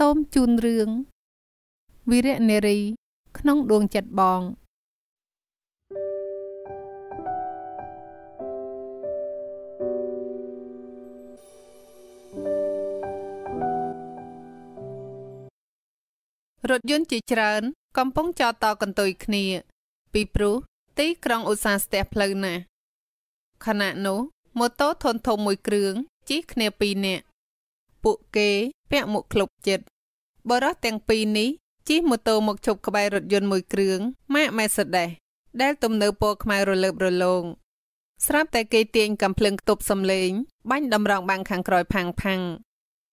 សូមជូនរឿង វីរៈនារី ក្នុងដួងចិត្តបងរថយន្តជាច្រើន កំពុងចតតកន្ទុយគ្នា ពីព្រោះទីក្រុងឧស្សាហ៍ស្ទះផ្លូវណាស់ខណៈនោះម៉ូតូធនធំមួយគ្រឿងជិះគ្នាពីរនាក់ពួកគេ ពាក់មួកឃ្លុបជិតបរិសទាំងពីរនេះជិះម៉ូតូមកឈប់ក្បែររថយន្តមួយគ្រឿងម៉ាក Mercedes ដែលទំនើបពណ៌ខ្មៅរលើបរលោងស្រាប់តែគេទាញកំភ្លើងខ្ទប់សំឡេងបាញ់តម្រង់បាំងខាងក្រោយផាំងផាំង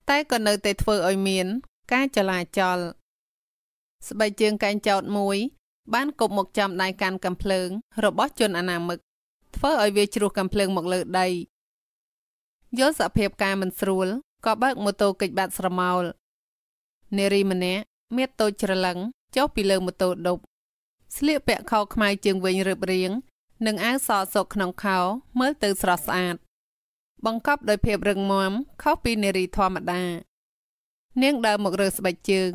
តែក៏នៅតែធ្វើឲ្យមានការចលាចលស្បែកជើងកែងចោតមួយ បានគប់មកចំដៃកាន់កំភ្លើង របស់ ជនអនាមិកធ្វើឲ្យវាជ្រុះកំភ្លើងមកលើដីយល់សភាពការមិនស្រួលក៏បើកម៉ូតូគេចបាត់ស្រមោលនារីម្នាក់មានតូចច្រឡឹងចុះពីលើម៉ូតូដប់ស្លៀកពាក់ខោខ្មៅជើងវែងរឹបរាងនិងអាវសសកក្នុងខោ មើលទៅស្រស់ស្អាត បង្កប់ដោយភាពរឹងមាំខុសពីនារីធម្មតានាងដើរមករើស្បែកជើង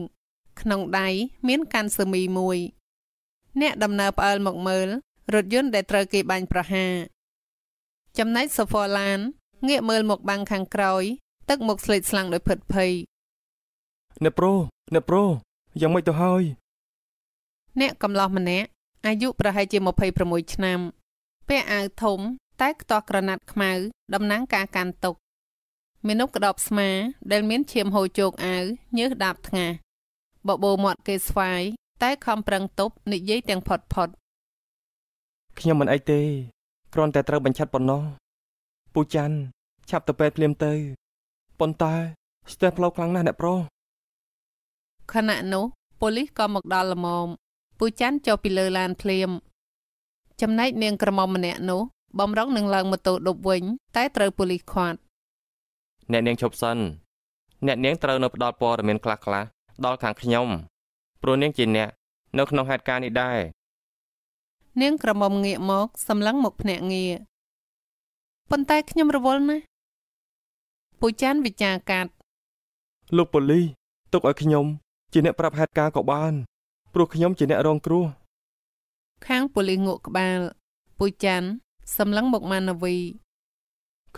ក្នុងដៃមានកាន់សឺមីមួយ អ្នកដំណើរផ្អើលមកមើលរថយន្តដែលត្រូវគេបាញ់ប្រហារចំណែកសូហ្វឡានងាកមើលមកបាំងខាងក្រោយទឹកមុខស្លេកស្លាំងដោយភិតភ័យអ្នកប្រូអ្នកប្រូយ៉ាងម៉េចទៅហើយអ្នកកំឡោះម្នាក់អាយុប្រហែលជា26ឆ្នាំពាក់អាវធំ តែខ្ទាស់ក្រណាត់ខ្មៅតំណាងការកាន់ទុកមាននុបក្តោបស្មា ដែល មានឈាមហូរជោកអាវញើសដាបថ្ងាសបបោមាត់គេស្វាយតែខំប្រឹងទប់និយាយទាំងផុតផុតខ្ញុំមិនអីទេគ្រាន់តែត្រូវបញ្ឆិតប៉ុណ្ណោះពូច័ន្ទឆាប់ទៅពេទ្យភ្លាមទៅប៉ុន្តែស្ទះផ្លូវខ្លាំងណាស់អ្នកប្រុសខណៈនោះប៉ូលីសក៏មកដល់ល្មមពូច័ន្ទចុះពីលើឡានភ្លាមចំណែកនាងក្រមុំម្នាក់នោះ បំរុងនឹងឡើងម៉ូតូដប់វិញតែត្រូវប៉ូលីសខាត់អ្នកនាងឈប់សិនអ្នកនាងត្រូវនៅផ្ដាល់ព័ត៌មានខ្លះខ្លះដល់ខាងខ្ញុំព្រោះនាង ជាអ្នកនៅក្នុងហេតុការណ៍នេះដែរនាងក្រមុំងាកមក សម្លឹងមកភ្នាក់ងារប៉ុន្តែខ្ញុំរវល់ណាស់ពូច័ន្ទវិចារកាត់លោកប៉ូលីសទុកឲ្យខ្ញុំ ជាអ្នកប្រាប់ហេតុការណ៍ក៏បានព្រោះខ្ញុំជាអ្នករងគ្រោះខាងប៉ូលីសងក់ក្បាលពូច័ន្ទសម្លឹងមកម៉ាណាវី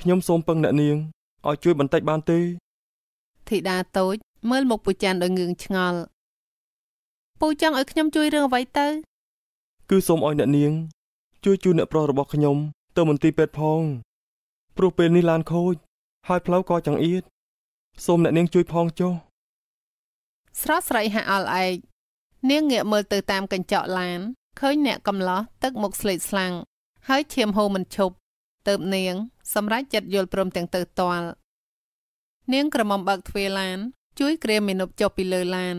ខ្ញុំសូមពឹងអ្នកនាងឲ្យជួយបន្តិចបានទេធីតាតូច មើលមកពូច័ន្ទដោយងឿងឆ្ងល់ពូចង់ឲ្យខ្ញុំជួយរឿងអ្វីទៅគឺសូមឲ្យអ្នកនាងជួយជួយអ្នកប្រុសរបស់ខ្ញុំទៅមន្ទីរពេទ្យផង ព្រោះពេលនេះឡានខូចហើយផ្លូវក៏ចង្អៀតសូមអ្នកនាងជួយផងចុះស្រស់ស្រីហាក់អល់ឯកនាងងាកមើលទៅតាមកញ្ចក់ឡានឃើញអ្នកកំឡោះទឹកមុខស្លេកស្លាំងហើយឈាមហូរមិនឈប់ទៅបនាងសម្រេចចិត្តយល់ព្រមទាំងទៅតាល់នាងក្រមុំបើកទ្វារឡាន ជួយគ្រាមេនុបចុះពីលើឡាន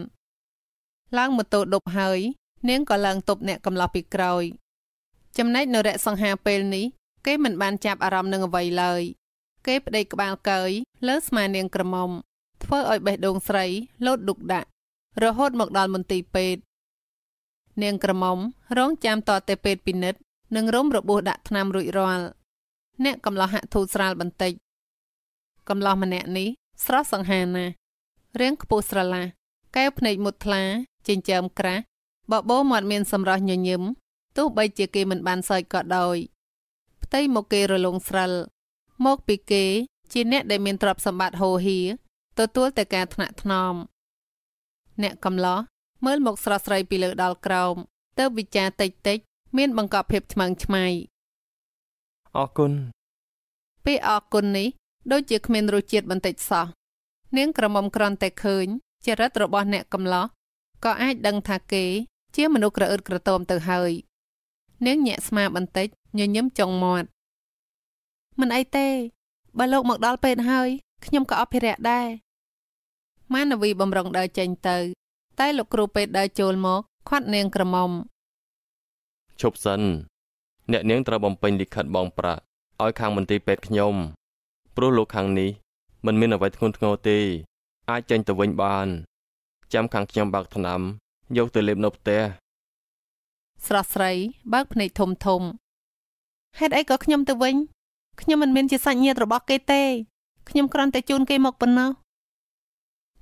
ឡើងម៉ូតូដប់ហើយនាងក៏ឡើងទប់អ្នកកំឡោះពីក្រោយចំណែកនរៈសង្ហាពេលនេះគេមិនបានចាប់អារម្មណ៍នឹងអ្វីឡើយគេប្តីក្បាលកើយលើស្មានាងក្រមុំធ្វើឲ្យបេះដូងស្រី លោតឌុកដាក់ រហូតមកដល់មន្ទីរពេទ្យនាងក្រមុំរងចាំតតែពេទ្យពិនិត្យនិងរុំរបួសដាក់ថ្នាំរួចរាល់អ្នកកំឡោះហាក់ធូរស្រាលបន្តិចកំឡោះម្នាក់នេះស្រស់សង្ហាណាស់រាងខ្ពស់ស្រឡះកែវភ្នែកមុតថ្លាចិញ្ចើមក្រាស់បបោមាត់មានសម្រស់ញញឹមទោះបីជាគេមិនបានសើចក៏ដោយ ផ្ទៃមកគេរលងស្រិលមកពីគេជាអ្នកដែលមានទ្រព្យសម្បត្តិហូរហៀទទួលតែការថ្នាក់ថ្នមអ្នកកំឡោះមើលមកស្រស់ស្រីពីលើដល់ក្រោម ទៅវិចារតិចតិចមាន បង្កប់ភាពឆ្មើងឆ្មៃអរគុណពេលអរគុណនេះដូចជាគ្មានរសជាតិបន្តិចសោះនាងក្រមុំក្រន់តែឃើញចរិតរបស់អ្នកកំឡោះក៏អាចដឹងថាគេ ជាមនុស្សក្រអឺតក្រទមទៅហើយនាងញាក់ស្មាបន្តិចញញឹមចុងមាត់មិនអីទេបើលោក មកដល់ពេលហើយខ្ញុំក៏អភិរក្សដែរម៉ានវីបំរុងដើរចេញទៅ តែលោកគ្រូពេទ្យដើរចូលមកខាត់នាងក្រមុំឈប់សិនអ្នកនាងត្រូវបំពេញលិខិតបងប្រាក់ឲ្យខាងមន្ទីរពេទ្យខ្ញុំ ព្រោះលោកខាងនេះមិនមានអ្វីធ្ងន់ធ្ងរទេ អាចចេញទៅវិញបានចាំខាងខ្ញុំបើកថ្នាំយកទៅលេបនៅផ្ទះស្រស់ស្រីបើកភ្នែកធំធំ ហេតុអីក៏ខ្ញុំទៅវិញខ្ញុំមិនមែនជាសាច់ញាតិរបស់គេទេខ្ញុំគ្រាន់តែជូនគេមកប៉ុណ្ណោះ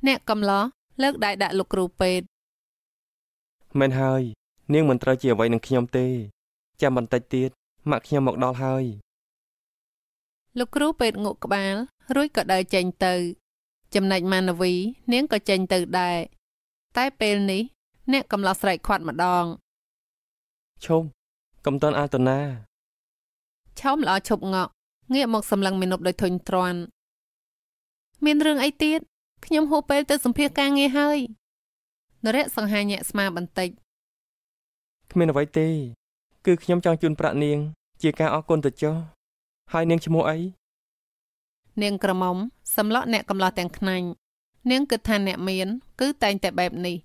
អ្នកកំឡោះលើកដៃដាក់លោកគ្រូពេទ្យមែនហើយ នាងមិនត្រូវជាអ្វីនឹងខ្ញុំទេ ចាំបន្តិចទៀតម៉ាក់ខ្ញុំមកដល់ហើយលោកគ្រូពេទ្យងក់ក្បាល រួចក៏ដើរចេញទៅ ចំណែកម៉ានវី នាងក៏ចេញទៅដែរតែពេលនេះ អ្នកកំឡោះស្រែកខ្វាត់ម្ដងឈុំកំតនអាតនាឈុំល្អឈប់ងក់ងាកមកសម្លឹងមាណពដោយធុញទ្រាន់មានរឿងអីទៀតខ្ញុំហួសពេលទៅសម្ភារការងារហើយនរៈសង្ហាញាក់ស្មាបន្តិចគ្មានអ្វីទេ គឺខ្ញុំចង់ជូនប្រាក់នាងជាការអរគុណទៅចុះហើយនាងឈ្មោះអីនាងក្រមុំសំឡក់អ្នកកំឡោះទាំងខ្នាញ់នាងគិតថាអ្នកមានគឺតែងតែបែបនេះ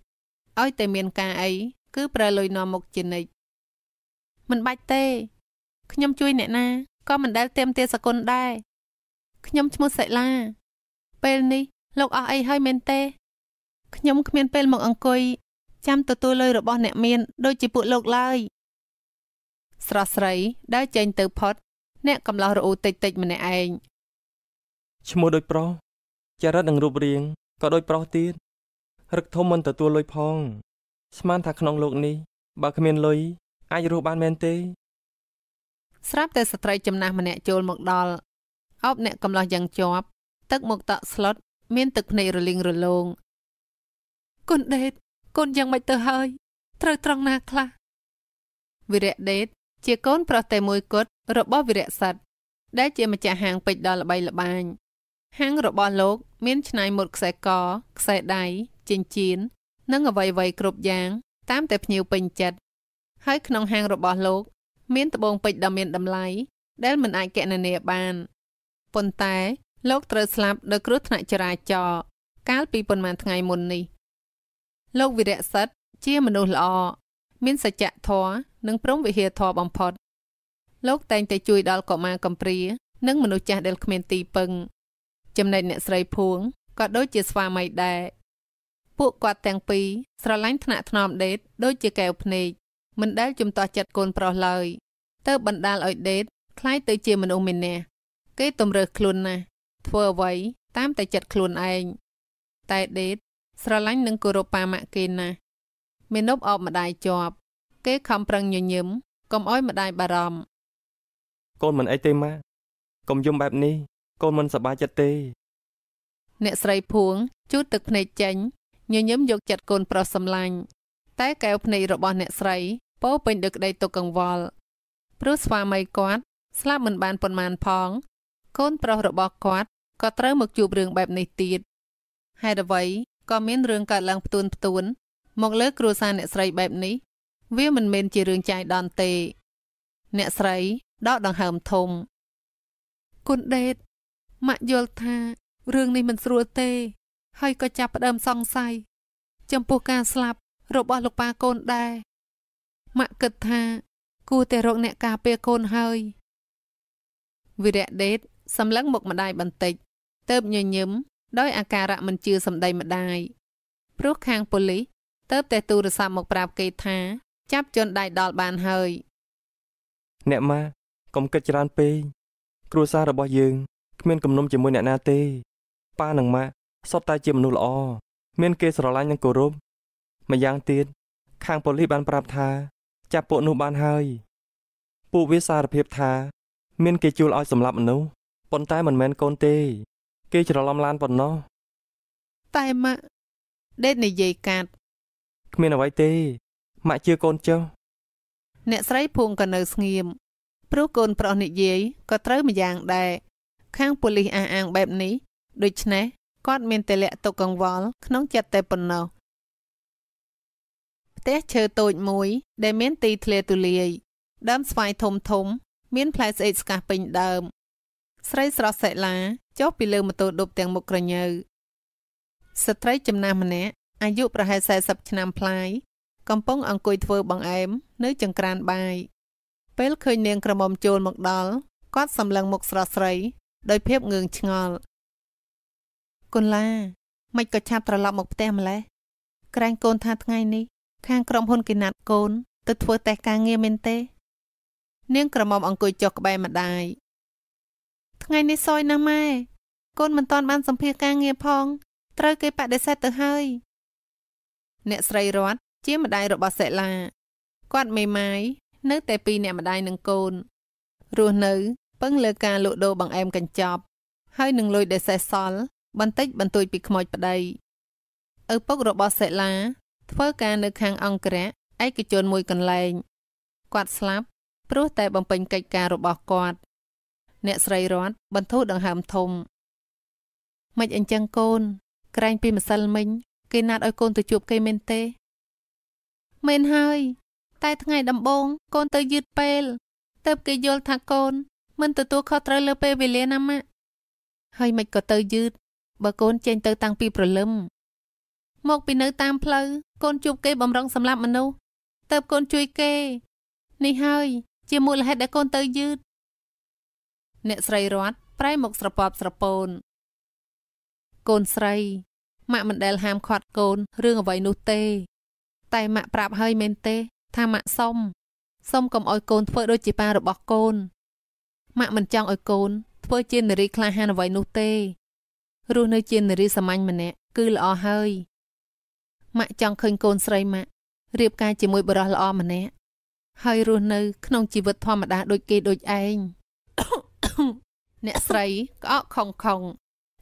ឲ្យតែមានការអីគឺប្រើលុយនាំមុខជានិច្ចមិនបាច់ទេខ្ញុំជួយអ្នកណាក៏មិនដែលទៀមទាសគុណដែរខ្ញុំឈ្មោះសិលាពេលនេះលោកអស់អីហើយមែនទេខ្ញុំគ្មានពេលមកអង្គុយចាំទទួលលុយរបស់អ្នក មានដូចជាពួកលោកឡើយស្រស់ស្រីដែលចេញទៅផុតអ្នកកំឡោះរអ៊ូតិចតិចម្នាក់ឯងឈ្មោះដូចប្រុសចរិតនិងរូបរាងក៏ដូចប្រុសទៀតរឹកធំមិនទទួលលុយផងស្មាន ថាក្នុងលោកនេះបើគ្មានលុយអាចរស់បានមែនទេស្រាប់តែស្ត្រីចំណាស់ម្នាក់ចូលមកដល់អោបអ្នកកំឡោះយ៉ាងជាប់ទឹកមកតក់ស្លុតមានទឹកភ្នែករលីងរលោងគុណដេតគុណយ៉ាងម៉េចទៅហើយ ត្រូវត្រង់ណាខ្លះវិរៈដេតជាកូនប្រុសតែមួយគត់របស់វិរៈសិតដែលជាម្ចាស់ហាងពេជ្រដ៏ល្បីល្បាញហាងរបស់លោកមានឆ្នៃមុតខ្សែកខ្សែដៃចិញ្ចៀននិងអ្វីៗគ្រប់យ៉ាង តាមតែភ្ញៀវពេញចិត្តហើយក្នុងហាងរបស់លោកមានត្បូងពេជ្រដ៏មានតម្លៃដែលមិនអាចកណនាបានប៉ុន្តែ លោកត្រូវស្លាប់ដោយគ្រោះថ្នាក់ចរាចរណ៍កាលពីប៉ុន្មានថ្ងៃមុននេះលោកវីរៈសិទ្ធជាមនុស្សល្អមានសច្ចធម៌និងព្រមវិហារធម៌បំផុត លោក តែងតែជួយដល់កុមារកំព្រា និងមនុស្សចាស់ដែលគ្មានទីពឹង ចំណែកអ្នកស្រីភួងក៏ដូចជាស្វាមីដែរពួកគាត់ទាំងពីរស្រឡាញ់ថ្នាក់ថ្នមដេត ដូចជាកែវភ្នែកមិនដែលជំទាស់ចិត្តកូនប្រុសឡើយទៅបណ្ដាលឲ្យដេតคล้ายទៅជាមនុស្សម្នាគេទំរើសខ្លួនណាស់ធ្វើអ្វីតាមតែចិត្តខ្លួនឯងតែដេត ស្រឡាញ់និងគោរពប៉ាម៉ាក់គេណាស់មេនប់អបម្ដាយជាប់ គេខំប្រឹងញញឹមកុំឲ្យម្ដាយបារម្ភកូនមិនអីទេម៉ាកុំយំបែបនេះកូនមិនសប្បាយចិត្តទេ អ្នកស្រីភួងជូតទឹកភ្នែកចេញញញឹមយកចិត្តកូនប្រុសសម្លាញ់តែកែវភ្នែករបស់អ្នកស្រីពោពេញដោយក្តីទុកកង្វល់ព្រោះស្វាមីគាត់ស្លាប់មិនបានប៉ុន្មានផង កូនប្រុសរបស់គាត់ក៏ត្រូវមកជួបរឿងបែបនេះទៀតហេតុអ្វីក៏មានរឿងកើតឡើងផ្ទួនផ្ទួនមកលើគ្រួសារអ្នកស្រីបែបនេះវាមិនមែនជារឿងចាយដន្យទេ អ្នកស្រីដកដង្ហើមធំគុណដេតម៉ាក់យល់ថារឿងនេះមិនស្រួលទេ ហើយក៏ចាប់ផ្ដើមសង្ស័យចំពោះការស្លាប់របស់លោកប៉ាកូនដែរម៉ាក់គិតថា គួរតែរកអ្នកការពារកូនហើយវីរៈដេត សម្លឹងមុខម្ដាយបន្តិចទៅបញញឹមដោយអាការៈមិនជឿសម្ដីម្ដាយព្រោះខាងប៉ូលីសទៅតែទូរស័ព្ទមកប្រាប់គេថា ចាប់ជនដៃដល់បានហើយ អ្នកម៉ាកុំគិតច្រើនពេកគ្រួសាររបស់យើងគ្មានគំនុំជាមួយអ្នកណាទេប៉ានិងម៉ាសុទ្ធតែជាមនុស្សល្អមានគេស្រឡាញ់និងគោរពម្យ៉ាងទៀត ខាងប៉ូលីសបានប្រាប់ថា ចាប់ពួកនោះបានហើយពួកវាសារភាពថាមានគេជួលឲ្យសម្លាប់មនុស្សប៉ុន្តែមិនមែនកូនទេ គេច្រឡំឡានប៉ុណ្ណោះតែម៉ាក់ដេតនិយាយកាត់គ្មានអ្វីទេម៉ាក់ជាកូនចុះអ្នកស្រីភួងក៏នៅស្ងៀមព្រោះកូនប្រុសនិយាយក៏ត្រូវម្យ៉ាងដែរខាងប៉ូលីសអះអាងបែបនេះដូច្នេះគាត់មានតែលាក់ទុកកង្វល់ក្នុងចិត្តតែប៉ុណ្ណោះផ្ទះឈើតូចមួយ ដែលមានទីធ្លាទូលាយ ដើមស្វាយធំធំ មាន ផ្លែស្អេកស្កាស់ពេញដើម ស្រីស្រស់សិលាចុះពីលើម៉ូតូឌុបទាំងមុខក្រញើស្ត្រីចំណាស់ម្នាក់អាយុប្រហែល40ឆ្នាំប្លាយកំពុងអង្គុយធ្វើបង្អែមនៅចង្ក្រានបាយពេលឃើញនាងក្រមុំចូលមកដល់គាត់សម្លឹងមុខស្រស់ស្រី ដោយភាពងឿងឆ្ងល់គុនឡាមិនក៏ឆាប់ត្រឡប់មកផ្ទះម្លេះក្រែងកូនថាថ្ងៃនេះខាងក្រុមហ៊ុនគេណាត់កូនទៅធ្វើតេស្តការងារមែនទេ នាងក្រមុំអង្គុយចុះក្បែរម្ដាយថ្ងៃនេះសយណាស់ម៉ែកូនមិនតាន់បានសម្ភារការងារផង ត្រូវគេបដិសេធទៅហើយអ្នកស្រីរតជាម្ដាយរបស់សិលាគាត់មេម៉ាយនៅតែពីរអ្នកម្ដាយនិងកូនរស់នៅពឹងលើ ការលក់ដូរបង្អែមកញ្ចប់ ហើយនឹងលុយដែលសេសសល់បន្តិចបន្តួចពីខ្មោចប្តីឪពុករបស់សិលាធ្វើការនៅខាងអង្គរៈឯកជនមួយកន្លែងគាត់ស្លាប់ព្រោះតែបំពេញកិច្ចការរបស់គាត់អ្នកស្រីរតបន្ធូរដង្ហើមធំមិនអញ្ចឹងកូន ក្រែងពីម្សិលមិញគេណាត់ឲ្យកូនទៅជួបគេមែនទេមែនហើយ តែថ្ងៃដំបូង កូនទៅយឺតពេលទៅគេយល់ថាកូន មិនទទួលខុសត្រូវលើពេលវេលាណាម៉ាក់ហើយមិនក៏ទៅយឺតបើកូនចេញ ទៅតាំងពីព្រលឹមមកពីនៅតាមផ្លូវកូនជួបគេបំរុងសម្លាប់មនុស្សតើបកូនជួយគេ នេះហើយ ជាមូលហេតុដែលកូនទៅយឺតអ្នកស្រីរត់ប្រែមកស្រពាប់ស្រពោនកូនស្រីម៉ាក់មិនដែលហាមឃាត់កូនរឿងអ្វីនោះទេ តែម៉ាក់ប្រាប់ហើយមែនទេ ថាម៉ាក់សុំ សុំកុំឲ្យកូនធ្វើដូចជាប៉ារបស់កូនម៉ាក់មិនចង់ឲ្យកូនធ្វើជានារីក្លាហានអ្វីនោះទេរស់នៅជានារីសាមញ្ញម្នាក់គឺល្អហើយម៉ាក់ចង់ឃើញកូនស្រីម៉ាក់រៀបការជាមួយបុរសល្អម្នាក់ហើយរស់នៅ ក្នុងជីវិតធម្មតាដូចគេដូចឯងអ្នកស្រីក្អកខំខំ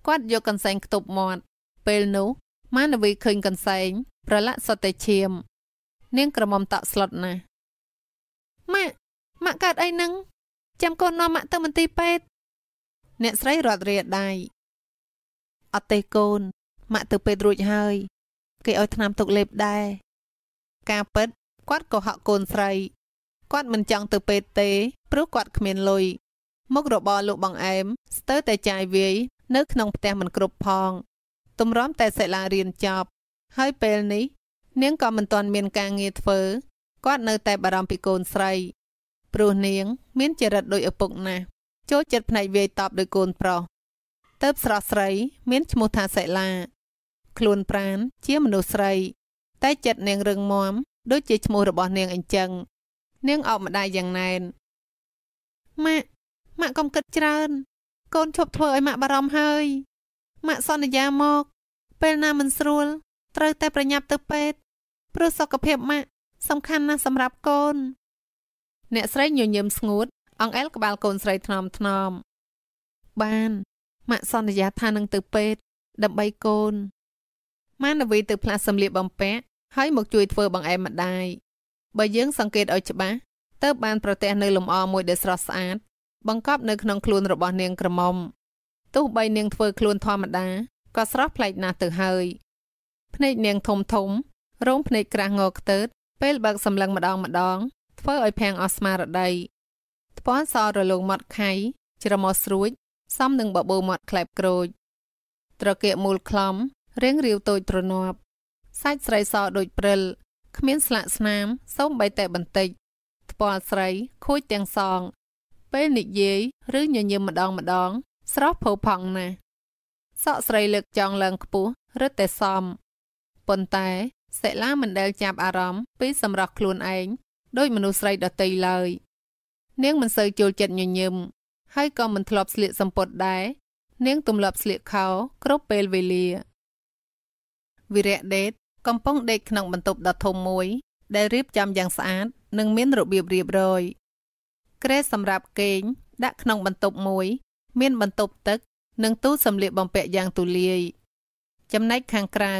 គាត់យកកន្សែងខ្ទប់មាត់ពេលនោះម៉ានវីឃើញកន្សែងប្រឡាក់សតេឈាមនាងក្រមុំតក់ស្លុតណាស់ម៉ាក់ម៉ាក់កើតអីនឹងចាំកូននាំម៉ាក់ទៅមន្ទីរពេទ្យអ្នកស្រីរត់រាដៃអត់ទេកូនម៉ាក់ទៅពេទ្យរួចហើយគេឲ្យថ្នាំទុកលេបដែរការពិតគាត់ក៏ហក់កូនស្រីគាត់មិនចង់ទៅពេទ្យទេព្រោះគាត់គ្មានលុយមុខរបរលោកបងអែមស្ទើរតែចាយវាយ នៅ ក្នុងផ្ទះមិនគ្រប់ផងទម្រាំតែសិលារៀនចប់ហើយពេលនេះ នាងក៏មិនទាន់មានការងារធ្វើគាត់នៅ តែបារម្ភពីកូនស្រីព្រោះនាង មានចរិតដូចឪពុកណាស់ចូលចិត្តផ្នែកវាយតបដោយកូនប្រុសតើបស្រស់ស្រី មាន ឈ្មោះថាសិលាខ្លួនប្រានជាមនុស្សស្រី តែចិត្តនាងរឹងមាំដូចជាឈ្មោះរបស់នាងអញ្ចឹងនាងអបម្ដាយយ៉ាងណែនម៉ាក់ម៉ាក់កុំគិតច្រើនកូនឈប់ធ្វើឲ្យម៉ាក់បារម្ភហើយម៉ាក់សន្យាមក ពេលណាមិនស្រួលត្រូវតែប្រញាប់ទៅពេទ្យព្រោះសុខភាពម៉ាក់សំខាន់ណាស់សម្រាប់កូន អ្នកស្រីញញឹមស្ងួតអង្អែលក្បាលកូនស្រីថ្នមថ្នមបានម៉ាក់សន្យាថានឹងទៅពេទ្យដើម្បីកូនម៉ានវីទៅផ្លាស់សម្លៀកបំពាក់ហើយមកជួយធ្វើបង្អែមម្ដាយបើយើងសង្កេតឲ្យច្បាស់ទៅបានប្រទះនៅលំអមួយដែលស្រស់ស្អាត បង្កប់នៅក្នុងខ្លួនរបស់នាងក្រមុំទោះបីនាងធ្វើ ខ្លួនធម្មតាក៏ស្រស់ប្លែកណាស់ទៅហើយភ្នែកនាងធំធំរោមភ្នែកក្រាស់ងខ្ទើតពេលបើកសម្លឹងម្ដងម្ដងធ្វើឲ្យភាំងអស់ស្មារតីថ្ពាល់សរលងមាត់ខៃច្រមុះស្រួចសំនឹងបបោមាត់ខ្លែបក្រូច ត្រគាកមូលខ្លំរាងរាវតូចទ្រនាប់សាច់ស្រីសដូចព្រិលគ្មានស្លាកស្នាម សូម្បីតែបន្តិចថ្ពាល់ស្រីខូចទាំងសង ពេលនិយាយឬញញឹមម្ដងម្ដង ស្រស់ផូរផង់ណាស់សក់ស្រីលើកចង់ឡើងខ្ពស់រឹតតែសមប៉ុន្តែសិលាមិនដែលចាប់អារម្មណ៍ពីសម្រស់ខ្លួនឯងដោយមនុស្សស្រីដតីឡើយ នាងមិនសូវចូលចិត្តញញឹមហើយក៏មិនធ្លាប់ស្លៀកសំពត់ដែរនាងទម្លាប់ស្លៀកខោគ្រប់ពេលវេលាវីរៈដេត កំពុងដេកក្នុង បន្ទប់ដ៏ធំមួយដែលរៀបចំយ៉ាងស្អាតនិងមានរបៀបរៀបរយក្រេសម្រាប់គេងដាក់ក្នុងបន្ទប់មួយ មាន បន្ទប់ទឹក និងទូសម្លៀកបំពាក់យ៉ាងទូលាយចំណែកខាងក្រៅ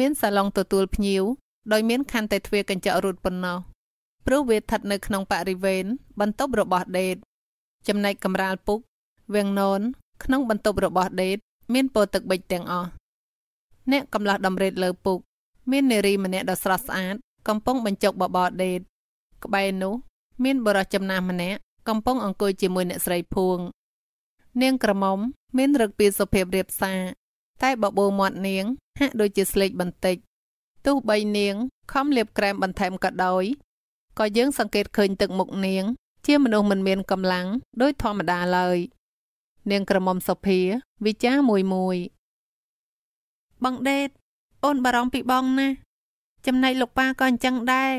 មានសាឡុងទទួលភ្ញៀវដោយមានខណ្ឌតែទ្វារកញ្ចក់រូតប៉ុណ្ណោះព្រោះវាស្ថិតនៅក្នុងបរិវេណបន្ទប់របស់ដេត ចំណែកកំរាលពុកវាំងននក្នុងបន្ទប់របស់ដេតមានពោទឹកបិចទាំងអស់អ្នកកំឡោះដំរេតលើពុកមាននារីម្នាក់ដ៏ស្រស់ស្អាតកំពុងបញ្ចុកបបរដេត ក្បែរនោះ មានបរិះចំណាស់ម្នាក់កំពុងអង្គុយជាមួយអ្នកស្រីភួងនាងក្រមុំមានរឹកពីសុភាពរៀបសា តែបបោមាត់នាង ហាក់ដូចជាស្លេកបន្តិចទោះបីនាងខំលាបក្រែមបន្ថែមក៏ដោយក៏យើងសង្កេតឃើញទឹកមុខនាង ជាមនុស្សមិនមានកម្លាំងដោយធម្មតាឡើយនាងក្រមុំសុភាវិចារមួយមួយបងដេតអូនបារម្ភពីបងណា ចំណែកលោកប៉ាក៏អញ្ចឹងដែរ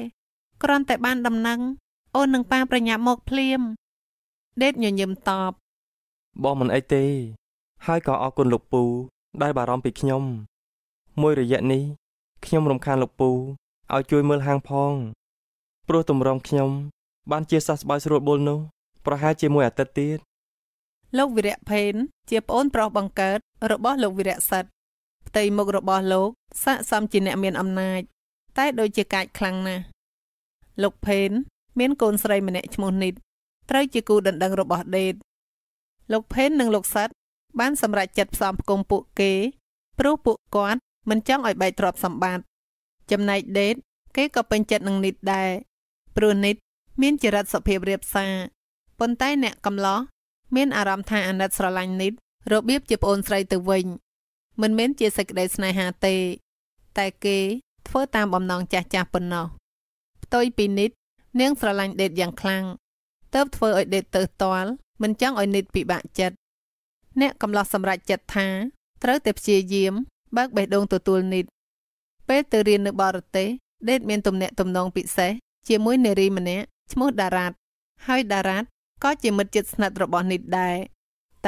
គ្រាន់តែបានដំណឹងអូននឹងប៉ាប្រញាប់មកភ្លាមដេតញញឹមតបបងមិនអីទេ ហើយក៏អរគុណលោកពូ ដែលបារម្ភពីខ្ញុំមួយរយៈនេះ ខ្ញុំរំខានលោកពូឲ្យជួយមើលហាងផង ព្រោះតម្រងខ្ញុំបានជាសះស្បើយស្រួលបុលនោះ ប្រហែលជាមួយអាទិត្យទៀតលោកវិរៈផេនជាប្អូនប្រុសបង្កើតរបស់លោកវិរៈសិទ្ធតីមុខរបស់លោកស័កសមជាអ្នកមានអំណាចតែដូចជាកាចខ្លាំងណាស់លោកផេនមានកូនស្រីម្នាក់ឈ្មោះនីតត្រូវជាគូដណ្ដឹងរបស់ដេត លោកផេននិងលោកសាត់បានសម្រេចចិត្តផ្សំផ្គុំពួកគេព្រោះពួកគាត់មិនចង់ឲ្យបែកទ្រព្យសម្បត្តិចំណែកដេត គេក៏ពេញចិត្តនឹងនីតដែរព្រោះនីតមានចរិតសុភាពរាបសារប៉ុន្តែ អ្នកកំឡោះមានអារម្មណ៍ថាអាណិតស្រឡាញ់នីតរបៀបជាប្អូនស្រីទៅវិញមិនមែនជាសេចក្តីស្នេហាទេតែគេ ធ្វើតាមបំណងចាស់ចាស់ប៉ុណ្ណោះផ្ទុយពីនិតនាងស្រឡាញ់ដេតយ៉ាងខ្លាំងទៅធ្វើឲ្យដេតទៅតល់មិនចង់ឲ្យនិតពិបាកចិត្តអ្នកកំឡោះសម្រេចចិត្តថាត្រូវតែព្យាយាម បើកបេះដូងទទួលនិត ពេលទៅរៀននៅបរទេសដេត មានទំនាក់ទំនងពិសេស ជាមួយនារីម្នាក់ឈ្មោះដារ៉ាតហើយដារ៉ាតក៏ជាមិត្តជិតស្និទ្ធរបស់និតដែរ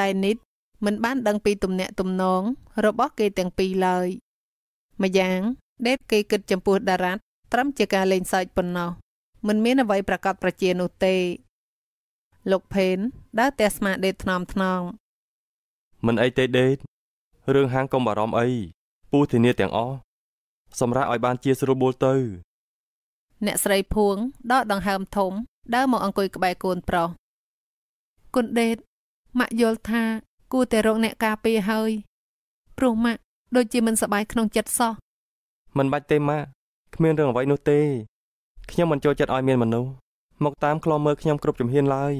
តែនិតមិនបានដឹងពីទំនាក់ទំនងរបស់គេទាំងពីរឡើយម្យ៉ាងដេតគេគិតចំពោះដារ៉ាត់ត្រឹមជាការលេងសើចប៉ុណ្ណោះមិនមានអ្វីប្រកាសប្រជានោះទេលោកផេនដើរទះស្មាដេតថ្នមថ្នងមិនអីទេដេតរឿងហាងកុំបារម្ភអីពូធានាទាំងអស់សម្រាប់ឲ្យបានជាស្រួលបួលទៅអ្នកស្រីភួងដកដង្ហើមធំដើរមកអង្គុយក្បែរកូនប្រុសគុណដេតម៉ាក់យល់ថាគួរតែរកអ្នកការពារហើយព្រោះម៉ាក់ដូចជាមិនសប្បាយក្នុងចិត្តសោះមិនបាច់ទេម៉ាក់គ្មានរឿងអ្វីនោះទេ ខ្ញុំមិនចូលចិត្តឲ្យមានមនុស្សមកតាមខ្លមើលខ្ញុំគ្រប់ជំហានឡើយ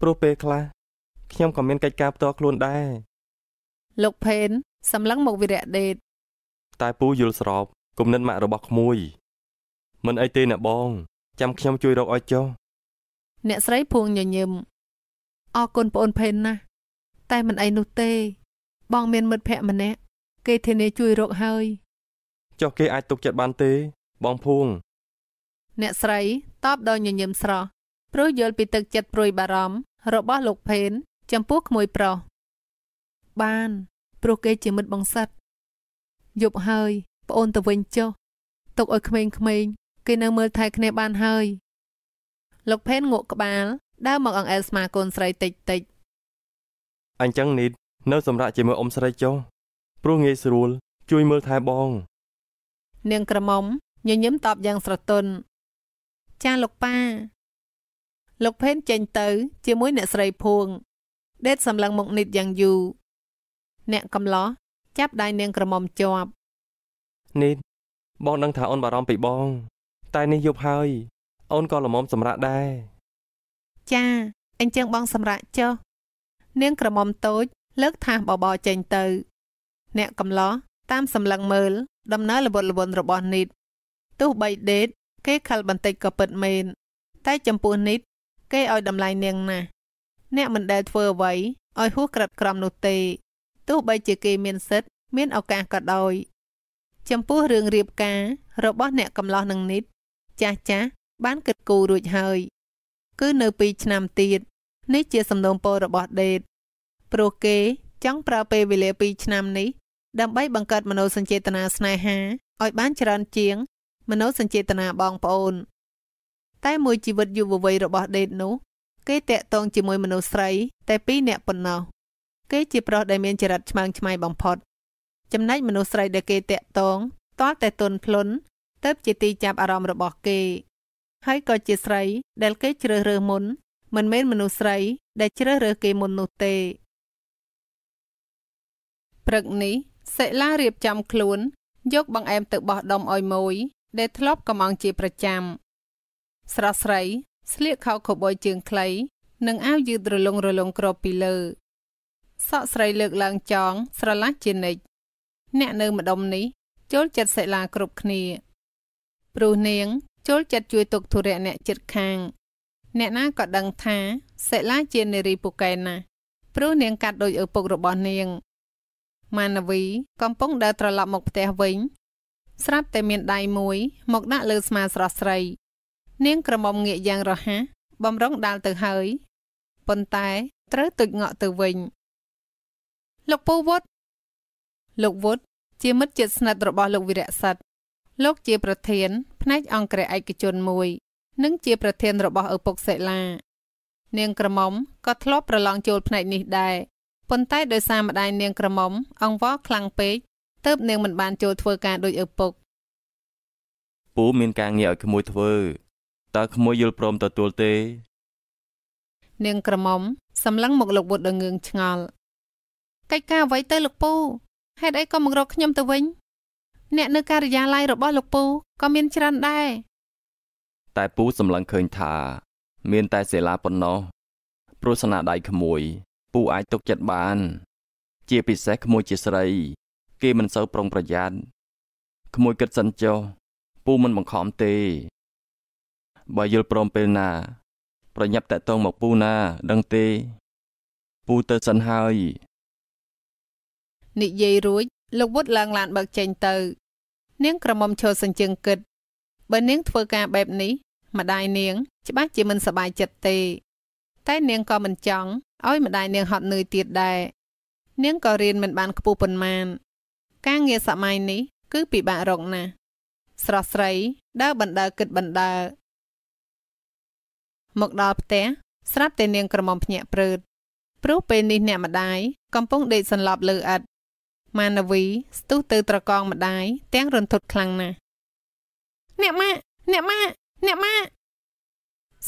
ព្រោះពេលខ្លះខ្ញុំក៏មានកិច្ចការផ្ទាល់ខ្លួនដែរលោកផេនសម្លឹងមកវិរៈដេត តែពូយល់ស្របគំនិតម៉ាក់របស់ក្មួយមិនអីទេអ្នកបងចាំខ្ញុំជួយរកឲ្យចុះអ្នកស្រីភួងញញឹមអរគុណប្អូនផេនណាស់តែមិនអីនោះទេ បងមានមិត្តភ័ក្ដិម្នាក់ គេធានាជួយរកហើយចុះគេអាចទុកចិត្តបានទេបងភួងអ្នកស្រីតបដោយញញឹមស្រស់ព្រោះយល់ពីទឹកចិត្តព្រួយបារម្ភរបស់លោកផេនចំពោះក្មួយប្រុសបានព្រោះគេជាមិត្តបងសិតយប់ហើយប្អូនទៅវិញចុះទុកឲ្យក្មេងៗគេនៅមើលថែគ្នាបានហើយលោកផេនងក់ក្បាល ដើរមកអង្អែលស្មាកូនស្រីតិចតិចអញ្ចឹងនីតនៅសម្រាប់ជាមួយអ៊ំស្រីចុះព្រោះងាយស្រួលជួយមើលថែបង នាងក្រមុំញញឹមតបយ៉ាងស្រទន់ចាលោកប៉ាលោកផេនចេញទៅ ជាមួយ អ្នកស្រីភួង ដេត សម្លឹងមុខនីតយ៉ាងយូរអ្នកកំឡោះចាប់ដៃនាងក្រមុំជាប់នីតបងដឹងថាអូនបារម្ភពីបង តែនេះយប់ហើយ អូនក៏ល្មមសម្រាប់ដែរចាអញ្ចឹងបង សម្រាប់ចុះនាងក្រមុំតូចលើកថាសបបរចេញទៅ អ្នកកំឡោះតាមសម្លឹងមើលដំណើរលវត់លវន់របស់នីតទោះបីដេតគេខលបន្តិចក៏ពិតមែនតែចំពោះនីតគេឲ្យតម្លៃនាងណាស់អ្នកមិនដែលធ្វើអ្វីឲ្យហួសក្រិតក្រមនោះទេ ទោះបីជាគេមានសិទ្ធមានឱកាសក៏ដោយចំពោះរឿងរៀបការរបស់អ្នកកំឡោះនឹងនីតចាស់ចាស់បានគិតគូររួចហើយ គឺនៅ2ឆ្នាំទៀតនេះជាសំណូមពររបស់ដេតព្រោះគេ ចង់ប្រើពេលវេលា2ឆ្នាំនេះដើម្បីបង្កើតមនោសញ្ចេតនាស្នេហាឲ្យបានច្រើនជាង មនោសញ្ចេតនាបងប្អូន តែ មួយជីវិតយុវវ័យរបស់ដេតនោះគេតាក់ទងជាមួយមនុស្សស្រីតែពីរនាក់ប៉ុណ្ណោះ គេ ជាប្រុសដែលមានចរិតឆ្មើងឆ្មៃបំផុត ចំណែកមនុស្សស្រីដែលគេតាក់ទងតាល់តែទន់ភ្លន់ទៅ ជាទីចាប់អារម្មណ៍របស់គេហើយក៏ជាស្រីដែលគេ ជ្រើសរើសមុនមិនមែនមនុស្សស្រី ដែលជ្រើសរើសគេមុននោះទេព្រឹកនេះសិលារៀបចំខ្លួនយកបង្អែមទៅបោះដុំឲ្យមួយ ដែល ធ្លាប់កំងជាប្រចាំស្រស់ស្រីស្លៀកខោខូវប៊យជើងខ្លីនិងអាវយឺតរលុងរលុងក្របពីលើ សក់ស្រីលើកឡើងចងស្រឡះជានិច្ចអ្នកនៅម្ដុំនេះចូលចិត្តសិលាគ្រប់គ្នាព្រោះនាងចូលចិត្តជួយទុកធុរៈអ្នកចិត្តខាងអ្នកណាក៏ដឹងថាសិលាជានារីពូកែណាស់ព្រោះនាងកាត់ដោយឪពុករបស់នាងម៉ាណវី កំពុងដើរត្រឡប់មកផ្ទះវិញ ស្រាប់តែមានដៃមួយ មកដាក់លើស្មាស្រស់ស្រី នាង ក្រមុំងាកយ៉ាងរហ័សបំរុងដាល់ទៅហើយប៉ុន្តែត្រូវទុចងក់ទៅវិញ លោកពូវុតលោកវុតជាមិត្តជិតស្និទ្ធរបស់លោកវិរៈសិទ្ធលោក ជា ប្រធានផ្នែកអង្គរឯកជនមួយនិងជាប្រធានរបស់ឪពុកសេឡានាងក្រមុំក៏ធ្លាប់ប្រឡងចូលផ្នែកនេះដែរប៉ុន្តែដោយសារម្ដាយនាងក្រមុំអង្វរខ្លាំងពេកទើបនាងមិនបានចូលធ្វើការដោយឪពុកពូមានការងារឲ្យក្មួយធ្វើតើក្មួយយល់ព្រមទទួលទេ នាងក្រមុំសម្លឹងមកលោកវុតដងឿងឆ្ងល់កិច្ចការអ្វីទៅលោកពូហេតុអីក៏មករកខ្ញុំទៅវិញ អ្នកនៅការិយាល័យរបស់លោកពូក៏មាន ច្រើនដែរតែពូសម្លឹងឃើញថា មានតែសិលាប៉ុណ្ណោះ ព្រោះស្នាដៃក្មួយពូអាចទុកចិត្តបាន ជាពិសេសក្មួយជាស្រី គេមិនសូវប្រុងប្រយ័ត្នក្មួយគិតសិនចុះពូមិនបង្ខំទេបើយល់ព្រមពេលណា ប្រញាប់តាក់ទងមកពូណាដឹងទេពូទៅសិនហើយនិយាយរួចលោកវុតឡើងឡានបើកចេញទៅ នាងក្រមុំឈរសញ្ជើងគិតបើនាងធ្វើការបែបនេះម្ដាយនាងច្បាស់ជាមិនសប្បាយចិត្តទេ តែ នាងក៏មិនចង់ឲ្យម្ដាយនាងហត់នឿយទៀតដែរនាងក៏រៀនមិនបានខ្ពស់ប៉ុន្មាន ការងារសម័យនេះ គឺពិបាករកណាស់ស្រស់ស្រីដើរបណ្ដើគិតបណ្ដើ មកដល់ផ្ទះស្រាប់តែនាងក្រមុំភ្ញាក់ព្រឺតព្រោះពេលនេះអ្នកម្ដាយកំពុងដេកសន្លប់លើឥដ្ឋម៉ានវីស្ទុះទៅត្រកងម្ដាយទាំងរន្ធត់ខ្លាំងណាស់អ្នកម៉ាក់អ្នកម៉ាក់អ្នកម៉ា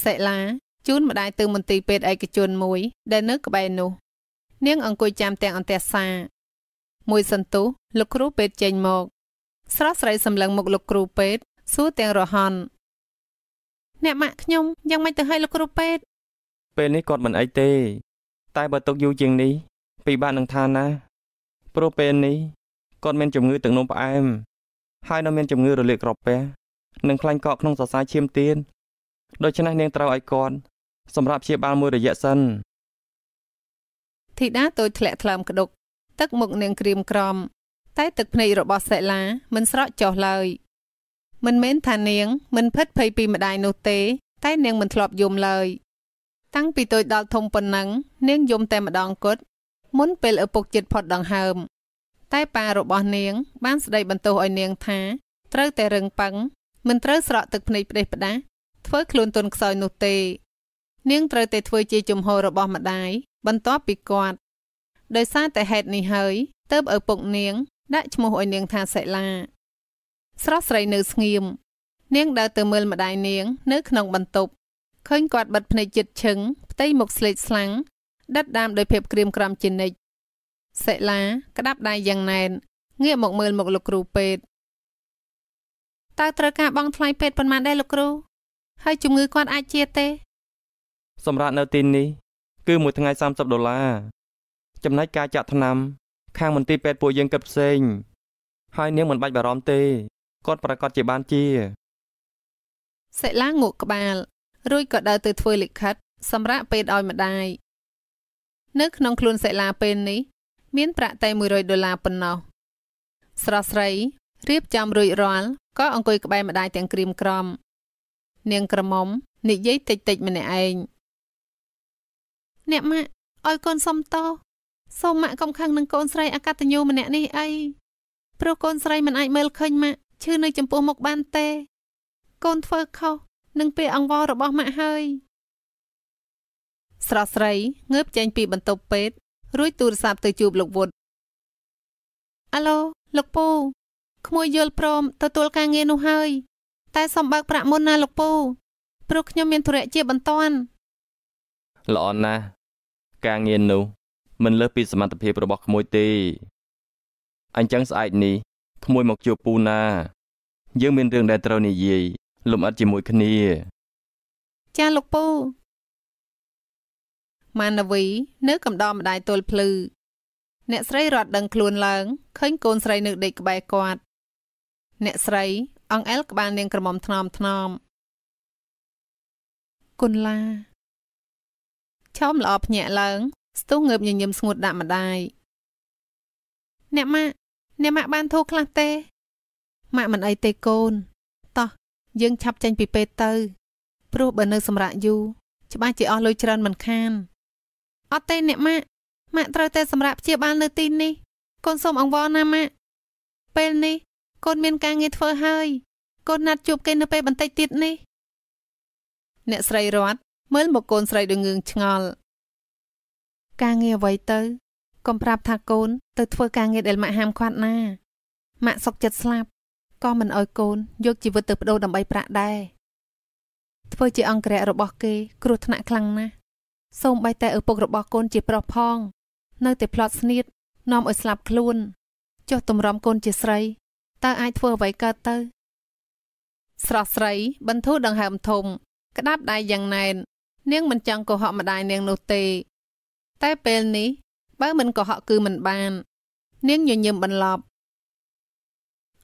សិលាជូនម្ដាយទៅមន្ទីរពេទ្យឯកជនមួយដែលនៅ ក្បែរនោះនាងអង្គុយចាំទាំងអន្ទះសា មួយសន្ទុះលោកគ្រូពេទ្យចេញមក ស្រស់ស្រីសម្លឹងមុខលោកគ្រូពេទ្យសួរទាំងរហ័នអ្នកម៉ាក់ខ្ញុំយ៉ាងម៉េចទៅឲ្យលោកគ្រូពេទ្យពេលនេះគាត់មិនអីទេ តែបើទុកយូរជាងនេះពិបាកនឹងថាណាព្រោះពេលនេះគាត់មានជំងឺទឹកនោមផ្អែមហើយនៅមានជំងឺរលាកក្រពះនិងខ្លាញ់កកក្នុងសរសៃឈាមទៀនដូច្នេះនាងត្រូវឲ្យគាត់សម្រាប់ព្យាបាលមួយរយៈសិនធីតាតូចធ្លាក់ថ្លើម ក្តុក ទឹក មុខនាងក្រៀមក្រំតែ ទឹកភ្នែករបស់សិលា មិនស្រក់ចុះឡើយមិនមែនថានាងមិនភិតភ័យពីម្ដាយនោះទេ តែ នាងមិនធ្លាប់យំឡើយតាំងពីតូចដល់ធំប៉ុណ្ណឹង នាងយំតែម្ដងគត់មុនពេលឪពុកចិត្តផុតដង្ហើមតែប៉ារបស់នាង បានស្ដីបន្ទោសឲ្យនាង ថាត្រូវតែរឹងប៉ឹងមិនត្រូវស្រក់ទឹកភ្នែកផ្ដេសផ្ដាសធ្វើខ្លួនទន់ខ្សោយនោះទេ នាងត្រូវតែធ្វើជាជំហររបស់ម្ដាយបន្ទាប់ពីគាត់ដោយសារតែហេតុនេះហើយទើបឪពុកនាង ដាក់ឈ្មោះឲ្យនាងថាសិលាស្រស់ស្រីនៅស្ងៀមនាងដើរទៅមើលម្ដាយនាងនៅក្នុងបន្ទប់ឃើញគាត់បិទភ្នែកជិតឈឹងផ្ទៃមុខស្លេកស្លាំងដិតដាមដោយភាពក្រៀមក្រំជានិច្ចសិលាក្តាប់ដៃយ៉ាងណែនងាកមកមើលមុខលោកគ្រូពេទ្យតើត្រូវការបង់ថ្លៃពេទ្យប៉ុន្មានដែរលោកគ្រូហើយជំងឺគាត់អាចជាទេ សម្រាប់នៅទីនេះគឺមួយថ្ងៃ30ដុល្លារចំណែកការចាក់ថ្នាំ ខាងមន្ទីរពេទ្យពួកយើងគិតផ្សេងហើយនាងមិនបាច់បារម្ភទេគាត់ប្រកាសជាបានជាសិលាងក់ក្បាល រួចក៏ដើរទៅធ្វើលិខិត សម្រាប់ពេទ្យឲ្យម្ដាយនៅក្នុងខ្លួនសិលាពេលនេះ មាន ប្រាក់តែ100ដុល្លារប៉ុណ្ណោះស្រស់ស្រីរៀបចំរួចរាល់ក៏អង្គុយក្បែរម្ដាយទាំងក្រៀមក្រំនាងក្រមុំនិយាយតិចតិចម្នាក់ឯងអ្នកម៉ាក់ឲ្យកូនសុំតសូមម៉ាក់កំខាំងនឹងកូនស្រីអកតញ្ញូម្នាក់នេះអីព្រោះកូនស្រីមិនអាចមើលឃើញម៉ាក់ឈឺនៅ ចំពោះមុខបានទេ កូនធ្វើខុសនឹងពេលអង្វររបស់ម៉ាក់ហើយស្រស់ស្រីងើបចេញ ពី បន្ទប់ពេទ្យរួចទូរស័ព្ទទៅជួបលោកវុឌ្ឍអាឡូលោកពូក្មួយយល់ព្រមទទួលការងារនោះហើយតែសូមបើកប្រាក់មុនណាលោកពូព្រោះខ្ញុំមានធុរៈជាបន្ទាន់ល្អណាស់ការងារនោះមិនលើសពីសមត្ថភាពរបស់ក្មួយទេអញ្ចឹងស្អែកនេះក្មួយមកជួបពូណា យើងមានរឿងដែលត្រូវនិយាយលំអិតជាមួយគ្នាចាលោកពូម៉ានវី នៅកំដរម្ដាយទល់ភ្លឺអ្នកស្រីរត់ដឹងខ្លួនឡើងឃើញកូនស្រីនៅ ដេកក្បែរគាត់អ្នកស្រី អង្អែលក្បាលនាងក្រមុំថ្នមថ្នមគុណឡាឆោមល្អភ្ញាក់ឡើង ស្ទុះងើបញញឹមស្ងួតដាក់ម្ដាយអ្នកម៉ាក់អ្នកម៉ាក់បានធូរខ្លះទេម៉ាក់មិនអីទេកូនតោះ យើងឆាប់ចេញពីពេទ្យទៅព្រោះបើនៅ សម្រាប់យូរច្បាស់ជាអស់លុយច្រើនមិនខានអត់ទេអ្នកម៉ាក់ម៉ាក់ត្រូវតែសម្រាប់ព្យាបាលនៅទីនេះកូនសូមអង្វរណាម៉ាក់ពេលនេះកូនមានការងារធ្វើហើយកូនណាត់ជួបគេនៅពេលបន្តិចទៀតនេះអ្នកស្រីរតមើលមកកូនស្រីដងឿងឆ្ងល់ការងារអ្វីទៅកុំប្រាប់ថាកូនទៅធ្វើការងារដែលម៉ាក់ហាមឃាត់ណាម៉ាក់សុកចិត្តស្លាប់ក៏មិនអោយកូនយកជីវិតទៅបដូរដើម្បីប្រាក់ដែរធ្វើជាអង្គរៈរបស់គេគ្រោះថ្នាក់ខ្លាំងណាស់សូមបីតែឪពុករបស់កូនជាប្រុសផងនៅតែផ្លត់ស្នៀតនាំឲ្យស្លាប់ខ្លួនចុះតម្រាំកូនជាស្រីតើអាចធ្វើអ្វីកើតទៅស្រស់ស្រីបន្ធូរដង្ហើមធំក្តាប់ដៃយ៉ាងណែននាងមិនចង់កុហកម្ដាយនាងនោះទេ តែពេលនេះបើមិនកុហកគឺមិនបាន នាងញញឹមបន្លប់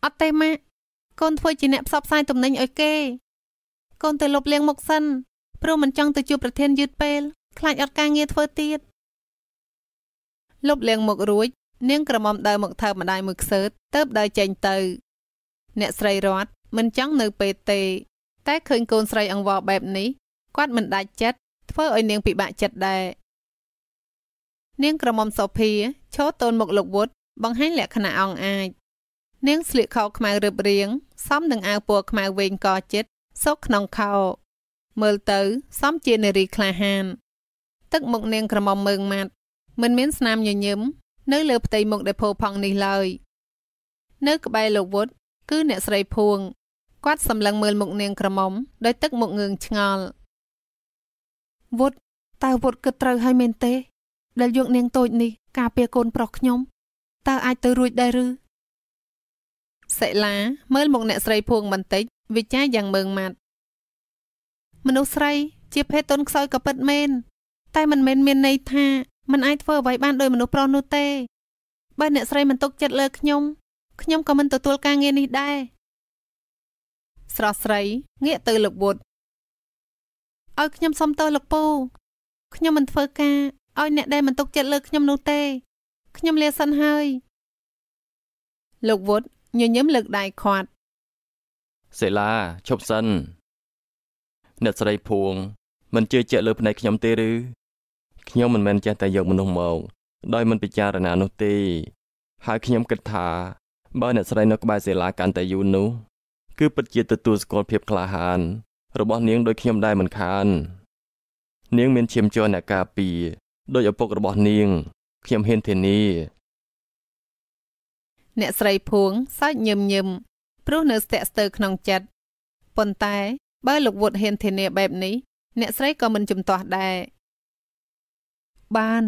អត់ទេម៉ាក់កូនធ្វើជាអ្នកផ្សព្វផ្សាយទំនិញឲ្យគេកូនទៅលុបលាងមុខសិនព្រោះមិនចង់ទៅជួបប្រធានយឺតពេល ខ្លាចអត់ការងារធ្វើទៀតលុបលាងមុខរួចនាងក្រមុំដើរមកថើបម្ដាយមួយខ្សើតទៅដើរចេញទៅ អ្នកស្រីរតមិនចង់នៅពេទ្យទេតែឃើញកូនស្រីអង្វរបែបនេះគាត់មិនដាច់ចិត្តធ្វើឲ្យនាងពិបាកចិត្តដែរនាងក្រមុំសូភាឈរតូនមកលោកវុតបង្ហាញលក្ខណៈអង្អាចនាងស្លៀកខោខ្មៅរឹបរាងសមនឹងអាវពណ៌ខ្មៅវែងកចិត្តសុកក្នុងខោមើលទៅសមជានារីក្លាហានទឹកមុខនាងក្រមុំមើងម៉ាត់មិនមានស្នាមញញឹមនៅលើផ្ទៃមុខដែលផូផង់នេះឡើយ នៅក្បែរលោកវុតគឺអ្នកស្រីភួងគាត់សម្លឹងមើលមុខនាងក្រមុំ ដោយទឹកមុខងឿងឆ្ងល់វុតតើវុតគិតត្រូវហើយមែនទេដែលយកនាងតូចនេះការពារកូនប្រុសខ្ញុំតើអាចទៅរួចដែរឬសិលាមើលមុខអ្នកស្រីភួងបន្តិចវិចារយ៉ាងមើងម៉ាត់មនុស្សស្រីជាភេទតុនខ្សោយក៏ពិតមែនតែមិនមែនមានន័យថាមិនអាចធ្វើអ្វីបានដោយមនុស្សប្រុសនោះទេបើអ្នកស្រីមិនទុកចិត្តលើខ្ញុំខ្ញុំក៏មិនទទួលការងារនេះដែរស្រស់ស្រីងាកទៅលោកវុតឲ្យខ្ញុំសុំទោសលោកពូខ្ញុំមិនធ្វើការឲ្យ អ្នកដែលមិនទុកចិត្តលើខ្ញុំនោះទេខ្ញុំលាសិនហើយលោកវុតញញឹមលើកដៃខាត់សេឡាឈប់សិនអ្នកស្រីភួងមិនជឿជាក់លើភ្នែកខ្ញុំទេឬខ្ញុំមិនមែនចេះតែយកមនុស្សមកដោយមិនពិចារណានោះទេហើយខ្ញុំគិតថា បើអ្នកស្រីនៅក្បែរសិលាកាន់តែយូរនោះ គឺពិតជាទទួលស្គាល់ភាពក្លាហាន របស់នាងដូចខ្ញុំដែរមិនខាន នាងមានឈាមជន់អ្នកការពី ដោយឪពុករបស់នាង ខ្ញុំហ៊ានធានាអ្នកស្រីភួងសើចញឹមញឹមព្រោះនៅស្ទាក់ស្ទើរក្នុងចិត្តប៉ុន្តែ បើលោកវុតហ៊ានធានាបែបនេះអ្នកស្រីក៏មិនជំទាស់ដែរបាន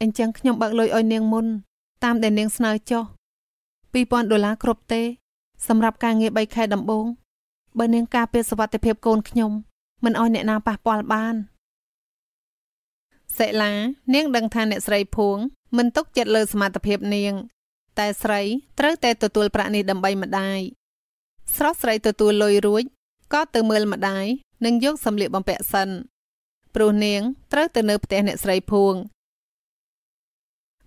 អញ្ចឹងខ្ញុំបើកលុយឲ្យនាងមុនតាមដែលនាងស្នើចុះ2000ដុល្លារគ្រប់ទេសម្រាប់ការងារ3ខែដំបូងបើនាងការពារសុវត្ថិភាពកូនខ្ញុំមិនឲ្យអ្នកណាប៉ះពាល់បានសិលា នាងដឹងថាអ្នកស្រីភួងមិនទុកចិត្តលើ សមត្ថភាពនាង តែស្រីត្រូវតែទទួលប្រាក់នេះដើម្បីម្ដាយស្រស់ស្រីទទួលលុយរួចក៏ទៅមើលម្ដាយនិងយកសម្លៀកបំពាក់សិនព្រោះនាង ត្រូវទៅនៅផ្ទះអ្នកស្រីភួង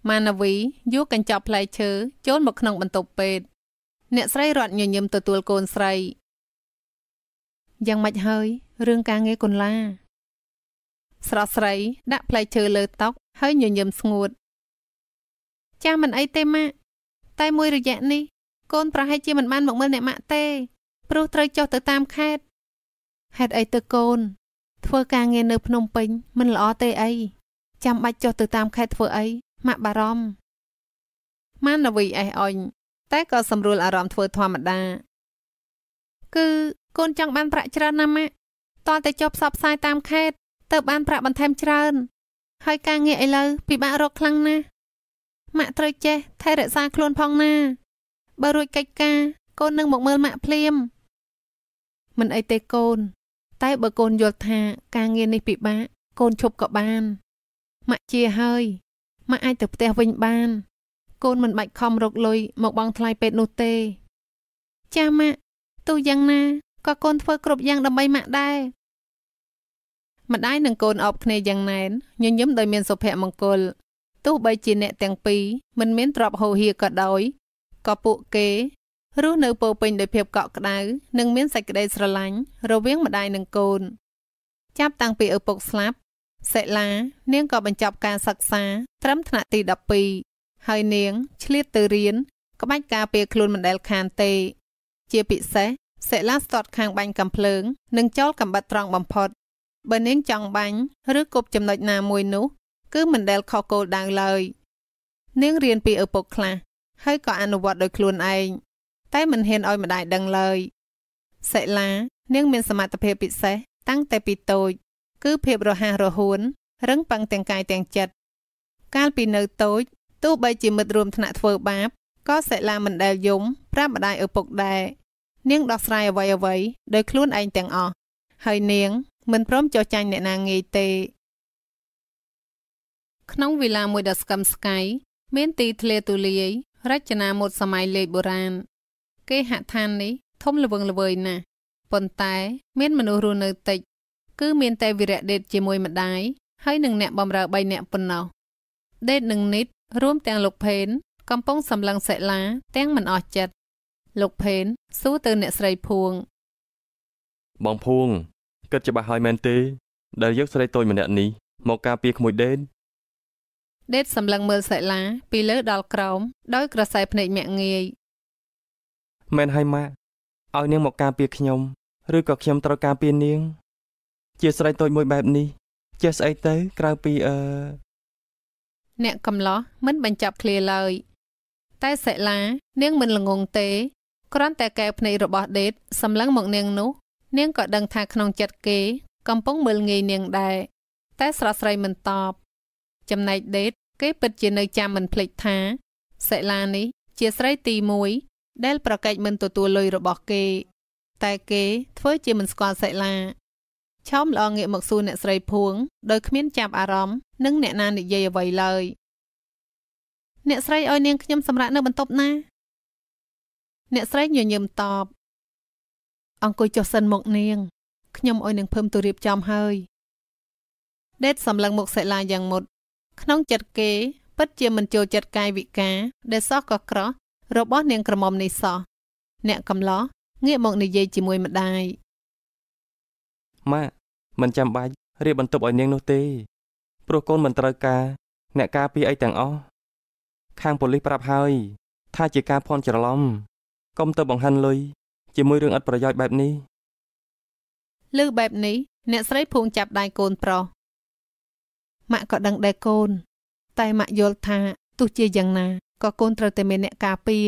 ម៉ាណវីយកកញ្ចប់ផ្លែឈើចូលមកក្នុង បន្ទប់ពេទ្យអ្នកស្រីរត់ញញឹមទទួលកូនស្រីយ៉ាងម៉េចហើយរឿងការងារកុនឡា ស្រស់ស្រីដាក់ផ្លែឈើលើតុហើយញញឹមស្ងួតចាស់មិនអីទេម៉ាក់តែ មួយរយៈនេះកូន ប្រហែលជាមិនបានមកមើលអ្នកម៉ាក់ទេព្រោះត្រូវចុះទៅតាមខេត្តហេតុអីទៅកូនធ្វើការងារនៅភ្នំពេញមិនល្អទេអីចាំបាច់ចុះទៅតាមខេត្តធ្វើអីម៉ាក់បារម្ភម៉ានវីអេះអុញតែក៏សម្រួលអារម្មណ៍ធ្វើធម្មតា គឺកូនចង់បានប្រាក់ច្រើនណាស់ម៉ាក់តើតែចុះផ្សព្វផ្សាយតាមខេត្តទៅបានប្រាក់បន្ថែមច្រើន ហើយការងារឥឡូវពិបាករកខ្លាំងណាស់ម៉ាក់ត្រូវចេះថែរក្សាខ្លួនផងណាបើរួចកិច្ចការកូននឹងមកមើលម៉ាក់ភ្លាម មិនអីទេកូនតែបើកូនយល់ថាការងារនេះពិបាកកូនឈប់ក៏បានម៉ាក់ជាហើយម៉ាក់អាចទៅផ្ទះវិញបាន កូនមិនបាច់ខំរកលុយមកបង់ថ្លៃពេទ្យនោះទេចាម៉ាក់ទោះយ៉ាងណាក៏កូនធ្វើគ្រប់យ៉ាងដើម្បីម៉ាក់ដែរម្ដាយនិងកូនអបគ្នាយ៉ាងណែនញញឹមដោយមានសុភមង្គលទោះបីជាអ្នកទាំងពីរមិនមានទ្រព្យហូរហៀរក៏ដោយក៏ពួកគេរស់នៅពោពេញដោយភាពកក់ក្ដៅនិងមានសេចក្តីស្រឡាញ់រវាងម្ដាយនិងកូនចាប់តាំងពីឪពុកស្លាប់សិលានាងក៏បញ្ចប់ការសិក្សាត្រឹមថ្នាក់ទី12ហើយនាងឆ្លៀតទៅរៀន ក្បាច់ការពារខ្លួនមិនដែលខានទេ ជាពិសេសសិលាស្ទាត់ខាងបាញ់កំភ្លើងនិងចោលកំបិតត្រង់បំផុតបើនាងចង់បាញ់ឬគប់ចំណុចណាមួយនោះគឺមិនដែលខុសគោលដៅឡើយនាងរៀនពីឪពុកខ្លះ ហើយក៏អនុវត្តដោយខ្លួនឯងតែមិនហ៊ានឲ្យម្ដាយដឹងឡើយសិលានាងមានសមត្ថភាពពិសេសតាំង តែពីតូចគឺភាពរហ័សរហួនរឹងប៉ឹងទាំងកាយទាំងចិត្តកាលពីនៅតូចទោះបីជាមិត្តរួមថ្នាក់ធ្វើ បាបក៏សិលាមិនដែលយំ ប្រាប់ម្ដាយឪពុកដែរនាងដោះស្រាយអ្វីអ្វីដោយខ្លួនឯងទាំងអស់ហើយនាង មិនព្រមចោះចាញ់អ្នកណាងាយទេក្នុងវិឡាមួយដ៏ស្កឹមស្កៃមានទីធ្លាទូលាយ រចនាម៉ូដសម័យលេខបុរាណគេហដ្ឋាននេះធំល្វឹងល្វើយណាស់ប៉ុន្តែមានមនុស្សរស់នៅតិច គឺ មានតែវីរៈដេត ជាមួយម្ដាយហើយនឹងអ្នកបំរើ3អ្នកប៉ុណ្ណោះដេតនិងនិតរួមទាំងលោកផេន កំពុង សម្លឹងសិលាទាំងមិនអស់ចិត្តលោកផេនសួរទៅអ្នកស្រីភួងបងភួងគិតច្បាស់ហើយមែនទេដែលយកស្រីតូចម្នាក់នេះ មកការពារក្មួយដេតដេតសម្លឹងមើលសិលាពីលើដល់ក្រោម ដោយក្រសែភ្នែកមាក់ងាយមែនហើយម៉ាក់ឲ្យនាងមកការពារខ្ញុំ ឬក៏ខ្ញុំត្រូវការពារនាង ជាស្រីតូចមួយបែបនេះចេះស្អីទៅក្រៅពីអឺអ្នកកំឡោះមិនបញ្ចប់ឃ្លាឡើយតែសិលានាងមិនល្ងងទេគ្រាន់តែកែវភ្នែករបស់ដេត សម្លឹងមកនាងនោះនាងក៏ដឹងថាក្នុងចិត្តគេ កំពុងមើលងាយនាងដែរតែស្រស់ស្រីមិនតបចំណែកដេតគេពិតជានៅចាំមិនភ្លេចថាសិលានេះ ជាស្រីទី1ដែល ប្រកែកមិនទទួលលុយរបស់គេ តែគេ ធ្វើជាមិនស្គាល់សិលាឆោមល្អងាកមកសួរអ្នកស្រីភួងដោយគ្មានចាប់អារម្មណ៍និងអ្នកណានិយាយអ្វីឡើយអ្នកស្រីឲ្យនាងខ្ញុំសម្រាប់នៅបន្ទប់ណា អ្នកស្រីញញឹមតបអង្គុយចុះសិនមកនាងខ្ញុំឲ្យនឹងភឹមទៅរៀបចំហើយដេតសម្លឹងមុខសិលាយ៉ាងមុត ក្នុងចិត្តគេ ពិតជាមិនចូលចិត្តកាយវិការដែលសោះក៏ក្រោះរបស់ នាងក្រមុំនេះសោះអ្នកកំឡោះងាកមកនិយាយជាមួយម្ដាយម៉ាក់មិនចាំបាច់រៀបបន្ទប់ឲ្យនាង នោះទេព្រោះកូនមិនត្រូវការអ្នកការពារអីទាំងអស់ខាងប៉ូលីសប្រាប់ហើយ ថាជាការភ័ន្តច្រឡំកុំទៅបង្ហិនលុយជាមួយរឿងឥតប្រយោជន៍បែបនេះលើបែបនេះអ្នកស្រីភួងចាប់ដៃកូនប្រុសម៉ាក់ក៏ដឹងដែរកូន តែម៉ាក់យល់ថាទោះជាយ៉ាងណាក៏កូនត្រូវតែមានអ្នកការពារ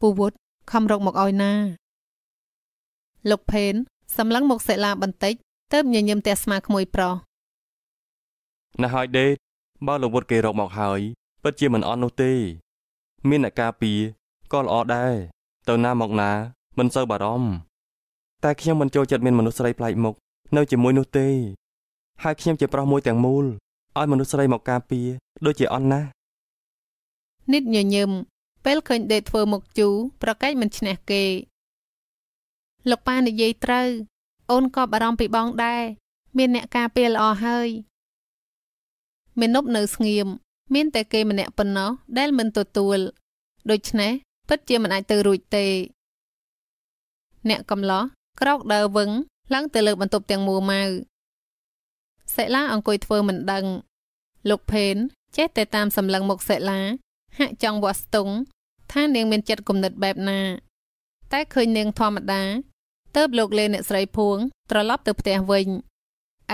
ពូវុតខំរកមកឲ្យណា លោកផេន សម្លឹងមកសិលាបន្តិចទើបញញឹមទះស្មាក្មួយប្រុសណាស់ហើយដេតបើលោកវុតគេរកមកហើយពិតជាមិនអន់នោះទេមានអ្នកការពារក៏ល្អដែរទៅណាមកណា មិនសូវបារម្ភតែខ្ញុំមិនចូលចិត្តមានមនុស្សស្រីប្លែកមុខនៅជាមួយនោះទេហើយខ្ញុំជាប្រុសមួយទាំងមូលឲ្យមនុស្សស្រី មកការពារដូចជាអន់ណាស់និតញញឹមពេលឃើញដេកធ្វើមុខជូរប្រកែកមិនឈ្នះគេ លោកប៉ានិយាយត្រូវ អូនក៏បារម្ភពីបងដែរមានអ្នកការពារល្អហើយមាណពនៅស្ងៀមមានតែគេម្នាក់ប៉ុណ្ណោះដែលមិនទទួលដូច្នេះពិតជាមិនអាចទៅរួចទេ អ្នកកំឡោះក្រោកដើរវឹងឡើងទៅលើបន្ទប់ទាំងមួម៉ៅសិលាអង្គុយធ្វើមិនដឹងលោកផេនចេះតែតាមសម្លឹងមុខសិលាហាក់ចង់វាស់ស្ទង់ថា នាងមានចិត្តគំនិតបែបណា តែឃើញនាងធម្មតាទៅបលោក លេ អ្នកស្រីភួង ត្រឡប់ទៅផ្ទះវិញ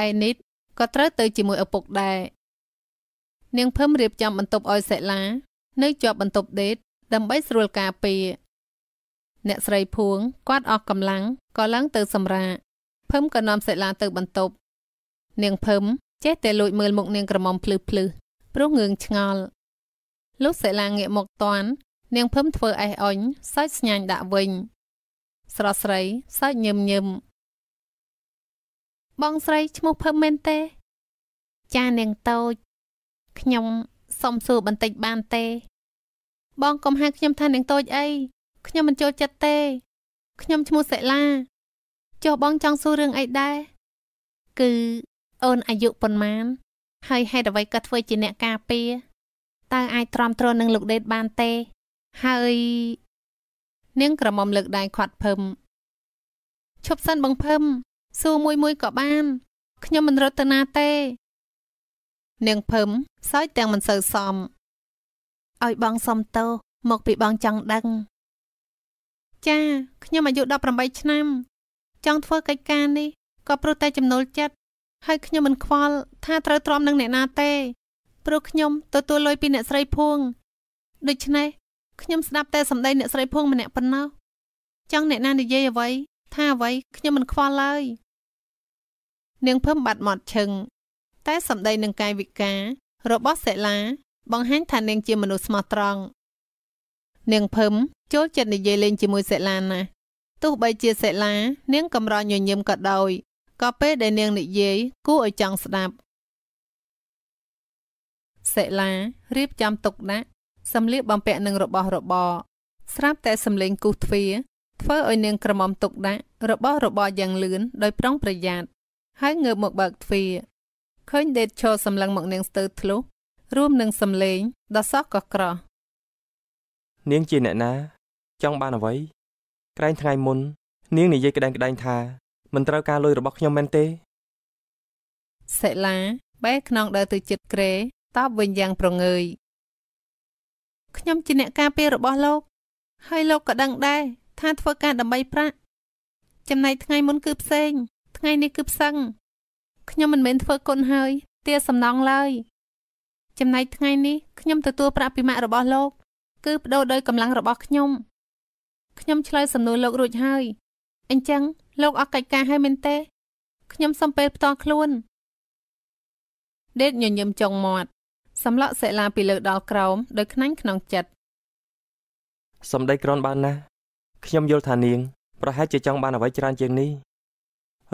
ឯនិតក៏ត្រូវទៅជាមួយឪពុកដែរនាងភឹមរៀបចំបន្ទប់ឲ្យសិលានៅជាប់បន្ទប់ដេតដើម្បីស្រួលការពារអ្នកស្រីភួងគាត់អស់កម្លាំងក៏ឡើងទៅសម្រាកភឹមក៏នាំសិលាទៅបន្ទប់នាងភឹមចេះតែលួចមើលមុខនាងក្រមុំភ្លឺភ្លឺព្រោះងឿងឆ្ងល់លុះសិលាងាកមកតាន់នាងភឹមធ្វើអេះអុញសើចស្ញាញ់ដាក់វិញ ស្រស់ស្រីសើចញឹមញឹមបងស្រីឈ្មោះភឹមមែនទេ ចានាងតូចខ្ញុំសុំសួរបន្តិចបានទេ បងកុំហៅខ្ញុំថានាងតូចអីខ្ញុំមិនចូលចិត្តទេខ្ញុំឈ្មោះសិលាចុះបងចង់សួររឿងអីដែរគឺអូនអាយុប៉ុន្មានហើយហេតុអ្វីក៏ធ្វើជាអ្នកការពារតើអាចទ្រាំទ្រនឹងលោកដេតបានទេ ហើយនាងក្រមុំលើកដៃខាត់ភឹមឈប់សិនបងភឹមសួរមួយមួយក៏បានខ្ញុំមិនរត់ទៅណាទេនាងភឹមសើចទាំងមិនសូវសមឲ្យបងសុំតោមកពីបងចង់ដឹង ចាខ្ញុំអាយុ18ឆ្នាំ ចង់ធ្វើកិច្ចការនេះក៏ព្រោះតែចំណូលចិត្តហើយខ្ញុំមិនខ្វល់ថាត្រូវទ្រាំនឹងអ្នកណាទេព្រោះខ្ញុំទទួលលុយពីអ្នកស្រីភួងដូច្នេះខ្ញុំស្ដាប់តែសម្ដីអ្នកស្រីភួងម្នាក់ប៉ុណ្ណោះ ចង់អ្នកណានិយាយអ្វីថាអ្វីខ្ញុំមិនខ្វល់ឡើយនាងភឹមបាត់មាត់ឈឹងតែសម្ដីនឹងកាយវិការរបស់សិលាបង្ហាញថានាងជាមនុស្សស្មោះត្រង់នាងភឹមចូលចិត្តនិយាយលេងជាមួយសិលាណាស់ទោះបីជាសិលានាងកម្រញញឹមក៏ដោយក៏ពេលដែលនាងនិយាយគួរឲ្យចង់ស្ដាប់សិលារៀបចំទុកដាក់សម្លៀកបំពាក់នឹងរបស់របរស្រាប់តែសម្លេងគូសទ្វារធ្វើឲ្យនាងក្រមុំទុកដាក់របស់របរយ៉ាងលឿនដោយប្រុងប្រយ័ត្នហើយងើបមកបើកទ្វារឃើញដេតឈរសម្លឹងមកនាងស្ទើរធ្លុះរួមនឹងសម្លេងដ៏សោះកក្រោះនាងជាអ្នកណាចង់បានអ្វី ក្រែងថ្ងៃមុន នាងនិយាយក្តែងក្តែងថាមិនត្រូវការលុយរបស់ខ្ញុំមែនទេសិលាបែរខ្នងដើរទៅជិតក្រេតបវិញយ៉ាងប្រងើយខ្ញុំជាអ្នកការពាររបស់លោក ហើយលោកក៏ដឹងដែរថាធ្វើការដើម្បីប្រាក់ចំណែកថ្ងៃមុនគឺផ្សេង ថ្ងៃនេះគឺផ្សឹងខ្ញុំមិនមែនធ្វើគុណហើយទាសំណងឡើយចំណែកថ្ងៃនេះខ្ញុំទទួលប្រាក់ពីម៉ាក់របស់លោកគឺបដូរដោយកម្លាំងរបស់ខ្ញុំខ្ញុំឆ្លើយសំណួរលោករួចហើយ អញ្ចឹងលោកអស់កិច្ចការហើយមែនទេខ្ញុំសុំពេលផ្ទាល់ខ្លួនដេតញញឹមចុងមាត់សម្លក់សិលាពីលើដល់ក្រោមដោយខ្នាញ់ក្នុងចិត្តសម្ដីក្រនបានណាស់ខ្ញុំយល់ថានាងប្រហែលជាចង់បានអ្វីច្រើនជាងនេះ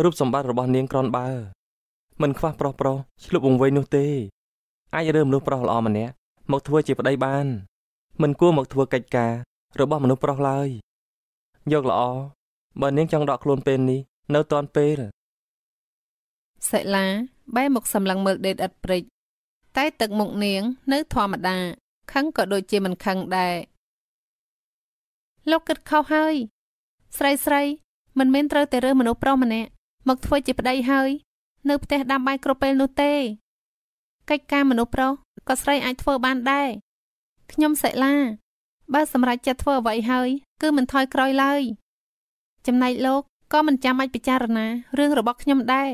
រូបសម្បត្តិរបស់នាងក្រនបើមិនខ្វះប្រុសប្រុសឆ្លុបវង្វេងនោះទេ អាចរើមនុស្សប្រុសល្អម្នាក់មកធ្វើជាប្តី បានមិនគួរមកធ្វើកិច្ចការរបស់ មនុស្សប្រុសឡើយយកល្អបើនាងចង់ដកខ្លួនពេលនេះនៅតាន់ពេលសិលាបែរមកសម្លឹងមើលដេតឥតព្រិចតែទឹកមុខនាង នៅធម្មតាខឹងក៏ដូចជាមិនខឹងដែរលោកគិតខុសហើយ ស្រីស្រីមិនមែនត្រូវតែរើមនុស្សប្រុសម្នាក់មកធ្វើជាប្តីហើយ នៅផ្ទះដាំបាយគ្រប់ពេលនោះទេកិច្ចការមនុស្សប្រុសក៏ស្រីអាចធ្វើបានដែរខ្ញុំសិលាបើ សម្រេចចិត្តធ្វើអ្វីហើយ គឺមិនថយក្រោយឡើយចំណែកលោកក៏មិនចាំបាច់ពិចារណា រឿងរបស់ខ្ញុំដែរ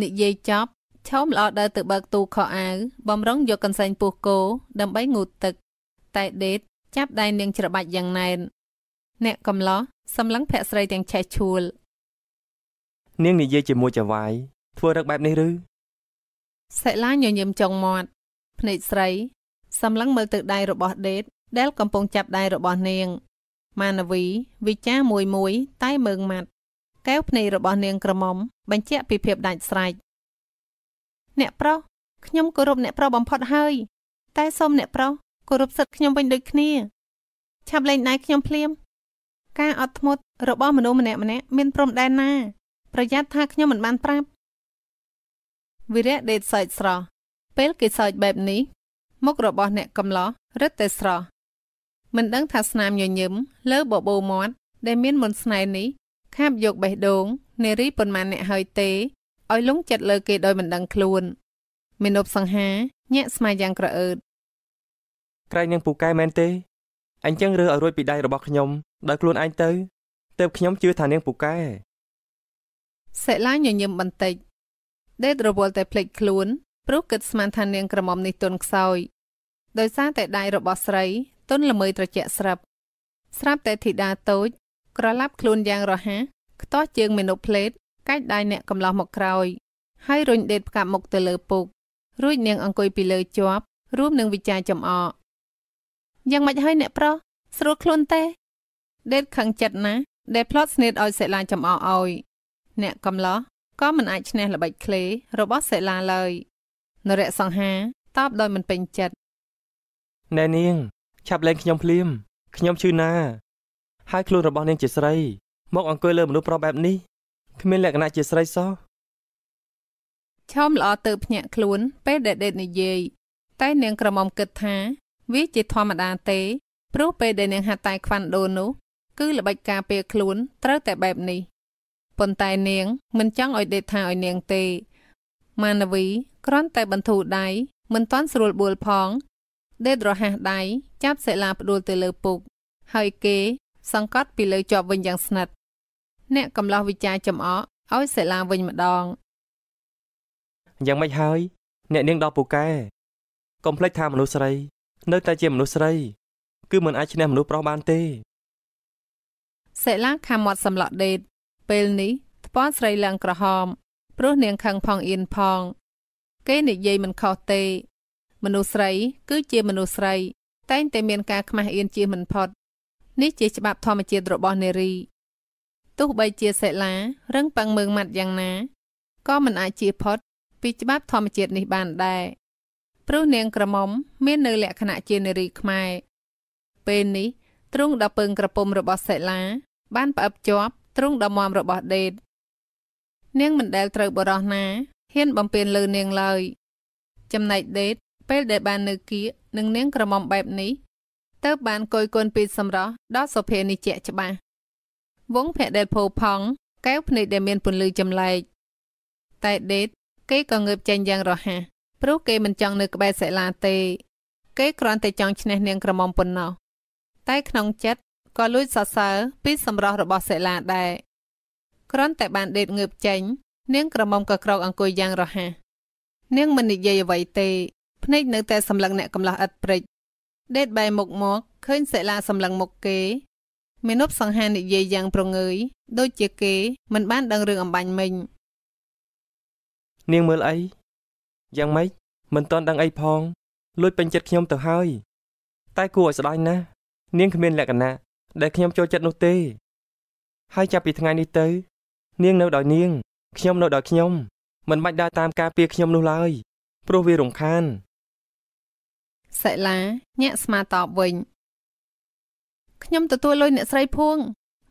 និយាយចប់ឆោមល្អដើរទៅបើកទូខោអាវបំរុងយកកន្សែងពោះគោដើម្បីងូតទឹកតែដេតចាប់ដៃនាងច្របាច់យ៉ាងណែន អ្នកកំឡោះសម្លឹងភក្ស្រីទាំងឆេះឈួលនាងនិយាយជាមួយចវាយធ្វើរឹកបែបនេះឬសិលាញញឹមចុងមាត់ភ្នែកស្រីសម្លឹងមើលទៅដៃរបស់ដេតដែលកំពុងចាប់ដៃរបស់នាងម៉ានវីវិចាមួយមួយតែមើងម៉ាត់កែវភ្នែករបស់នាងក្រមុំបញ្ជាក់ពីភាពដាច់ស្រេចអ្នកប្រុសខ្ញុំគោរពអ្នកប្រុសបំផុតហើយ តែសូមអ្នកប្រុសគោរពសិទ្ធខ្ញុំវិញដូចគ្នាឆាប់លែងណៃខ្ញុំភ្លាមការអត់ធ្មត់របស់មនុស្សម្នាក់ម្នាក់មានព្រំដែនណា ប្រយ័ត្នថាខ្ញុំមិនបានប្រាប់វិរៈដេតសើចស្រស់ពេលគេសើចបែបនេះមុខរបស់អ្នកកំឡោះរឹតតែស្រស់មិនដឹងថាស្នាមញញឹមលើបបោមាត់ដែលមានមន្តស្នេហ៍នេះខាបយកបេះដូងនារីប៉ុន្មានអ្នកហើយទេឲ្យលងចិត្តលើគេដោយមិនដឹងខ្លួនមេនប់សង្ហាញាក់ស្មៃយ៉ាងក្រអឺតក្រែងនឹងពូកែមែនទេអញ្ចឹងរើឲ្យរួចពីដៃរបស់ខ្ញុំដោយខ្លួនឯងទៅទើបខ្ញុំជឿថានាងពូកែសិលាញញឹមបន្តិច ដេតរវល់តែភ្លេចខ្លួនព្រោះគិតស្មានថានាងក្រមុំនេះទន់ខ្សោយដោយសារតែដៃរបស់ស្រីទន់ល្មើយត្រជាក់ស្រាប់ស្រាប់តែធីតាតូច ក្រឡាប់ខ្លួនយ៉ាងរហ័សខ្ទាស់ជើងមេនុផ្លេតកាច់ដៃអ្នកកំឡោះមកក្រោយហើយរុញដេតផ្កាប់មុខទៅលើពុករួចនាងអង្គុយពីលើជាប់រួមនឹងវិចារចំអកយ៉ាងម៉េចហើយអ្នកប្រុសស្រួលខ្លួនទេ ដេតខឹងចិត្តណាស់ដេតផ្លត់ស្នេតឲ្យសិលាចំអកឲ្យអ្នកកំឡោះក៏មិនអាចឈ្នះល្បិចឃ្លេរបស់សិលាឡើយនរៈសង្ហាតបដោយមិនពេញចិត្តណែនាង ឆាប់លែងខ្ញុំភ្លាមខ្ញុំឈឺណាហើយខ្លួនរបស់នាងជាស្រី មកអង្គុយលើមនុស្សប្រុសបែបនេះគ្មានលក្ខណៈជាស្រីសោះឈោមល្អទៅភ្ញាក់ខ្លួនពេលដែលដេតនិយាយតែ នាង ក្រមុំគិតថាវាជាធម្មតាទេ ព្រោះពេលដែលនាងហាត់តែខ្វាន់ដូនោះ គឺល្បិចការពារខ្លួនត្រូវតែបែបនេះប៉ុន្តែនាង មិនចង់ឲ្យដេតថាឲ្យនាងទេម៉ានវីគ្រាន់តែបន្ធូរដៃមិនទាន់ស្រួលបួលផងដេតរហ័សដៃចាប់សិលាផ្ដួលទៅលើពុកហើយគេ សង្កត់ ពីលើជាប់វិញយ៉ាងស្និទ្ធអ្នកកំឡោះវិចារចំអកឲ្យសិលាវិញម្ដងយ៉ាងម៉េចហើយ អ្នកនាងដល់ពូកែកុំភ្លេចថាមនុស្សស្រី នៅតែជាមនុស្សស្រី គឺមិនអាចឈ្នះមនុស្សប្រុសបានទេសិលាខំមាត់សម្លក់ដេត ពេលនេះថ្ពាល់ស្រីឡើងក្រហម ព្រោះនាងខឹងផងអៀនផង គេនិយាយមិនខុសទេ មនុស្សស្រី គឺជាមនុស្សស្រី តែងតែមានការខ្មាស់អៀនជាមិនផុតនេះជាច្បាប់ធម្មជាតិរបស់នារីទោះបីជាសិលារឹងប៉ឹងមើងម៉ាត់យ៉ាងណាក៏មិនអាចជៀសផុតពីច្បាប់ធម្មជាតិនេះបានដែរព្រោះនាងក្រមុំមាននៅលក្ខណៈជានារីខ្មែរពេលនេះទ្រង់ដល់ពឹងក្រពុំរបស់សិលាបានផ្អឹបជាប់ទ្រង់ដល់មមរបស់ដេត នាងមិនដែលត្រូវបរោះណាហ៊ានបំពេញលើនាងឡើយ ចំណែកដេតពេលដែលបាននៅគៀកនឹងនាងក្រមុំបែបនេះទៅបានគយគន់ពី សម្រស់ដល់សុភេនេះជាច្បាស់វងភ័ក្រដែលផូផង់កែវភ្នែកដែលមានពន្លឺចម្លែកតែដេតគេក៏ងើបចេញយ៉ាងរហ័សព្រោះគេមិនចង់នៅក្បែរសិលាទេ គេគ្រាន់តែចង់ឈ្នះនាងក្រមុំប៉ុណ្ណោះតែក្នុងចិត្តក៏លួចសរសើរពីសម្រស់របស់សិលាដែរគ្រាន់តែបានដេតងើបចេញ នាងក្រមុំក៏ក្រោកអង្គុយយ៉ាងរហ័សនាងមិននិយាយអ្វីទេ ភ្នែកនៅតែសម្លឹងអ្នកកំឡោះឥតព្រិចដេតបែរមុខមកឃើញសិលាសម្លឹងមុខគេមាណពសង្ហានិយាយយ៉ាងប្រងើយដូចជាគេមិនបានដឹងរឿងអំបញ្ញមិញនាងមើលអីយ៉ាងម៉េចមិនទាន់ដឹងអីផង លួចពេញចិត្តខ្ញុំទៅហើយ តែគួរឲ្យស្ដាយណាស់នាងគ្មានលក្ខណៈដែលខ្ញុំចូលចិត្តនោះទេហើយចាប់ពីថ្ងៃនេះទៅ នាងនៅដោយនាងខ្ញុំនៅដោយខ្ញុំមិនបាច់ដើរតាមការពារខ្ញុំនោះឡើយព្រោះវារំខានសិលាញាក់ស្មាតបវិញខ្ញុំទទួលលុយអ្នកស្រីភួង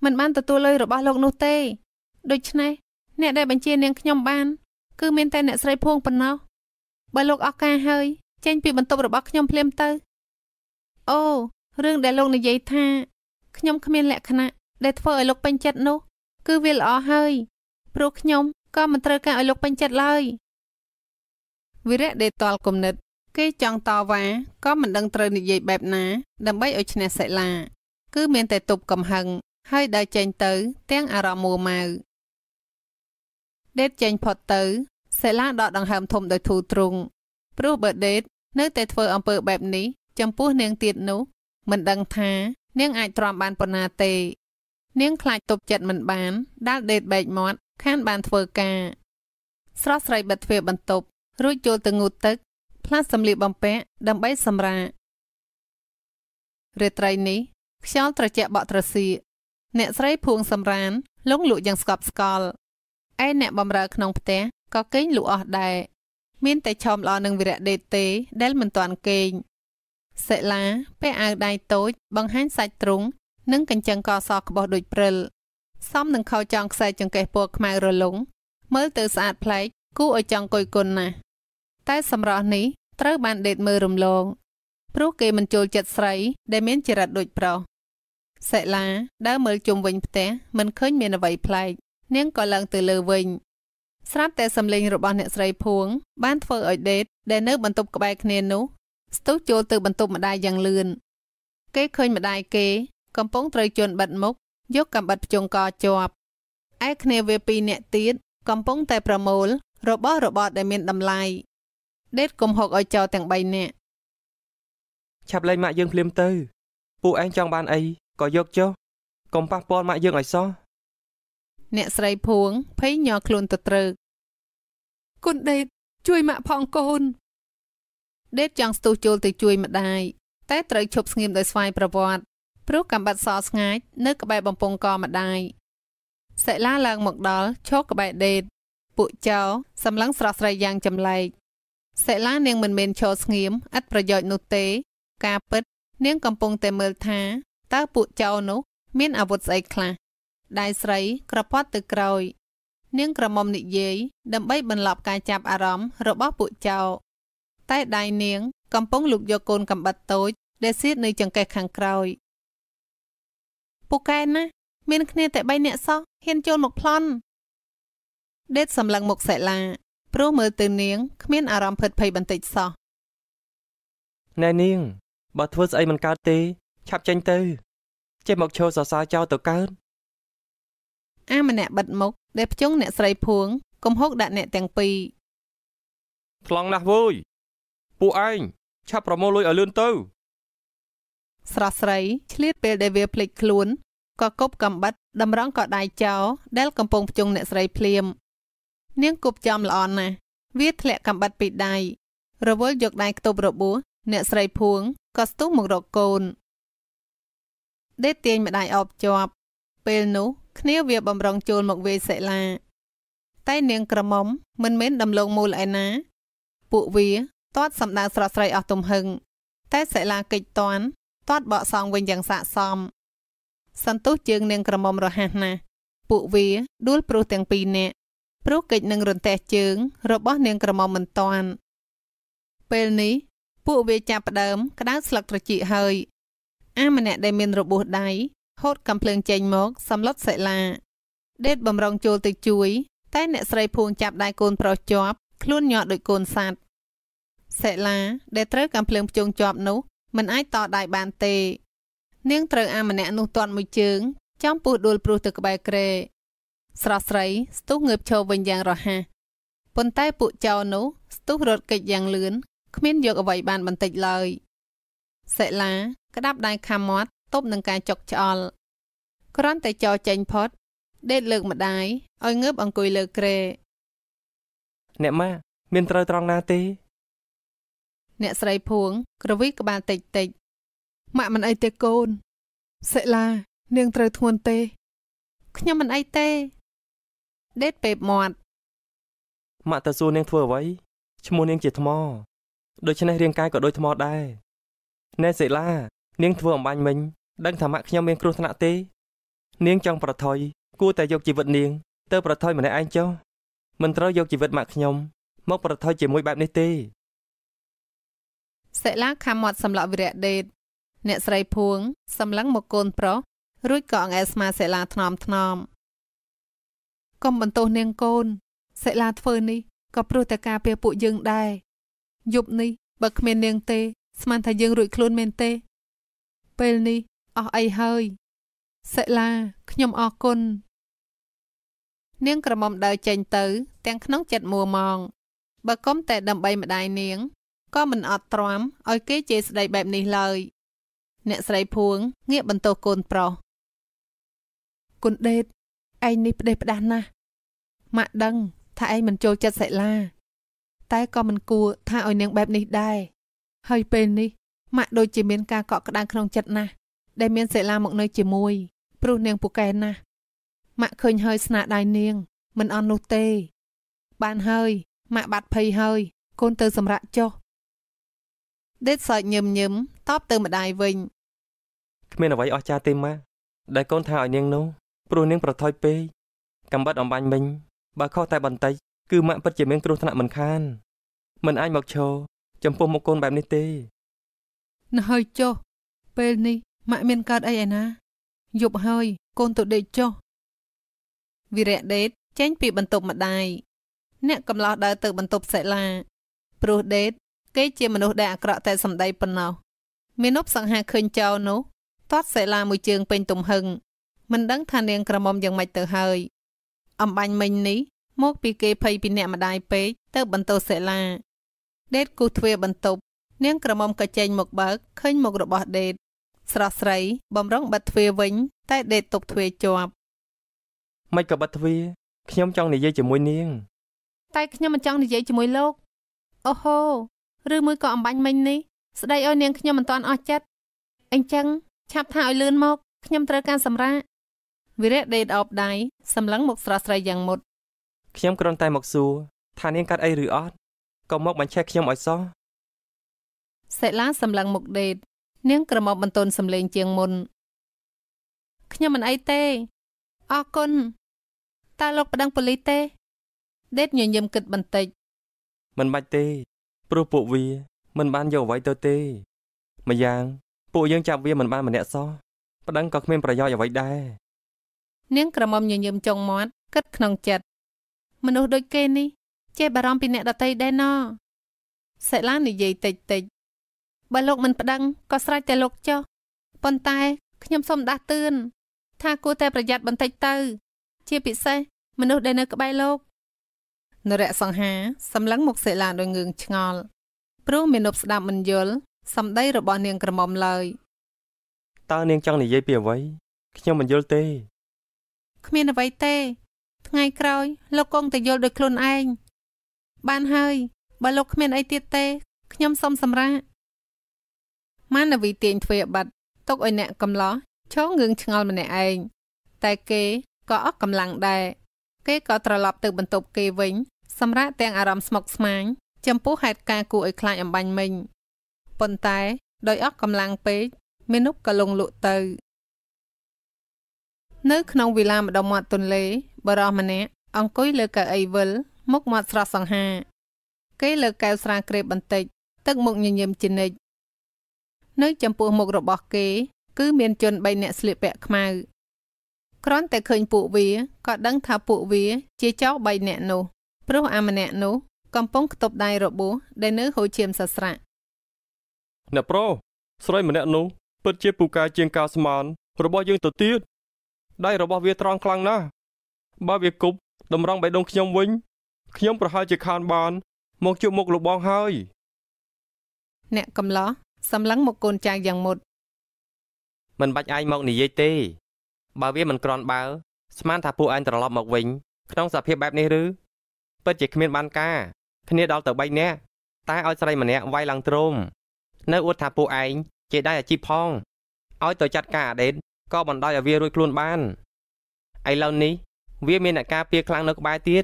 មិនបានទទួលលុយរបស់លោកនោះទេដូច្នេះអ្នកដែលបញ្ជានាងខ្ញុំបាន គឺមាន តែអ្នកស្រីភួងប៉ុណ្ណោះបើលោកអស់ការហើយចេញពីបន្ទប់របស់ខ្ញុំភ្លាមទៅអូរឿងដែលលោកនិយាយថាខ្ញុំគ្មាន លក្ខណៈដែលធ្វើឲ្យលោកពេញចិត្តនោះ គឺវាល្អហើយព្រោះខ្ញុំក៏មិនត្រូវការឲ្យលោកពេញចិត្តឡើយវិរៈដេតលគុណិតគេចង់តវ៉ាក៏មិនដឹងត្រូវនិយាយបែបណាដើម្បីឲ្យឈ្នះសិលាគឺមានតែទប់កំហឹងហើយដើរចេញទៅ ទាំងអារម្មណ៍មួម៉ៅដេតចេញផុតទៅសិលាដកដង្ហើមធំដោយធូរទ្រង់ព្រោះបើដេតនៅតែធ្វើអំពើបែបនេះចំពោះនាងទៀតនោះមិនដឹងថា នាងអាចទ្រាំបានប៉ុណ្ណាទេ នាងខ្លាចទប់ចិត្តមិនបានដាល់ដេតបែកមាត់ខាន បានធ្វើការស្រស់ស្រីបិទទ្វារបន្ទប់ រួចចូលទៅងូតទឹក ផ្លាស់សម្លៀកបំពាក់ដើម្បីសម្រាករាត្រីនេះខ្យល់ត្រជាក់បក់ត្រសៀកអ្នកស្រីភួងសំរានលងលក់យ៉ាងស្កប់ស្កល់ឯអ្នកបំរើក្នុងផ្ទះក៏គេងលក់អស់ដែរមានតែឈោមល្អនឹងវិរៈដេតទេ ដែលមិនទាន់គេងសិលាពាក់អាវដៃតូច បង្ហាញសាច់ទ្រុងនិងកញ្ចឹងកសក្បោះដូចព្រិលសំនឹងខោចងខ្សែចង្កេះពណ៌ខ្មៅរលុងមើលទៅស្អាតប្លែក គួរឲ្យចង់គយគន់ណាស់តែសម្រស់នេះត្រូវបានដេតមើលរំលងព្រោះគេមិនចូលចិត្តស្រីដែលមានចរិតដូចប្រុសសិលាដើរមើលជុំវិញ ផ្ទះមិនឃើញ មានអ្វីប្លែកនាងក៏ឡើងទៅលើវិញស្រាប់តែសំឡេងរបស់អ្នកស្រីភួងបានធ្វើឲ្យដេតដែលនៅ បន្ទប់ក្បែរគ្នានោះស្ទុះចូលទៅ បន្ទប់ម្ដាយយ៉ាងលឿនគេឃើញម្ដាយគេ កំពុងត្រូវជន់បិទមុខយកកំបិតភ្ជុងកជាប់ឯគ្នាវាពីរនាក់ទៀតកំពុងតែប្រមូល របស់របរដែលមានតម្លៃដេតកុំហុកឲ្យចោលទាំង3នាក់ឆាប់លែងម៉ាក់យើងភ្លាមទៅ ពួកឯងចង់បានអីក៏យកចុះកុំប៉ះពាល់ម៉ាក់យើងឲ្យសោះអ្នកស្រីភួងភ័យញ័រខ្លួនទៅត្រើកគុណដេតជួយម៉ាក់ផងកូន ដេតចង់ស្ទុះចូលទៅជួយម្ដាយតែត្រូវឈប់ស្ងៀមដោយស្វ័យប្រវត្តិព្រោះកំបាត់សស្ងាច់នៅក្បែរបំពង់កម្ដាយសិលាឡើងមកដល់ឈរក្បែរដេត ពួកចៅសម្លឹងស្រស់ស្រីយ៉ាងចម្លែកសិលានាងមិនមែនឈរស្ងៀមឥតប្រយោជន៍នោះទេ ការពិត នាង កំពុងតែមើលថាតើពួកចៅនោះ មានអាវុធស្អីខ្លះដៃស្រី ក្រពាត់ទៅក្រោយនាងក្រមុំនិយាយដើម្បីបន្លប់ការចាប់អារម្មណ៍របស់ពួកចៅតែដៃនាង កំពុងលុកយកកូនកំបិតតូច ដែលសៀតនៅចង្កេះខាងក្រោយពូកែណាស់មានគ្នាតែ3នាក់សោះហ៊ានចូលមកប្លន់ដេតសម្លឹងមុខសិលាព្រោះមើលទៅនាងគ្មានអារម្មណ៍ភិតភ័យបន្តិចសោះណែនាងបើធ្វើស្អីមិនកើតទេ ឆាប់ចេញទៅចេះមកឈរសរសើរចោលទៅកើតអាម្នាក់បិទមុខដែលភ្ជង់អ្នកស្រីភួងកំហុកដាក់អ្នកទាំងពីរខ្លងណាស់វួយពួកឯងឆាប់ប្រមូលលុយឲ្យលឿនទៅស្រស់ស្រីឆ្លៀតពេលដែលវាភ្លេចខ្លួនក៏គប់កំបិតតម្រង់ក៏ដៃចោ ដែលកំពុងភ្ជង់អ្នកស្រីភ្លាមនាងគប់ចំល្អណាស់វាធ្លាក់កំបិតពីដៃរវល់យកដៃខ្ទប់របួសអ្នកស្រីភួងក៏ស្ទុះមករកកូនដេតទាញម្ដាយអបជាប់ពេលនោះគ្នាវាបំរុងចូលមកវាយសិលាតែនាងក្រមុំមិនមែនដំឡូងមូលឯណាពួកវាទាត់សម្ដៅស្រស់ស្រីអស់ទំហឹងតែសិលាកិច្ចតាន់ទាត់បកសងវិញយ៉ាងស័កសមសន្ទុះជើង នាងក្រមុំរហ័សណាស់ពួកវាដួលព្រោះទាំងពីរនាក់ព្រោះកិច្ចនឹងរន្ទះជើង របស់ នាងក្រមុំមិនតាន់ពេលនេះពួកវាចាប់ដើមក្តៅស្លឹកត្រចៀកហើយអាម្នាក់ដែលមានរបួសដៃហូតកំភ្លើងចេញមកសំឡុតសិលាដេតបំរុងចូលទៅជួយតែអ្នកស្រីភួងចាប់ដៃកូនប្រុសជាប់ខ្លួនញាក់ដោយកូនសត្វសិលាដែលត្រូវកំភ្លើងភ្ជង់ជាប់នោះមិនអាចតដៃបានទេ នាងត្រូវអាម្នាក់នោះទាត់មួយជើងចំពោះដួលព្រោះទៅក្បែរក្រែស្រស់ស្រីស្ទុះងើបឈរវិញយ៉ាងរហ័សប៉ុន្តែពួកចៅនោះស្ទុះរត់គេចយ៉ាងលឿនគ្មានយកអ្វីបានបន្តិចឡើយសិលាក្តាប់ដៃខាំមាត់ទប់នឹងការចុកឆ្អល់គ្រាន់តែចោចេញផុតដេតលើកម្ដាយឲ្យងើបអង្គុយលើគ្រែអ្នកម៉ាមានត្រូវត្រង់ណាទេអ្នកស្រីភួង ក្រវីក្បាលតិចតិចម៉ាក់មិនអីទេកូនសិលានាងត្រូវធ្ងន់ទេខ្ញុំមិនអីទេ ដេតពេបមាត់ម៉ាក់តើសួរនាងធ្វើអ្វីឈ្មោះនាងជាថ្ម ដូច្នេះរាងកាយក៏ដូចថ្មដែរណែសិលានាងធ្វើអំបញ្ញមិញដឹងថាម៉ាក់ខ្ញុំមានគ្រោះថ្នាក់ទេ នាងចង់ប្រថុយគួរតែយកជីវិតនាង ទៅ ប្រថុយម្នាក់ឯងចុះមិនត្រូវយកជីវិតម៉ាក់ខ្ញុំមកប្រថុយជាមួយបែបនេះទេសិលាខំមាត់សម្លក់វិរៈដេតអ្នកស្រីភួង សម្លឹងមកកូន ប្រុសរួចក៏អង្អែស្មាសិលាថ្នមថ្នមកុំបន្ទោសនាងកូនសិលាធ្វើនេះក៏ព្រោះតែការពៀពួកយើងដែរយប់នេះបើគ្មាននាងទេស្មានថាយើងរួចខ្លួនមែនទេពេលនេះអស់អីហើយសិលាខ្ញុំអរគុណនាងក្រមុំដើរចេញទៅ ទាំងក្នុងចិត្តមួម៉ងបើគុំតែដើម្បីម្ដាយនាងក៏មិនអត់ទ្រាំឲ្យគេជេរស្ដីបែបនេះឡើយ អ្នកស្រីភួងងាកបន្ទោសកូនប្រុសគុណដេតឯងនេះផ្ដេសផ្ដាស់ណាស់ម៉ាក់ដឹងថាឯងមិនចូលចិត្តសិលាតែក៏មិនគួរថាឲ្យនាងបែបនេះដែរហើយពេលនេះម៉ាក់ដូចជាមានការកក់ក្ដៅក្នុងចិត្តណាស់ដែលមានសិលាមកនៅ ជាមួយព្រោះនាងពូកែណាស់ម៉ាក់ឃើញហើយស្នាដៃនាងមិនអន់នោះទេបានហើយម៉ាក់បាត់ភ័យហើយ កូនទៅសម្រាប់ចុះដេតសើចញឹមញឹមតបទៅម្ដាយវិញ គ្មានអ្វីអស្ចារ្យទេម៉ាដែលកូនថាឲ្យនាងនោះព្រោះនាងប្រថុយពេកកំបិតអំបញ្ញមិញបើខុសតែបន្តិចគឺម៉ាក់ពិតជាមានគ្រោះថ្នាក់មិនខាន មិនអាចមកឈរចំពោះមុខកូនបែបនេះទេនៅហើយចុះពេលនេះម៉ាក់មានកើតអីឯណា យប់ហើយកូនទៅដេកចុះវីរៈដេតចេញពីបន្ទប់ម្ដាយអ្នកកំឡោះដើរទៅ បន្ទប់សិលាព្រោះដេត គេជាមនុស្សដែលអាក្រក់តែសម្ដីប៉ុណ្ណោះមាណពសង្ហាឃើញចោលនោះទាត់សិលាមួយជើងពេញទំហឹងមិនដឹងថានាងក្រមុំយ៉ាងម៉េចទៅហើយអំបាញ់មិញនេះមក ពីគេភ័យពីអ្នកម្ដាយពេកទៅ បន្ទោសិលាដេតគូសទ្វារបន្ទប់នាងក្រមុំក៏ចេញមកបើកឃើញមុខរបស់ដេតស្រស់ស្រី បំរុងបិទទ្វារវិញតែដេតទុកទ្វារជាប់មិនក៏បិទទ្វារខ្ញុំចង់និយាយជាមួយនាងតែខ្ញុំមិនចង់និយាយជាមួយលោកអូហូឬមួយក៏អំបាញ់មិញនេះស្ដីឲ្យនាងខ្ញុំមិនតាន់អស់ចិត្តអញ្ចឹងឆាប់ថាឲ្យលឿនមកខ្ញុំត្រូវការសម្រាកវិរៈដេតអបដៃសម្លឹងមកស្រស់ស្រីយ៉ាងមុតខ្ញុំគ្រាន់តែមកសួរថានាងកាត់អីឬអត់ក៏មកបញ្ឆេះខ្ញុំឲ្យសោះសិលាសម្លឹងមុខដេតនាងក្រមុំបន្ទន់សម្លេងជាងមុនខ្ញុំមិនអីទេអរគុណតើលោកប្តឹងប៉ូលីសទេ ដេតញញឹមគិតបន្តិចមិនបាច់ទេ ព្រោះពួកវាមិនបានយកអ្វីទៅទេ ម្យ៉ាង ពួកយើងចាប់វាមិនបានម្នាក់សោះប្តឹងក៏គ្មានប្រយោជន៍អ្វីដែរនាងក្រមុំញញឹមចុងមាត់គិតក្នុងចិត្តមនុស្សដូចគេនេះចេះបារម្ភពីអ្នកដតីដែរណោះសិលានិយាយតិចតិចបើលោកមិនប្តឹងក៏ស្រេចតែលោកចុះប៉ុន្តែខ្ញុំសូមដាស់តឿនថាគួរតែប្រយ័ត្នបន្តិចទៅ ជាពិសេស មនុស្សដែលនៅ ក្បែរលោកនរៈសង្ហា សម្លឹងមុខសិលាដោយងឿងឆ្ងល់ព្រោះមាណពស្ដាប់មិនយល់សម្ដីរបស់នាងក្រមុំឡើយតើនាងចង់និយាយពីអ្វីខ្ញុំមិនយល់ទេគ្មានអ្វីទេ ថ្ងៃក្រោយលោកកងតែយល់ដោយខ្លួនឯងបានហើយបើលោកគ្មានអីទៀតទេ ខ្ញុំសូមសម្រាប់ម៉ានវីទាញទ្វេបាត់ទុកឲ្យអ្នកកំឡោះឈរងឿងឆ្ងល់ម្នាក់ឯងតែគេក៏អស់កម្លាំងដែរគេក៏ត្រឡប់ទៅបន្ទប់គេវិញសម្រាប់ទាំងអារម្មណ៍ស្មុគស្មាញចំពោះហេតុការណ៍គួរឲ្យខ្លាចអំបញ្ញមិញប៉ុន្តែដោយអស់កម្លាំងពេកមនុស្សក៏លងលក់ទៅនៅក្នុងវិឡាម្ដងមាត់ទន្លេបរោះម្នាក់អង្គុយលើកៅអីវិលមុខមាត់ស្រស់សង្ហាគេលើកែវស្រាក្រេបបន្តិចទឹកមុខញញឹមជានិច្ចនៅចំពោះមុខរបស់គេគឺមានជន3នាក់ស្លៀកពាក់ខ្មៅគ្រាន់តែឃើញពួកវាក៏ដឹងថាពួកវា ជាចៅ3នាក់នោះព្រោះអាម្នាក់នោះ កំពុងខ្ទប់ដៃរបួសដែលនៅ ហូរឈាមសស្រៈអ្នកប្រុសស្រីម្នាក់នោះពិតជាពូកែជាងការស្មានរបស់យើងទៅទៀតដៃរបស់វាត្រង់ខ្លាំងណាស់បើវាគប់តម្រង់បៃដងខ្ញុំវិញ ខ្ញុំប្រហែលជាខានបានមកជួបមុខលបងហើយអ្នកកំឡោះសម្លឹងមកកូនចៅយ៉ាងមុតមិនបាច់អាយមកនិយាយទេ បើវាមិនក្រន់បើស្មានថាពួកឯងត្រឡប់មកវិញក្នុងសភាពបែបនេះឬពិតជាគ្មានបានការគ្នាដល់ទៅ3នាក់តែឲ្យស្រីម្នាក់វាយឡើងទ្រោមនៅអួតថាពួកឯងជាដៃអាជីពផងឲ្យទៅចាត់ការអដេតក៏បណ្ដោយឲ្យវារួចខ្លួនបានឥឡូវនេះ វាមានអ្នកការពារខ្លាំងនៅក្បែរទៀត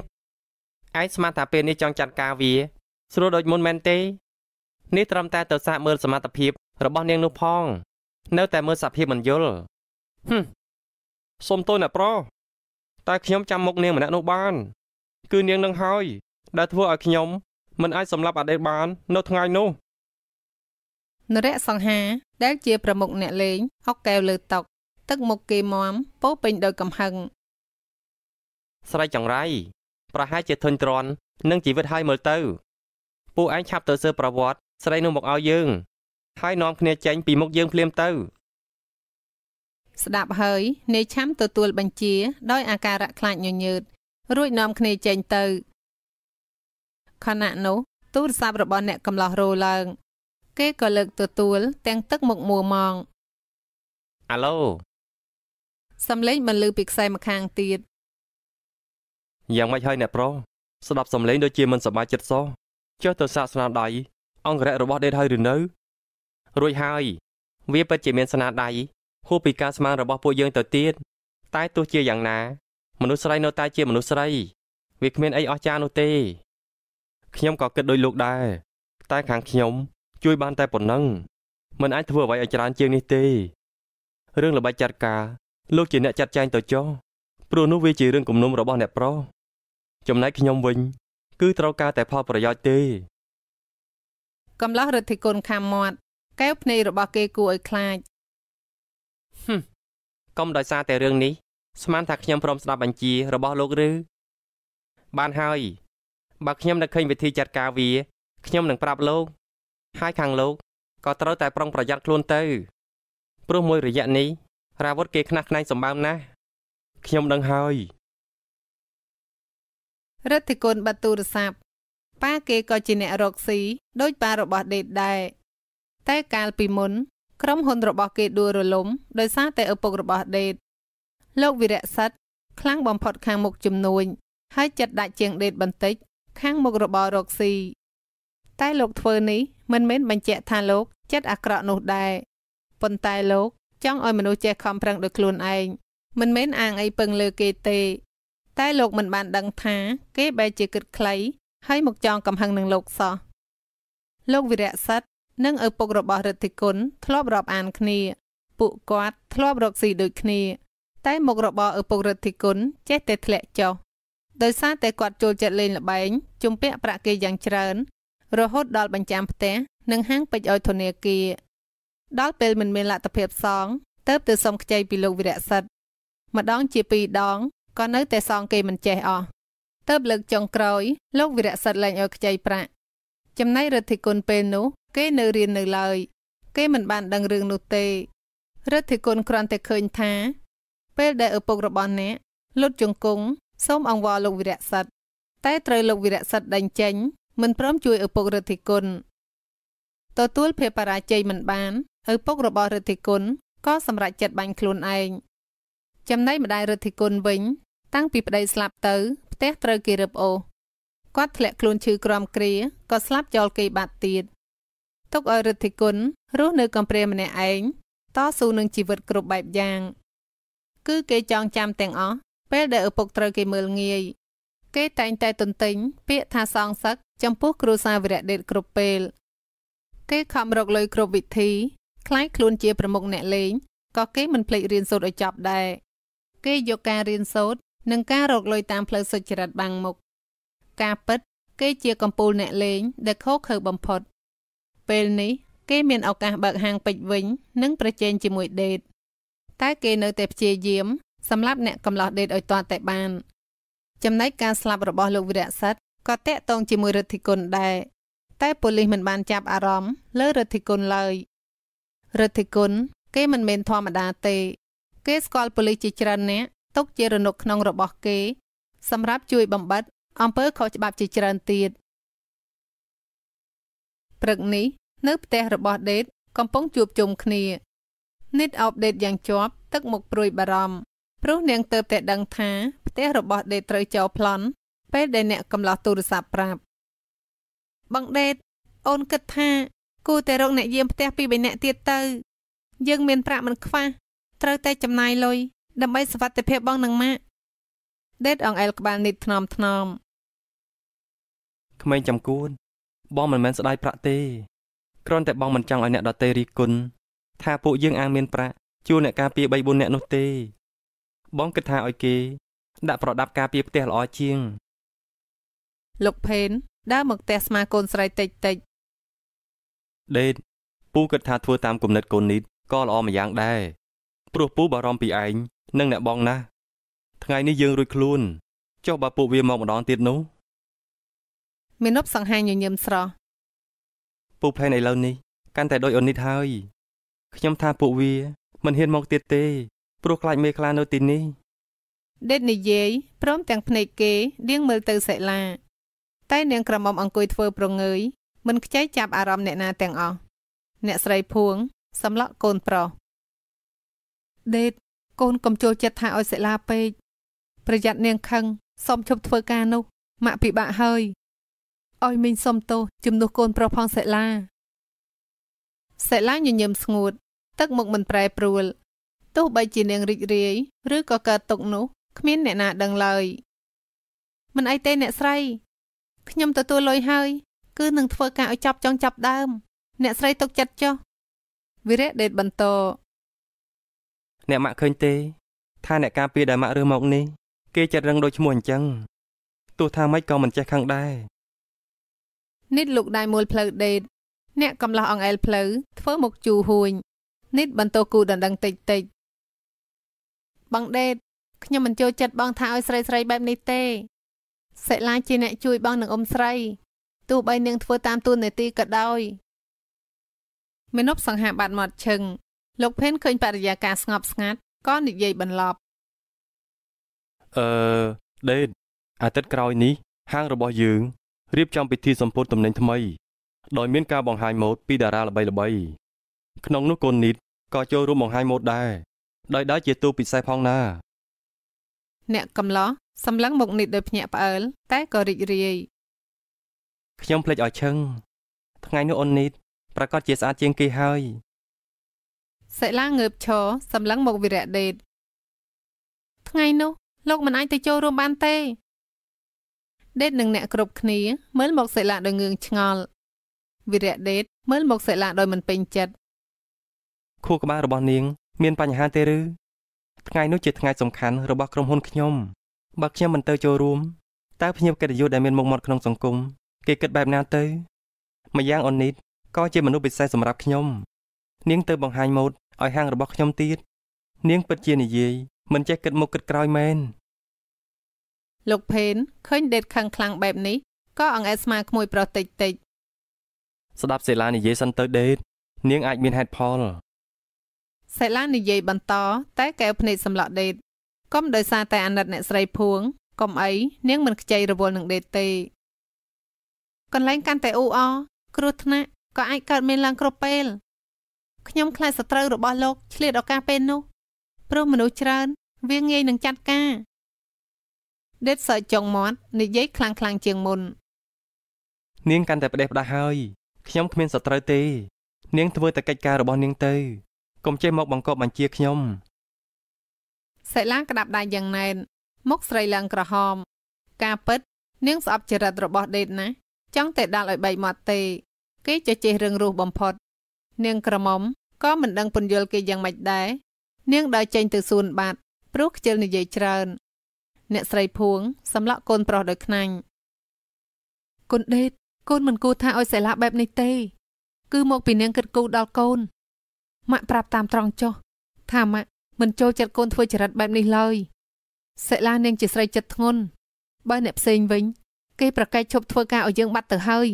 ឯងស្មានថាពេលនេះចង់ចាត់ការវាស្រួលដូចមុនមែនទេនេះត្រឹមតែទៅសាកមើលសមត្ថភាពរបស់នាងនោះផង នៅតែមើលសភាពមិនយល់ហឹមសុំទោសអ្នកប្រុសតែខ្ញុំចាំមុខនាងម្នាក់នោះបាន គឺនាងនឹងហើយដែលធ្វើឲ្យខ្ញុំមិនអាចសម្លាប់អដេតបាននៅថ្ងៃនោះនរៈសង្ហា ដែល ជាប្រមុខអ្នកលេងអុកកែវលើតុទឹកមុខគេមមពោពេញដោយកំហឹងស្រីចង្រៃប្រហែលជាធុញទ្រាន់នឹងជីវិតហើយមើលទៅ ពួកឯងឆាប់ទៅសើប្រវត្តិស្រីនោះមកឲ្យយើងហើយនាំគ្នាចេញ ពីមុខយើងភ្លាមទៅស្ដាប់ហើយនាយឆាំទទួល បញ្ជាដោយអាការៈខ្លាចញញើត រួចនាំគ្នាចេញទៅខណៈនោះទូរស័ព្ទរបស់អ្នកកំឡោះរោឡើង គេក៏លើកទទួល ទាំងទឹកមុខមួម៉ងអាឡូសំឡេងបន្លឺពីខ្សែម្ខាងទៀតយ៉ាងម៉េចហើយអ្នកប្រុសស្ដាប់សំឡេងដូចជាមិនសប្បាយចិត្តសោះចុះទៅសាកស្នាមដៃអង្គរៈរបស់ដេតហើយឬនៅរួចហើយវាពិតជាមានស្នាដៃហួសពីការស្មានរបស់ពួកយើងទៅទៀតតែទោះជាយ៉ាងណាមនុស្សស្រីនៅតែជាមនុស្សស្រីវាគ្មានអីអស្ចារ្យនោះទេ ខ្ញុំក៏គិតដូចលោកដែរតែខាងខ្ញុំជួយ បានតែប៉ុណ្ណឹងមិនអាចធ្វើអ្វីឲ្យច្រើនជាងនេះទេរឿងល្បិចចាត់ការលោកជាអ្នកចាត់ចែងទៅចុះព្រោះនោះវាជារឿងគំនុំរបស់អ្នកប្រុសចំណែកខ្ញុំវិញ គឺត្រូវការតែផលប្រយោជន៍ទេកំឡោះរិទ្ធិគុណខាំមាត់កែវភ្នែករបស់គេគួរឲ្យខ្លាចហឹមកុំដោយសារតែរឿងនេះស្មានថាខ្ញុំព្រមស្ដាប់បញ្ជារបស់លោកឬបានហើយបើខ្ញុំនៅឃើញវិធីចាត់ការវាខ្ញុំនឹងប្រាប់លោកហើយខាងលោកក៏ត្រូវតែប្រុងប្រយ័ត្នខ្លួនទៅព្រោះមួយរយៈនេះរាវុធគេខ្នះខ្នែងសម្បើមណាស់ខ្ញុំដឹងហើយរដ្ឋិគុណបាត់ទូរស័ព្ទប៉ាគេក៏ជាអ្នករកស៊ីដូចប៉ារបស់ដេតដែរតែកាលពីមុនក្រុមហ៊ុនរបស់គេដួលរលំដោយសារតែឪពុករបស់ដេត លោកវិរៈសិទ្ធខ្លាំងបំផុតខាងមុខជំនួយហើយចិត្តដាច់ជាងដេតបន្តិច ខាងមុខរបររកស៊ីតែលោកធ្វើនេះមិនមែនបញ្ជាក់ថាលោកចិត្តអាក្រក់នោះដែរប៉ុន្តែលោកចង់ឲ្យមនុស្សចេះខំប្រឹងដោយខ្លួនឯងមិនមែនអាងអីពឹងលើគេទេតែលោកមិនបានដឹងថា គេបែរជាគិតខ្លីហើយមកចងកំហឹងនឹងលោកសោះលោកវិរៈសិទ្ធនិងឪពុករបស់រិទ្ធិគុណធ្លាប់រាប់អាន គ្នាពួកគាត់ ធ្លាប់រកស៊ីដូចគ្នា តែមុខរបរឪពុករិទ្ធិគុណចេះតែធ្លាក់ចុះដោយសារតែគាត់ចូលចិត្តលេងល្បែងជំពាក់ប្រាក់គេយ៉ាងច្រើនរហូត ដល់បញ្ចាំផ្ទះនិងហាងពេជ្រឲ្យធនាគារដល់ពេលមិនមានលទ្ធភាព សងទៅទៅសុំខ្ចីពីលោកវិរៈសិទ្ធម្ដងជាពីរដងក៏នៅតែសងគេមិនចេះអស់ទៅលើកចុងក្រោយលោកវីរៈសិតលែងឲ្យខ្ចីប្រាក់ចំណែករទ្ធីគុណពេលនោះ គេនៅរៀននៅឡើយ គេមិនបានដឹងរឿងនោះទេរទ្ធីគុណគ្រាន់តែឃើញថាពេលដែលឪពុករបស់អ្នកលុតជង្គង់សូមអង្វរលោកវីរៈសិតតែត្រូវលោកវីរៈសិតដេញចេញ មិនព្រមជួយឪពុករទ្ធីគុណទទួលភ័យបរាជ័យមិនបានឪពុករបស់រទ្ធីគុណក៏សម្រេចចិត្តបាញ់ខ្លួនឯងចំណែកម្ដាយរទ្ធីគុណវិញ តាំងពីប្តីស្លាប់ទៅផ្ទះត្រូវគេរឹបអូសគាត់ធ្លាក់ខ្លួនឈឺក្រំគ្រាក៏ស្លាប់ចោលគេបាត់ទៀតទុកឲ្យរិទ្ធិគុណរស់នៅកំព្រាម្នាក់ឯងតស៊ូនឹងជីវិតគ្រប់បែបយ៉ាងគឺគេចងចាំទាំងអស់ពេលដែលឪពុកត្រូវគេមើលងាយ គេតែងតែទន្ទិញពាក្យថាសងសឹកចំពោះគ្រូសាវរៈដេតគ្រប់ពេល គេខំរកលុយគ្រប់វិធីខ្លាចខ្លួនជាប្រមុខអ្នកលេងក៏គេមិនភ្លេចរៀនសូត្រឲ្យចប់ដែរគេយកការរៀនសូត្រនិងការរកលុយតាមផ្លូវសុចរិតបាំងមុខការពិតគេជាកំពូលអ្នកលេងដែលខុសខើបំផុត ពេលនេះគេ មានឱកាសបើកហាងពេជ្រវិញ និងប្រជែងជាមួយដេត តែគេនៅតែព្យាយាមសម្រាប់អ្នកកំឡោះដេតឲ្យទាល់តែបានចំណែកការស្លាប់របស់លោកវីរៈសិទ្ធក៏តាក់ទងជាមួយរដ្ឋិគុណដែរតែប៉ូលីសមិនបានចាប់អារម្មណ៍លើរដ្ឋិគុណឡើយរដ្ឋិគុណគេមិនមែនធម្មតាទេ គេស្គាល់ប៉ូលីសជាច្រើនអ្នកទុកជារនុកក្នុងរបស់គេ សម្រាប់ជួយបំបិតអំពើខុសច្បាប់ជាច្រើនទៀតព្រឹកនេះនៅផ្ទះរបស់ដេត កំពុងជួបជុំគ្នានិតអបដេតយ៉ាងជាប់ទឹកមុខព្រួយបារម្ភព្រោះនាងទៅតែដឹងថាផ្ទះរបស់ដេតត្រូវចោលប្លន់ពេលដែលអ្នកកំឡោះទូរស័ព្ទប្រាប់បងដេតអូនគិតថាគូតែរកអ្នកយាមផ្ទះពីរបីនាក់ទៀតទៅ យើងមានប្រាក់មិនខ្វះត្រូវតែចំណាយលុយដើម្បីសុវត្ថិភាពបងនិងម៉ាក់ដេត អង្អែលក្បាលនីតថ្នមថ្នមក្មេងចំគួនបងមិនមែនស្ដាយប្រាក់ទេគ្រាន់តែបងមិនចង់ឲ្យអ្នកដតេរីគុណថាពួកយើងអាងមានប្រាក់ជួលអ្នកការពារ3 4អ្នកនោះទេ បងគិតថាឲ្យគេដាក់ប្រដាប់ការពារផ្ទះល្អជាងលោកផេនដើរមកផ្ទះស្មាកូនស្រីតិចតិចដេតពូគិតថាធ្វើតាមគំនិតកូននីតក៏ល្អម្យ៉ាងដែរព្រោះពូបារម្ភពីឯងនិងអ្នកបងណាស់ថ្ងៃនេះយើងរួចខ្លួនចុះបើពួកវាមកម្ដងទៀតនោះមាណពសង្ហាញញឹមស្រស់ពូផែនឥឡូវនេះកាន់តែដូចអូននេះហើយខ្ញុំថាពួកវា មិនហ៊ានមកទៀតទេ ព្រោះខ្លាចមេខ្លានៅទីនេះ ដេតនិយាយព្រមទាំងភ្នែកគេនាងមើលទៅសិលាតែនាងក្រមុំអង្គុយធ្វើប្រងើយមិនខ្ចីចាប់អារម្មណ៍អ្នកណាទាំងអស់អ្នកស្រីភួងសំឡក់កូនប្រុសដេតកូនកុំចូលចិត្តថាឲ្យសិលាពេកប្រយ័ត្ននាងខឹងសុំឈប់ធ្វើការនោះម៉ាក់ពិបាកហើយឲ្យមីងសុំទោសជំនួសកូនប្រុសផងសិលាសិលាញញឹមស្ងួតទឹកមុខមិនប្រែប្រួលទោះបីជានាងរីករាយឬក៏កើតទុកនោះគ្មានអ្នកណាដឹងឡើយមិនអីទេអ្នកស្រីខ្ញុំទទួលលុយហើយ គឺនឹងធ្វើការឲ្យចប់ចង់ចាប់ដើម អ្នកស្រីទុកចិត្តចុះវិរៈដេតបន្តអ្នកម៉ាក់ឃើញទេ ថាអ្នកការពារដែលម៉ាក់រើសមកនេះគេចិត្តរឹងដូចឈ្មោះអញ្ចឹងទោះថាម៉េចក៏មិនចេះខឹងដែរនិតលោកដៃមូលផ្លូវដេត អ្នកកំឡោះអង្អែលផ្លូវធ្វើមុខជូរហួយនិតបន្តគូដណ្ដឹងតិចតិចបងដេតខ្ញុំមិនចូលចិត្តបងថាឲ្យស្រីស្រីបែបនេះទេសិលាជាអ្នកជួយបងនឹងអ៊ំស្រីទោះបីនាងធ្វើតាមទូននេតិក៏ដោយមេនប់សង្ហាបាត់មាត់ឈឹងលោកផេនឃើញបរិយាកាសស្ងប់ស្ងាត់ក៏និយាយបន្លប់អឺដេតអាទិត្យក្រោយនេះហាងរបស់យើងរៀបចំពិធីសម្ពោធតំណែងថ្មីដោយមានការបង្ហាញម៉ូដពីតារាល្បីៗក្នុងនោះកូននីតក៏ចូលរួមបង្ហាញម៉ូដដែរដោយដើរជាទូពិសេសផងណាអ្នកកំឡោះសម្លឹងមុខនីតដោយភ្ញាក់ផ្អើលតែក៏រីករាយខ្ញុំភ្លេចឲ្យឈឹងថ្ងៃនោះអូននីតប្រកាសជាស្អាតជាងគេហើយសិលាងើបឈរសម្លឹងមកវីរៈដេតថ្ងៃនោះ លោកមិនអាចទៅចូលរួមបានទេដេតនិងអ្នកគ្រប់គ្នាមើលមកសិលាដោយងឿងឆ្ងល់វីរៈដេតមើលមកសិលាដោយមិនពេញចិត្តខួរក្បាលរបស់នាង មាន បញ្ហាទេឬថ្ងៃនោះជាថ្ងៃសំខាន់របស់ក្រុមហ៊ុនខ្ញុំបើខ្ញុំមិនទៅចូលរួមតើភ្ញៀវកិត្តិយសដែលមានមុខមាត់ក្នុងសង្គមគេគិតបែបណាទៅម្យ៉ាងអូននីតក៏ជាមនុស្សពិសេសសម្រាប់ខ្ញុំនាងទៅបង្ហាញម៉ូដឲ្យហាងរបស់ខ្ញុំទៀតនាងពិតជានិយាយមិនចេះគិតមុខគិតក្រោយមែនលោកផេនឃើញដេតខឹងខ្លាំងបែបនេះក៏អង្អែតស្មាក្មួយប្រុសតិចតិចស្ដាប់សេឡានិយាយសិនទៅដេតនាងអាចមានហេតុផលសេឡានិយាយបន្តតែកែវភ្នែកសម្លក់ដេតកុំដោយសារតែអាណិតអ្នកស្រីភួងកុំអីនាងមិនខ្ចីរវល់នឹងដេតទេ កន្លែងកាន់តែអ៊ូអរគ្រោះថ្នាក់ក៏អាចកើតមានឡើងគ្រប់ពេលខ្ញុំខ្លាចសត្រូវរបស់លោកឆ្លៀតឱកាសពេលនោះព្រោះមនុស្សច្រើន វាងាយនឹងចាត់ការ ដេតសើចចុងមាត់និយាយខ្លាំងខ្លាំងជាងមុន នាងកាន់តែផ្ដេសផ្ដាស់ហើយខ្ញុំគ្មានសត្រូវទេ នាងធ្វើតែកិច្ចការរបស់នាងទៅកុំចេះមកបង្កប់បញ្ជាខ្ញុំសិលាក្តាប់ដៃយ៉ាងណែន មុខស្រីឡើងក្រហម ការពិតនាងស្អប់ចរិតរបស់ដេតណាស់ចង់តែដាល់ឲ្យបែកមាត់ទេគេចេះចេះរឿងរស់បំផុត នាងក្រមុំក៏មិនដឹងពន្យល់គេយ៉ាងម៉េចដែរនាងដើរចេញទៅសួនបាត់ ព្រោះខ្ជិលនិយាយច្រើនអ្នកស្រីភួងសម្លាក់កូនប្រុសដោយខ្នាញ់គុណដេតកូនមិនគួរថាឲ្យសិលាបែបនេះទេ គឺមក ពីនាងគិតគូរដល់កូនម៉ាក់ប្រាប់តាមត្រង់ចុះថាម៉ាក់មិនចូលចិត្តកូនធ្វើចរិតបែបនេះឡើយសិលានាងជាស្រីចិត្តធ្ងន់បើអ្នកផ្សេងវិញ គេ ប្រកែកឈប់ធ្វើការឲ្យយើង បាត់ទៅហើយ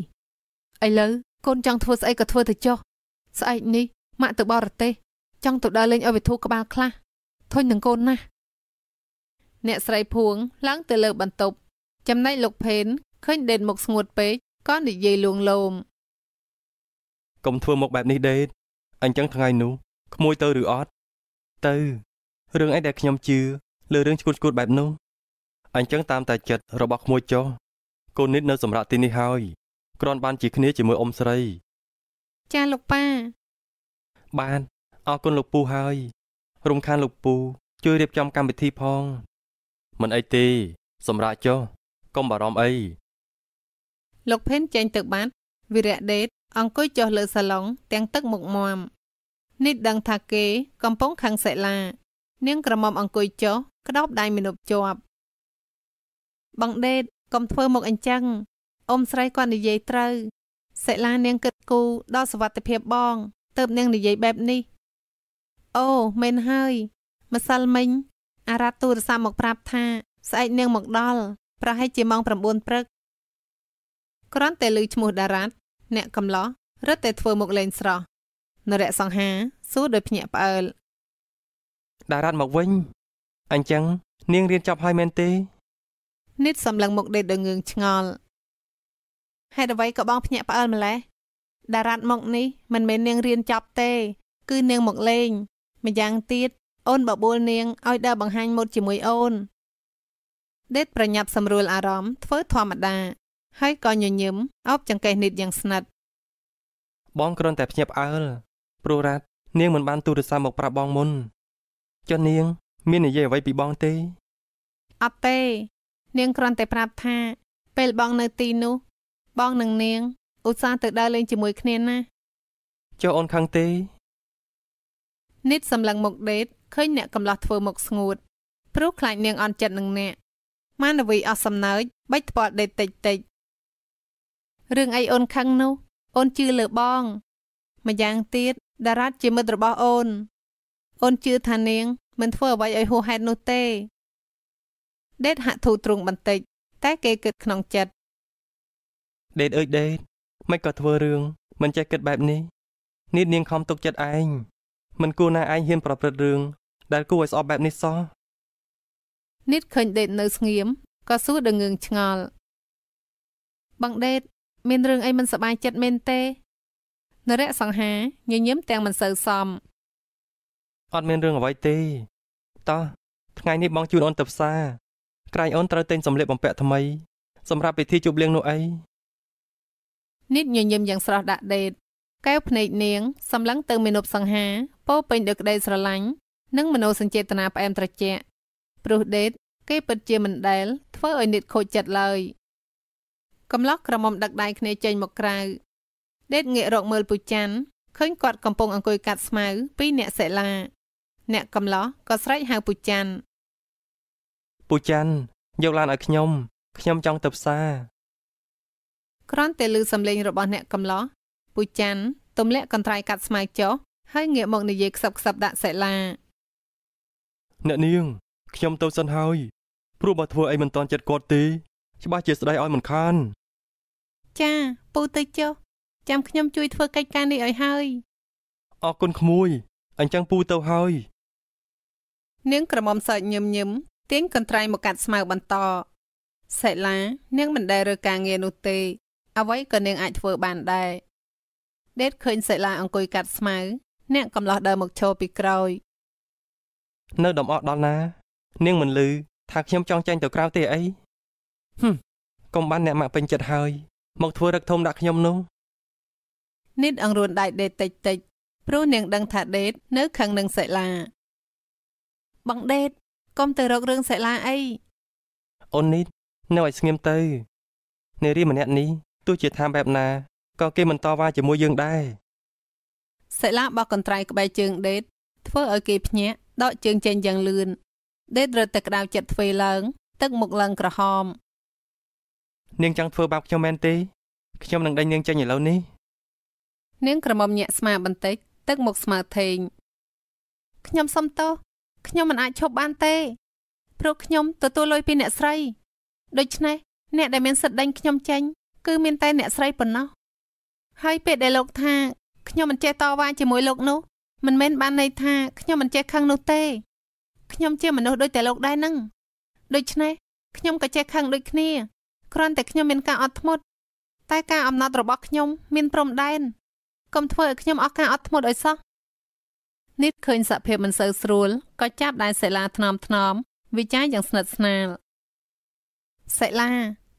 ឥឡូវកូនចង់ធ្វើស្អីក៏ធ្វើទៅចុះ ស្អែកនេះម៉ាក់ទៅបរទេសចង់ទៅដើរលេងឲ្យវិធូក្បាលខ្លះធុញនឹងកូនណាស់អ្នកស្រីភួងឡើងទៅលើបន្ទប់ ចំណែកលោកផេនឃើញដេតមុខស្ងួតពេកក៏និយាយលួងលោមកុំធ្វើមុខបែបនេះដេតអញ្ចឹងថ្ងៃនោះក្មួយទៅឬអត់ទៅរឿងអីដែលខ្ញុំជឿលើរឿងឈួតឈួតបែបនោះ អញ្ចឹងតាមតែចិត្តរបស់ក្មួយចុះកូននិតនៅសម្រាប់ទីនេះហើយគ្រាន់បានជាគ្នាជាមួយអ៊ំស្រីចាលោកប៉ាបានអរគុណលោកពូហើយរំខាន លោកពូជួយរៀបចំកម្មវិធីផង មិនអីទេសម្រាប់ចុះកុំបារម្ភអីលោកផេនចេញទៅបាត់វិរៈដេត អង្គុយចុះលើសាឡុង ទាំង ទឹកមុខមាំនេះដឹងថាគេ កំពុងខឹងសិលានាងក្រមុំអង្គុយចុះក្តោបដៃមនុបជាប់បងដេតកុំធ្វើមុខអញ្ចឹងអ៊ំស្រីគាត់និយាយត្រូវសិលានាងគិតគូរដល់សវត្ថិភាពបងទើបនាងនិយាយបែបនេះអូមែនហើយម្សិលមិញ អារ៉ាត់ទូរស័ព្ទមកប្រាប់ថាស្អែកនាងមកដល់ប្រហែលជាម៉ោង9ព្រឹកគ្រាន់តែឮឈ្មោះដារ៉ាត់អ្នកកំឡោះរត់តែធ្វើមុខលេងស្រស់នរៈសង្ហាសួរដោយភ្ញាក់ផ្អើលដារ៉ាត់មកវិញអញ្ចឹងនាងរៀនចប់ហើយមែនទេនិតសម្លឹងមុខដេកដោយងឿងឆ្ងល់ហេតុអ្វីក៏បងភ្ញាក់ផ្អើលម្លេះដែលរត់មកនេះមិនមែននាងរៀនចប់ទេ គឺនាងមកលេង ម្យ៉ាងទៀតអូនបបួលនាងឲ្យដើរបង្ហាញមុតជាមួយអូន ដេតប្រញាប់សម្រួល អារម្មណ៍ធ្វើធម្មតា ហើយក៏ញញឹមអបចង្កេះនិតយ៉ាងស្និទ្ធបងគ្រាន់តែភ្ញាក់អើលព្រោះរ៉ាត់នាងមិនបានទូរស័ព្ទមកប្រាប់បងមុនចុះនាង មាននិយាយអ្វីពីបងទេអត់ទេ នាងគ្រាន់តែប្រាប់ថា ពេលបងនៅទីនោះបងនឹងនាងឧស្សាហ៍ទៅដើរលេងជាមួយគ្នាណាចុះអូនខឹងទេនិតសម្លឹងមកដេតឃើញអ្នកកំឡោះធ្វើមុខស្ងួតព្រោះខ្លាចនាងអន់ចិត្តនឹងអ្នកម៉ានវីអស់សំណើចបិចថ្ពាល់ដេតតិចតិចរឿងអីអូនខឹងនោះអូនជឿលើបង ម្យ៉ាងទៀតតារ៉ាត់ជាមិត្តរបស់អូន អូនជឿថានាង មិនធ្វើអ្វីឲ្យហួសហេតុនោះទេ ដេតហាក់ធូរទ្រង់បន្តិច តែគេគិតក្នុងចិត្តដេតអើយដេតមិនក៏ធ្វើរឿងមិនចេះគិតបែបនេះនាងនាងខំទុកចិត្តឯងមិនគួរណាឯងហ៊ានប្រព្រឹត្តរឿង ដែលគួរឲ្យស្អប់បែបនេះសោះនិតឃើញដេតនៅស្ងៀមក៏សួរដងើងឆ្ងល់បងដេត មានរឿងអីមិនសប្បាយចិត្តមែនទេនរៈសង្ហាញញឹមទាំងមិនសូវសមអត់មានរឿងអ្វីទេតោះថ្ងៃនេះបងជូនអូនទៅផ្សារ ក្រែងអូនត្រូវទិញសម្លៀកបំពាក់ថ្មីសម្រាប់ពិធីជប់លៀងនោះអីនិតញញឹមយ៉ាងស្រស់ដាក់ដេតកែវភ្នែកនាងសម្លឹងទៅមេនប់សង្ហាពោពេញដោយក្តីស្រឡាញ់និងមនោសញ្ចេតនាផ្អែមត្រជាក់ព្រោះដេតគេពិតជាមិនដែលធ្វើឲ្យនិតខូចចិត្តឡើយកំឡោះក្រមុំដឹកដៃគ្នាចេញមកក្រៅដេតងាករកមើលពូច័ន្ទឃើញគាត់កំពុងអង្គុយកាត់ស្មៅពីអ្នកសិលាអ្នកកំឡោះក៏ស្រែកហៅពូច័ន្ទពូច័ន្ទយកឡានឲ្យខ្ញុំ ខ្ញុំចង់ទៅផ្សារគ្រាន់តែឮសំឡេងរបស់អ្នកកំឡោះពូច័ន្ទទម្លាក់កន្ត្រៃកាត់ស្មៅចុះហើយងាកមកនិយាយខ្សឹបខ្សឹបដាក់សិលាអ្នកនាង ខ្ញុំទៅសិនហើយព្រោះបើធ្វើអីមិនតាន់ចិត្តគាត់ទេច្បាស់ជាស្ដីឲ្យមិនខានចាពូទៅចុះចាំខ្ញុំជួយធ្វើកិច្ចការនេះឲ្យហើយអរគុណក្មួយ អញ្ចឹងពូទៅហើយនាងក្រមុំសើចញឹមញឹមទាញកន្ត្រៃមកកាត់ស្មៅបន្តសិលានាងមិនដែលរើការងារនោះទេអ្វីក៏នាងអាចធ្វើបានដែរដេតឃើញសិលាអង្គុយកាត់ស្មៅអ្នកកំឡោះដើរមកឈរពីក្រោយនៅដំអកដល់ណា នាងមិនលឺថាខ្ញុំចង់ចេញទៅក្រៅទេអីហឹមកុំបានអ្នកម៉ាក់ពេញចិត្តហើយ មកធ្វើរឹកធំដាក់ខ្ញុំនោះនិតអង្រួនដៃដេតតិចតិចព្រោះនាងដឹងថាដេតនៅខាងនឹងសិលាបងដេតកុំទៅរករឿងសិលាអីអូននេះនៅឲ្យស្ងៀមទៅនារីម្នាក់នេះទោះជាថាបែបណាក៏គេមិនតវ៉ាជាមួយយើងដែរសិលាបោះកន្ត្រៃក្បែរជើង ដេតធ្វើឲ្យគេភ្ញាក់ដកជើងចេញយ៉ាងលឿនដេតរត់ទៅក្តៅចិត្តទ្វេឡើង ទឹកមុខឡើងក្រហមនាងចង់ធ្វើបាបខ្ញុំមែនទេខ្ញុំនឹងដេញនាងចេញឥឡូវនេះនាងក្រមុំញាក់ស្មាបន្តិចទឹកមុខស្មើថេងខ្ញុំសុំទោសខ្ញុំមិនអាចឈប់បានទេព្រោះខ្ញុំទទួលលុយពីអ្នកស្រីដូច្នេះអ្នកដែលមានសិទ្ធិដេញខ្ញុំចេញគឺមានតែអ្នកស្រីប៉ុណ្ណោះហើយពេលដែលលោកថាខ្ញុំមិនចេះតវ៉ាជាមួយលោក នោះមិនមែនបានន័យថាខ្ញុំមិនចេះខឹងនោះទេខ្ញុំជាមនុស្សដូចតែលោកដែរនឹងដូច្នេះខ្ញុំក៏ចេះខឹងដូចគ្នាគ្រាន់តែខ្ញុំមានការអត់ធ្មត់តែការអំណត់របស់ខ្ញុំមានព្រំដែនកុំធ្វើឲ្យខ្ញុំអស់ការអត់ធ្មត់ឲ្យសោះនិតឃើញសភាពមិនសូវស្រួលក៏ចាប់ដៃសិលាថ្នមថ្នមវិចារយ៉ាងស្និទ្ធស្នាលសិលា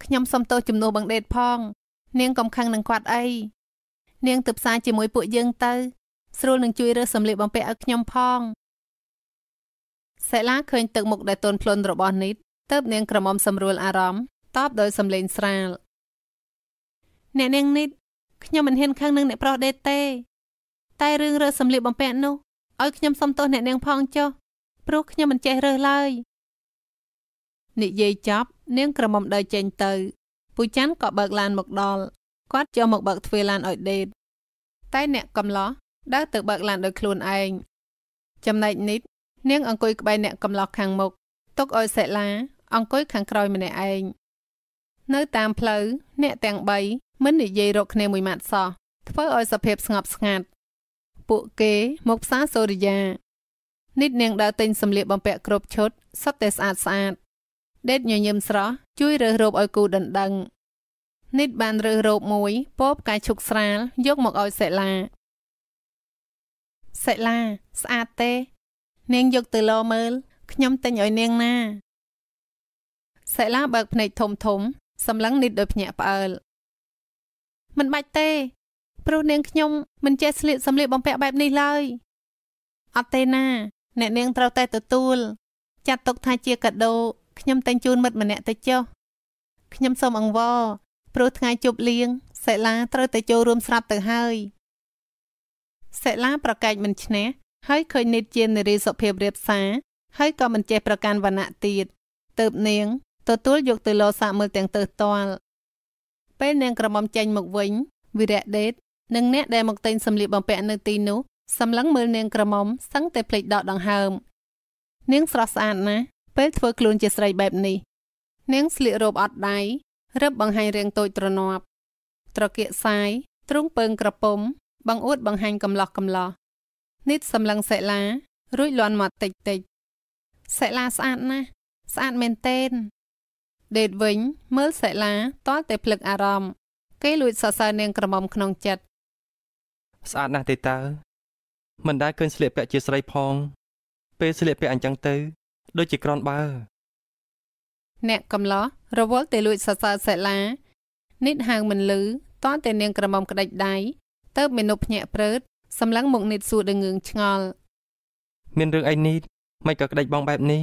ខ្ញុំសុំទោសជំនួសបង្ដេតផង នាងកំខឹងនឹងគាត់អីនាងទៅផ្សារជាមួយពួកយើងទៅ ស្រួលនឹងជួយរើសសម្លៀកបំពាក់ឲ្យខ្ញុំផងសិលាឃើញទឹកមុខដែលទន់ភ្លន់របស់នីតទៅនាងក្រមុំសម្រួលអារម្មណ៍តបដោយសម្លេងស្រាលអ្នកនាងនីតខ្ញុំមិនហ៊ានខឹងនឹងអ្នកប្រុសដេតទេ តែរឿងរើសសម្លៀកបំពាក់នោះឲ្យខ្ញុំសុំទោសអ្នកនាងផងចុះព្រោះខ្ញុំមិនចេះរើសឡើយនិយាយចប់នាងក្រមុំដើរចេញទៅពូច័ន្ទក៏បើកឡានមកដល់គាត់ចូលមកបើកទ្វារឡានឲ្យដេត តែអ្នកកំឡោះដើរទៅបើកឡានដោយខ្លួនឯងចំណែកនេះនាង អង្គុយក្បែរអ្នកកំឡោះខាងមុខទុកឲ្យសិលាអង្គុយខាងក្រោយម្នាក់ឯងនៅ តាមផ្លូវអ្នកទាំង3មិននិយាយរកគ្នាមួយម៉ាត់សោះធ្វើឲ្យសភាពស្ងប់ស្ងាត់ពួកគេមកផ្សារសូរិយានិតនាងដើរទិញសម្លៀកបំពាក់គ្រប់ឈុតសុទ្ធតែស្អាតស្អាតដេតញញឹមស្រស់ជួយរើសរោបឲ្យគូដណ្ដឹង និតបានរើសរោបមួយពណ៌ផ្កាឈូកស្រាលយកមកឲ្យសិលាសិលាស្អាតទេ នាងយកទៅលោមើលខ្ញុំទិញឲ្យនាងណាសិលាបើកភ្នែកធំធំ សម្លឹង និតដោយភ្ញាក់ផ្អើលមិនបាច់ទេព្រោះនាង ខ្ញុំមិនចេះស្លៀកសម្លៀកបំពាក់បែបនេះឡើយអត់ទេណាអ្នក នាង ត្រូវតែទទួល ចាត់ទុកថាជាកាដូខ្ញុំតែងជូនមិត្តម្នាក់ទៅចុះខ្ញុំសូមអង្វរព្រោះថ្ងៃជប់លៀងសិលាត្រូវតែចូលរួមស្រាប់ទៅហើយសិលាប្រកែកមិនឈ្នះហើយឃើញនិតជានារីសុភាពរៀបសារហើយក៏មិនចេះប្រកាន់វណ្ណៈទៀតទៅបនាង ទទួលយកទៅលោសាមើលទាំងទៅតល់ពេលនាងក្រមុំចេញមកវិញវិរៈដេតនិងអ្នកដែលមកទិញសម្លៀកបំពាក់នៅទីនោះសម្លឹងមើលនាងក្រមុំសឹងតែភ្លេចដកដង្ហើម នាងស្រស់ស្អាតណាស់ពេលធ្វើខ្លួនជាស្រីបែបនេះនាងស្លៀករ៉ូបអត់ដៃរឹបបង្ហាញរាងតូចត្រណាប់ ត្រកៀកសាយទ្រូងពើងក្រពុំ បង្អួត បង្ហាញកំឡោះកំឡោះនីតសម្លឹងសិលារួចលន់មកតិចតិចសិលាស្អាតណាស់ស្អាតមែនទែនដេតវិញមើលសិលាតល់តែភ្លឹកអារម្មណ៍គេលួចសរសើរនាង ក្រមុំក្នុងចិត្តស្អាតណាស់ទេតើមិនដែលឃើញស្លៀកពាក់ជាស្រីផង ពេលស្លៀកពាក់អញ្ចឹងទៅដូចជាក្រនបើអ្នកកំឡោះរវល់តែលួចសរសើរសិលានិតហៅមិនលឺតតែនាងក្រមុំក្តិចដៃទៅមេនុភ្ញាក់ព្រឺតសម្លឹងមុខនិតសួរដងឿងឆ្ងល់មានរឿងអីនេះមិនក៏ក្តិចបងបែបនេះ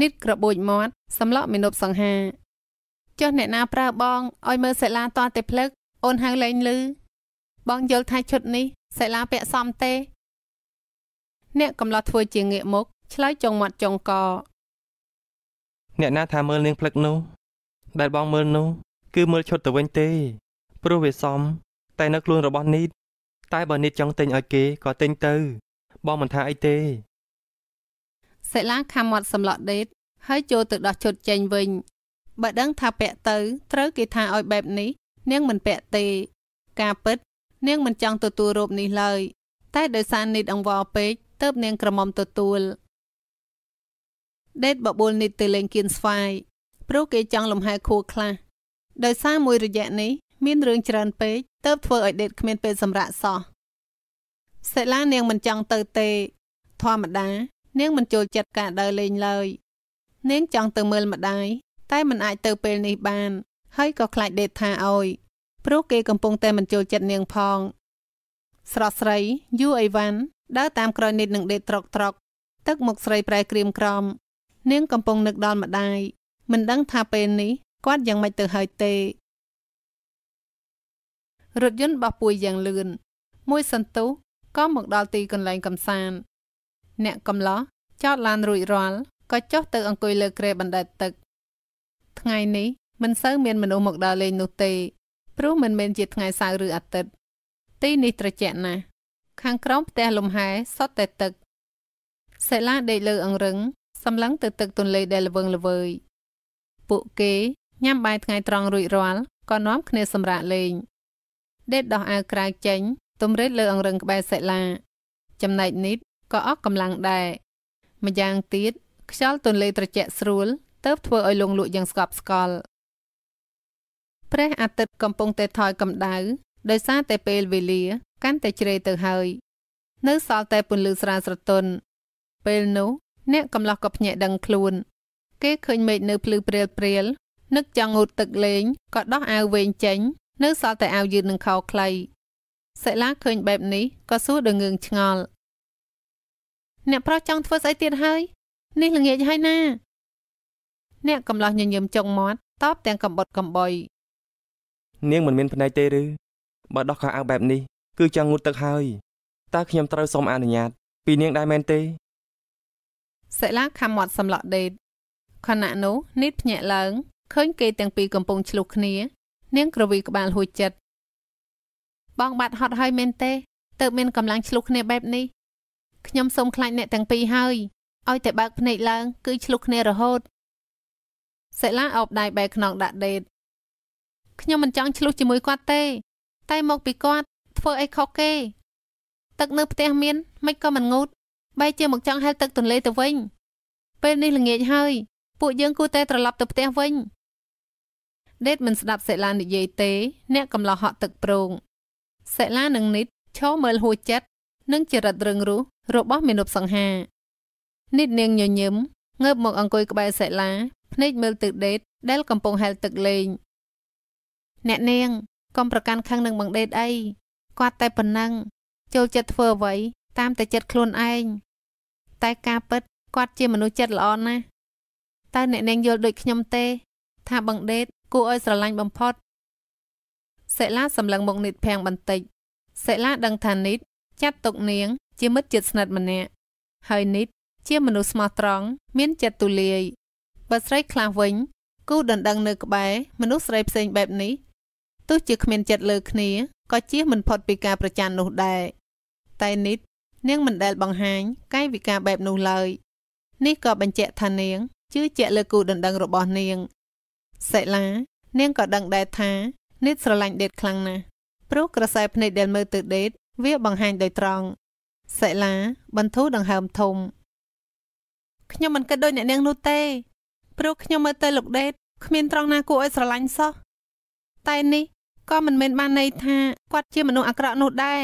និតក្របួចមាត់សម្លក់មេនុសង្ហាចុះអ្នកណាប្រើបងឲ្យមើលសិលាតតែភ្លឹកអូនហៅលែងលឺបងយល់ថាឈុតនេះសិលាពាក់សមទេ អ្នកកំឡោះធ្វើជាងាកមុខឆ្លើយចុងមាត់ចុងកអ្នកណាថាមើលនាងផ្លឹកនោះដែលបងមើលនោះ គឺមើលឈុតទៅវិញទេព្រោះវាសមតែនៅខ្លួនរបស់នីតតែបើនីតចង់ទិញឲ្យគេក៏ទិញទៅ បងមិនថាអីទេសិលាខំមាត់សម្លក់ដេតហើយចូលទៅដោះឈុតចេញវិញបើដឹងថាពាក់ទៅត្រូវគេថាឲ្យបែបនេះនាងមិនពាក់ទេ ការពិត នាងមិនចង់ទទួលរូបនេះឡើយ តែដោយសារនីតអង្វរពេកទើបនាងក្រមុំទទួលដេតបបួលនេះទៅលេងគៀនស្វាយព្រោះគេចង់លំហែខួរខ្លះដោយសារមួយរយៈនេះមានរឿងច្រើនពេកទៅធ្វើឲ្យដេតគ្មានពេលសម្រាកសោះសិលានាងមិនចង់ទៅទេធម្មតានាងមិនចូលចិត្តការដើរលេងឡើយ នាងចង់ទៅមើលម្ដាយតែមិនអាចទៅពេលនេះបានហើយក៏ខ្លាចដេតថាឲ្យព្រោះគេកំពុងតែមិនចូលចិត្តនាងផងស្រស់ស្រីយូអីវ៉ាន់ដើរតាមក្រោយនេះនឹងដេតត្រកត្រកទឹកមុខស្រីប្រែក្រៀមក្រំនាងកំពុងនឹកដល់ម្ដាយមិនដឹងថាពេលនេះគាត់យ៉ាងម៉េចទៅហើយទេរថយន្តបោះពួយយ៉ាងលឿនមួយសន្ទុះក៏មកដល់ទីកន្លែងកំសាន្តអ្នកកំឡោះចោតឡានរួចរាល់ក៏ចុះទៅអង្គុយលើគ្រែបណ្ដែតទឹក ថ្ងៃនេះមិនសូវមានមនុស្សមកដើរលេងនោះទេ ព្រោះមិនមែនជាថ្ងៃសៅរ៍ឬអាទិត្យទីនេះត្រជាក់ណាស់ខាងក្រោមផ្ទះលំហែសុទ្ធតែទឹកសិលាដេកលើអង្រឹងសម្លឹងទៅទឹកទន្លេដែលល្វឹងល្វើយ ពួកគេញ៉ាំបាយថ្ងៃត្រង់រួចរាល់ក៏នាំគ្នាសម្រាកលេង ដេតដោះអាវក្រៅចេញទំរេតលើអង្រឹងក្បែរសិលាចំណែកនីតក៏អស់កម្លាំងដែរម្យ៉ាងទៀតខ្យល់ទន្លេត្រជាក់ស្រួលទៅធ្វើឲ្យលងលក់យ៉ាងស្កប់ស្កល់ព្រះអាទិត្យកំពុងតែថយកម្ដៅដោយសារតែពេលវេលា កាន់តែជ្រេទៅហើយ នៅសល់តែពន្លឺស្រាលស្រទន់ពេលនោះអ្នកកំឡោះក៏ភ្ញាក់ដឹងខ្លួនគេឃើញមេឃនៅភ្លឺព្រាលព្រាលនឹកចង់ងូតទឹកលេងក៏ដោះអាវវែងចេញ នៅសល់តែអាវយឺតនិងខោខ្លីសិលាឃើញបែបនេះក៏សួរដោយងឿងឆ្ងល់អ្នកប្រុសចង់ធ្វើស្អីទៀតហើយ នេះល្ងាចហើយណាអ្នកកំឡោះញញឹមចុងមាត់តបទាំងកំបុតកំបុយនាងមិនមានភ្នែកទេឬបើដោះខោអាវបែបនេះគឺចង់ងូតទឹកហើយតើខ្ញុំត្រូវសុំអនុញ្ញាតពីនាងដែរមែនទេសិលាខំមាត់សម្លក់ដេតខណៈនោះនីតភ្ញាក់ឡើងឃើញគេទាំងពីរកំពុងឆ្លុះគ្នា នាងក្រវីក្បាលហួចចិត្តបងបាត់ហត់ហើយមែនទេទើបមានកម្លាំងឆ្លុះគ្នាបែបនេះខ្ញុំសូមខ្លាចអ្នកទាំងពីរហើយឲ្យតែបើកភ្នែកឡើង គឺឆ្លុះគ្នារហូតសិលាអោបដៃបែកខ្នងដាក់ដេតខ្ញុំមិនចង់ឆ្លុះជាមួយគាត់ទេ តែមកពីគាត់ធ្វើអីខុសគេ ទឹកនៅផ្ទះមានមិនក៏មិនងូតបែរជាមកចង់ហែលទឹកទន្លេទៅវិញពេលនេះល្ងាច ហើយ ពួកយើងគួរតែត្រឡប់ទៅផ្ទះវិញដេតមិនស្ដាប់សិលានិយាយទេ អ្នកកំឡោះហក់ទឹកប្រងសិលានិងនិតឈរមើលហួចិត្តនិងចរិតរឹងរូសរបស់មាណពសង្ហានិតនាងញញឹមងើបមកអង្គុយក្បែរសិលាភ្នែកមើលទៅដេត ដែលកំពុងហែលទឹកលេងអ្នកនាងកុំប្រកាន់ខឹងនឹងបងដេតអីគាត់តែប៉ុណ្ណឹងចូលចិត្តធ្វើអ្វីតាមតែចិត្តខ្លួនឯងតែការពិតគាត់ជាមនុស្សចិត្តល្អណាស់តើអ្នកនាងយល់ដូចខ្ញុំទេ ថាបង្ដេត គួរឲ្យស្រឡាញ់បំផុតសិលាសម្លឹងមុខនិតភាំងបន្តិចសិលាដឹងថានិតចាត់ទុកនាងជាមិត្តជិតស្និទ្ធម្នាក់ហើយនិតជាមនុស្សស្មោះត្រង់មានចិត្តទូលាយបើស្រីខ្លះវិញគូដណ្ដឹងនៅក្បែរមនុស្សស្រីផ្សេងបែបនេះទោះជាគ្មានចិត្តលើគ្នាក៏ជាមិនផុតពីការប្រច័ណ្ឌនោះដែរតែនិតនាងមិនដែលបង្ហាញកាយវិការបែបនោះឡើយនេះក៏បញ្ជាក់ថានាងជឿជាក់លើគូដណ្ដឹងរបស់នាងសិលានាងក៏ដឹងដែរថានេតស្រឡាញ់ដេតខ្លាំងណាស់ព្រោះក្រសែភ្នែកដែលមើលទៅដេតវាបង្ហាញដោយត្រង់សិលាបន្ធូរដង្ហើមធំខ្ញុំមិនគិតដូចអ្នកនាងនោះទេព្រោះខ្ញុំមើលទៅលោកដេតគ្មានត្រង់ណាគួរឲ្យស្រឡាញ់សោះតែនេះក៏មិនមែនបានន័យថាគាត់ជាមនុស្សអាក្រក់នោះដែរ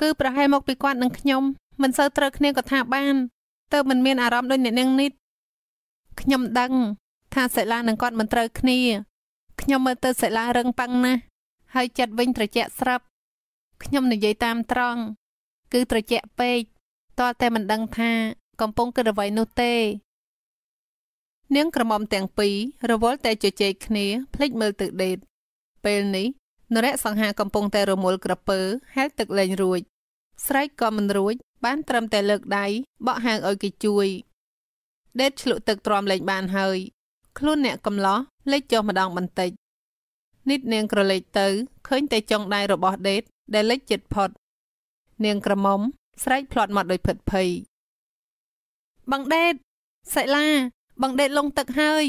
គឺប្រហែលមកពីគាត់និងខ្ញុំមិនសូវត្រូវគ្នាក៏ថាបានទើបមិនមានអារម្មណ៍ដូចអ្នកនាងនេះខ្ញុំដឹង ថាសិលានិងគាត់មិនត្រូវគ្នាខ្ញុំមើលទៅសិលារឹងប៉ឹងណាស់ហើយចិត្តវិញ ត្រជាក់ស្រាប់ខ្ញុំនិយាយតាមត្រង់គឺត្រជាក់ពេកតើតែមិនដឹងថា កំពុងគិតអ្វីនោះទេ នាងក្រមុំទាំងពីររវល់តែជជែកគ្នាភ្លេចមើលទៅដេតពេលនេះនរៈសង្ហាកំពុងតែរមុលក្រពើហែលទឹកលែងរួច ស្រែកក៏មិនរួច បាន ត្រឹមតែលើកដៃបក់ហាងឲ្យគេជួយ ដេតឆ្លុះទឹកទ្រាំលែងបានហើយ ខ្លួនអ្នកកំឡោះលេចចុះម្ដងបន្តិចនិតនាងក្រឡេកទៅ ឃើញតែចុងដៃរបស់ដេត ដែលលេចជិតផុត នាងក្រមុំស្រែកផ្លាត់មាត់ដោយភិតភ័យបងដេតសិលាបងដេតលងទឹកហើយ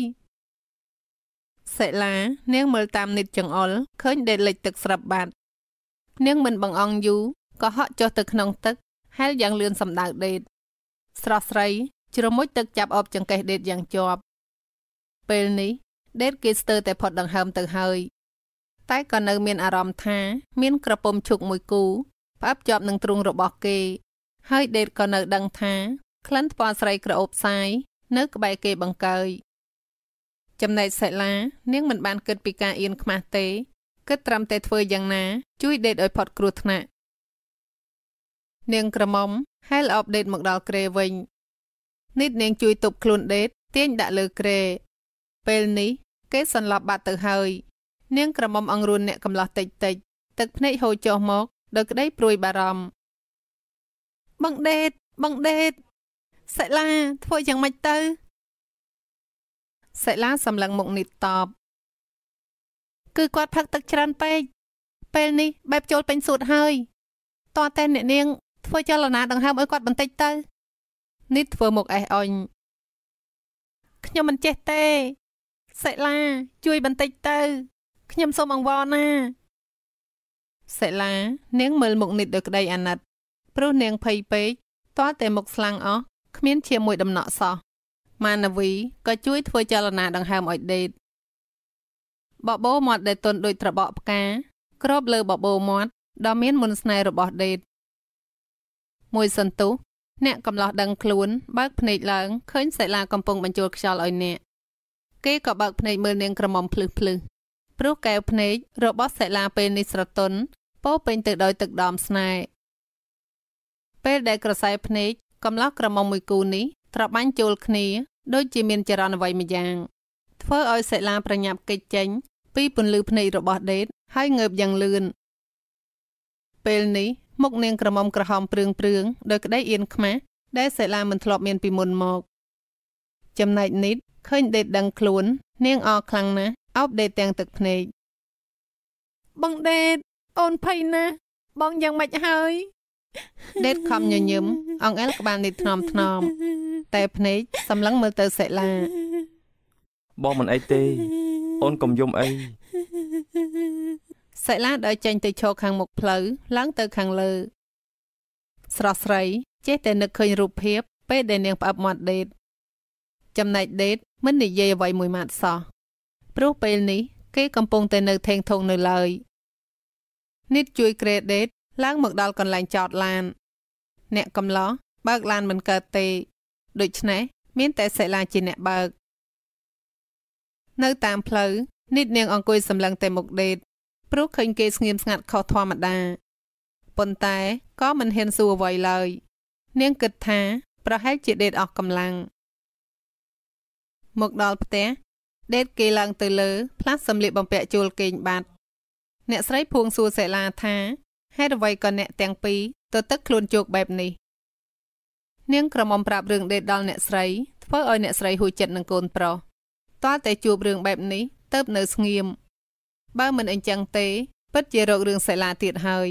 សិលានាងមើលតាមនិតចង្អុលឃើញដេកលិចទឹកស្រាប់បាត់នាងមិនបង្អង់យូរក៏ហក់ចុះទៅក្នុងទឹកហែលយ៉ាងលឿនសម្ដៅដេតស្រស់ស្រី ជ្រមុជទឹកចាប់អបចង្កេះដេតយ៉ាងជាប់ពេលនេះដេតគេស្ទើរតែផុតដង្ហើមទៅហើយ តែក៏នៅមានអារម្មណ៍ថា មាន ក្រពុំឈូកមួយគូផ្អាប់ជាប់នឹងទ្រូងរបស់គេ ហើយដេតក៏នៅដឹងថាក្លិនថ្ពាល់ស្រីក្រអូបសាយនៅក្បែរគេបង្កើយចំណែកសិលានាងមិនបានគិតពីការអៀនខ្មាស់ទេគិតត្រឹមតែធ្វើយ៉ាងណាជួយដេតឲ្យផុតគ្រោះថ្នាក់នាងក្រមុំហែលអាប់ដេតមកដល់ក្រេវិញនេះនាងជួយទប់ខ្លួនដេត ទាញដាក់លើក្រេពេលនេះគេសន្លប់បាត់ទៅហើយនាងក្រមុំអង្រួនអ្នកកំឡោះតិចតិចទឹកភ្នែកហូរចុះមកដោយក្តីព្រួយបារម្ភបងដេតបងដេតសិលាធ្វើយ៉ាងម៉េចទៅសិលាសម្លឹងមុខនីតតបគឺគាត់ផឹកទឹកច្រើនពេកពេលនេះបែបចូលពេញសួតហើយតោះតែអ្នកនាង ធ្វើចលនាដង្ហើមឲ្យគាត់បន្តិចទៅនីតធ្វើមុខអេះអុញខ្ញុំមិនចេះទេសិលាជួយបន្តិចទៅខ្ញុំសូមអង្វរណាសិលានាង មើលមុខនិតដោយក្តីអាណិតព្រោះនាងភ័យពេកតតែមុខស្លាំងអស់គ្មាន ជាមួយដំណក់សោះម៉ាណវីក៏ជួយធ្វើចលនាដង្ហើមឲ្យដេតបបោមាត់ដែលទន់ដូចត្របកផ្កាគ្របលើបបោមាត់ដ៏មានមន្តស្នេហ៍របស់ដេតមួយសន្ទុះអ្នកកំឡោះដឹងខ្លួនបើកភ្នែកឡើងឃើញសិលាកំពុងបញ្ចូលខ្យល់ឲ្យអ្នកគេក៏បើកភ្នែកមើលនាងក្រមុំភ្លឹះភ្លឹះព្រោះកែវភ្នែករបស់សិលាពេលនេះស្រទន់ពោពេញទៅដោយទឹកដមស្នេហ៍ពេលដែលក្រសែភ្នែកកំឡោះក្រមុំមួយគូនេះស្របាញ់ចូលគ្នាដូចជាមានចរន្តអ្វីមួយយ៉ាង ធ្វើឲ្យសិលាប្រញាប់គេចចេញពីពន្លឺភ្នែករបស់ដេតហើយងើបយ៉ាងលឿនពេលនេះមុខនាងក្រមុំក្រហមព្រឿងព្រឿងដោយក្តីអៀនខ្មាស់ដែលសិលាមិនធ្លាប់មានពីមុនមក ចំណែកនេះឃើញដេតដឹងខ្លួន នាងអរខ្លាំងណាស់អោបដេតទាំងទឹកភ្នែកបងដេតអូនភ័យណាស់បងយ៉ាងម៉េចហើយដេតខំញញឹមអង្អែលក្បាលនេះថ្នមថ្នមតែភ្នែកសម្លឹងមើលទៅសិលាបងមិនអីទេអូនកុំយំអីសិលាដើរចេញទៅឈរខាងមុខផ្លូវឡើងទៅខាងលើ ស្រស់ស្រីចេះតែនឹកឃើញរូបភាពពេលដែលនាងផ្អាប់មាត់ដេត ចំណែកដេតមិននិយាយអ្វីមួយម៉ាត់សោះព្រោះពេលនេះគេកំពុងតែនៅថេងធុងនៅឡើយ និតជួយក្រេដេតឡើងមកដល់កន្លែងចតឡានអ្នកកំឡោះបើកឡានមិនកើតទេដូច្នេះមាន តែសិលាជាអ្នកបើកនៅតាមផ្លូវនិតនាងអង្គុយសម្លឹងតែមុខដេតព្រោះឃើញគេស្ងៀមស្ងាត់ខុសធម្មតាប៉ុន្តែក៏មិនហ៊ានសួរអ្វីឡើយនាងគិតថាប្រហែលជាដេតអស់កម្លាំងមកដល់ផ្ទះដេតគេឡើងទៅលើ ផ្លាស់សម្លៀកបំពាក់ជូលគេងបាត់អ្នកស្រីភួងសួរសិលាថាហេតុអ្វីក៏អ្នកទាំងពីរទៅទឹកខ្លួនជោគបែបនេះនាងក្រមុំប្រាប់រឿងដេតដល់អ្នកស្រីធ្វើឲ្យអ្នកស្រីហួចចិត្តនឹងកូនប្រុសតើតែជួបរឿងបែបនេះទៅនៅស្ងៀមបើមិនអញ្ចឹងទេពិតជារករឿងសិលាទៀតហើយ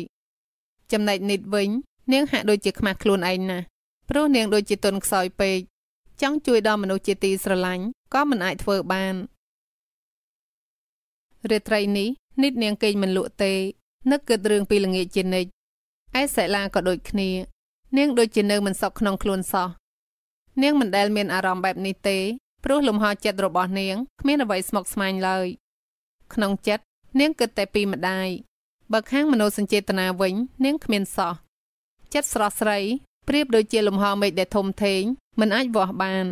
ចំណែកនិតវិញនាងហាក់ដូចជាខ្មាស់ខ្លួនឯងណាស់ព្រោះនាងដូចជាទុនខ្សោយពេកចង់ជួយដល់មនុស្សជាទីស្រឡាញ់ក៏មិនអាចធ្វើបានរាត្រីនេះនិតនាងគេងមិនលក់ទេនឹកគិតរឿងពីល្ងាចជានិច្ចឯសិលាក៏ដូចគ្នា នាងដូចជានៅមិនសុខក្នុងខ្លួនសោះនាងមិនដែលមានអារម្មណ៍បែបនេះទេព្រោះលំហចិត្តរបស់នាងគ្មានអ្វីស្មុគស្មាញឡើយក្នុងចិត្តនាងគិតតែពីម្ដាយបើខាងមនោសញ្ចេតនាវិញ នាងគ្មានសោះចិត្តស្រស់ស្រីប្រៀបដូចជាលំហមេឃដែលធំធេងមិនអាចវាស់បាន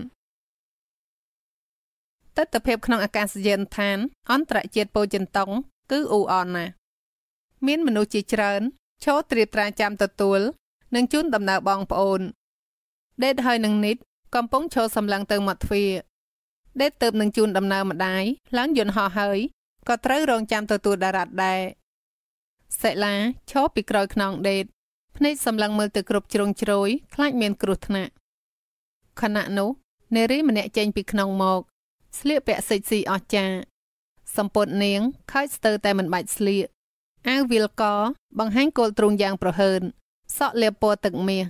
ទស្សនវិជ្ជាក្នុងអាកាសយានដ្ឋាន អន្តរជាតិពោចិនតុង គឺអ៊ូអនណាស់មានមនុស្សជាច្រើនឈរត្រៀបត្រាចាំទទួលនិងជូនដំណើរបងប្អូន ដេតហើយ នឹងនីតកំពុងឈរសម្លឹងទៅមាត់ទ្វារដេតទៅនឹងជូនដំណើរម្ដាយឡើងយន្តហោះហើយក៏ត្រូវរងចាំទទួលតារ៉ាត់ដែរសិលាឈរពីក្រោយខ្នងដេត ភ្នែកសម្លឹងមើលទៅគ្រប់ជ្រុងជ្រោយខ្លាចមានគ្រោះថ្នាក់ខណៈនោះ នារីម្នាក់ចេញពីក្នុងមក ស្លៀកពាក់សិចស៊ីអស្ចារ្យសម្ពត់នាងខើចស្ទើរតែមិនបាច់ស្លៀកអាវវាលកបង្ហាញគោលទ្រូងយ៉ាងប្រហើនសក់លាបពណ៌ទឹកមាស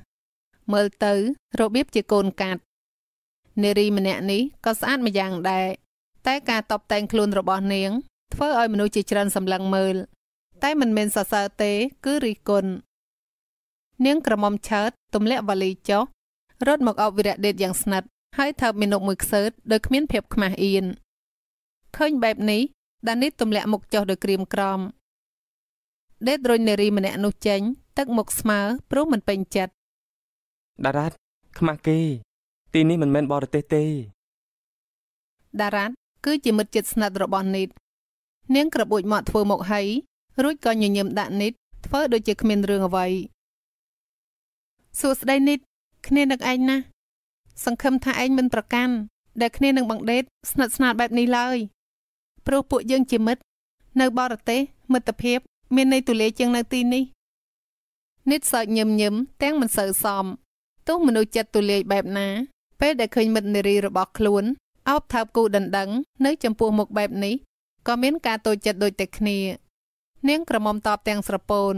មើលទៅរបៀបជាកូនកាត់នារីម្នាក់នេះក៏ស្អាតម្យ៉ាងដែរតែការតបតែងខ្លួនរបស់នាងធ្វើឲ្យមនុស្សជាច្រើនសម្លឹងមើល តែមិនមែនសរសើរទេគឺរិះគន់នាងក្រមុំឆើតទម្លាក់វ៉ាលីចុះរត់មកអបវិរៈដេតយ៉ាងស្និទ្ធហើយថើបមានមុខមួយខ្សើតដោយគ្មានភាពខ្មាស់អៀនឃើញបែបនេះដានីតទម្លាក់មុខចុះដោយក្រៀមក្រំដេតរុញនារីម្នាក់នោះចេញទឹកមុខស្មើព្រោះមិនពេញចិត្តដារ៉ាត់ខ្មាស់គេទីនេះមិនមែនបរទេសទេដារ៉ាត់គឺជាមិត្តជិតស្និទ្ធរបស់នីតនាងក្របួចមកធ្វើមុខហីរួចក៏ញញឹមដាក់នីតធ្វើ ដូចជាគ្មានរឿងអ្វីសួស្ដីនីតគ្នានឹកឯងណាស់សង្ឃឹមថាឯងមិនប្រកាន់ដែលគ្នានឹងបង្ដេត ស្និទ្ធស្នាលបែបនេះឡើយព្រោះពួកយើងជាមិត្តនៅ បរទេសមិត្តភាពមានន័យទូលាយជាងនៅទីនេះនិតសើចញឹមញឹមទាំងមិនសូវសមទោះមនុស្សចិត្តទូលាយបែបណា ពេលដែលឃើញមិត្តនារីរបស់ខ្លួនអោបថើបគូដណ្ដឹង នៅចំពោះមុខបែបនេះក៏មានការតូចចិត្តដូចតែគ្នានាងក្រមុំតបទាំងស្រពោន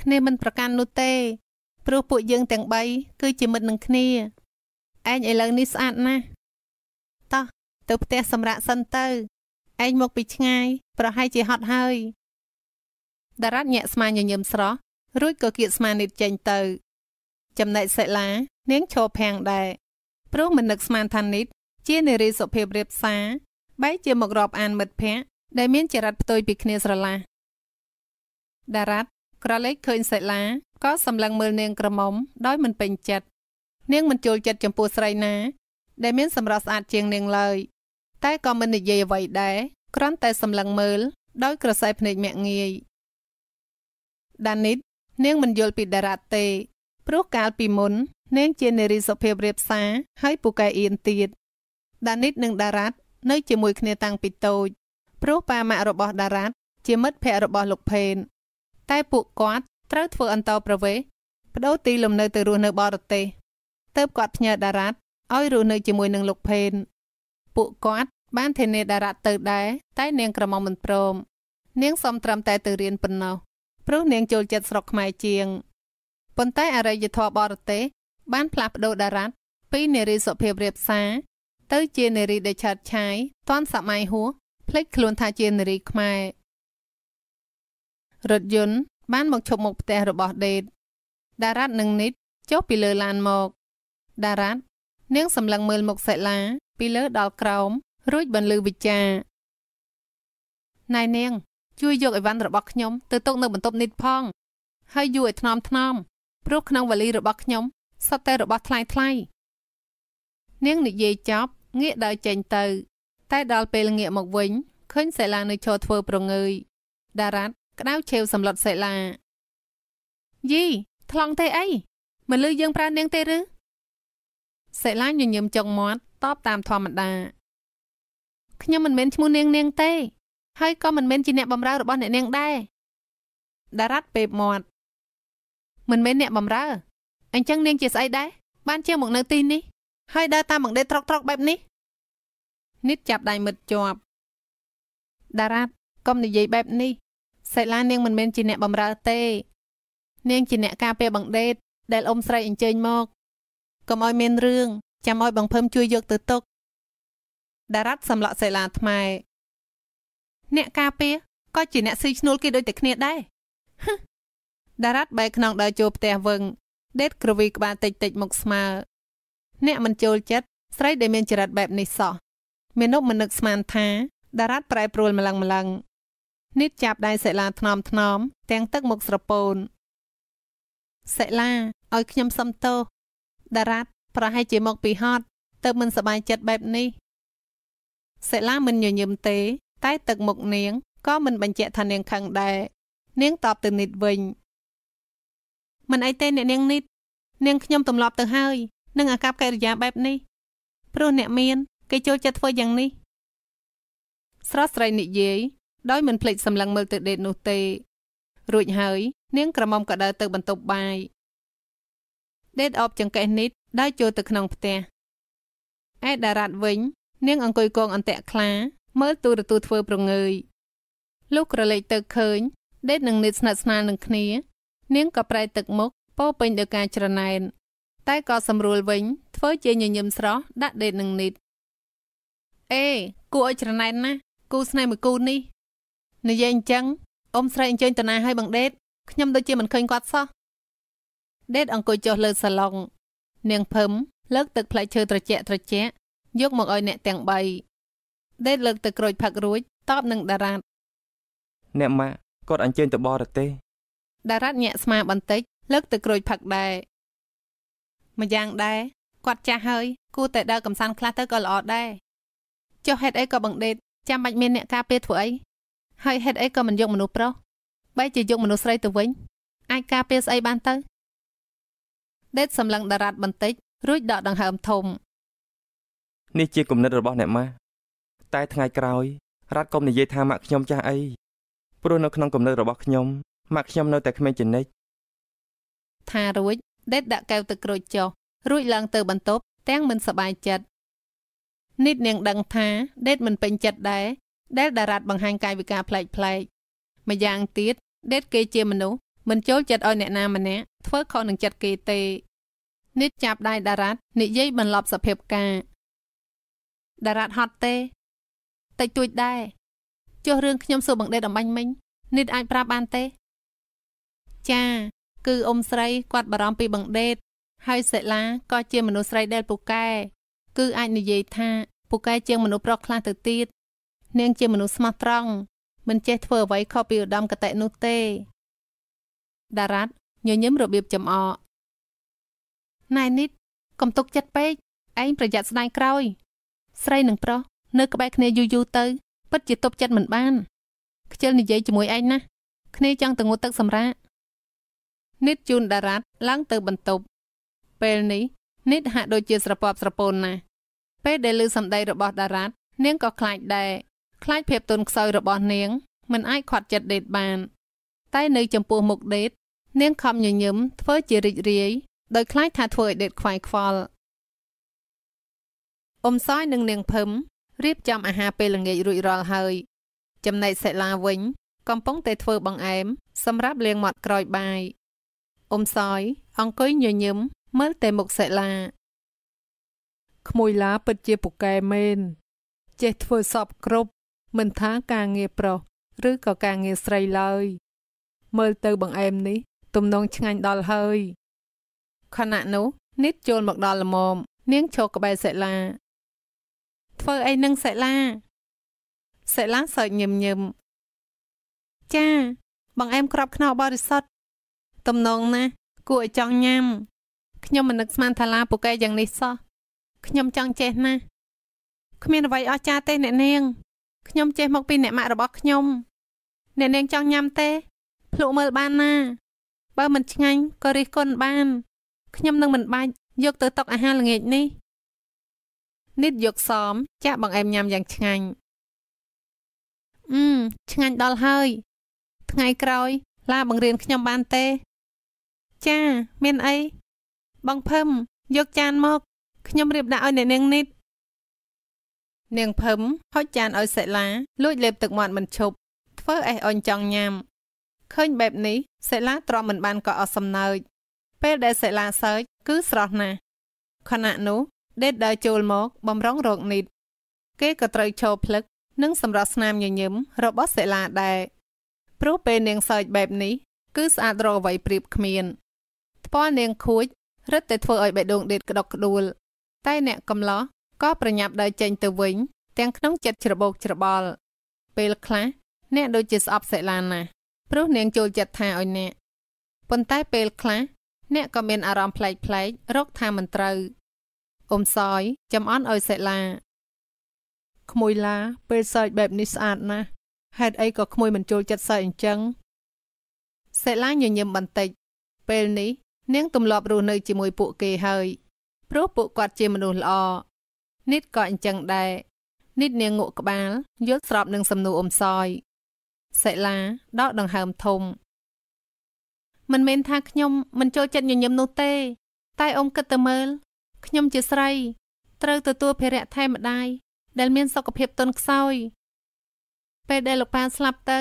គ្នាមិនប្រកាន់នោះទេ ព្រោះពួកយើងទាំង3គឺជាមិត្តនឹងគ្នាឯងឥឡូវនេះស្អាតណាស់តោះទៅផ្ទះសម្រាប់សិនទៅឯងមកពីឆ្ងាយ ប្រហែលជាហត់ហើយតារ៉ាត់ញាក់ស្មាញញឹមស្រស់រួចក៏គៀកស្មានិតចេញទៅ ចំណែកសិលានាងឈរភាំងដែរព្រោះមិននឹកស្មានថានិតជានារីសុភាពរៀបសារបែរជាមករាប់អានមិត្តភ័ក្តិដែលមានចរិតផ្ទុយពីគ្នាស្រឡះតារ៉ាត់ក្រឡេកឃើញសិលាក៏សម្លឹងមើលនាងក្រមុំដោយមិនពេញចិត្តនាងមិនចូលចិត្តចំពោះស្រីណា ដែលមានសម្រស់ស្អាតជាងនាងឡើយតែក៏មិននិយាយអ្វីដែរគ្រាន់តែសម្លឹងមើល ដោយ ក្រសែភ្នែកមាក់ងាយដានីតនាងមិនយល់ពីតារាទេព្រោះកាលពីមុន នាង ជានារីសុភាពរៀបសារហើយពូកែអៀនទៀតដានីតនិងតារាតនៅជាមួយគ្នាតាំងពីតូចព្រោះប៉ាម៉ាក់របស់តារាតជាមិត្តភ័ក្តិរបស់លោកផេន តែពួកគាត់ត្រូវធ្វើអន្តរប្រវេសបដូរទីលំនៅទៅរស់នៅបរទេសទើបគាត់ផ្ញើតារាតឲ្យរស់នៅជាមួយនឹងលោកផេនពួកគាត់បានធានាតារៈទៅដែរតែនាងក្រមុំមិនព្រម នាងសុំត្រឹមតែទៅរៀនប៉ុណ្ណោះព្រោះនាងចូលចិត្តស្រុកខ្មែរជាងប៉ុន្តែអរិយធម៌បរទេសបានផ្លាស់ប្ដូរតារៈពីនារីសុភាពរៀបសារទៅជានារីដែលឆើតឆាយតាន់សម័យហួសភ្លេចខ្លួនថាជានារីខ្មែររថយន្តបានមកឈប់មុខផ្ទះរបស់ដេត ដារ៉ាត់និងនិតចុះពីលើឡានមក ដារ៉ាត់នាងសម្លឹងមើលមុខសិលាពីលើដល់ក្រោមរួចបន្លឺវិចាណៃនាងជួយយកអីវ៉ាន់របស់ខ្ញុំទៅទុកនៅបន្ទប់នេះផងហើយយូរឲ្យថ្នមថ្នមព្រោះក្នុងវ៉ាលីរបស់ខ្ញុំសុទ្ធតែរបស់ថ្លៃថ្លៃនាងនិយាយចប់ងាកដើរចេញទៅ តែដល់ពេលងាកមកវិញឃើញសិលានៅឈរធ្វើប្រងើយដារ៉ាត់ក្តៅឆេវសម្លុតសិលាយីថ្លង់ទេអីមិនលឺយើងប្រើនាងទេឬសិលាញញឹមចុងមាត់តបតាមធម្មតាខ្ញុំមិនមែនឈ្មោះនាងនាងទេ ហើយក៏មិនមែនជាអ្នកបម្រើរបស់អ្នកនាងដែរដារ៉ាត់ពេបមាត់មិនមែនអ្នកបម្រើ អញ្ចឹងនាងជាស្អីដែរបានជាមកនៅទីនេះ ហើយដើរតាមមកដេកត្រកត្រកបែបនេះនិតចាប់ដៃមិត្តជាប់ដារ៉ាត់កុំនិយាយបែបនេះសិលានាងមិនមែនជាអ្នកបម្រើទេនាងជាអ្នកការពារបង្ដេត ដែលអ៊ំស្រីអញ្ជើញមកកុំឲ្យមានរឿងចាំឲ្យបងភឹមជួយយកទៅទុកតារ៉ាត់សំឡក់សិលាថ្មែអ្នកការពារក៏ជាអ្នកស៊ីឈ្នួលគេដូចតែគ្នាដែរតារ៉ាត់បែកខ្នងដើរចូលផ្ទះវឹងដេតក្រវីក្បាលតិចតិចមកស្មើអ្នកមិនចូលចិត្តស្រីដែលមានចរិតបែបនេះសោះមាណពមិននឹកស្មានថាតារ៉ាត់ប្រែប្រួលម្លឹងម្លឹងនិតចាប់ដៃសិលាថ្នមថ្នមទាំងទឹកមកស្រពោនសិលាឲ្យខ្ញុំសុំទោសតារ៉ាត់ប្រហែលជាមក ពីហត់ទៅមិនសบายចិត្តបែបនេះសិលាមិនញញឹមទេ តែទឹកមុខនាងក៏មិនបញ្ជាក់ថានាងខឹងដែរនាងតបទៅនិតវិញ មិនអីទេអ្នកនាងនិត នាងខ្ញុំទម្លាប់ទៅហើយនឹងអាកប្បកិរិយាបែបនេះព្រោះអ្នកមាន គេចូលចិត្តធ្វើយ៉ាងនេះស្រស់ស្រីនិយាយដោយមិនភ្លេចសម្លឹងមើលទៅដេតនោះទេ រួចហើយ នាង ក្រមុំក៏ដើរទៅបន្ទប់បាយដេតអបចង្កេះនិតដើរចូលទៅក្នុងផ្ទះឯតារ៉ាត់វិញនាងអង្គុយកងអន្ទាក់ខ្លា មើលទូរទស្សន៍ធ្វើប្រងើយលោកក្រឡេកទៅឃើញដេតនឹងនេតស្និទ្ធស្នាលនឹងគ្នា នាងក៏ប្រែ ទឹកមុខពោពេញដោយការច្រណែនតែក៏សម្រួលវិញ ធ្វើជាញញឹមស្រស់ដាក់ដេតនឹងនេតអេគួរឲ្យច្រណែនណាស់គូស្នេហ៍មួយគូនេះនិយាយអញ្ចឹងអ៊ំស្រីអញ្ជើញតាណាឲ្យបងដេត ខ្ញុំដូចជាមិនឃើញគាត់សោះដេតអង្គុយចុះលើសាឡុងនាងភឹមលើកទឹកផ្លែឈើត្រជាក់ត្រជាក់យកមកឲ្យអ្នកទាំង3ដេតលើកទឹកក្រូចផឹករួចតបនឹងតារ៉ាត់អ្នកម៉ាក់គាត់អញ្ជើញទៅបរទេសតារ៉ាត់ញាក់ស្មាបន្តិចលើកទឹកក្រូចផឹកដែរម្យ៉ាងដែរគាត់ចាស់ហើយគូតែដើរកំសាន្តខ្លះទៅក៏ល្អដែរចុះហេតុអីក៏បង្ដេតចាំបាច់មានអ្នកការពារធ្វើអីហើយហេតុអីក៏មិនយកមនុស្សប្រុសបែរជាយកមនុស្សស្រីទៅវិញអាចការពារស្អីបានទៅដេតសម្លឹងតារ៉ាត់បន្តិចរួចដកដង្ហើមធំនេះជាគំនិតរបស់អ្នកម៉ាស់តែថ្ងៃក្រោយរ៉ាត់កុំនិយាយថាម៉ាក់ខ្ញុំចាស់អីព្រោះនៅក្នុងគំនិតរបស់ខ្ញុំម៉ាក់ខ្ញុំនៅតែក្មេងជានិច្ចថារួចដេតដាក់កែវទឹកក្រូចចុះរួចឡើងទៅបន្ទប់ទាំងមិនសប្បាយចិត្តនិតនាងដឹងថាដេតមិនពេញចិត្តដែរដែលតារ៉ាត់បង្ហាញកាយវិការប្លែកៗម្យ៉ាងទៀតដេតគេជាមនុស្សមិនចូលចិត្តឲ្យអ្នកណាម្នាក់ធ្វើខុសនឹងចិត្តគេទេ និតចាប់ដៃដារ៉ាត់និយាយបន្លប់សភាពការដារ៉ាត់ហត់ទេតិចតួចដែរចុះរឿងខ្ញុំសួរបង្ដេតអំបញ្ញមិញនិតអាចប្រាប់បានទេចាគឺអ៊ុំស្រីគាត់បារម្ភពីបង្ដេតហើយសិលាក៏ជាមនុស្សស្រីដែលពូកែគឺអាចនិយាយថាពូកែជាង មនុស្សប្រុសខ្លះទៅទៀតនាងជាមនុស្សស្មោះត្រង់មិនចេះធ្វើអ្វីខុសពីឧត្តមកតេនោះទេដារ៉ាត់ញញឹមរបៀបចំអកណៃនិតកុំទុកចិត្តពេកឯងប្រយ័ត្នស្ដាយក្រោយស្រីនិងប្រុសនៅក្បែរគ្នាយូរយូរទៅពិតជាទប់ចិត្តមិនបានខ្ជិលនិយាយជាមួយឯងណាគ្នាចង់ទៅងូតទឹកសម្រាកនិតជូនដារ៉ាត់ឡើងទៅបន្ទប់ ពេលនេះនិតហាក់ដូចជាស្រពាប់ស្រពោនណាស់ពេលដែលឮសម្ដីរបស់ដារ៉ាត់ នាងក៏ខ្លាចដែរខ្លាចភាពទន់ខ្សោយរបស់នាងមិនអាចខាត់ចិត្តដេតបាន តែនៅចំពោះមុខដេតនាងខំញញឹមធ្វើជារីករាយដោយខ្លាចថាធ្វើឲ្យដេតខ្វាយខ្វល់អ៊ំសោយនិងនាងភឹមរៀបចំអាហារពេលល្ងាចរួចរាល់ហើយ ចំណែកសិលាវិញ កំពុងតែធ្វើបង្អែមសម្រាប់លាងមាត់ក្រោយបាយអ៊ំសោយអង្គុយញញឹមមើលតែមុខសិលាក្មួយឡាពិតជាពូកែមែនចេះធ្វើសពគ្រប់មិនថាការងារប្រុសឬក៏ការងារស្រីឡើយ មើលទៅបង្អែមនេះទំនងឆ្ងាញ់ដល់ហើយខណៈនោះនិតចូលមកដល់លមមនាងឈរក្បែរសិលាធ្វើអីនឹងសិលាសិលាសើចញឹមញឹមចាបងអែមក្របខ្នោបរិសុទ្ធទំនងណាស់គួរឲ្យចង់ញ៉ាំខ្ញុំមិននឹកស្មាន ថាឡាពូកែយ៉ាងនេះសោះខ្ញុំចង់ចេះណាស់គ្មានអ្វីអស្ចារ្យទេ អ្នកនាងខ្ញុំចេះមកពីអ្នកម៉ាក់របស់ខ្ញុំអ្នកនាងចង់ញ៉ាំទេភ្លក់មើលបានណាបើមិនឆ្ងាញ់ក៏រិះគន់បានខ្ញុំនឹងមិនបាច់យកទៅតុអាហារល្ងាចនេះនិតយកសមចាក់បង្អែមញ៉ាំយ៉ាងឆ្ងាញ់អឺឆ្ងាញ់ដល់ហើយ ថ្ងៃក្រោយឡាបង្រៀនខ្ញុំបានទេ ចាមានអីបងភឹមយកចានមកខ្ញុំរៀបដាក់ឲ្យអ្នកនាងនិតនាងភឹមហុចចានឲ្យសិលាលួចលេបទឹកមាត់ មិនឈប់ធ្វើអេះអន់ចង់ញ៉ាំឃើញបែបនេះសិលាទ្រាំមិនបានក៏អត់សំណើចពេលដែលសិលាសើចគឺស្រស់ណាស់ខណៈនោះដេតដើរចូលមកបំរុងរោគនេះគេក៏ត្រូវឈរភ្លឹកនិងសម្រស់ស្នាមញញឹមរបស់សិលាដែរព្រោះពេលនាងសើចបែបនេះគឺស្អាតរកអ្វីប្រៀបគ្មានថ្ពាល់នាងខួចរឹតតែធ្វើឲ្យបេះដូងដេតក្តុកក្តួល តែ អ្នកកំឡោះក៏ប្រញាប់ដើរចេញទៅវិញទាំងក្នុងចិត្តច្របោកច្របល់ ពេលខ្លះអ្នក ដូចជាស្អប់សិលាណាស់ព្រោះនាងចូលចិត្តថាឲ្យអ្នកប៉ុន្តែពេលខ្លះ អ្នកក៏មានអារម្មណ៍ប្លែកប្លែករកថាមិនត្រូវអ៊ុំសយចំអន់ឲ្យសិលាក្មួយឡាពេលសើចបែបនេះស្អាតណាស់ហេតុអីក៏ក្មួយមិនចូលចិត្តសើចអញ្ចឹងសិលាញញឹមបន្តិច ពេលនេះនាងទំលាប់រស់នៅជាមួយពួកគេហើយព្រោះពួកគាត់ជាមនុស្សល្អនិតក៏អញ្ចឹងដែរនិតនាងងក់ក្បាលយល់ស្របនឹងសំណួរអ៊ុំសយសិលាដកដង្ហើមធំមិនមែនថាខ្ញុំមិនចូលចិត្តញញឹមនោះទេ តែអ៊ំគិតទៅមើលខ្ញុំជាស្រីត្រូវទទួលភារៈថែម្ដាយដែលមាន សុខភាពទន់ខ្សោយ ពេលដែលលោកប៉ាស្លាប់ទៅ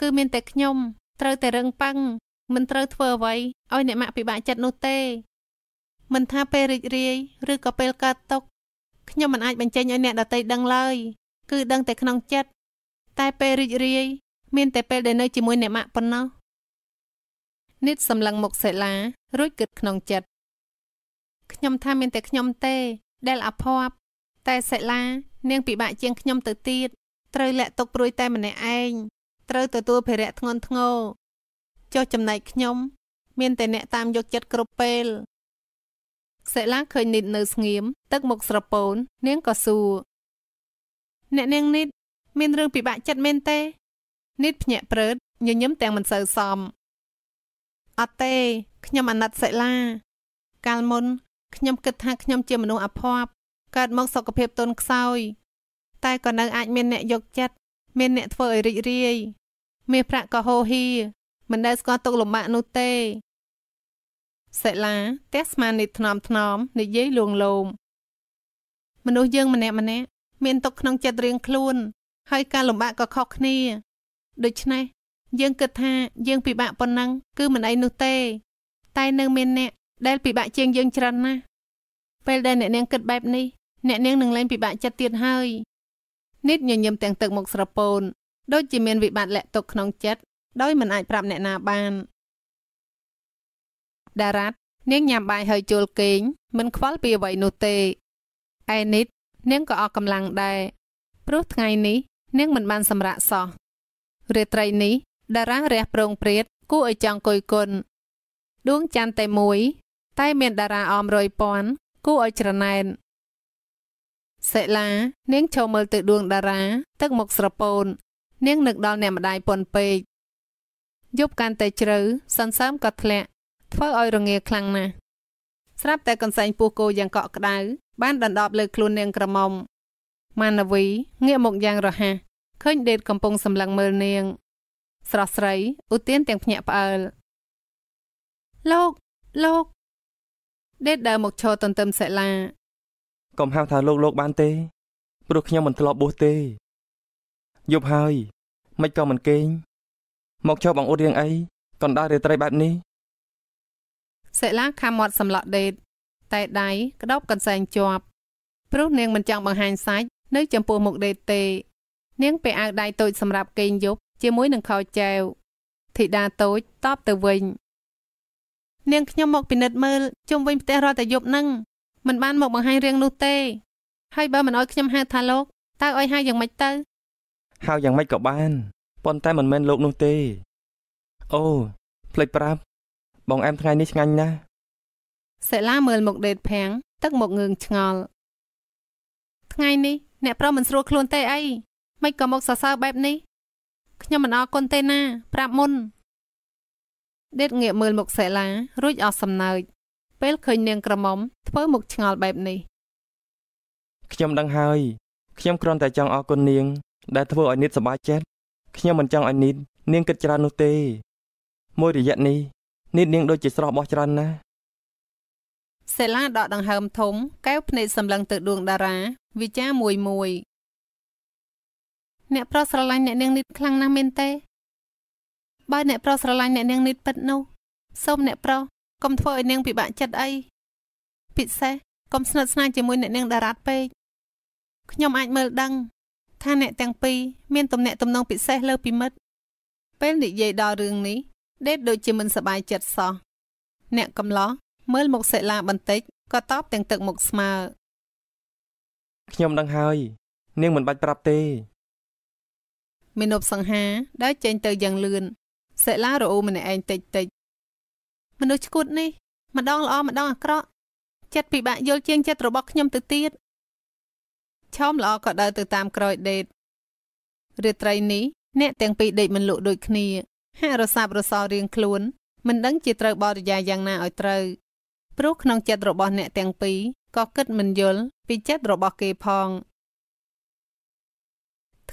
គឺមានតែខ្ញុំ ត្រូវតែរឹងប៉ឹងមិនត្រូវធ្វើអ្វីឲ្យអ្នកម៉ាក់ពិបាកចិត្តនោះទេ មិនថាពេលរីករាយឬក៏ពេលកើតទុក្ខខ្ញុំមិនអាចបញ្ចេញឲ្យអ្នកដទៃដឹងឡើយគឺដឹងតែក្នុងចិត្តតែពេលរីករាយមានតែពេលដែលនៅជាមួយអ្នកម៉ាក់ប៉ុណ្ណោះនិតសម្លឹងមុខសេឡារួចគិតក្នុងចិត្តខ្ញុំថាមានតែខ្ញុំទេដែលអភ័ព្វតែសេឡានាងពិបាកជាងខ្ញុំទៅទៀតត្រូវលាក់ទុកព្រួយតែម្នាក់ឯងត្រូវទទួលភារៈធ្ងន់ធ្ងរចុះចំណែកខ្ញុំមានតែអ្នកតាមយកចិត្តគ្រប់ពេលសេឡាឃើញនិតនៅស្ងៀមទឹកមុខស្រពោននាងក៏សួរអ្នកនាងនិតមានរឿងពិបាកចិត្តមែនទេនិតភ្ញាក់ព្រើតញញឹមទាំងមិនសូវសមអត់ទេខ្ញុំអាណិតសិលាកាលមុនខ្ញុំគិតថាខ្ញុំជាមនុស្សអភ័ព្វកើតមកសុខភាពទន់ខ្សោយតែក៏នៅអាចមានអ្នកយកចិត្តមានអ្នកធ្វើឲ្យរីករាយមាសប្រាក់ក៏ហូរហៀមិនដែលស្គាល់ទុកលំបាកនោះទេសិលាទះស្មាននិតថ្នមថ្នមនិយាយលួងលោមមនុស្សយើងម្នាក់ម្នាក់មានទុកក្នុងចិត្តរៀងខ្លួន ហើយការលំបាកក៏ខុសគ្នាដូច្នេះយើងគិតថាយើងពិបាកប៉ុណ្ណឹងគឺមិនអីនោះទេ តែនៅមានអ្នកដែលពិបាកជាងយើងច្រើនណាស់ពេលដែលអ្នកនាងគិតបែបនេះអ្នកនាងនឹងលែងពិបាកចិត្តទៀតហើយនិតញញឹមទាំងទឹកមុខស្រពោនដូចជាមាន វិបត្តិលាក់ទុកក្នុងចិត្តដោយមិនអាចប្រាប់អ្នកណាបានដារ៉ាត់នាងញ៉ាំបាយហើយជល់គេងមិនខ្វល់ពីអ្វីនោះទេឯនិតនាងក៏អស់កម្លាំងដែរព្រោះថ្ងៃនេះនាងមិនបានសម្រាកសោះរាត្រីនេះតារារះប្រងព្រាតគួរឲ្យចង់គយគន់ដួងច័ន្ទតែមួយ តែមានតារាអមរយពាន់គួរឲ្យច្រណែនសិលានាងចូលមើលទៅដួងតារា ទឹកមុខស្រពោននាងនឹកដល់អ្នកម្ដាយពន់ពេកយប់កាន់តែជ្រៅសន្សើមក៏ធ្លាក់ធ្វើឲ្យរងាខ្លាំងណាស់ស្រាប់តែកន្សែងពោះគោយ៉ាងកក់ក្ដៅបានដណ្ដប់លើខ្លួននាងក្រមុំម៉ានវីងាកមកយ៉ាងរហ័សឃើញដេតកំពុងសម្លឹងមើលនាង ស្រស់ស្រីឧទានទាំងភ្ញាក់ផ្អើលលោកលោក ដេតដើរមកឈរទន្ទឹមសិលាកុំហៅថាលោកលោក បានទេ ព្រោះខ្ញុំមិនធ្លាប់បួសទេយប់ហើយមិនក៏មិនគេងមកចូលបងអ៊ុតរៀងអីកណ្ដាលរាត្រីបែបនេះសិលាខំមាត់សម្លក់ដេតតែដៃក្តោបកន្សែងជាប់ព្រោះនាងមិនចង់បង្ហាញសាច់នៅចំពោះមុខដេតទេនាងពាក់អាវដៃតូចសម្រាប់គេងយប់ជាមួយនឹងខោចែវធីតាតូចតបទៅវិញ នាងខ្ញុំមកពិនិត្យមើលជុំវិញផ្ទះរាល់តែយប់ហ្នឹងមិនបានមកបង្ហាញរឿងនោះទេ ហើយបើមិនអោយខ្ញុំហៅថាលោកតើអោយហៅយ៉ាងម៉េចទៅហៅយ៉ាងម៉េចក៏បានប៉ុន្តែមិនមែនលោកនោះទេអូភ្លេចប្រាប់បងអែមថ្ងៃនេះឆ្ងាញ់ណាស់សិលាមើលមុខដេតផាំងទឹកមុខងឿងឆ្ងល់ថ្ងៃនេះអ្នកប្រុសមិនស្រួលខ្លួនទេអីមិនក៏មកសរសើរបែបនេះខ្ញុំមិនអរគុណទេណា ប្រាប់មុនដេតងាកមើលមុខសេឡារួចអស់សំណើចពេលឃើញនាង ក្រមុំធ្វើមុខឆ្ងល់បែបនេះខ្ញុំដឹងហើយខ្ញុំគ្រាន់តែចង់អរគុណនាង ដែលធ្វើឲ្យនិតសប្បាយចិត្តខ្ញុំមិនចង់ឲ្យនិតនាងគិតច្រើននោះទេ មួយរយៈនេះនិតនាងដូចជាស្រស់បោះច្រើនណាស់សេឡាដកដង្ហើមធំកែវភ្នែកសម្លឹងទៅដួងតារាវិចាមួយមួយអ្នកប្រុសស្រឡាញ់អ្នកនាងនិតខ្លាំងណាស់មែនទេបើអ្នកប្រុសស្រឡាញ់អ្នកនាងនិតពិតនោះសូមអ្នកប្រុសកុំធ្វើឲ្យនាងពិបាកចិត្តអីពិសេសកុំស្និទ្ធស្នាលជាមួយអ្នកនាងតារ៉ាត់ពេកខ្ញុំអាចមើលដឹងថាអ្នកទាំងពីរមានទំនាក់ទំនងពិសេសលើពីមិត្តពេលនិយាយដល់រឿងនេះដេតដូចជាមិនសប្បាយចិត្តសោះអ្នកកំឡោះមើលមុខសិលាបន្តិចក៏តបទាំងទឹកមុខស្មើខ្ញុំដឹងហើយនាងមិនបាច់ប្រាប់ទេមាណពសង្ហាដែលចេញទៅយ៉ាងលឿនសិលារអ៊ូម្នាក់ឯងតិចតិចមនុស្សឈួតនេះ ម្ដងល្អម្ដងអាក្រក់ចិត្តពិបាកយល់ជាងចិត្តរបស់ខ្ញុំទៅទៀតឆោមល្អក៏ដើរទៅតាមក្រោយដេតរាត្រីនេះអ្នកទាំងពីរដេកមិនលក់ដូចគ្នាហាក់រសាប់រសល់រៀងខ្លួនមិនដឹងជាត្រូវបរិយាយ៉ាងណាឲ្យត្រូវព្រោះក្នុងចិត្តរបស់អ្នកទាំងពីរក៏គិតមិនយល់ពីចិត្តរបស់គេផង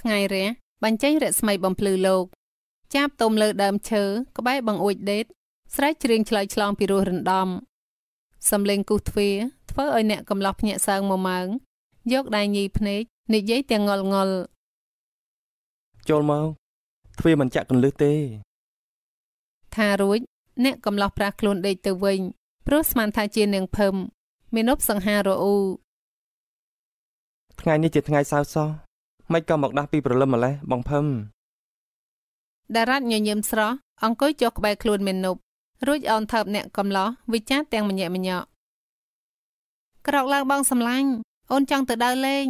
ថ្ងៃរះបញ្ចេញរស្មីបំភ្លឺលោកចាបទុំលើដើមឈើក្បែរបង្អួចដេត ស្រែកច្រៀងឆ្លើយឆ្លងពីរោះរណ្ដំសំលេងគូសទ្វារធ្វើឲ្យអ្នកកំឡោះភ្ញាក់សើងមួយម៉ើងយកដៃញីភ្នែកនិយាយទាំងងល់ងល់ចូលមកទ្វារមិនចាក់កន្លឹះទេថារួចអ្នកកំឡោះប្រាស់ខ្លួនដេកទៅវិញព្រោះស្មានថាជានាងភឹមមានប់សង្ហារអ៊ូថ្ងៃនេះជាថ្ងៃសៅរ៍សោះមិនក៏មកដាស់ពីប្រលឹមម្លេះបងភឹមតារ៉ាត់ញញឹមស្រស់អង្គុយចុះក្បែរខ្លួនមេនុបរួចអោនថើបអ្នកកំឡោះវិចារទាំងម្ញាក់ម្ញក់ក្រោកឡើងបងសំឡាញ់អូនចង់ទៅដើរលេង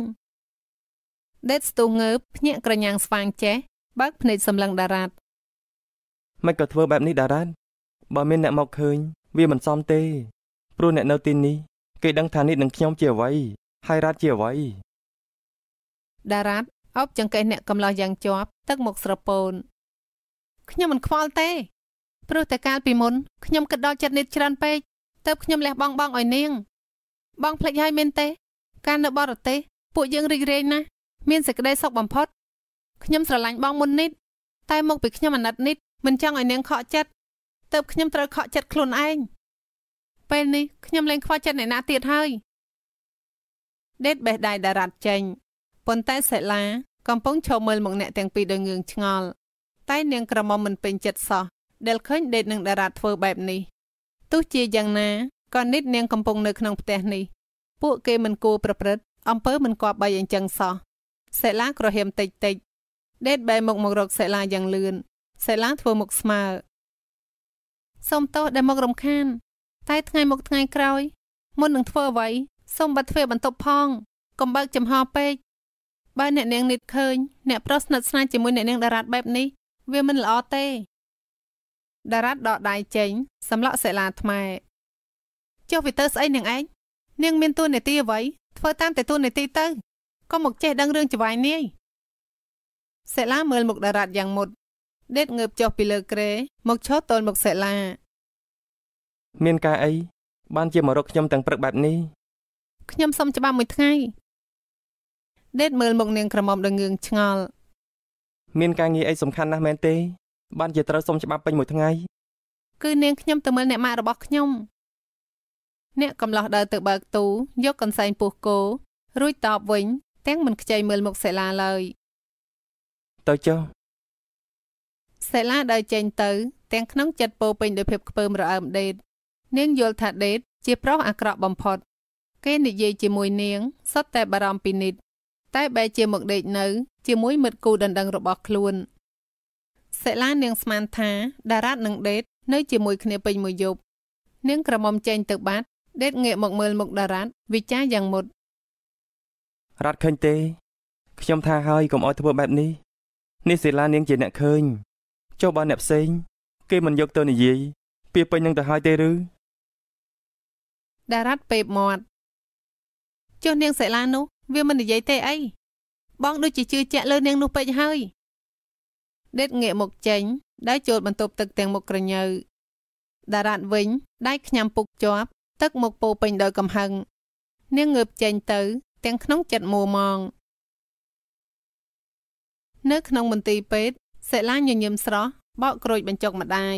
ដេតស្ទូងើបភ្ញាក់ក្រញាំងស្វាងចេះ បើកភ្នែកសម្លឹងតារ៉ាត់មិនក៏ធ្វើបែបនេះតារ៉ាត់បើមានអ្នកមកឃើញ វាមិនសមទេ ព្រោះអ្នកនៅទីនេះគេដឹងថានេះនឹងខ្ញុំជាអ្វីហើយរ៉ាត់ជាអ្វីដារ៉ាប់អោបចង្កេះអ្នកកំឡោះយ៉ាងជាប់ទឹកមុខស្រពោនខ្ញុំមិនខ្វល់ទេព្រោះតែកាលពីមុនខ្ញុំគិតដល់ចិត្តនេះច្រើនពេកតើបខ្ញុំលះបង់បងឲ្យនាងបងភ្លេចហើយមែនទេការនៅបរទេសពួកយើងរីករាយណាស់មានសេចក្តីសុខបំផុតខ្ញុំស្រឡាញ់បងមុននេះតែមកពីខ្ញុំអាណិតនេះមិនចង់ឲ្យនាងខកចិត្តតើបខ្ញុំត្រូវខកចិត្តខ្លួនឯងពេលនេះខ្ញុំលែងខ្វល់ចិត្តអ្នកណាទៀតហើយដេតបេះដៃដារ៉ាត់ចេញប៉ុន្តែសិលាកំពុងឈរមើលមកអ្នកទាំងពីរដោយងឿងឆ្ងល់តែនាងក្រមុំមិនពេញចិត្តសោះដែលឃើញ ដេតនឹងតារាធ្វើបែបនេះទោះជាយ៉ាងណាក៏និតនាងកំពុងនៅក្នុងផ្ទះនេះពួកគេមិនគួរប្រព្រឹត្តអំពើមិនគប្បីអញ្ចឹងសោះសិលា ក្រហមតិចតិច ដេតបែរមុខមករកសិលាយ៉ាងលឿនសិលាធ្វើមុខស្មើសូមទោសដែលមករំខាន តែថ្ងៃមុខថ្ងៃក្រោយមុននឹងធ្វើអ្វីសូមបាត់ទ្វារបន្ទប់ផងកុំបើកចំហពេកបើអ្នកនាងនិតឃើញអ្នកប្រុសស្និទ្ធស្នាលជាមួយអ្នកនាងតារ៉ាត់បែបនេះវាមិនល្អទេតារ៉ាត់ដកដៃចេញសម្លក់សិលាថ្មែចុះវាទៅស្អីនាងឯងនាងមានទួនាទីអ្វី ធ្វើតាមតែទួនាទីទៅកុំមកចេះដឹងរឿងចវាយនាយសិលាមើលមុខតារ៉ាត់យ៉ាងមុត ដេតងើបចុះពីលើគ្រែមកឈរទល់មុខសិលាមានការអីបានជាមករកខ្ញុំទាំងព្រឹកបែបនេះខ្ញុំសុំច្បាប់មួយថ្ងៃដេតមើលមុខនាងក្រមុំដងឿងឆ្ងល់មានការងារអីសំខាន់ណាស់មែនទេបានជាត្រូវសុំច្បាប់ពេញមួយថ្ងៃគឺនាងខ្ញុំទៅមើលអ្នកម៉ាក់របស់ខ្ញុំអ្នកកំឡោះដើរទៅបើកទូយកកន្សែងពោះគោរួចតបវិញទាំងមិនខ្ចីមើលមុខសិលាឡើយទៅចុះសិលាដើរចេញទៅ ទាំងក្នុងចិត្តពោពេញដោយភាពខ្ពើមរអើមដេត នាងយល់ថាដេតជាប្រុសអាក្រក់បំផុត គេនិយាយជាមួយនាងសុទ្ធតែបារម្ភពីនិតតែបែរជាមកដេកនៅ ជាមួយមិត្តគូដណ្ដឹងរបស់ខ្លួនសិលានាងស្មានថាតារានឹងដេត នៅ ជាមួយគ្នាពេញមួយយប់នាងក្រមុំចេញទៅបាត់ ដេតងាកមកមើលមុខតារាវិចារយ៉ាងមុតរ៉ាត់ឃើញទេខ្ញុំថាហើយកុំអោយធ្វើបែបនេះ នេះសិលានាងជាអ្នកឃើញចុះបើអ្នកផ្សេង គេមិនយកទៅនិយាយពីពេញនឹងទៅហើយទេឬតារាពេបមាត់ចុះនាងសិលានោះវាមិននិយាយទេអីបងដូចជាជឿជាក់លើនាងនោះពេកហើយដេតងាកមកចេញដែលចូលបន្ទប់ទឹកទាំងមុខក្រញើដារ៉ាត់វិញដៃខ្ញាំពុកជាប់ទឹកមកពោពេញដោយកំហឹងនាងងើបចេញទៅ ទាំងក្នុងចិត្តមួម៉ងនៅក្នុងមន្ទីរពេទ្យសិលាញញឹមស្រស់បោកក្រូចបញ្ចុកម្ដាយ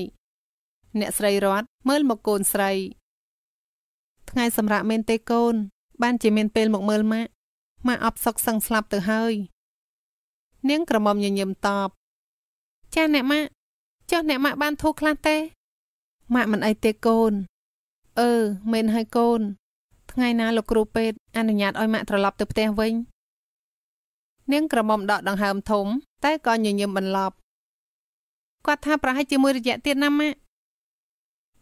អ្នកស្រីរត់មើលមកកូនស្រី ថ្ងៃសម្រាប់មែនទេកូន បានជាមានពេលមកមើលម៉ាក់ម៉ាអប់សុកសឹងស្លាប់ទៅហើយនាងក្រមុំញញឹមតបចាអ្នកម៉ាក់ចុះអ្នកម៉ាក់បានធូរខ្លះទេម៉ាក់មិនអីទេកូនអឺមែនហើយកូន ថ្ងៃណាលោកគ្រូពេទ្យអនុញ្ញាតឲ្យម៉ាក់ត្រឡប់ទៅផ្ទះវិញនាងក្រមុំដកដង្ហើមធំ តែក៏ញញឹមបន្លប់គាត់ថាប្រហែលជាមួយរយៈទៀតណាម៉ាក់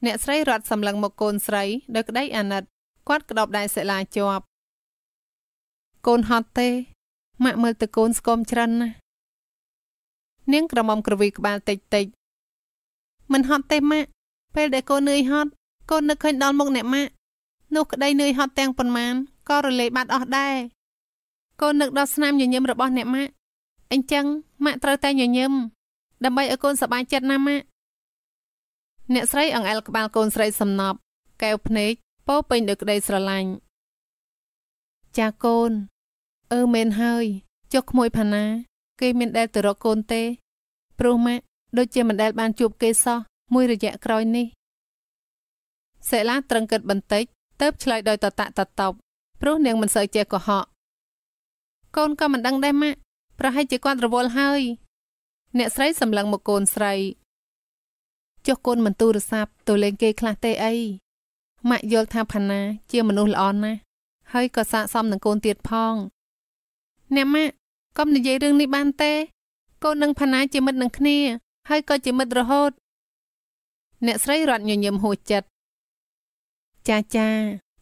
អ្នកស្រីរត់សម្លឹងមកកូនស្រីដោយក្តីអាណិតគាត់ក្តោបដៃសិលាជាប់កូនហត់ទេម៉ាក់មើលទៅកូនស្គមច្រើនណាស់នាងក្រមុំក្រវីក្បាលតិចតិចមិនហត់ទេម៉ាក់ពេលដែលកូននឿយហត់កូននឹកឃើញដល់មុខអ្នកម៉ាក់នោះក្តីនឿយហត់ទាំងប៉ុន្មានក៏រលាយបាត់អស់ដែរកូននឹកដល់ស្នាមញញឹមរបស់អ្នកម៉ាក់អញ្ចឹងម៉ាក់ត្រូវតែញញឹមដើម្បីឲ្យកូនសប្បាយចិត្តណាម៉ាក់អ្នកស្រីអង្អែលក្បាលកូនស្រីសំណប់កែវភ្នែកពោពេញដោយក្តីស្រឡាញ់ចាកូនអឺមែនហើយចុះក្មួយផាណាគេមានដែលទៅរកកូនទេព្រោះម៉ាក់ដូចជាមិនដែលបានជួបគេសោះមួយរយៈក្រោយនេះសិលា ត្រឹងគិតបន្តិចទៅឆ្លើយដោយតតៈតតប់ព្រោះនាងមិនសូវចេះកុហកកូនក៏មិនដឹងដែរម៉ាក់ប្រហែលជាគាត់រវល់ហើយអ្នកស្រីសម្លឹងមកកូនស្រីចុះកូនមិនទូរស័ព្ទទៅលេងគេខ្លះទេអីម៉ាក់យល់ថាផាណាជាមនុស្សល្អណាស់ហើយក៏ស័កសមនឹងកូនទៀតផងអ្នកម៉ាក់កុំនិយាយរឿងនេះបានទេ កូននិងផាណាជាមិត្តនឹងគ្នា ហើយក៏ជាមិត្តរហូត អ្នកស្រីរត់ញញឹមហួចចិត្តចាចា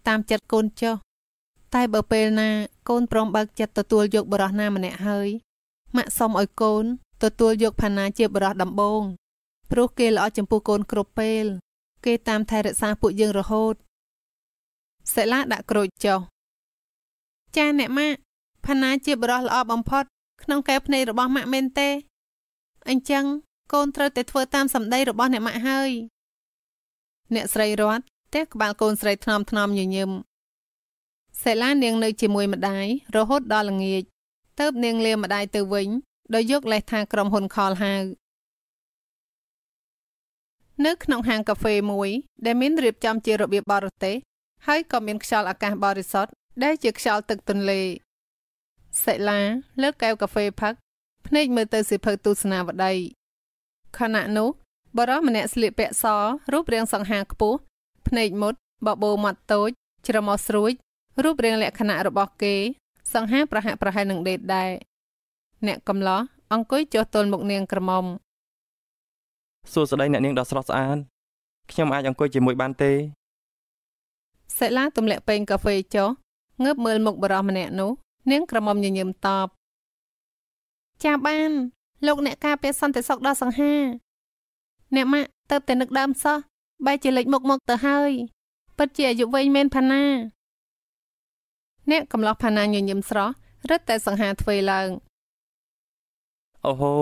តាមចិត្តកូនចុះ តែបើពេលណាកូនព្រមបើកចិត្តទទួលយកបរោះណាម្នាក់ហើយម៉ាក់សុំឲ្យកូនទទួលយកផាណាជាបរោះដំបូងព្រោះគេល្អចំពោះកូនគ្រប់ពេល គេតាមថែរក្សាពួកយើងរហូតសិលាដាក់ក្រូចចុះចាអ្នកម៉ាក់ផាណាជាបរោះល្អបំផុត ក្នុងកែវភ្នែករបស់ម៉ាក់មែនទេ អញ្ចឹង កូនត្រូវតែធ្វើតាមសម្ដីរបស់អ្នកម៉ាក់ហើយអ្នកស្រីរត់ទះក្បាលកូនស្រីថ្នមថ្នមញញឹមសេឡានាងនៅជាមួយម្ដាយរហូត ដល់ល្ងាច ទៅប នាងលាម្ដាយទៅវិញដោយយកលេសថាក្រុមហ៊ុនខលហៅនៅក្នុងហាងកាហ្វេមួយដែលមានរៀបចំជារបៀបបរទេសហើយក៏មាន ខ្យល់អាកាសបរិសុទ្ធដែលជាខ្យល់ទឹកទន្លេសិលាលើកកែវកាហ្វេផឹកភ្នែកមើលទៅសិភៅទស្សនាវដ្តីខណៈនោះ បរិសម្នាក់ស្លៀកពាក់សរូបរាងសង្ហាខ្ពស់ភ្នែកមុតបបោមាត់តូចច្រមុះស្រួចរូបរាងលក្ខណៈរបស់គេ សង្ហាប្រហាក់ប្រហែលនឹងដេតដែរអ្នកកំឡោះអង្គុយចុះទល់មុខនាងក្រមុំសួស្តីអ្នកនាងដ៏ស្រស់ស្អាតខ្ញុំអាចអង្គុយជាមួយបានទេសិលាទម្លាក់ពែងកាហ្វេចុះងើបមើលមុខបរិសម្នាក់នោះនាងក្រមុំញញឹមតបចាបានលោក អ្នកការពារសន្តិសុខដល់សង្ហា អ្នកម៉ាក់ទៅតែនឹកដើមសោះបែរជាលេចមុខមកទៅហើយពិតជាអាយុវែងមែនផាណា អ្នកកំឡោះផាណាញញឹមស្រស់រឹតតែសង្ហាធ្វើឡើងអូហូ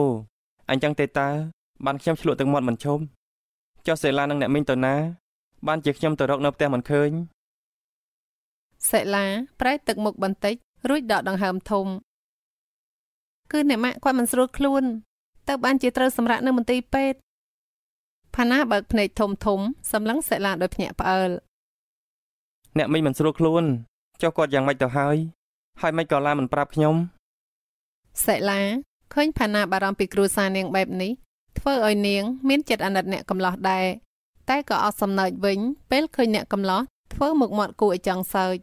អញ្ចឹងទេតើបានខ្ញុំឆ្លក់ទឹកមាត់មិនឈប់ចុះសេឡានិងអ្នកមីងទៅណាបានជាខ្ញុំទៅរកនៅផ្ទះមិនឃើញសេឡាប្រែ ទឹកមុខបន្តិចរួចដកដង្ហើមធំគឺអ្នកម៉ាក់គាត់មិនស្រួលខ្លួនទៅបានជាត្រូវសម្រាប់នៅមន្ទីរពេទ្យផាណាបើកភ្នែកធំធំសម្លឹងសិលាដោយភ្ញាក់ផ្អើលអ្នកមីងមិនស្រួលខ្លួនចុះគាត់យ៉ាងម៉េចទៅហើយ ហើយមិនក៏ឡាមិនប្រាប់ខ្ញុំសិលាឃើញផាណាបារម្ភពីគ្រួសារនាងបែបនេះធ្វើឲ្យនាងមានចិត្តអាណិតអ្នកកំឡោះដែរតែក៏អត់សំណើចវិញ ពេលឃើញអ្នកកំឡោះធ្វើមុខមាត់គួរឲ្យចង់សើច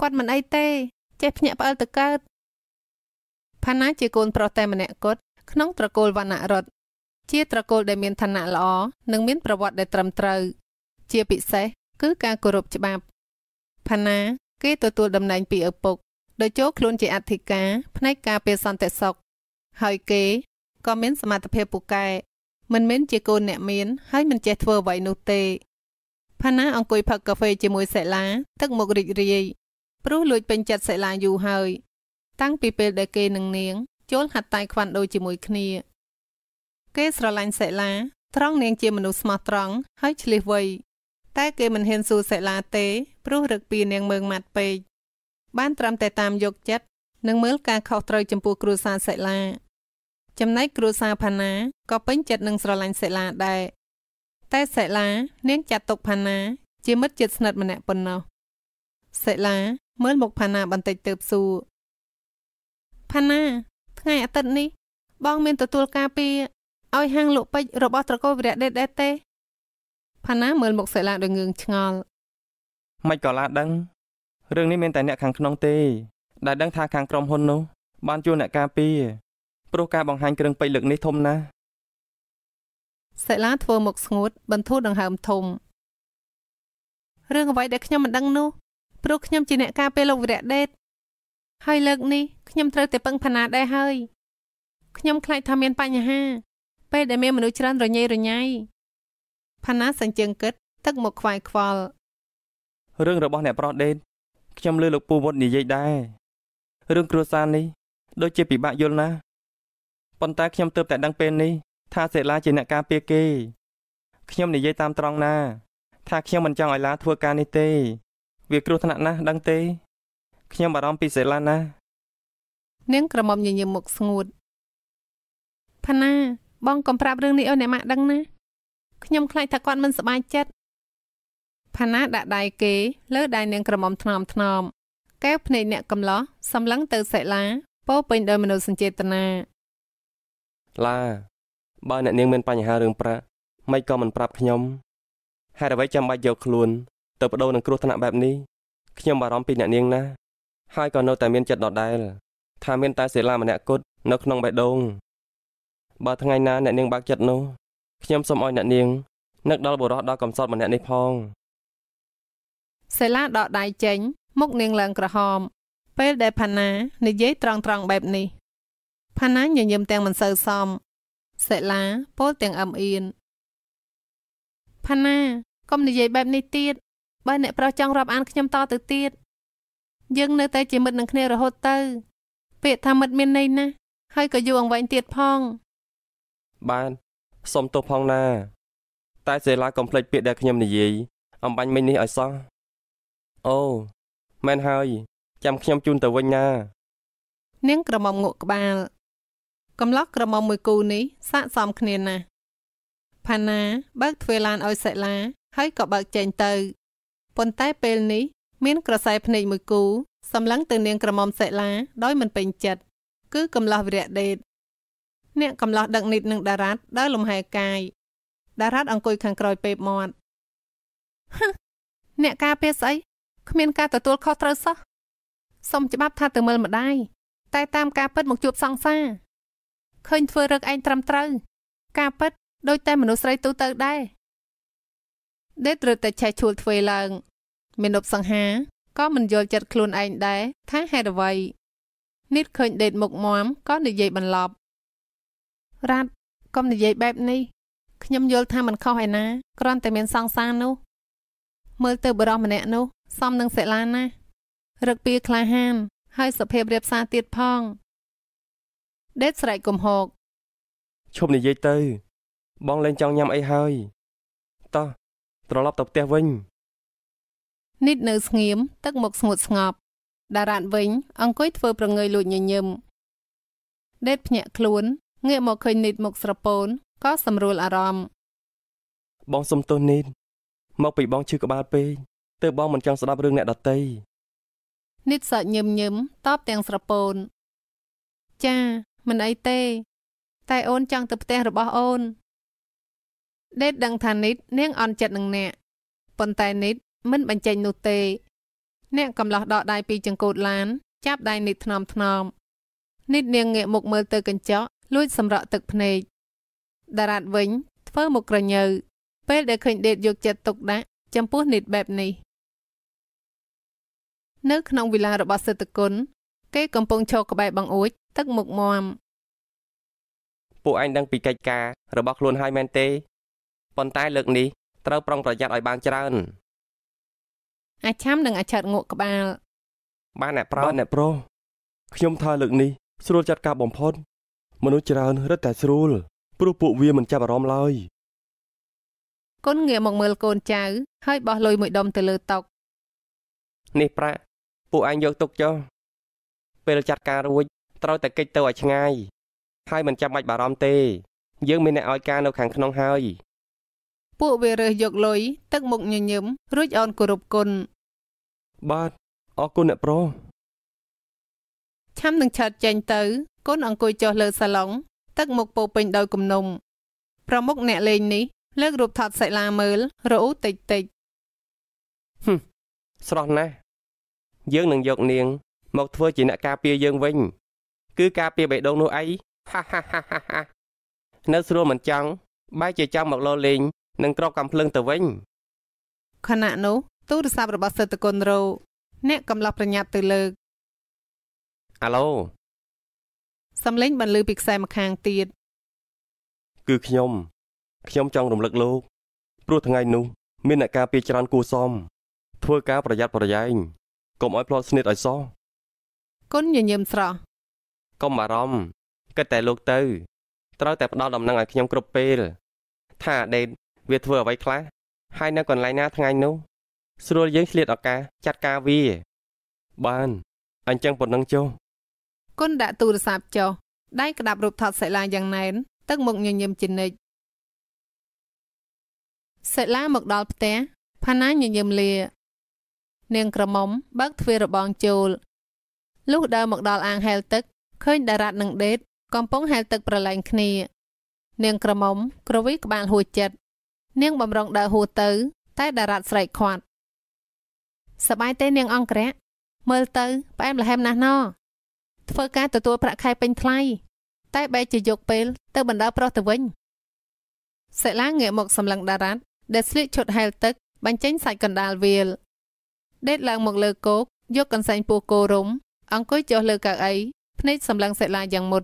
គាត់មិនអីទេ ចេះភ្ញាក់ផ្អើលទៅកើតផាណាជាកូនប្រុសតែម្នាក់គត់ក្នុងត្រកូលវណ្ណរតជាត្រកូលដែលមានឋានៈល្អនិងមានប្រវត្តិដែលត្រឹមត្រូវជាពិសេសគឺការគោរពច្បាប់ផាណាគេទទួលតំណែងពីឪពុកដោយចូលខ្លួនជាអធិការផ្នែកការពារសន្តិសុខហើយគេក៏មានសមត្ថភាពពូកែមិនមែនជាកូនអ្នកមាន ហើយមិនចេះធ្វើអ្វីនោះទេផាណាអង្គុយផឹកកាហ្វេជាមួយសេឡាទឹកមុខរីករាយព្រោះលួចពេញចិត្តសិលាយូរហើយ តាំងពីពេលដែលគេនឹងនាងចូលហាត់តៃខ្វាន់ដូជាមួយគ្នាគេស្រឡាញ់សិលាត្រង់នាងជាមនុស្សស្មោះត្រង់ហើយឆ្លៀសវៃតែគេមិនហ៊ានសួរសិលាទេព្រោះរឹកពីនាងមើងម៉ាត់ពេកបានត្រឹមតែតាមយកចិត្តនិងមើលការខុសត្រូវចំពោះគ្រួសារសិលាចំណែកគ្រួសារផាណាក៏ពេញចិត្តនឹងស្រឡាញ់សិលាដែរតែសិលានាងចាត់ទុកផាណា ជាមិត្តជិតស្និទ្ធម្នាក់ប៉ុណ្ណោះសិលាមើលមុខផាណាបន្តិចទៅសួរផាណាថ្ងៃអាទិត្យនេះបង មានទទួលការពីឲ្យហាងលក់ពេជ្ររបស់ត្រកូលវិរៈដេតដែរទេផាណាមើលមុខសិលាដោយងឿងឆ្ងល់មិនក៏ឡាដឹងរឿងនេះមានតែអ្នកខាងក្នុងទេ ដែលដឹងថាខាងក្រុមហ៊ុននោះ បានជួលអ្នកការពីព្រោះការបង្ហាញគ្រឿងពេជ្រលើកនេះធំណាស់សិលាធ្វើមុខស្ងួត បន្ធូរដង្ហើមធំរឿងអ្វីដែលខ្ញុំមិនដឹងនោះព្រោះខ្ញុំជាអ្នកការពារលោកវីរៈដេតហើយលើកនេះខ្ញុំត្រូវតែពឹងផាណាដែរហើយខ្ញុំខ្លាចថាមាន បញ្ហា ពេលដែលមានមនុស្សច្រើនរញ៉េរញ៉ៃផាណាសញ្ជើងគិតទឹកមកខ្វាយខ្វល់រឿងរបស់អ្នកប្រុសដេតខ្ញុំលឺលោកពូវុតនិយាយដែររឿងគ្រួសារនេះដូចជាពិបាកយល់ណាស់ប៉ុន្តែខ្ញុំទើបតែដឹងពេលនេះថាសេឡាជាអ្នកការពារគេខ្ញុំនិយាយតាមត្រង់ណាថាខ្ញុំមិនចង់ឲ្យឡាធ្វើការនេះទេវាគ្រោះថ្នាក់ណាស់ដឹងទេខ្ញុំបារម្ភពីសេឡាណាស់នាងក្រមុំញញឹមមុខស្ងួតផាណាបងកំប្រាប់រឿងនេះអូនអ្នកម៉ាក់ដឹងណាខ្ញុំខ្លាចថាគាត់មិនសប្បាយចិត្តផាណាដាក់ដៃគេលើដៃនាងក្រមុំថ្នមថ្នមកែវភ្នែកអ្នកកំឡោះសម្លឹងទៅសេឡាពោពេញដោយមនោសញ្ចេតនាឡាបើអ្នកនាងមានបញ្ហារឿងប្រាក់មិនក៏មិនប្រាប់ខ្ញុំហេតុអ្វីចាំបាច់យកខ្លួនទៅបដូរនឹងគ្រោះថ្នាក់បែបនេះខ្ញុំបារម្ភពីអ្នកនាងណាស់ហើយក៏នៅតែមានចិត្តដដែលថាមានតែសិលាម្នាក់គត់នៅក្នុងបេះដូងបើថ្ងៃណាអ្នក នាងបើកចិត្តនោះខ្ញុំសូមឲ្យអ្នកនាងនឹកដល់បុរសដ៏កំសត់ម្នាក់នេះផងសិលាដកដៃចេញ មុខនាងឡើងក្រហម ពេលដែលផាណានិយាយត្រង់ត្រង់បែបនេះផាណាញញឹមទាំងមិនសូវសមសិលាពោលទាំងអឹមអៀនផាណាកុំនិយាយបែបនេះទៀតបើអ្នកប្រុសចង់រាប់អានខ្ញុំតទៅទៀតយើងនៅតែជាមិត្តនឹងគ្នារហូតទៅ ពាក្យថាមិត្តមានន័យណាស់ហើយក៏យូរអង្វែងទៀតផងបាន សុំទោសផងណាតែសេឡាកំភ្លេចពាក្យដែលខ្ញុំនិយាយអំបញ្ញមិញនេះឲ្យសោះអូមែនហើយចាំខ្ញុំជូនទៅវិញណានាងក្រមុំងក់ក្បាល កំឡោះក្រមុំមួយគូនេះស័កសមគ្នាណាស់ផាណាបើកធ្វើឡានឲ្យសេឡាហើយក៏បើកចេញទៅប៉ុន្តែពេលនេះមានក្រសែភ្នែកមួយគូសម្លឹងទៅនាងក្រមុំសិលាដោយមិនពេញចិត្តគឺកំឡោះវិរៈដេត អ្នកកំឡោះដឹកនិតនឹងដារ៉ាត់ដើរលំហែកាយដារ៉ាត់អង្គុយខាងក្រោយពេបមាត់អ្នកការពារស្អីគ្មាន ការទទួលខុសត្រូវសោះសុំច្បាប់ថាទៅមើលម្ដាយតែតាមការពិតមកជួបសង្សារឃើញធ្វើរឹកឯងត្រឹមត្រូវ ការពិតដូចតែមនុស្សស្រីទូទៅដែរដែលត្រូវតែឆេះឈួលធ្វើឡើង មានប់សង្ហាក៏មិនយល់ចិត្តខ្លួនឯងដែរថាហេតុអ្វីនិតឃើញដេតមុខមមក៏និយាយបន្លប់រ៉ាត់កុំនិយាយបែបនេះខ្ញុំយល់ថាមិនខុសឯណាគ្រាន់តែមានសង្សារនោះ មើលទៅបរោះម្នាក់នោះសមនឹងសិលាណាស់រឹកពីក្លាហាន ហើយសុភាពរៀបសារទៀតផង ដេតស្រែកគំហកឈប់និយាយទៅ បងលែងចង់ញ៉ាំអីហើយតោះត្រឡប់ទៅផ្ទះវិញនិតនៅស្ងៀមទឹកមុខស្ងួតស្ងប់តារ៉ាត់វិញ អង្គុយធ្វើប្រងើយលួចញញឹមដេតភ្ញាក់ខ្លួន ងាកមកឃើញនិតមុខស្រពោនក៏សម្រួលអារម្មណ៍បងសុំទោសនិតមកពីបងឈឺក្បាលពេកទើបបងមិនចង់ស្ដាប់រឿងអ្នកដតីនិតសក់ញឹមញឹមតបទាំងស្រពោនចាមិនអីទេ តែអូនចង់ទៅផ្ទះរបស់អូនដេតដឹងថានិតនាងអន់ចិត្តនឹងអ្នកប៉ុន្តែនិតមិនបញ្ចេញនោះទេ អ្នកកំឡោះដកដៃពីចង្កូតឡាន ចាប់ដៃនិតថ្នមថ្នមនិតនាងងាកមុខមើលទៅកញ្ចក់លួចសម្រក់ទឹកភ្នែកតារាតវិញធ្វើមុខក្រញើពេលដែលឃើញដេតយកចិត្តទុកដាក់ចំពោះនិតបែបនេះនៅក្នុងវិឡារបស់សិទ្ធគុណគេកំពុងឈរក្បែរបង្អួចទឹកមុខមមពួកអញដឹងពីកិច្ចការរបស់ខ្លួនហើយមែនទេប៉ុន្តែលើកនេះត្រូវប្រុងប្រយ័ត្នឲ្យបានច្រើនអាឆាំនិងអាឆិតងក់ក្បាល បានអ្នកប្រុសអ្នកប្រុសខ្ញុំថាលើកនេះស្រួលចាត់ការបំផុត មនុស្សច្រើនរឹតតែស្រួលព្រោះពួកវាមិនចាប់អារម្មណ៍ឡើយគុនងាកមកមើលកូនចៅហើយបោះលុយមួយដុំទៅលើតុកនេះប្រាក់ពួកអញយកទុកចុះពេលចាត់ការរួចត្រូវតែកិច្ចទៅឲ្យឆ្ងាយហើយមិនចាំបាច់បារម្ភទេយើងមានអ្នកឲ្យការនៅខាងក្នុងហើយពួកវារើសយកលុយទឹកមុខញញឹមរួចអូនគោរពគុណបាទអរគុណអ្នកប្រុសឆាំនឹងឆើតចេញទៅកូនអង្គុយចុះលើសាឡុងទឹកមុខពោពេញដោយគំនុំ ប្រមុខអ្នកលេងនេះលើករូបថតសិលាមើលរអ៊ូតិចតិចហឹមស្រស់ណាស់យើងនឹងយកនាងមកធ្វើជាអ្នកការពារយើងវិញ គឺការពារបេះដូងនោះអីហាហាហាហានៅស្រួលមិនចង់បែរជាចង់មកលោលេងនិងក្របកាំភ្លើងទៅវិញខណៈនោះទូរស័ព្ទរបស់សិទ្ធិគុណរោអ្នកកំឡោះប្រញាប់ទៅលើកអាឡូសំឡេងបន្លឺពីខ្សែម្ខាងទៀតគឺខ្ញុំ ខ្ញុំចង់រំលឹកលោកព្រោះថ្ងៃនោះមានអ្នកការពារច្រើនគួសមធ្វើការប្រយ័ត្នប្រយែងកុំឲ្យផ្លត់ស្និតឲ្យសោះគុណញញឹមស្រស់កុំបារម្ភគិតតែលោកទៅ ត្រូវតែផ្ដល់ដំណឹងឲ្យខ្ញុំគ្រប់ពេលថាអដេតវាធ្វើអ្វីខ្លះហើយនៅកន្លែងណាថ្ងៃនោះស្រួលយើងឆ្លៀតឱកាសចាត់ការវាបានអញ្ចឹងប៉ុណ្ណឹងចុះគុណដាក់ទូរស័ព្ទចុះដៃក្តាប់រូបថតសិលាយ៉ាងណែនទឹកមុខញញឹមជានិច្ចសិលាមកដល់ផ្ទះផាណាញញឹមលានាងក្រមុំបើកទ្វាររបងចូលលុះដើរមកដល់អាងហែលទឹកឃើញតារ៉ាត់និងដេតកំពុងហែលទឹកប្រឡែងគ្នា នាងក្រមុំក្រវីក្បាលហួចចិត្តនាងបំរុងដើរហួសទៅតែតារ៉ាត់ស្រែកខាត់សបាយទេនាងអង្គរៈមើលទៅផ្អែមល្ហែមណាស់ណោធ្វើការទទួលប្រាក់ខែពេញថ្លៃតែបែរជាយកពេលទៅបណ្ដើប្រុសទៅវិញសិលាងាកមកសម្លឹងតារ៉ាត់ដែលស្លៀកឈុតហែលទឹកបញ្ចេញសាច់កណ្ដាលវាលដេតឡើងមកលើគោក យកកន្សែងពោះគោរុំអង្គុយចុះលើកៅអីភ្នែកសម្លឹងសិលាយ៉ាងមុត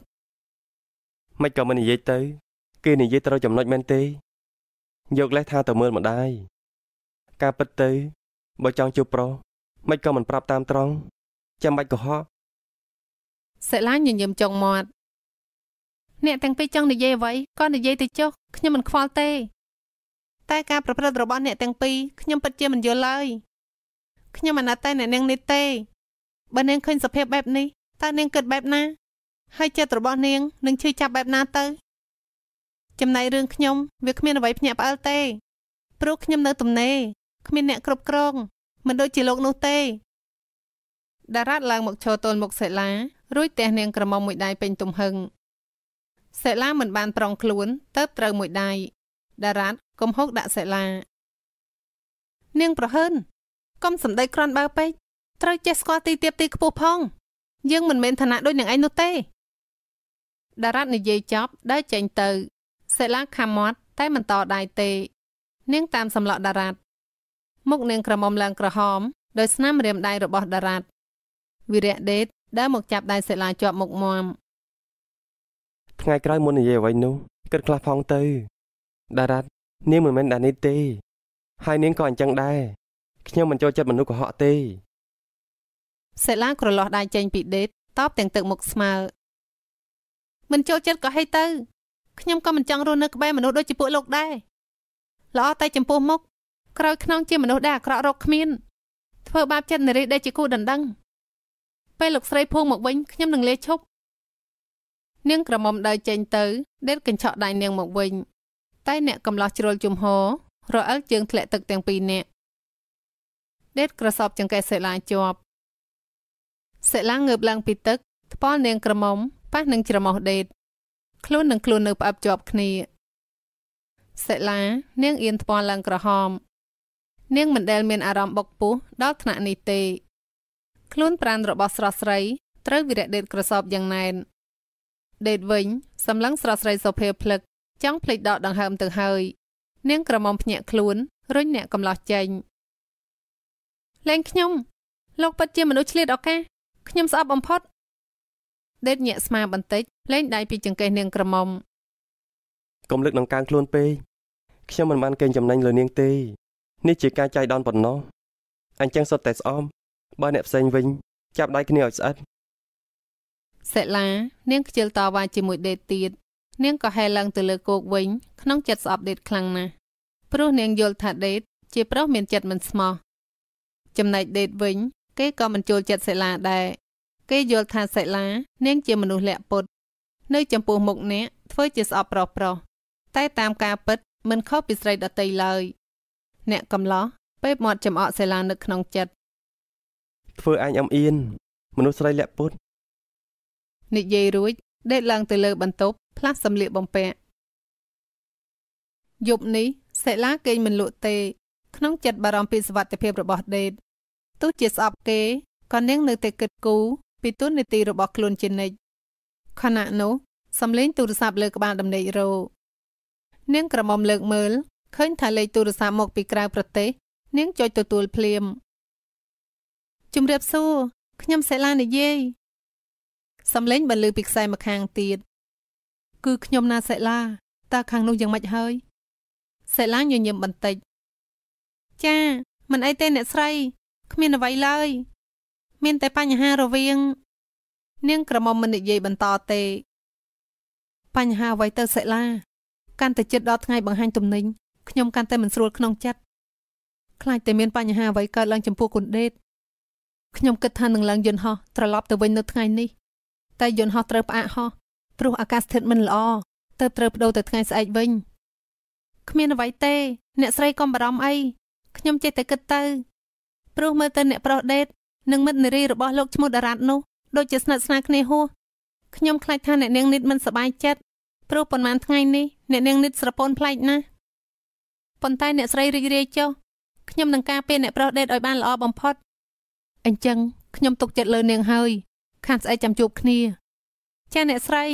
មិនក៏មិននិយាយទៅគេនិយាយត្រូវចំណុចមែនទេយកលេសថាទៅមើលម្ដាយការពិតទៅបើចង់ជួបប្រុសមិនក៏មិនប្រាប់តាមត្រង់ចាំបាច់កុហកសិលាញញឹមចង់មាត់អ្នកទាំងពីរចង់និយាយអ្វីក៏និយាយទៅចុះខ្ញុំមិនខ្វល់ទេ តែការប្រព្រឹត្តរបស់អ្នកទាំងពីរខ្ញុំពិតជាមិនយល់ឡើយខ្ញុំអាណិតតែអ្នកនាង នេះទេបើនាងឃើញសភាពបែបនេះតើនាងគិតបែបណា ហើយចិត្តរបស់នាងនឹងឈឺចាប់បែបណាទៅចំណែករឿងខ្ញុំវាគ្មានអ្វីភ្ញាក់ផ្អើលទេព្រោះខ្ញុំនៅទំនេរគ្មានអ្នកគ្រប់គ្រងមិនដូចជាលោកនោះទេតារ៉ាត់ឡើងមកឈរទល់មុខសេឡារួចទះនាងក្រមុំមួយដៃពេញទំហឹងសេឡាមិនបានប្រងខ្លួនទៅត្រូវមួយដៃតារ៉ាត់កំហុកដាក់សេឡានាងប្រហើនកុំសំដីក្រាន់បើពេកត្រូវចេះស្គាល់ទីទៀបទីខ្ពស់ផង យើងមិនមែនឋានៈដូចនឹងឯងនោះទេតារ៉ាត់និយាយចប់ដើរចេញទៅសិលាខាមាត់តែមិនតដៃទេ នាងតាមសម្លក់ដារ៉ាត់ មុខនាងក្រមុំឡើងក្រហមដោយស្នាមរាមដៃរបស់ដារ៉ាត់វីរៈដេតដើរមកចាប់ដៃសិលាជាប់មុខមមថ្ងៃក្រោយមុននិយាយអ្វីនោះគិតខ្លះផងទៅ ដារ៉ាត់នាងមិនមែនដានីទេ ហើយនាងក៏អញ្ចឹងដែរខ្ញុំមិនចូលចិត្តមនុស្សកុហកទេសិលាក្រឡោះដៃចេញពីដេតតបទាំងទឹកមុខស្មើមិនចូលចិត្តក៏ហីទៅខ្ញុំក៏មិនចង់រស់នៅក្បែរមនុស្សដូចជាពួកលោកដែរល្អតែចំពោះមុខក្រោយខ្នងជាមនុស្សដែលអាក្រក់រកគ្មានធ្វើបាបចិត្តនារីដែលជាគូដណ្ដឹងពេលលោកស្រីភួងមកវិញខ្ញុំនឹងលាឈប់នាងក្រមុំដើរចេញទៅ ដេតកញ្ឆក់ដៃនាងមកវិញតែអ្នកកំឡោះជ្រុលជំហររអិលជើងធ្លាក់ទឹកទាំងពីរនាក់ដេតក្រសបចង្កេះសិលាជាប់សិលាងើបឡើងពីទឹកថ្ពាល់នាងក្រមុំប៉ះនឹងច្រមុះដេតខ្លួននឹងខ្លួននៅផ្អឹបជាប់គ្នាសិលានាងអៀនថ្ពាល់ឡើងក្រហម នាងមិនដែលមានអារម្មណ៍បុកពោះដល់ថ្នាក់នេះទេខ្លួនប្រានរបស់ស្រស់ស្រី ត្រូវវិរៈដេតក្រសោបយ៉ាងណែនដេតវិញសម្លឹងស្រស់ស្រីសុភាភ្លឹកចង់ភ្លេចដកដង្ហើមទៅហើយ នាងក្រមុំភ្ញាក់ខ្លួនរុញអ្នកកំឡោះចេញលែងខ្ញុំលោកពិតជាមនុស្សឆ្លៀតឱកាសខ្ញុំស្អប់បំផុត ដេតញាក់ស្មាបន្តិចលែងដៃពីចង្កេះនាងក្រមុំកុំលឹកនឹងការខ្លួនពេកខ្ញុំមិនបានកេងចំណេញលើនាងទេនេះជាការចាយដនប៉ុណ្ណោះអញ្ចឹងសុទ្ធតែស្អមបើអ្នកផ្សេងវិញ ចាប់ដៃគ្នាឲ្យស្អិតសិលានាងខ្ជិលតវ៉ាជាមួយដេតទៀតនាងក៏ហែឡើងទៅលើគោកវិញ ក្នុងចិត្តស្អប់ដេតខ្លាំងណាស់ព្រោះនាងយល់ថាដេតជាប្រុសមានចិត្តមិនស្មោះ ចំណែកដេតវិញ គេក៏មិនចូលចិត្តសិលាដែរគេយល់ថាសិលានាងជាមនុស្សលាក់ពុតនៅចំពោះមុខអ្នកធ្វើជាស្អប់ប្រុសប្រុសតែតាមការពិតមិនខុសពីស្រីដតីឡើយ អ្នកកំឡោះពេបមាត់ចំអកសេឡានឹកក្នុងចិត្តធ្វើអញអំអៀនមនុស្សស្រីលាក់ពុតនិយាយរួចដេកឡើង ទៅលើ បន្ទប់ផ្លាស់សម្លៀកបំពាក់យប់នេះសេឡាគេងមិនលក់ទេ ក្នុងចិត្តបារម្ភពីសុវត្ថិភាពរបស់ដេតទោះជាស្អប់គេក៏នាងនៅតែគិតគូរពីទុននីតិរបស់ខ្លួនជានិច្ចខណៈនោះសំឡេងទូរស័ព្ទលើក្បាលដំណេករោនាងក្រមុំលើកមើលឃើញថាលេខទូរស័ព្ទមកពីក្រៅប្រទេស នាងចុចទទួលភ្លាមជំរាបសួរខ្ញុំសិលានិយាយសំឡេងបន្លឺពីខ្សែម្ខាងទៀត គឺខ្ញុំណាសិលាតើខាងនោះយ៉ាងម៉េចហើយសិលាញញឹមបន្តិចចាមិនអីទេអ្នកស្រីគ្មានអ្វីឡើយ មាន តែបញ្ហារវាងនាងក្រមុំមិននិយាយបន្តទេបញ្ហាអ្វីទៅសិលាកាន់តែជិតដល់ថ្ងៃបង្ហាញទំនិញខ្ញុំកាន់តែមិនស្រួលក្នុងចិត្តខ្លាចតែមាន បញ្ហាអ្វីកើតឡើងចំពោះគុណដេតខ្ញុំគិតថានឹងឡើងយន្តហោះត្រឡប់ទៅវិញនៅថ្ងៃនេះ តែយន្តហោះត្រូវផ្អាកហោះព្រោះអាកាសធាតុមិនល្អទៅត្រូវបដូរទៅថ្ងៃស្អែកវិញគ្មានអ្វីទេ អ្នកស្រីកុំបារម្ភអីខ្ញុំចេះតែគិតទៅព្រោះមើលទៅអ្នកប្រុសដេតនិងមិត្តនារីរបស់លោកឈ្មោះដារ៉ាត់នោះដូចជាស្និទ្ធស្នាលគ្នាហួសខ្ញុំខ្លាចថាអ្នកនាងនិតមិនសប្បាយចិត្តព្រោះប៉ុន្មានថ្ងៃនេះអ្នកនាងនិតស្រពន់ប្លែកណាស់ប៉ុន្តែអ្នកស្រីរីករាយចុះខ្ញុំនឹងការពារអ្នកប្រុសដេតឲ្យបានល្អបំផុត អញ្ចឹងខ្ញុំទុកចិត្តលើនាងហើយ ខានស្អែកចាំជួបគ្នាចាអ្នកស្រី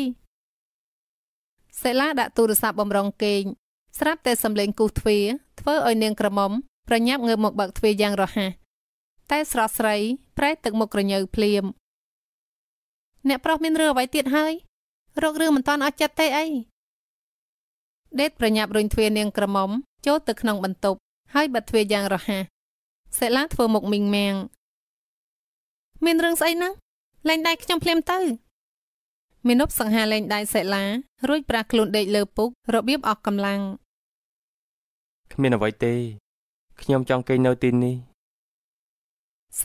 សេឡាដាក់ទូរស័ព្ទបំរងគេងស្រាប់តែសំឡេងគូសទ្វារធ្វើឲ្យនាងក្រមុំប្រញាប់ងើបមកបើកទ្វារយ៉ាងរហ័សតែស្រស់ស្រី ប្រែទឹកមុខក្រញើភ្លាមអ្នកប្រុសមានរឿងអ្វីទៀតហើយរករឿងមិនតាន់អស់ចិត្តទេអីដេតប្រញាប់រុញទ្វារនាងក្រមុំចូលទៅក្នុងបន្ទប់ហើយបិទទ្វារយ៉ាងរហ័សសិលាធ្វើមុខមីងមាំងមានរឿងស្អីហ្នឹងលែងដៃខ្ញុំភ្លាមទៅមាណពសង្ហាលែងដៃសិលារួចប្រាស់ខ្លួនដេកលើពុករបៀបអស់កម្លាំងគ្មានអ្វីទេខ្ញុំចង់គេងនៅទីនេះ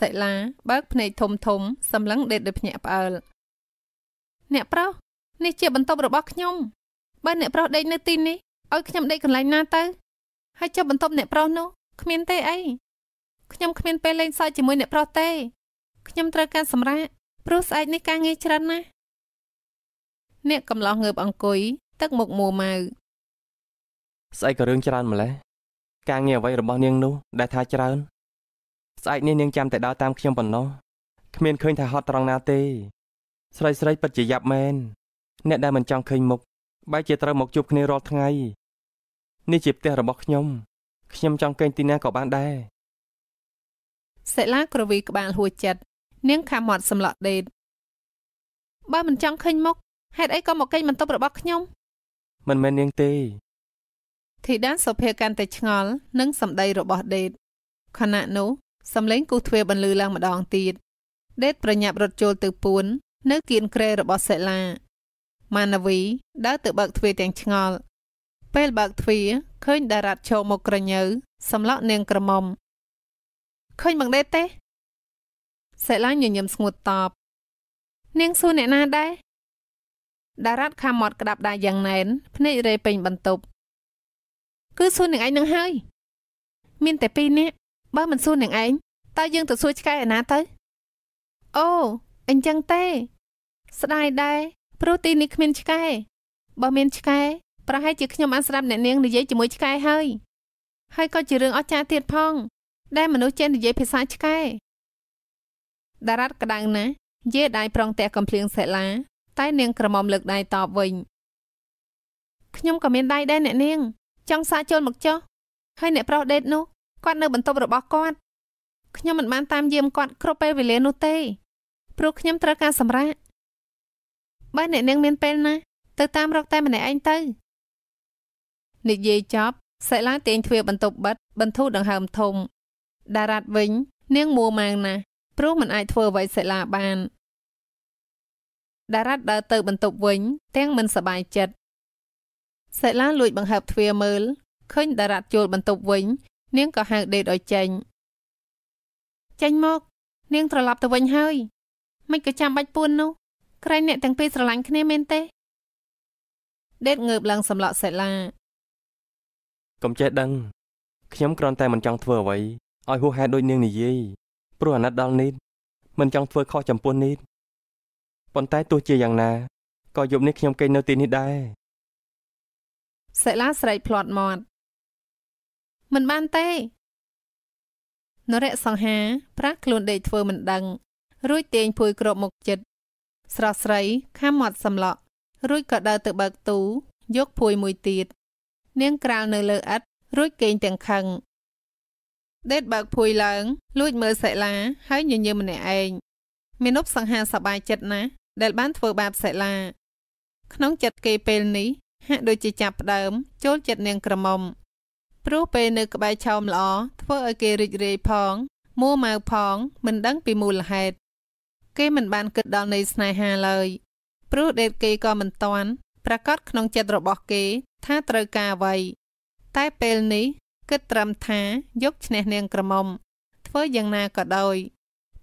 សិលាបើកភ្នែកធំធំសម្លឹងដេតដោយភ្ញាក់ផ្អើលអ្នកប្រុសនេះជាបន្ទប់របស់ខ្ញុំបើអ្នកប្រុសដេកនៅទីនេះឲ្យខ្ញុំដេកកន្លែងណាទៅហើយចុះបន្ទប់អ្នកប្រុសនោះគ្មានទេអីខ្ញុំគ្មានពេលលេងសើចជាមួយអ្នកប្រុសទេខ្ញុំត្រូវការសម្រាកព្រោះស្អែកនេះការងារច្រើនណាស់អ្នកកំឡោះងើបអង្គុយទឹកមុខមួម៉ៅស្អែកក៏រឿងច្រើនម្ល៉េះការងារអ្វីរបស់នាងនោះ ដែលថាច្រើនស្អែកនេះនាង ចាំតែដើរតាមខ្ញុំប៉ុណ្ណោះគ្មានឃើញថាហត់ត្រង់ណាទេស្រីស្រីពិតជាយ៉ាប់មែនអ្នកដែលមិនចង់ឃើញមុខបែរជាត្រូវមកជួបគ្នារាល់ថ្ងៃនេះជាផ្ទះរបស់ខ្ញុំខ្ញុំចង់កេងទីណាក៏បានដែរសិលាក្រវីក្បាលហួចចិត្តនាងខាមាត់សម្លក់ដេតបើមិនចង់ឃើញមុខហេតុអីក៏មកកេងបន្ទប់របស់ខ្ញុំមិនមែននាងទេធីតាសុភាកាន់តែឆ្ងល់នឹងសម្ដីរបស់ដេតខណៈនោះសំឡេងគូទ្វារបន្លឺឡើងម្ដងទៀតដេតប្រញាប់រត់ចូលទៅពួននៅគៀនក្រេរបស់សិលាម៉ាណវីដើរទៅបើកទ្វារទាំងឆ្ងល់ ពេលបើកទ្វារឃើញតារ៉ាត់ឈរមកក្រញើសម្លក់នាងក្រមុំឃើញមកដេទេសិលាញញឹមស្ងួតតបនាងសួរអ្នកណាដែរតារ៉ាត់ខាំមាត់ក្តាប់ដៃយ៉ាងណែនភ្នែករេពេញបន្ទប់គឺសួរនឹងឯងនឹងហើយមានតែពីរនាក់បើមិនសួរនឹងឯងតើយើងទៅសួរឆ្កែឯណាទៅអូអញ្ចឹងទេស្ដាយដែរព្រោះទីនេះគ្មានឆ្កែបើមានឆ្កែប្រហែលជាខ្ញុំបានស្ដាប់អ្នកនាងនិយាយជាមួយឆ្កែហើយ ហើយក៏ជារឿងអស្ចារ្យទៀតផងដែលមនុស្សចេះនិយាយភាសាឆ្កែតារ៉ាត់ក្តៅណាស់យាយដៃប្រងតែកំភ្លៀងសិលាតែនាងក្រមុំលើកដៃតបវិញខ្ញុំក៏មានដៃដែរអ្នកនាង ចង់សាកចូលមកចុះហើយអ្នកប្រុសដេតនោះគាត់នៅបន្ទប់របស់គាត់ខ្ញុំមិនបានតាមយាមគាត់គ្រប់ពេលវេលានោះទេព្រោះខ្ញុំត្រូវការសម្រាកបើអ្នកនាងមានពេលណាទៅតាមរកតែម្នាក់ឯងទៅនិយាយចប់សិលាទាញទ្វារបន្ទប់បិទបន្ធូរដង្ហើមធំដារ៉ាត់វិញ នាងមួម៉ាងណាស់ព្រោះមិនអាចធ្វើអ្វីសិលាបាន ដារ៉ាត់ដើរទៅបន្ទប់វិញ ទាំងមិនសប្បាយចិត្តសិលាលួចបង្ហើបទ្វារមើលឃើញដារ៉ាត់ចូលបន្ទប់វិញនាងក៏ហៅដេកឲ្យចេញចេញមក នាងត្រឡប់ទៅវិញហើយមិនក៏ចាំបាច់ពួននោះ ក្រែងអ្នកទាំងពីរស្រឡាញ់គ្នាមែនទេដេតងើបឡើងសម្លក់សេឡាកុំចេះដឹង ខ្ញុំគ្រាន់តែមិនចង់ធ្វើអ្វីឲ្យហួសហេតុដូចនាងនិយាយព្រោះអាណិតដល់នេះមិនចង់ធ្វើខុសចំពោះនេះប៉ុន្តែទោះជាយ៉ាងណាក៏យប់នេះខ្ញុំគេងនៅទីនេះដែរសិលាស្រែកផ្លាត់មាត់មិនបានទេនរៈសង្ហាប្រាស់ខ្លួនដេកធ្វើមិនដឹងរួចទាញភួយគ្របមុខចិត្តស្រស់ស្រីខំមាត់សំឡក់ រួចក៏ដើរទៅបើកទូយកភួយមួយទៀតនាងក្រាលនៅលើឥដ្ឋរួចគេងទាំងខឹងដេតបើកភួយឡើងលួចមើលសិលាហើយញញឹមម្នាក់ឯងមាណពសង្ហាសបាយចិត្តណាស់ដែលបានធ្វើបាបសិលាក្នុងចិត្តគេពេលនេះហាក់ដូចជាចាប់ផ្ដើមចូលចិត្តនាងក្រមុំព្រោះពេលនៅក្បែរឆោមល្អធ្វើឲ្យគេរីករាយផង មួម៉ៅផងមិនដឹងពីមូលហេតុគេមិនបានគិតដល់នៃស្នេហាឡើយព្រោះដេតគេក៏មិនតាន់ ប្រកាសក្នុងចិត្តរបស់គេថាត្រូវការអ្វី តែពេលនេះគិតត្រឹមថាយកឈ្នះនាងក្រមុំ ធ្វើយ៉ាងណាក៏ដោយ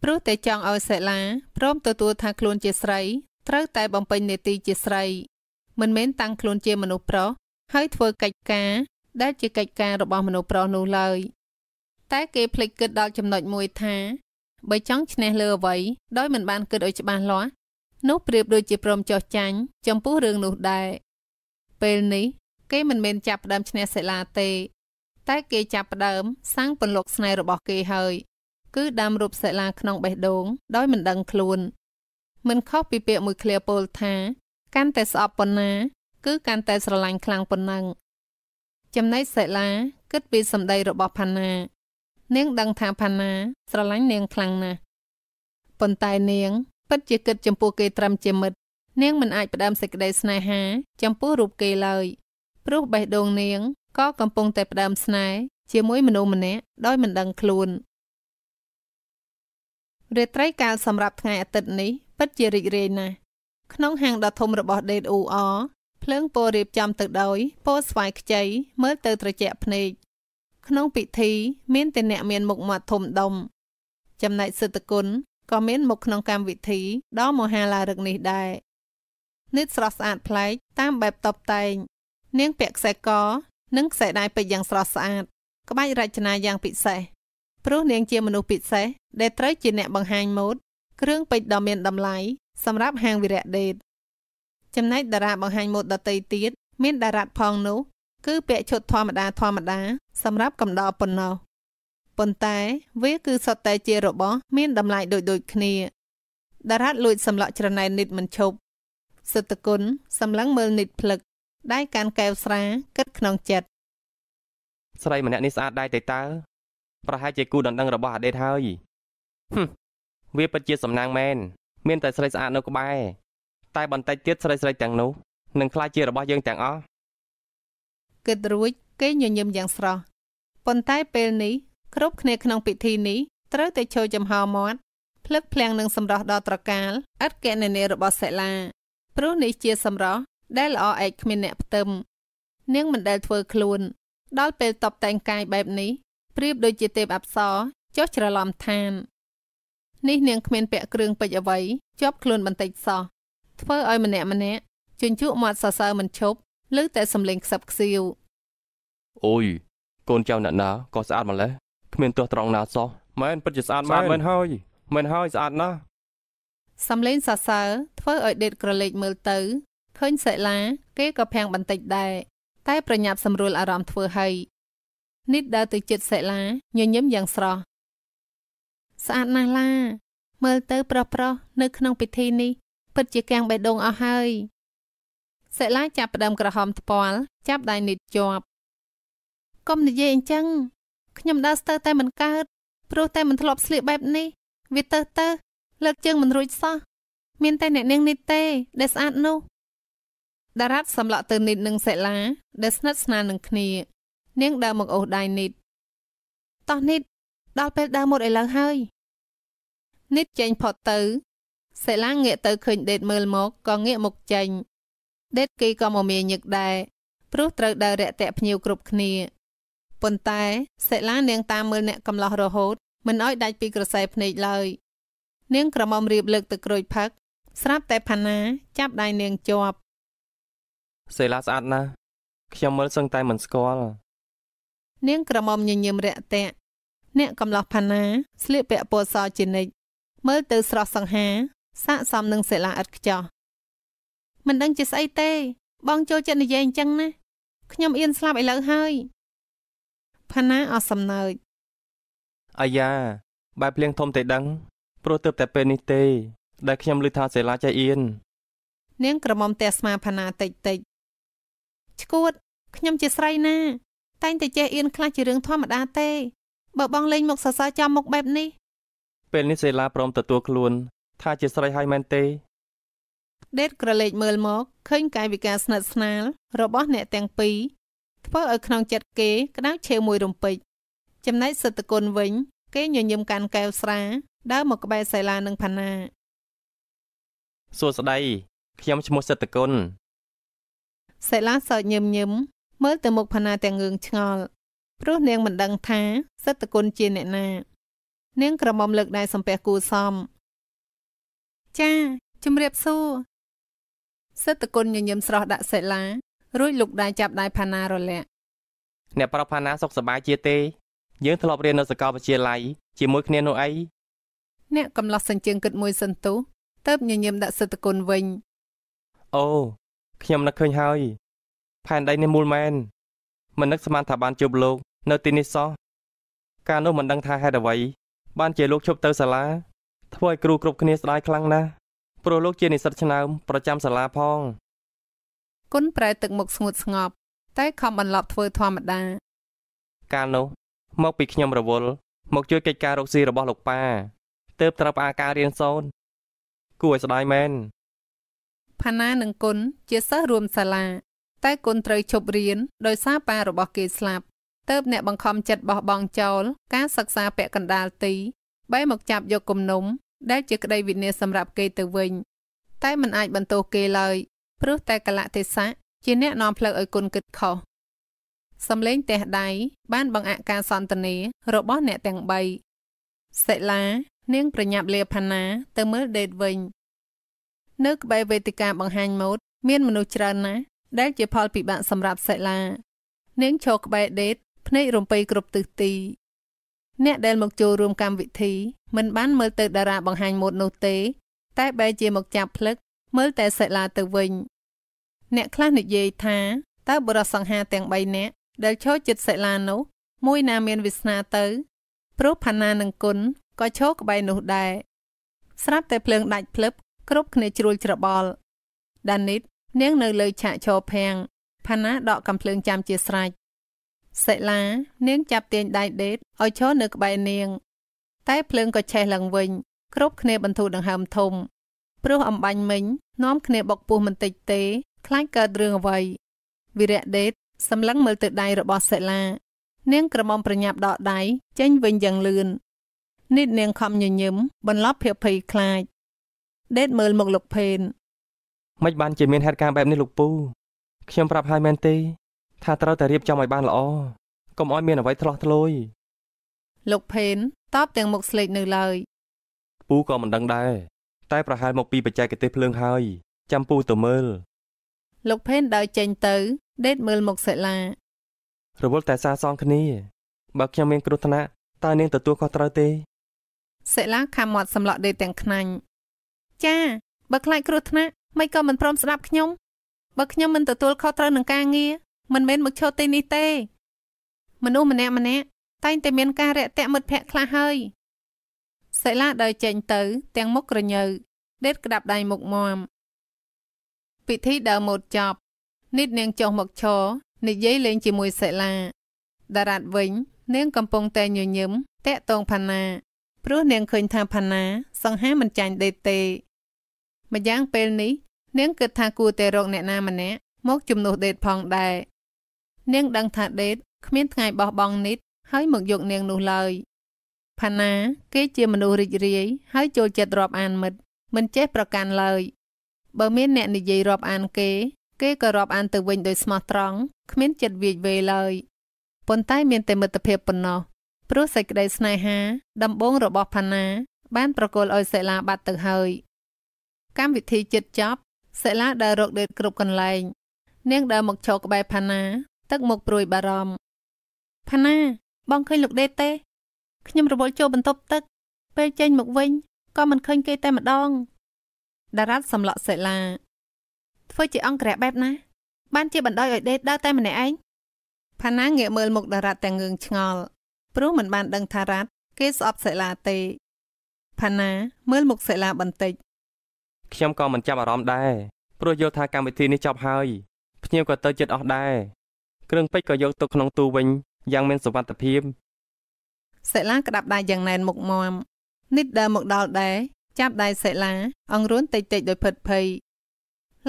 ព្រោះតែចង់ឲ្យសិលាព្រមទទួលថាខ្លួនជាស្រីត្រូវ តែបំពេញនេតិជាស្រី មិនមែនតាំងខ្លួនជាមនុស្សប្រុសហើយធ្វើកិច្ចការដែលជាកិច្ចការរបស់មនុស្សប្រុសនោះឡើយ តែគេភ្លេចគិតដល់ចំណុចមួយថាបើចង់ឈ្នះលើអ្វីដោយមិនបានគិតឲ្យច្បាស់លាស់នោះប្រៀបដូចជាព្រមចោះចាញ់ចំពោះរឿងនោះដែរពេលនេះ គេមិនមែនចាប់ផ្ដើមឈ្នះសិលាទេ តែគេចាប់ផ្ដើមសាងពន្លកស្នេហ៍របស់គេហើយគឺដាំរូបសិលាក្នុងបេះដូងដោយមិនដឹងខ្លួន មិនខុសពីពាក្យមួយឃ្លាពោលថា កាន់តែស្អប់ប៉ុណ្ណា គឺ កាន់តែស្រឡាញ់ខ្លាំងប៉ុណ្ណឹងចំណែកសិលាគិតពី សម្ដីរបស់ផាណានាង ដឹងថាផាណា ស្រឡាញ់នាង ខ្លាំងណាស់ប៉ុន្តែនាងពិតជាគិត ចំពោះគេត្រឹមជាមិត្តនាងមិនអាចផ្ដើមសេចក្តីស្នេហា ចំពោះរូបគេឡើយព្រោះបេះដូងនាងក៏កំពុងតែ ផ្ដើមស្នេហ៍ជាមួយមនុស្សម្នាក់ដោយមិនដឹងខ្លួនរាត្រីកាលសម្រាប់ថ្ងៃអាទិត្យនេះពិតជារីករាយណាស់ក្នុងហាងដ៏ធំរបស់ Date UR ភ្លើងពណ៌រៀបចំទៅដោយពណ៌ស្វាយខ្ចីមើលទៅត្រជាក់ភ្នែកក្នុងពិធីមានតែអ្នកមានមុខមាត់ធំដុំចំណែកសិទ្ធគុណក៏មានមុខក្នុងកម្មវិធីដ៏មហាឡារឹកនេះដែរនេះស្រស់ស្អាតប្លែកតាមបែបតបតែងនាង ពាក់ខ្សែកនិងខ្សែដៃពេជ្រយ៉ាងស្រស់ស្អាត ក្បាច់រចនាយ៉ាងពិសេសព្រោះនាងជាមនុស្សពិសេសដែលត្រូវជាអ្នកបង្ហាញម៉ូដគ្រឿងពេជ្រដ៏មានតម្លៃសម្រាប់ហាងវីរៈដេតចំណែកតារាបង្ហាញម៉ូដដតីទៀតមានតារាផងនោះគឺពាក់ឈុតធម្មតាធម្មតា សម្រាប់កំដរប៉ុណ្ណោះប៉ុន្តែវាគឺសុទ្ធតែជារបស់មានតម្លៃដូចដូចគ្នាតារាតលួចសម្លក់ច្រណែននិតមិនឈប់សិទ្ធគុណសម្លឹងមើលនិតភ្លឹកដៃកាន់កែវស្រាគិតក្នុងចិត្តស្រីម្នាក់នេះស្អាតដែរតេតើប្រហែលជាគូដណ្ដឹងរបស់អដេតហើយហឹមវាពិតជាសំណាងមែនមានតែស្រីស្អាតនៅក្បែរតែបន្តិចទៀតស្រីស្រីទាំងនោះនឹងក្លាយជារបស់យើងទាំងអស់គិតរួចគេញញឹមយ៉ាងស្រស់ប៉ុន្តែពេលនេះគ្រប់គ្នាក្នុងពិធីនេះត្រូវតែចូលចំហមាត់ភ្លឹកភ្លាំងនឹងសម្រស់ដ៏ត្រកាលឥតកណនីរបស់សិលាព្រោះនេះជាសម្រស់ដែលល្អឯកគ្មានអ្នកផ្ទឹមនាងមិនដែលធ្វើខ្លួន ដល់ពេលតបតែងកាយបែបនេះប្រៀបដូចជាទេពអប្សរចុះច្រឡំឋាន នេះនាងគ្មានពាក់គ្រឿងពេជ្រអ្វីជាប់ខ្លួនបន្តិចសោះធ្វើឲ្យម្នាក់ម្នាក់ជញ្ជក់មាត់សរសើរមិនឈប់លើតែសំលេងខ្សឹបខ្សៀវអូយកូនចៅអ្នកណាក៏ស្អាតម្ល៉េះគ្មានទាស់ត្រង់ណាសោះមែនពិតជាស្អាតមែនមែនហើយមែនហើយស្អាតណាស់សំលេងសរសើរធ្វើឲ្យដេតក្រឡេកមើលទៅឃើញសិលាគេក៏ភាំងបន្តិចដែរតែប្រញាប់សម្រួលអារម្មណ៍ធ្វើហើយ និតដើរទៅជិតសិលាញញឹមយ៉ាងស្រស់ស្អាតណាស់ឡា មើលទៅប្រុសប្រុសនៅក្នុងពិធីនេះ ពិតជាកាំងបេះដូងអស់ហើយសិលាចាប់ផ្ដើមក្រហមថ្ពាល់ចាប់ដៃនិតជាប់កុំនិយាយអញ្ចឹងខ្ញុំដើរស្ទើរតែមិនកើតព្រោះតែមិនធ្លាប់ស្លៀកបែបនេះវាទៅទៅលើកជើងមិនរួចសោះមានតែអ្នកនាងនេះទេដែលស្អាតនោះតារ៉ាត់សម្លក់ទៅនិតនិងសិលាដែលស្និទ្ធស្នាលនឹងគ្នា នាងដើរមកអូសដៃនិតតោះនិតដល់ពេលដើរមុតឥឡូវហើយនិតចេញផុតទៅសិលាងាកទៅឃើញដេតមើលមកក៏ងាកមកចេញដេតគីក៏មមាញឹកដែរព្រោះត្រូវដើររាក់ទាក់ភ្ញៀវគ្រប់គ្នាប៉ុន្តែសិលានាងតាមមើលអ្នកកំឡោះរហូត មិនអោយដាច់ពីក្រសែភ្នែកឡើយនាងក្រមុំរៀបលើកទឹកក្រូចផឹក ស្រាប់តែផាណាចាប់ដៃនាងជាប់សិលាស្អាតណាស់ខ្ញុំមើលសឹងតែមិនស្គាល់នាងក្រមុំញញឹមរាក់ទាក់អ្នកកំឡោះផាណា ស្លៀកពាក់ពណ៌សជានិច្ចមើលទៅស្រស់សង្ហាស័កសមនឹងសិលាឥតខ្ចោះមិនដឹងជាស្អីទេបងចូលចិត្តនិយាយអញ្ចឹងណាខ្ញុំអៀនស្លាប់ឥឡូវហើយផាណាអស់សំណើចអាយ៉ាបែបភ្លៀងធំតែដឹងព្រោះទៅតែពេលនេះទេដែលខ្ញុំឮថាសេឡាចៃអៀននាងក្រមុំទះស្មាផាណាតិចតិចឈួត ខ្ញុំជាស្រីណាតែងតែចេះអៀនខ្លះជារឿងធម្មតាទេបើបងលេងមុខសរសើរចំមុខបែបនេះ ពេលនេះសេឡាព្រមទទួលខ្លួន ថាជាស្រីហើយមែនទេដេតក្រឡេកមើលមកឃើញកាយវិការស្និទ្ធស្នាលរបស់អ្នកទាំងពីរធ្វើឲ្យក្នុងចិត្តគេក្តៅឆេវមួយរំពេចចំណែកសិទ្ធគុណវិញគេញញឹមកាន់កែវស្រាដើរមកក្បែរសៃឡានិងផាណាសួស្តីខ្ញុំឈ្មោះសិទ្ធគុណសៃឡាសើចញឹមញឹមមើលទៅមុខផាណាទាំងងឿងឆ្ងល់ព្រោះនាងមិនដឹងថាសិទ្ធគុណជាអ្នកណា នាងក្រមុំលើកដៃសំពះគូសំចាជំរាបសួរសិទ្ធគុណញញឹមស្រស់ដាក់សិលារួចលុកដៃចាប់ដៃផាណារលាក់ អ្នកប្រុសផាណាសុខសប្បាយជាទេ យើងធ្លាប់រៀននៅសាកលវិទ្យាល័យជាមួយគ្នានោះអីអ្នកកំឡោះសញ្ជើងគិតមួយសិនទុះទៅញញឹមដាក់សិទ្ធគុណវិញអូខ្ញុំនឹកឃើញហើយ ផែនដីនេះមូលមែនមិននឹកស្មានថាបានជួបលោកនៅទីនេះសោះកាលនោះមិនដឹងថាហេតុអ្វីបានជាលោកឈប់ទៅសាលាធ្វើឲ្យគ្រូគ្រប់គ្នាស្ដាយខ្លាំងណាស់ព្រោះលោកជានិស្សិតឆ្នើមប្រចាំសាលាផងគុណប្រែ ទឹកមុខស្ងួតស្ងប់តែខំបន្លប់ ធ្វើធម្មតា កាលនោះមកពីខ្ញុំរវល់មកជួយកិច្ចការរកស៊ីរបស់លោកប៉ាទើបត្រូវផ្អាកការរៀនសូត្រគួរឲ្យស្ដាយមែនផាណានិងគុណជាសិស្សរួមសាលាតែគុណត្រូវជប់រៀនដោយសារប៉ារបស់គេស្លាប់ទើបអ្នកបង្ខំចិត្តបោះបង់ចោលការសិក្សាពាក់កណ្ដាលទីបែរមកចាប់យកគំនុំដែលជាក្តីវិនាសសម្រាប់គេទៅវិញតែមិនអាចបន្ទោសគេឡើយព្រោះតែកលៈទេសៈជាអ្នកនាំផ្លូវឲ្យគុណគិតខុសសំលេងទេះដៃបានបង្អាក់ការសន្ទនារបស់អ្នកទាំង3សិលានាងប្រញាប់លាផាណាទៅមើលដេតវិញ នៅក្បែរវេទិកាបង្ហាញម៉ូដមានមនុស្សច្រើនណាស់ដែលជាផលពិបាកសម្រាប់សិលានាងឈរក្បែរដេត ភ្នែករំពេយគ្រប់ទិសទីអ្នកដែលមកចូលរួមកម្មវិធីមិនបានមើលទៅតារាបង្ហាញម៉ូដនោះទេ តែបែរជាមកចាប់ផ្លឹកមើលតែសិលាទៅវិញ អ្នកខ្លះនិយាយថាតើបរិសង្ហាទាំង3នាក់ដែលឈរជិតសិលានោះមួយណាមានវាសនាទៅព្រោះផាណានិងគុណក៏ឈរក្បែរនោះដែរស្រាប់តែភ្លើងដាច់ភ្លឹបគ្រប់គ្នាជ្រួលច្របល់ ដានីតនាងនៅលើឆាកឈរភាំងផាណាដកកំភ្លើងចាំជាស្រេចសិលានាងចាប់ទាញដៃដេតឲ្យឈរនៅក្បែរនាង តែភ្លើងក៏ឆេះឡើងវិញគ្រប់គ្នាបន្ធូរដង្ហើមធំព្រោះអំបាញ់មិញ នាំគ្នាបុកពោះមិនតិចទេ ខ្លាចកើតរឿងអ្វីវីរៈដេត សម្លឹងមើលទៅដៃរបស់សិលានាងក្រមុំប្រញាប់ដកដៃចេញវិញយ៉ាងលឿននេះនាងខំញញឹមបន្លប់ភាពភ័យខ្លាចដេតមើលមកលោកផេនមិនបានជាមានហេតុការណ៍បែបនេះលោកពូខ្ញុំប្រាប់ហើយមែនទេថាត្រូវតែរៀបចំឲ្យបានល្អកុំឲ្យមានអ្វីឆ្លោះឆ្លួយលោកផេនតបទាំងមុខស្លេកនៅឡើយពូក៏មិនដឹងដែរតែ ប្រហែលមកពីបច្ចេកទេសភ្លើងហើយចាំពូទៅមើល លោកផេនដើរចេញទៅដេតមើលមុខសិលារវល់តែសាសងគ្នាបើខ្ញុំមានគ្រោះថ្នាក់តើនាងទទួលខុសត្រូវទេ សិលាខំមាត់សម្លក់ដេតទាំងខ្នាញ់ចាបើខ្លាចគ្រោះថ្នាក់មិនក៏មិនព្រមស្ដាប់ខ្ញុំបើខ្ញុំមិនទទួលខុសត្រូវនឹងការងារមិនមែនមកឈរទីនេះទេមនុស្សម្នាក់ម្នាក់តែងតែមានការរាក់ទាក់មិត្តភ័ក្តិខ្លះហើយសិលាដើរចេញទៅ ទាំងមុខក្រញើដេតក្តាប់ដៃមុខមមពិធីដើរម៉ូតចប់និតនាងចុះមកឈរនិយាយលេងជាមួយសិលាតារ៉ាត់វិញនាងកំពុងតែញញឹមតាក់តងផាណាព្រោះនាងឃើញថាផាណាសង្ហាមិនចាញ់ដេតទេ ម្យ៉ាងពេលនេះនាងគិតថាគួរតែរកអ្នកណាម្នាក់មកជំនួសដេតផងដែរនាងដឹងថាដេតគ្មានថ្ងៃបោះបង់និតហើយមកយកនាងនោះឡើយផាណាគេជាមនុស្សរីករាយ ហើយចូលចិត្តរាប់អានមិត្តមិនចេះប្រកាន់ឡើយបើមានអ្នកនិយាយរាប់អានគេ គេក៏រាប់អានទៅវិញដោយស្មោះត្រង់គ្មានចិត្តវាយវេឡើយប៉ុន្តែមានតែមិត្តភាពប៉ុណ្ណោះព្រោះសេចក្តីស្នេហា ដំបូងរបស់ផាណា បានប្រគល់ឲ្យសិលាបាត់ទៅហើយកម្មវិធីចិត្តចប់សិលាដើររកដេតគ្រប់កន្លែងនាងដើរមកឈរក្បែរផាណាទឹកមុខព្រួយបារម្ភផាណាបងឃើញលោកដេតទេ ខ្ញុំរវល់ចូលបន្ទប់ទឹកពេលចេញមកវិញក៏មិនឃើញគេតែម្ដងតារ៉ាត់សំឡក់សិលាធ្វើជាអង្គរៈបែបណា បានជាបណ្ដោយឲ្យដេតដើរតែម្នាក់ឯងផាណាងាកមើលមុខតារ៉ាត់ទាំងងឿងឆ្ងល់ព្រោះមិនបានដឹងថារ៉ាត់គេស្អប់សិលាទេផាណាមើលមុខសិលាបន្តិចខ្ញុំក៏មិនចាប់អារម្មណ៍ដែរព្រោះយល់ថាកម្មវិធីនេះចប់ហើយភ្ញៀវក៏ទៅចិត្តអស់ដែរគ្រឿងពេជ្រក៏យកទៅក្នុងទូវិញយ៉ាងមានសុវត្ថិភាពសិលាក្តាប់ដៃយ៉ាងណែនមុខមមនិតដើរមកដល់ដែរចាប់ដៃសិលាអង្រួនតិចតិចដោយភិតភ័យ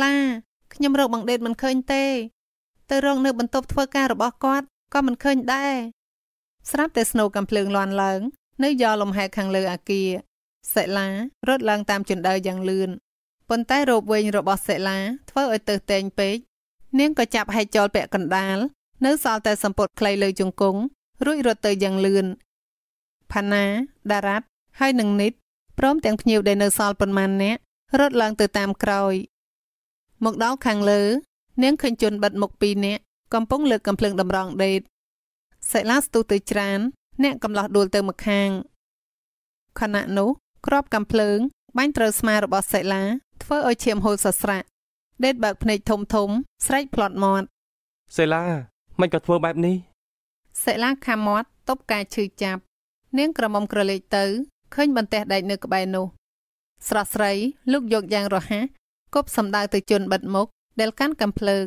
ឡាខ្ញុំរកបង្ដេតមិនឃើញទេទៅរកនៅបន្ទប់ធ្វើការរបស់គាត់ក៏មិនឃើញដែរស្រាប់តែស្នូកំភ្លើងលាន់ឡើង នៅយ៉រលំហែខាងលើអាគារសិលារត់ឡើង តាមជណ្ដើរយ៉ាងលឿនប៉ុន្តែរូបវិញរបស់សិលាធ្វើឲ្យទើសតែងពេកនាងក៏ចាប់ហែកចូលពាក់កណ្ដាលនៅសល់តែសម្ពត់ខ្លីលើជង្គង់រួចរត់ទៅយ៉ាងលឿនផាណាដារ៉ាត់ហើយនឹងនិតព្រមទាំងភ្ញៀវដែលនៅសល់ប៉ុន្មាននាក់រត់ឡើងទៅតាមក្រោយមកដល់ខាងលើ នាងឃើញជនបិទមុខពីរនាក់កំពុងលើកកំភ្លើងតម្រង់ដេតសិលាស្ទុះទៅច្រានអ្នកកំឡោះដួលទៅម្ខាងខណៈនោះក្របកំភ្លើងបាញ់ត្រូវស្មារបស់សិលាធ្វើឲ្យឈាមហូរសស្រាក់ដេតបើកភ្នែកធំធំស្រែកផ្លត់មាត់សេឡាមិនក៏ធ្វើបែបនេះសេឡាខាំមាត់តបការឈឺចាប់នាងក្រមុំក្រឡេកទៅឃើញបន្ទះដែកនៅក្បែរនោះស្រស់ស្រីលោកយកយ៉ាងរហ័សគប់សម្ដៅទៅជន់បិទមុខដែលកាន់កំភ្លើង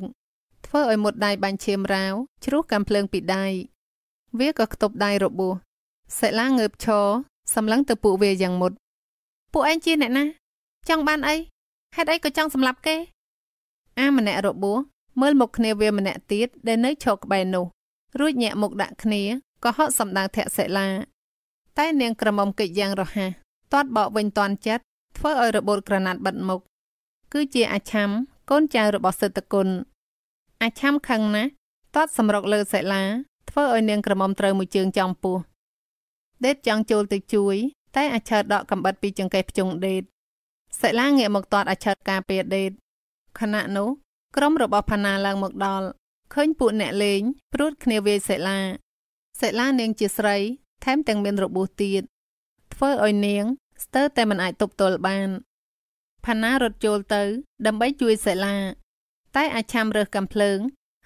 ធ្វើឲ្យមុតដៃបាញ់ឈាមរាវជ្រុះកំភ្លើងពីដៃវាក៏ខ្ទប់ដៃរបួសសិលាងើបឈរសម្លឹងទៅពួកវាយ៉ាងមុត ពួកឯងជាអ្នកណា ចង់បានអីហេតុអីក៏ចង់សម្លាប់គេអាម្នាក់របួសមើលមុខគ្នាវាម្នាក់ទៀតដែលនៅឈរក្បែរនោះ រួចញាក់មុខដាក់គ្នាក៏ហត់សម្ដៅធាក់សិលាតែ នាងក្រមុំកិច្ចយ៉ាងរហ័សទាត់បោកវិញតាន់ចិត្តធ្វើឲ្យរបូតក្រណាត់បិទមុខគឺជាអាឆាំកូនចៅរបស់សិទ្ធគុណអាឆាំខឹងណាស់ទាត់សម្រុកលើសិលាធ្វើឲ្យនាងក្រមុំត្រូវមួយជើងចង់ពោះដេតចង់ចូលទៅជួយតែអាឆើតដកកំបិតពីចង្កេះភ្ជុងដេតសិលាងាកមកទាត់អាឆើតការពារដេតខណៈនោះក្រុមរបស់ផាណាឡើងមកដល់ឃើញពួកអ្នកលេងព្រួតគ្នាវាយសិលាសិលានាងជាស្រី ថែមទាំងមានរបួសទៀតធ្វើឲ្យនាង ស្ទើរតែមិនអាចទប់ទល់បានផាណារត់ចូលទៅដើម្បីជួយសិលាតែ អាចឆាំរើសកំភ្លើង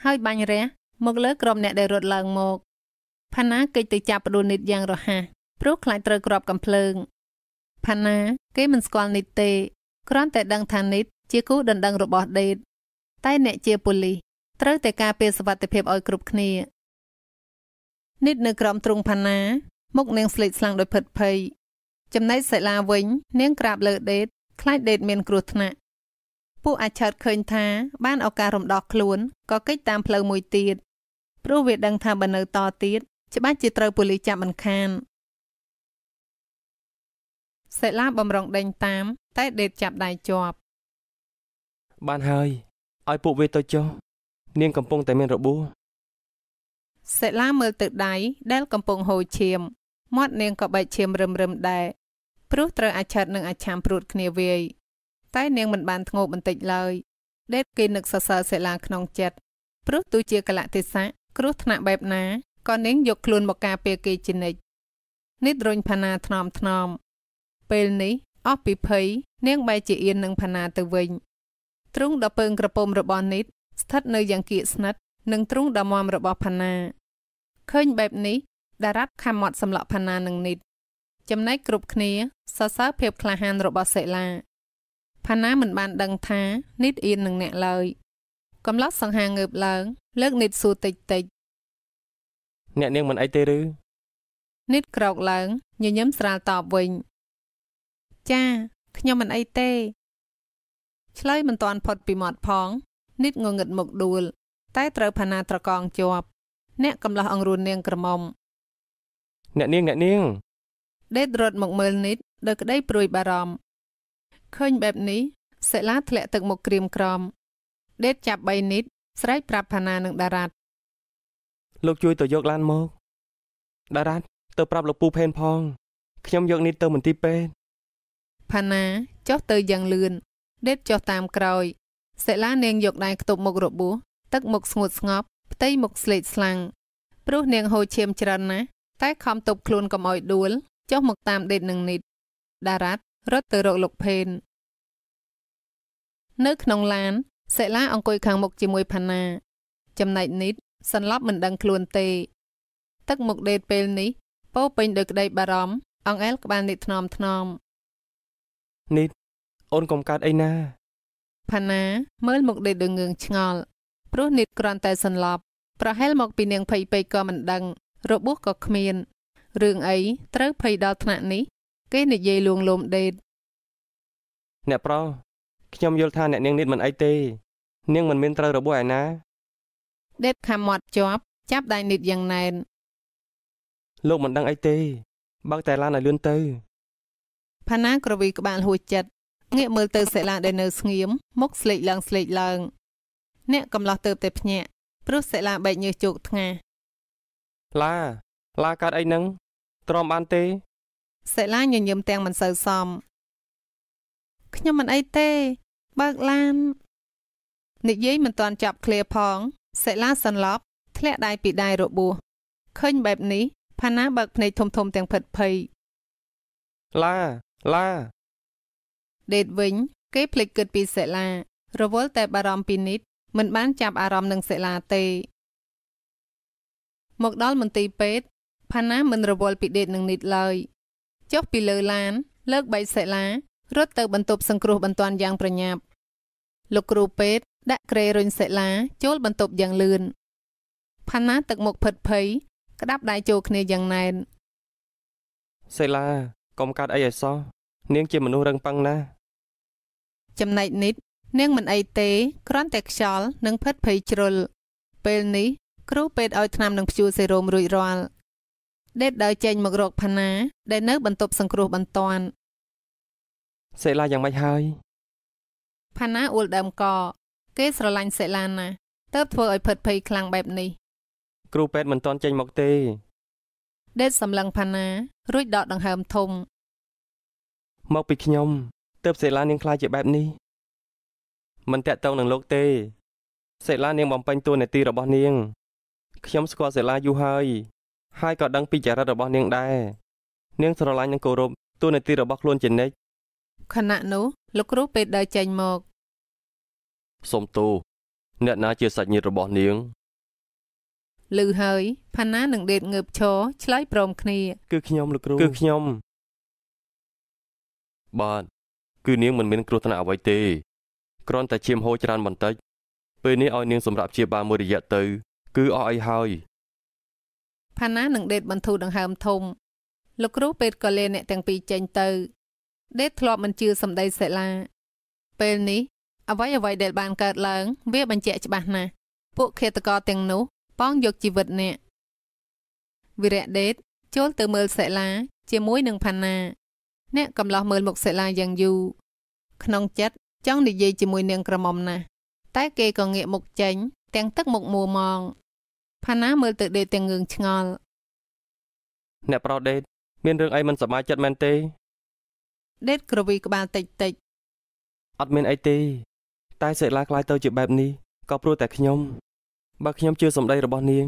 ហើយបាញ់រះ មកលើ ក្រុមអ្នកដែលរត់ឡើងមកផាណាគេចទៅចាប់ផ្ដួលនិតយ៉ាងរហ័សព្រោះខ្លាចត្រូវក្របកំភ្លើងផាណាគេមិនស្គាល់និតទេគ្រាន់តែដឹងថានិតជាគូដណ្ដឹងរបស់ដេត តែអ្នកជាប៉ូលីសត្រូវតែការពារសុវត្ថិភាពឲ្យគ្រប់គ្នានិតនៅក្រំទ្រុងផាណាមុខនាងស្លេកស្លាំងដោយភិតភ័យចំណែកសិលាវិញ នាងក្រាបលើដេតខ្លាចដេតមានគ្រោះថ្នាក់ពួកអាឆើតឃើញថាបានឱកាសរំដោះខ្លួនក៏គេចតាមផ្លូវមួយទៀតព្រោះវាដឹងថាបើនៅតទៀតច្បាស់ជាត្រូវប៉ូលីសចាប់មិនខានសិលាបំរុងដេញតាម តែដេតចាប់ដៃជាប់បានហើយឲ្យពួកវាទៅចុះនាង កំពុងតែមានរបួសសិលាមើលទៅដៃដែលកំពុងហូរឈាមមាត់នាងក៏បែកឈាមរឹមរឹមដែរព្រោះត្រូវអាឆិតនិងអាឆាមព្រួតគ្នាវាយតែ នាងមិនបានធ្ងោបន្តិចឡើយដេតគេនឹកសរសើរសិលាក្នុងចិត្តព្រោះទោះជាកលៈទេសៈគ្រោះថ្នាក់បែបណាក៏នាងយកខ្លួនមកការពារគេជានិច្ចនេះរុញផាណាថ្នមថ្នមពេលនេះអស់ពីភ័យនាងបែរជាអៀននឹងផាណាទៅវិញទ្រូងដ៏ពើងក្រពុំរបស់នីតស្ថិតនៅយ៉ាងគៀកស្និទ្ធនឹងទ្រូងដ៏មមរបស់ផាណាឃើញបែបនេះដារ៉ាត់ខំមាត់សម្លក់ផាណានឹងនីតចំណែកគ្រប់គ្នា សរសើរភាពក្លាហានរបស់សិលាផាណាមិនបានដឹងថានីតអៀននឹងអ្នកឡើយ កំឡោះសង្ហាងើបឡើងលើកនីតសួរតិចតិចអ្នកនាងមិនអីទេឬនីតក្រោកឡើងញញឹមស្រាលតបវិញ ចាខ្ញុំមិនអីទេឆ្លើយមិនទាន់ផុតពីមាត់ផងនិតងងឹតមុខដួលតែត្រូវផាណាត្រកងជាប់អ្នកកំឡោះអង្រួននាងក្រមុំអ្នកនាងអ្នកនាង ដេតរត់មកមើលនិតដោយក្តីព្រួយបារម្ភឃើញបែបនេះសិលាធ្លាក់ទឹកមកក្រៀមក្រំដេតចាប់បីនិតស្រែកប្រាប់ផាណានឹងដារ៉ាត់លោកជួយទៅយកឡានមកដារ៉ាត់ទៅប្រាប់លោកពូផេនផង ខ្ញុំយកនិតទៅមន្ទីរពេទ្យផាណាចុះទៅយ៉ាងលឿនដេតចុះតាមក្រោយសិលានាងយកដៃខ្ទប់មុខរបួសទឹកមុខស្ងួតស្ងប់ផ្ទៃមុខស្លេកស្លាំងព្រោះនាងហូរឈាមច្រើនណាស់តែខំទប់ខ្លួនកុំឲ្យដួលចុះមកតាមដេតនឹងនិតដារ៉ាត់រត់ទៅរកលោកផេននៅក្នុងឡានសិលាអង្គុយខាងមុខជាមួយផាណា ចំណែកនិតសន្លប់មិនដឹងខ្លួនទេទឹកមុខដេតពេលនេះពោពេញដោយក្តីបារម្ភអង្អែលក្បាលនិតថ្នមថ្នមនិតអូនកុំកើតអីណាផាណាមើលមកដេកដូចងឿងឆ្ងល់ព្រោះនិតគ្រាន់តែសន្លប់ ប្រហែលមក ពីនាងភ័យពេកក៏មិនដឹង របួសក៏គ្មានរឿងអីត្រូវភ័យដល់ថ្នាក់នេះ គេនិយាយលួងលោមដេតអ្នកប្រុសខ្ញុំយល់ថាអ្នកនាងនិតមិនអីទេ នាងមិនមានត្រូវរបួសឯណាដេតខំមាត់ជាប់ ចាប់ដៃនិតយ៉ាងណែនលោកមិនដឹងអីទេបើតែឡានឲ្យលឿនទៅផាណាក្រវីក្បាលហួចចិត្តងាកមើលទៅសិលាដែលនៅស្ងៀមមុខស្លេកឡើងស្លេកឡើង អ្នកកំឡោះទៅតែភ្ញាក់ព្រោះសិលាបែកញើសជោគថ្ងាឡាឡាកើតអីហ្នឹងទ្រាំបានទេសិលាញញឹមទាំងមិនសូវសមខ្ញុំមិនអីទេ បើកឡាននិយាយមិនទាន់ចាប់ឃ្លាផងសិលាសន្លប់ធ្លាក់ដៃពីដៃរបួសឃើញបែបនេះផាណាបើកភ្នែកធំធំទាំងភិតភ័យឡាឡាដេតវិញ គេភ្លេចគិតពីសិលារវល់តែបារម្ភពីនិតមិន បានចាប់អារម្មណ៍នឹងសិលាទេមកដល់មន្ទីរពេទ្យផាណាមិនរវល់ពីដេតនឹងនិតឡើយចុះពីលើឡាន លើកបៃសិលារត់ទៅបន្ទប់សង្គ្រោះបន្ទាន់យ៉ាងប្រញាប់ លោកគ្រូពេទ្យដាក់ក្រេរុញសិលាចូលបន្ទប់យ៉ាងលឿនផាណាទឹកមុខផិតភ័យក្តាប់ដៃចូលគ្នាយ៉ាងណែនសិលាកុំកាត់អីឲ្យសោះនាងជាមនុស្សរឹងប៉ឹងណាស់ចំណែកនេះនាងមិនអីទេគ្រាន់តែខ្យល់និងភិតភ័យជ្រុលពេលនេះគ្រូពេទ្យឲ្យថ្នាំនឹងព្យួរសេរ៉ូមរួចរាល់ដេតដើរចេញមករកផាណា ដែលនៅ បន្ទប់សង្គ្រោះបន្ទាន់សេឡាយ៉ាងម៉េចហើយផាណាអ៊ូលដើមក គេស្រឡាញ់សេឡាណាស់តើបធ្វើឲ្យភិតភ័យខ្លាំងបែបនេះ គ្រូពេទ្យមិនទាន់ចេញមកទេដេតសម្លឹងផាណារួចដកដង្ហើមធំមកពីខ្ញុំទើបសិលានាងខ្លាចជាបែបនេះមិនតាក់ទងនឹងលោកទេសិលានាងបំពេញតួនាទីរបស់នាង ខ្ញុំស្គាល់សិលាយូរហើយហើយក៏ដឹងពីចរិតរបស់នាងដែរនាងស្រឡាញ់និងគោរពតួនាទីរបស់ខ្លួនជានិច្ចខណៈនោះ លោកគ្រូពេលដើរចេញមកសុំទោសអ្នកណាជាសាច់ញាតិរបស់នាងឮហើយផាណានឹងដេតងើបឈរឆ្លើយព្រមគ្នា គឺខ្ញុំលោកគ្រូគឺខ្ញុំបាទគឺនាងមិនមាន គ្រោះថ្នាក់អ្វីទេគ្រាន់តែឈាមហូរច្រើនបន្តិចពេលនេះឲ្យនាងសម្រាប់ជាបាលមួយរយៈទៅគឺអស់អីហើយផាណានឹងដេតបន្ធូរដង្ហើមធំលោកគ្រូពេទ្យក៏លាអ្នកទាំងពីរចេញទៅ ដេតធ្លាប់មិនជឿសម្ដីសិលាពេលនេះអ្វីអ្វីដែលបានកើតឡើង វាបញ្ជាក់ច្បាស់ណាស់ពួកឃាតករទាំងនោះប៉ងយកជីវិតអ្នកវិរៈដេតចូលទៅមើលសិលាជាមួយនឹងផាណាអ្នកកំឡោះមើលមុខសិលាយ៉ាងយូរក្នុងចិត្តចង់និយាយជាមួយនាងក្រមុំណាស់តែគេក៏ងាកមុខចេញទាំងទឹកមុខមួម៉ងផាណាមើលទៅដេតទាំងងឿងឆ្ងល់អ្នកប្រុសដេតមានរឿងអីមិនសប្បាយចិត្តមែនទេ ដេតក្រវីក្បាលតិចតិចអត់មានអីទេតែសិលាខ្លាចទៅជាបែបនេះក៏ព្រោះតែខ្ញុំបើខ្ញុំជឿសម្ដីរបស់នាង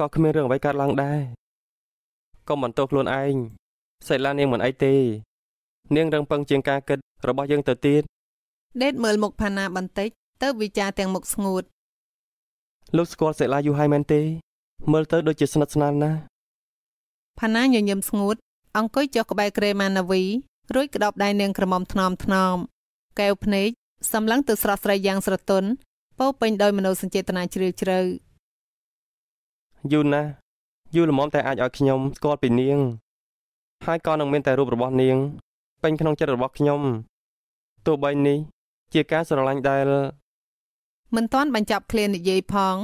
ក៏គ្មានរឿងអ្វីកើតឡើងដែរកុំបន្តខ្លួនឯងសិលានាងមិនអីទេនាងរឹងពឹងជាងការគិតរបស់យើងទៅទៀតដេតមើលមុខផាណាបន្តិចទៅវិចារទាំងមុខស្ងួត លោកស្គាល់សិលាយូហើយមែនទេមើលទៅដូចជាស្និទ្ធស្នាលណាស់ផាណាញញឹមស្ងួត អង្គុយចុះក្បែរក្រេម៉ាណាវីរួចក្តោបដៃនាងក្រមុំថ្នមថ្នមកែវភ្នែកសម្លឹងទៅស្រស់ស្រីយ៉ាងស្រទន់ពោពេញដោយមនោសញ្ចេតនាជ្រាលជ្រៅយូណាយូលមមតែអាចឲ្យខ្ញុំស្គាល់ពីនាងហើយក៏នឹងមានតែរូបរបស់នាងពេញក្នុងចិត្តរបស់ខ្ញុំទោះបីនេះ ជាការស្រឡាញ់ដែល មិនទាន់បញ្ចប់ឃ្លានិយាយផង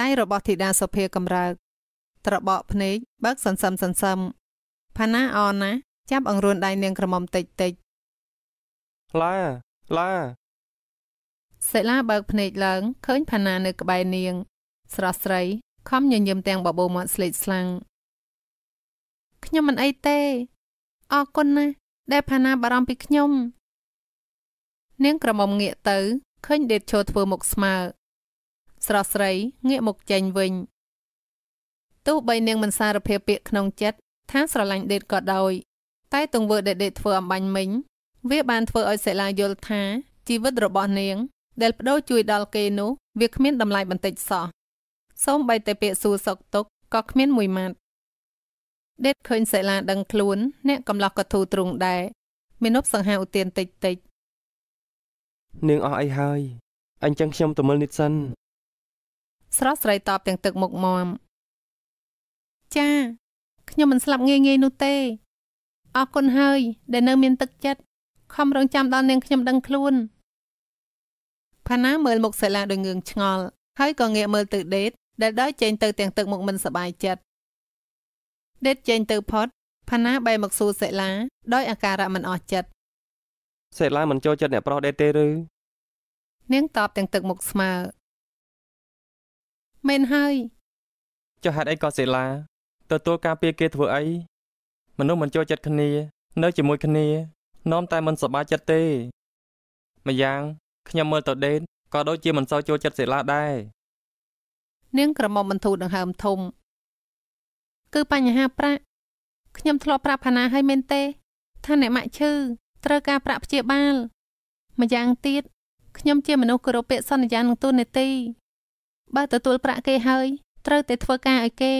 ដៃរបស់ធីតាសុភាកម្រើក ត្របកភ្នែកបើកសន្សឹមសន្សឹមផាណាអនណា ចាប់អង្រួនដៃនាងក្រមុំតិចតិចឡាឡាសិលាបើកភ្នែកឡើង ឃើញផាណានៅ ក្បែរនាង ស្រស់ស្រីខំញញឹមទាំងបបោមាត់ស្លេកស្លាំងខ្ញុំមិនអីទេអរគុណណាស់ដែលផាណាបារម្ភពីខ្ញុំ នាងក្រមុំងាកទៅឃើញដេតឈោធ្វើមុខស្មើស្រស់ស្រីងាកមកចេញវិញទោះបីនាងមិនសារភាពពាក្យក្នុងចិត្តថាស្រឡាញ់ដេតក៏ដោយ តែ ទង្វើដែលដេតធ្វើអំបញ្ញមិញ វាបានធ្វើឲ្យសិលាយល់ថាជីវិតរបស់នាងដែលបដូរជួយដល់គេនោះវាគ្មានតម្លៃបន្តិចសោះសូម្បីតែពាក្យសួរសុខទុក្ខក៏គ្មានមួយម៉ាត់ដេតឃើញសិលាដឹងខ្លួនអ្នកកំឡោះក៏ធូរទ្រង់ដែរមានប់សង្ហាឧទានតិចតិចនាងអស់អីហើយអញ្ចឹងខ្ញុំទៅមើលនិតសិន ស្រស់ស្រីតបទាំងទឹកមុខមមចាខ្ញុំមិនស្លាប់ងាយងាយនោះទេអរគុណហើយ ដែល នៅមានទឹកចិត្តខំរងចាំដល់នាងខ្ញុំដឹងខ្លួនផាណាមើលមុខសិលាដោយងឿងឆ្ងល់ហើយក៏ងាកមើលទៅដេតដែលដើរចេញទៅទាំងទឹកមុខមិនសប្បាយចិត្តដេតចេញទៅផុតផាណាបែរមកសួរសិលាដោយអាការៈមិនអស់ចិត្តសិលាមិនចូលចិត្តអ្នក ប្រុសដេតទេឬនាងតបទាំងទឹកមុខស្មើមែនហើយចុះហេតុអីក៏សិលាទទួលការពារគេធ្វើអីមនុស្សមិនចូលចិត្តគ្នា នៅ ជាមួយគ្នានាំតែមិនសប្បាយចិត្តទេម្យ៉ាង ខ្ញុំមើលទៅដេតក៏ដូចជាមិនសូវចូលចិត្តសិលាដែរនាងក្រមុំបន្ធូរដង្ហើមធំគឺបញ្ហាប្រាក់ខ្ញុំធ្លាប់ប្រាប់ផាណាឲ្យមែនទេថាអ្នកម៉ាក់ឈឺត្រូវការប្រាក់ព្យាបាល ម្យ៉ាងទៀតខ្ញុំជាមនុស្សគោរពពាក្យសន្យានឹងទូនេតិបើទទួលប្រាក់គេហើយត្រូវតែធ្វើការឲ្យគេ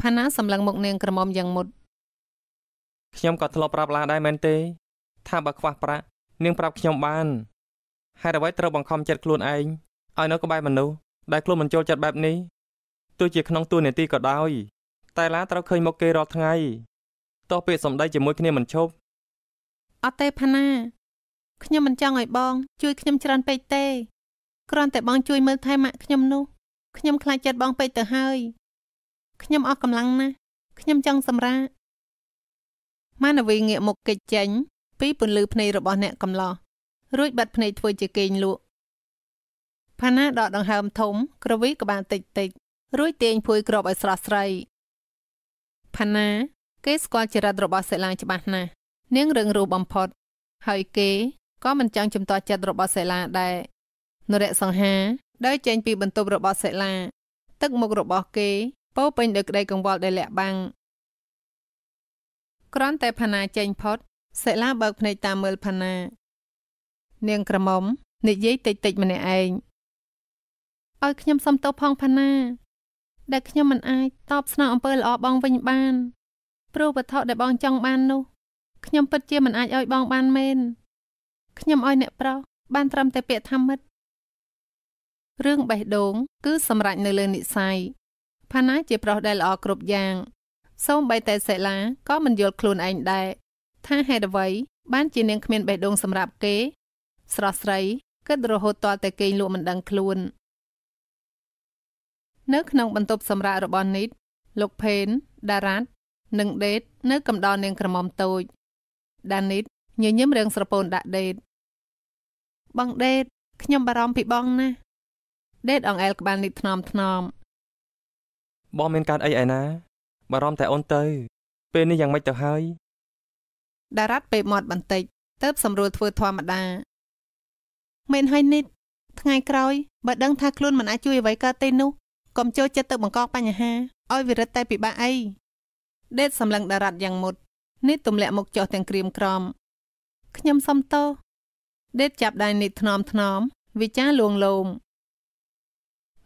ផាណាសម្លឹងមុខនាងក្រមុំយ៉ាងមុត ខ្ញុំក៏ធ្លាប់ប្រាប់ឡាដែរមែនទេ ថាបើខ្វះប្រាក់នាងប្រាប់ខ្ញុំបានហេតុអ្វីត្រូវបង្ខំចិត្តខ្លួនឯងឲ្យនៅក្បែរមនុស្សដែលខ្លួនមិនចូលចិត្តបែបនេះទោះជាក្នុងទួលនេតិក៏ដោយតែឡាត្រូវឃើញមុខគេរាល់ថ្ងៃតោះពាក្យសម្ដីជាមួយគ្នាមិនឈប់អត់ទេផាណាខ្ញុំមិនចង់ឲ្យបងជួយខ្ញុំច្រើនពេកទេគ្រាន់តែបងជួយមើលថែម៉ាក់ខ្ញុំនោះខ្ញុំខ្លាចចិត្តបងពេកទៅហើយខ្ញុំអស់កម្លាំងណាស់ខ្ញុំចង់សម្រាកម៉ានវីងាកមុខគេចចេញ ពីពន្លឺភ្នែករបស់អ្នកកំឡោះរួចបាត់ភ្នែកធ្វើជាគេងលក់ផាណាដកដង្ហើមធំក្រវីក្បាលតិចតិចរួចទាញភួយក្របឲ្យស្រស់ស្រីផាណាគេស្គាល់ចរិតរបស់សិលាច្បាស់ណាស់នាងរឹងរូបបំផុត ហើយគេក៏មិនចង់ជំទាស់ចិត្តរបស់សិលាដែរនរៈសង្ហាដោយចេញពីបន្ទប់របស់សិលាទឹក មុខរបស់គេពោពេញដោយក្តីកង្វល់ដែលលាក់បាំងគ្រាន់តែផាណាចេញផុតសិលាបើកភ្នែកតាមមើលផាណា នាងក្រមុំ និយាយតិចតិចម្នាក់ឯងឲ្យខ្ញុំសុំទោសផងផាណាដែលខ្ញុំមិនអាចតបស្នងអំពើល្អបងវិញបានព្រោះវត្ថុដែលបងចង់បាននោះខ្ញុំពិតជាមិនអាចឲ្យបងបានមែនខ្ញុំឲ្យអ្នកប្រុសបាន ត្រឹមតែពាក្យថាមិត្តរឿងបេះដូង គឺ សម្រេចនៅលើនិស័យផាណាជាប្រុសដែលល្អគ្រប់យ៉ាង សូម្បីតែសេឡាក៏មិនយល់ខ្លួនឯងដែរថាហេតុអ្វីបានជានាងគ្មានបេះដូងសម្រាប់គេ ស្រស់ស្រីគិតរហូតតតែគេងលក់មិនដឹងខ្លួននៅក្នុងបន្ទប់សម្រាប់របស់នីតលោកផេន ដារ៉ាត់និងដេតនៅកំដរនាងក្រមុំតូចដានីតញញឹមរឿងស្រពោនដាក់ដេត បងដេតខ្ញុំបារម្ភពីបងណា ដេតអង្អែលក្បាលនីតថ្នមថ្នមបងមានការអីឯណាបារម្ភតែអូនទៅ ពេលនេះយ៉ាងម៉េចទៅហើយដារ៉ាត់ពេបមាត់បន្តិចទៅសម្រួលធ្វើធម្មតាមែនហើយនីតថ្ងៃក្រោយបើដឹងថាខ្លួនមិនអាចជួយអ្វីកើតទេនោះកុំចូលចិត្តទៅបង្កបញ្ហាឲ្យវិរិតតែពិបាកអីដេតសម្លឹងដារ៉ាត់យ៉ាងមុតនេះទម្លាក់មុខចុះទាំងក្រៀមក្រំខ្ញុំសុំទោសដេតចាប់ដៃនេះថ្នមថ្នមវិចាលួងលោម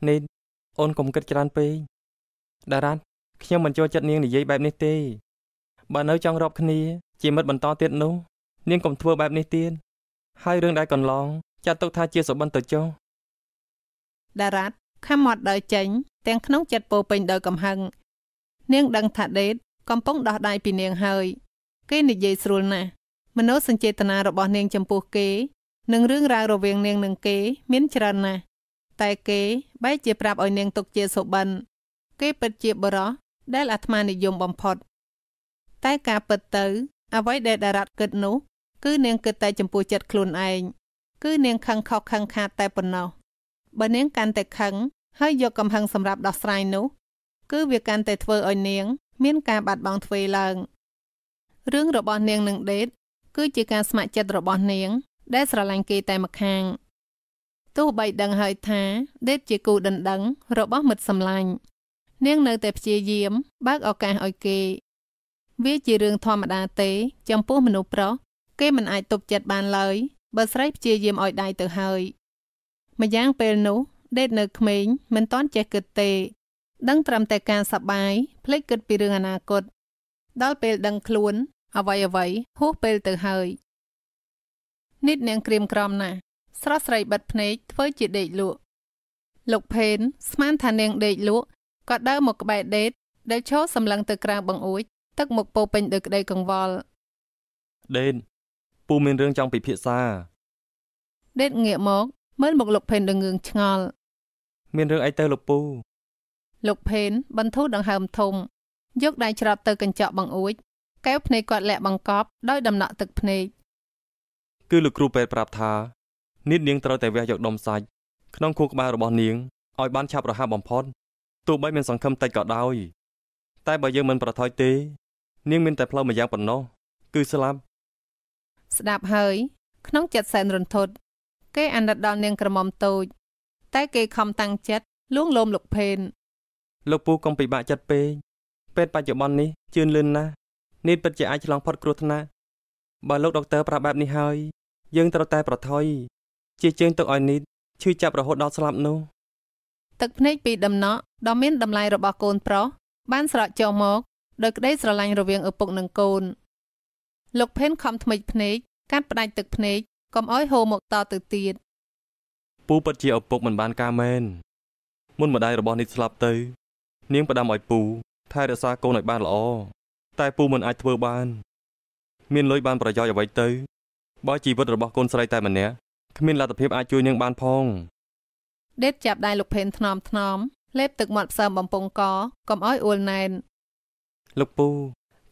នេះអូនកុំគិតច្រើនពេកដារ៉ាត់ខ្ញុំមិនចូលចិត្តនាងនិយាយបែបនេះទេបើនៅចង់រອບគ្នាជាមិត្តបន្តទៀតនោះនាងកុំធ្វើបែបនេះទៀតហើយរឿងដែលកន្លង ចាត់ទុកថាជាសុបិនទៅចុះដារ៉ាត់ខំមាត់ដើរចេញទាំងក្នុងចិត្តពោពេញដោយកំហឹងនាងដឹងថាដេត កំពុងដោះដៃពីនាងហើយ គេនិយាយស្រួលណាស់មនោសញ្ចេតនារបស់នាងចំពោះគេនិងរឿងរ៉ាវរវាងនាងនិងគេមានច្រើនណាស់តែគេបែរជាប្រាប់ឲ្យនាងទុកជាសុបិនគេពិតជាបរោះដែលអាត្មានិយមបំផុត តែការពិតទៅអ្វីដែលតារ៉ាត់គិតនោះ គឺនាងគិតតែចំពោះចិត្តខ្លួនឯងគឺនាងខឹងខុសខឹងខាតតែប៉ុណ្ណោះបើនាងកាន់តែខឹងហើយយកកំហឹងសម្រាប់ដោះស្រាយនោះគឺវាកាន់តែធ្វើឲ្យនាងមានការបាត់បង់ទ្វេឡើងរឿងរបស់នាងនឹងដេតគឺជាការស្ម័គ្រចិត្តរបស់នាង ដែលស្រឡាញ់គេតែម្ខាងទោះបីដឹងហើយថាដេតជាគូដណ្ដឹងរបស់មិត្តសម្លាញ់នាងនៅតែព្យាយាម បើកឱកាសឲ្យគេ វាជារឿងធម្មតាទេចំពោះមនុស្សប្រុសគេមិនអាចទប់ចិត្តបានឡើយបើស្រីព្យាយាមឲ្យដៃទៅហើយម្យ៉ាងពេលនោះដេតនៅក្មេងមិនតន់ចេះគិតទេ ដឹង ត្រឹមតែការសប្បាយភ្លេចគិតពីរឿងអនាគតដល់ពេលដឹងខ្លួនអ្វីអ្វីហួសពេលទៅហើយនិតនាងក្រៀមក្រំណាស់ស្រស់ស្រីបិទភ្នែកធ្វើ ជាដេកលក់លោកផេនស្មានថានាងដេកលក់ក៏ដើរមកក្បែរដេតដែលឈរសម្លឹងទៅក្រៅបង្អួចទឹកមុខពោពេញដោយក្តីកង្វល់ដេតពូមានរឿងចង់ពិភាក្សាដេតងាកមកមើលមកលោកផេនដងឿងឆ្ងល់មានរឿងអីទៅលោកពូលោកផេន បន្ធូរដង្ហើមធំយកដៃច្រត់ទៅកញ្ចក់បង្អួចកែវភ្នែកគាត់លាក់បង្កប់ដោយដំណក់ទឹកភ្នែកគឺលោកគ្រូពេទ្យប្រាប់ថានាងនាងត្រូវតែវះយកដុំសាច់ក្នុងខួរក្បាលរបស់នាងឲ្យបានឆាប់រហ័សបំផុតទោះបីមានសង្ឃឹមតិចក៏ដោយតែបើយើងមិនប្រថុយទេនាងមាន តែផ្លូវមួយយ៉ាងប៉ុណ្ណោះ គឺស្លាប់ស្ដាប់ហើយ ក្នុងចិត្តសែនរន្ធត់គេអាណិតដល់នាងក្រមុំតូចតែគេខំតាំងចិត្តលួងលោមលោកភេនលោកពូកុំពិបាកចិត្តពេកពេទ្យបច្ចុប្បន្ននេះជឿនលឿនណាស់នេះពិតជាអាចឆ្លងផុត គ្រោះថ្នាក់បើលោកដុកទ័រប្រាប់បែបនេះហើយយើងត្រូវតែ ប្រថុយជាជើងទុកឲ្យនេះឈឺចាប់រហូតដល់ស្លាប់នោះទឹកភ្នែកពី ដំណក់ដ៏មានតម្លៃរបស់កូន ប្រុសបាន ស្រក់ចុះមកដោយក្តីស្រឡាញ់រវាងឪពុកនិងកូនលោកផេនខំថ្មិចភ្នែកកាត់ផ្ដាច់ទឹកភ្នែកកុំអោយហូរមកតទៅទៀតពូពិតជាឪពុកមិនបានការមែនមុនម្ដាយរបស់នេះស្លាប់ទៅ នាងផ្ដាំឲ្យពូ ថែរក្សាកូនឲ្យបានល្អតែពូមិនអាចធ្វើបាន មានលុយបាន ប្រយោជន៍អ្វីទៅបើជីវិតរបស់កូនស្រី តែម្នាក់គ្មានលទ្ធភាព អាចជួយនាងបានផង ដេតចាប់ដៃលោកផេនថ្នមថ្នមលេបទឹកមាត់ផ្សើមបំពង់កកុំអោយអួលណែនលោកពូ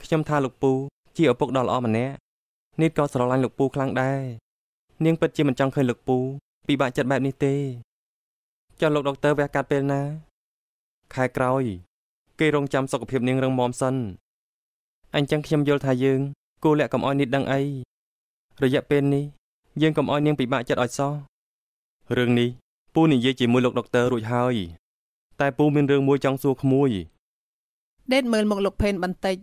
ខ្ញុំថាលោកពូជាឪពុកដ៏ល្អម្នាក់នេះក៏ស្រឡាញ់លោកពូខ្លាំងដែរនាងពិតជាមិនចង់ឃើញលោកពូពិបាកចិត្តបែបនេះទេចុះលោកដុកទ័រវះកាត់ពេលណាខែក្រោយគេរងចាំសុខភាពនាងរឹងមាំសិនអញ្ចឹងខ្ញុំយល់ថាយើងគួរលាក់កំអោយនេះដឹងអីរយៈពេលនេះយើងកំអោយនាងពិបាកចិត្តឲ្យសោះរឿងនេះពូនិយាយជាមួយលោកដុកទ័ររួចហើយតែពូមានរឿងមួយចង់សួរក្មួយដេតមើលមកលោកផេនបន្តិច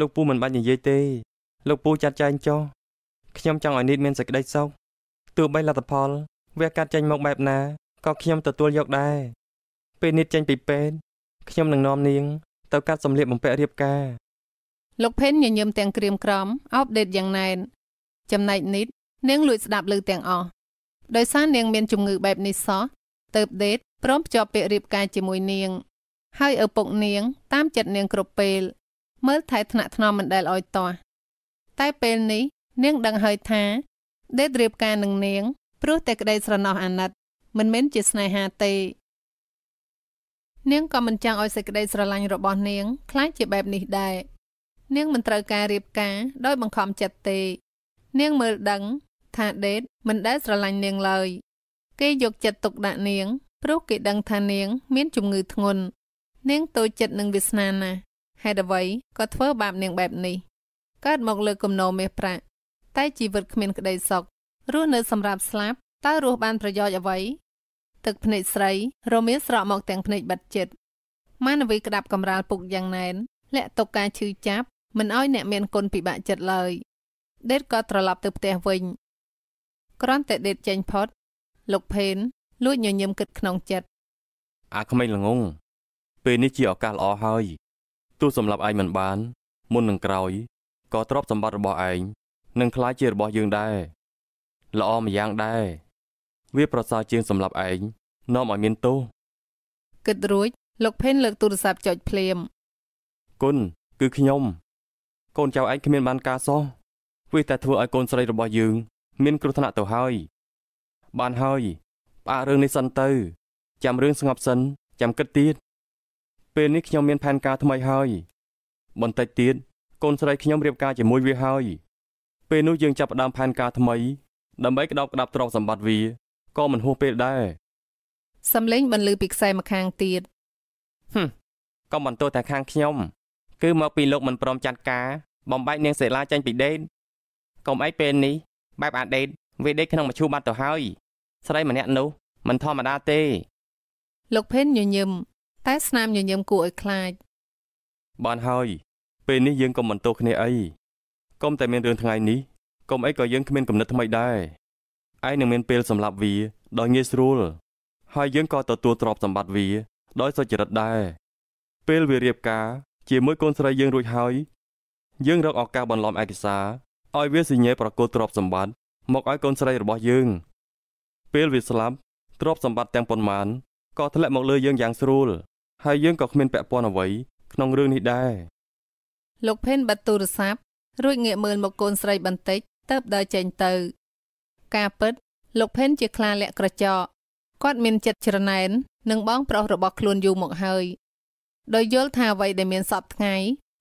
លោកពូមិនបាច់និយាយទេលោកពូចាត់ចែងចោះខ្ញុំចង់ឲ្យនីតមានសេចក្តីសុខទោះបីលទ្ធផលវាកាត់ចេញមកបែបណាក៏ខ្ញុំទទួលយកដែរពេលនីតចេញពីពេទ្យខ្ញុំនឹងនាំនាង ទៅកាត់សម្លៀកបំពាក់រៀបការ លោកផេនញញឹមទាំងក្រៀមក្រំអាប់ដេតយ៉ាងណែនចំណែកនីតនាង លួចស្ដាប់ឮទាំងអស់ដោយសារនាង មានជំងឺបែបនេះសោះទៅបដេតព្រមភ្ជាប់ពាក្យរៀបការជាមួយនាង ហើយឪពុកនាង តាមចិត្តនាងគ្រប់ពេល មើលថែថ្នាក់ថ្នមមិនដែលឲ្យតោះតែពេលនេះនាងដឹងហើយថា ដេតរៀបការនឹងនាងព្រោះតែក្តីស្រណោះអាណិតមិនមែនជាស្នេហាទេនាងក៏មិនចង់ឲ្យសេចក្តីស្រឡាញ់របស់នាងคล้ายជាបែបនេះដែរនាងមិនត្រូវការរៀបការដោយបង្ខំចិត្តទេ នាងមើលដឹងថាដេតមិនដែលស្រឡាញ់នាងឡើយគេយកចិត្តទុកដាក់នាង ព្រោះគេដឹងថានាងមានជំងឺធ្ងន់នាងតូចចិត្តនឹងវាសនាណាស់ហេតុអ្វីក៏ធ្វើបាបនាងបែបនេះកើតមកលើគំនោមាសប្រាក់តែជីវិតគ្មានក្តីសុខរស់នៅសម្រាប់ស្លាប់តើរស់បានប្រយោជន៍អ្វីទឹកភ្នែកស្រីរមៀនស្រក់មកទាំងភ្នែកបាត់ចិត្តម៉ានវីក្តាប់កំរាលពុកយ៉ាងណែនលាក់ទុកការឈឺចាប់មិនឲ្យអ្នកមានគុណពិបាកចិត្តឡើយដេតក៏ត្រឡប់ទៅផ្ទះវិញគ្រាន់តែដេតចេញផុតលោកផេន លួចញញឹមគិតក្នុងចិត្តអាក្មេងល្ងងពេលនេះជាឱកាសល្អហើយទោះសម្រាប់ឯងមិនបាន មុននឹងក្រោយក៏ទ្រព្យសម្បត្តិរបស់ឯងនឹងคล้ายជារបស់យើងដែរល្អម្យ៉ាងដែរវាប្រសើរជាងសម្រាប់ឯងនាំឲ្យមានទោសគិតរួចលោកផេន លើកទូរស័ព្ទចុចភ្លាម គុណគឺខ្ញុំកូនចៅឯងគ្មាន បានការសោះវាតែធ្វើឲ្យកូនស្រីរបស់យើងមាន គ្រោះថ្នាក់ទៅហើយបានហើយផ្អាករឿងនេះសិនទៅ ចាំរឿងស្ងប់សិនចាំគិតទៀត ពេលនេះខ្ញុំមានផែនការថ្មីហើយបន្តិចទៀតកូនស្រីខ្ញុំរៀបការជាមួយវាហើយពេលនោះយើងចាប់ផ្ដើមផែនការថ្មីដើម្បីក្តោបក្តាប់ទ្រព្យសម្បត្តិវាក៏មិនហួសពេលដែរសំលេងបន្លឺពីខ្សែម្ខាងទៀតហឹមក៏មិនទោះតែខាងខ្ញុំ គឺមកពីលោកមិនព្រមចាត់ការបំបែកនាងសិលាចេញពីដេតកុំអីពេលនេះបែបអាដេតវាដេកក្នុងមឈូសបាត់ទៅហើយស្រីម្នាក់នោះមិនធម្មតាទេលោកផេនញញឹមតែស្នាមញញឹមគួរឲ្យខ្លាចបានហើយ ពេលនេះយើងក៏មិនទោសគ្នាអីកុំតែមានរឿងថ្ងៃនេះកុំអីក៏យើងគ្មានគំនិតថ្មីដែរឯងនឹងមានពេលសម្រាប់វាដោយងាយស្រួលហើយយើងក៏ទទួលទ្រព្យសម្បត្តិវាដោយសុចរិតដែរពេលវារៀបការ ជាមួយកូនស្រីយើងរួចហើយយើងរកឱកាសបន្លំឯកសារឲ្យវាសញ្ញេប្រកល់ទ្រព្យសម្បត្តិមកឲ្យកូនស្រីរបស់យើងពេលវាស្លាប់ទ្រព្យសម្បត្តិទាំងប៉ុន្មានក៏ធ្លាក់មកលើយើងយ៉ាងស្រួលហើយយើងក៏គ្មានពាក់ព័ន្ធអ្វីក្នុងរឿងនេះដែរលោកផេនបិទទូរស័ព្ទរួចងាកមើលមកកូនស្រីបន្តិចទៅដើរចេញទៅ ការពិតលោកផេនជាខ្លាលាក់ក្រចកគាត់មានចិត្តច្រណែននឹងបងប្រុសរបស់ខ្លួនយូរមកហើយដោយយល់ថាអ្វីដែលមានសពថ្ងៃ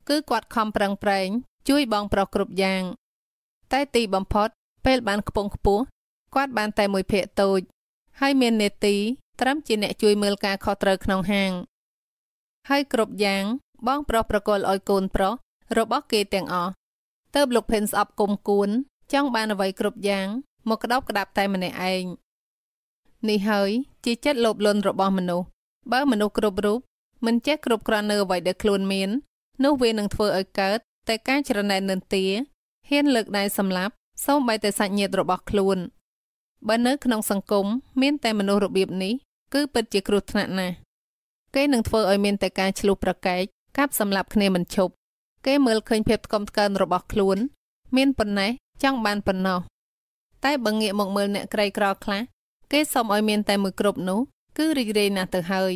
គឺគាត់ខំប្រឹងប្រែងជួយបងប្រុសគ្រប់យ៉ាង តែទីបំផុតពេលបានខ្ពង់ខ្ពស់គាត់បានតែមួយភាកតូច ហើយមាននេតិត្រឹមជាអ្នកជួយមើលការខុសត្រូវក្នុងហាង ហើយគ្រប់យ៉ាងបងប្រុសប្រគល់ឲ្យកូនប្រុសរបស់គេទាំងអស់ទៅលោកផេនស្អប់គុំគួនចង់បានអ្វីគ្រប់យ៉ាង មកក្តោបក្តាប់តែម្នាក់ឯងនេះហើយជាចិត្តលោភលន់របស់មនុស្សបើមនុស្សគ្រប់រូបមិនចេះគ្រប់គ្រាន់នៅអ្វីដែលខ្លួនមាននោះវានឹងធ្វើឲ្យកើតតែការច្រណែននន្ទាហ៊ានលើកដៃសម្លាប់ សូម្បីតែសាច់ញាតិរបស់ខ្លួនបើនៅក្នុងសង្គមមានតែមនុស្សរបៀបនេះគឺពិតជាគ្រោះថ្នាក់ណាស់គេនឹងធ្វើឲ្យមានតែការឆ្លុះប្រកែកកាប់សម្លាប់គ្នាមិនឈប់គេមើលឃើញភាពថ្កុំថ្កើនរបស់ខ្លួន មានប៉ុណ្ណេះចង់បានប៉ុណ្ណោះ តែបើងាកមកមើលអ្នកក្រីក្រខ្លះគេសុំឲ្យមានតែមួយគ្រប់នោះ គឺរីករាយណាស់ទៅហើយ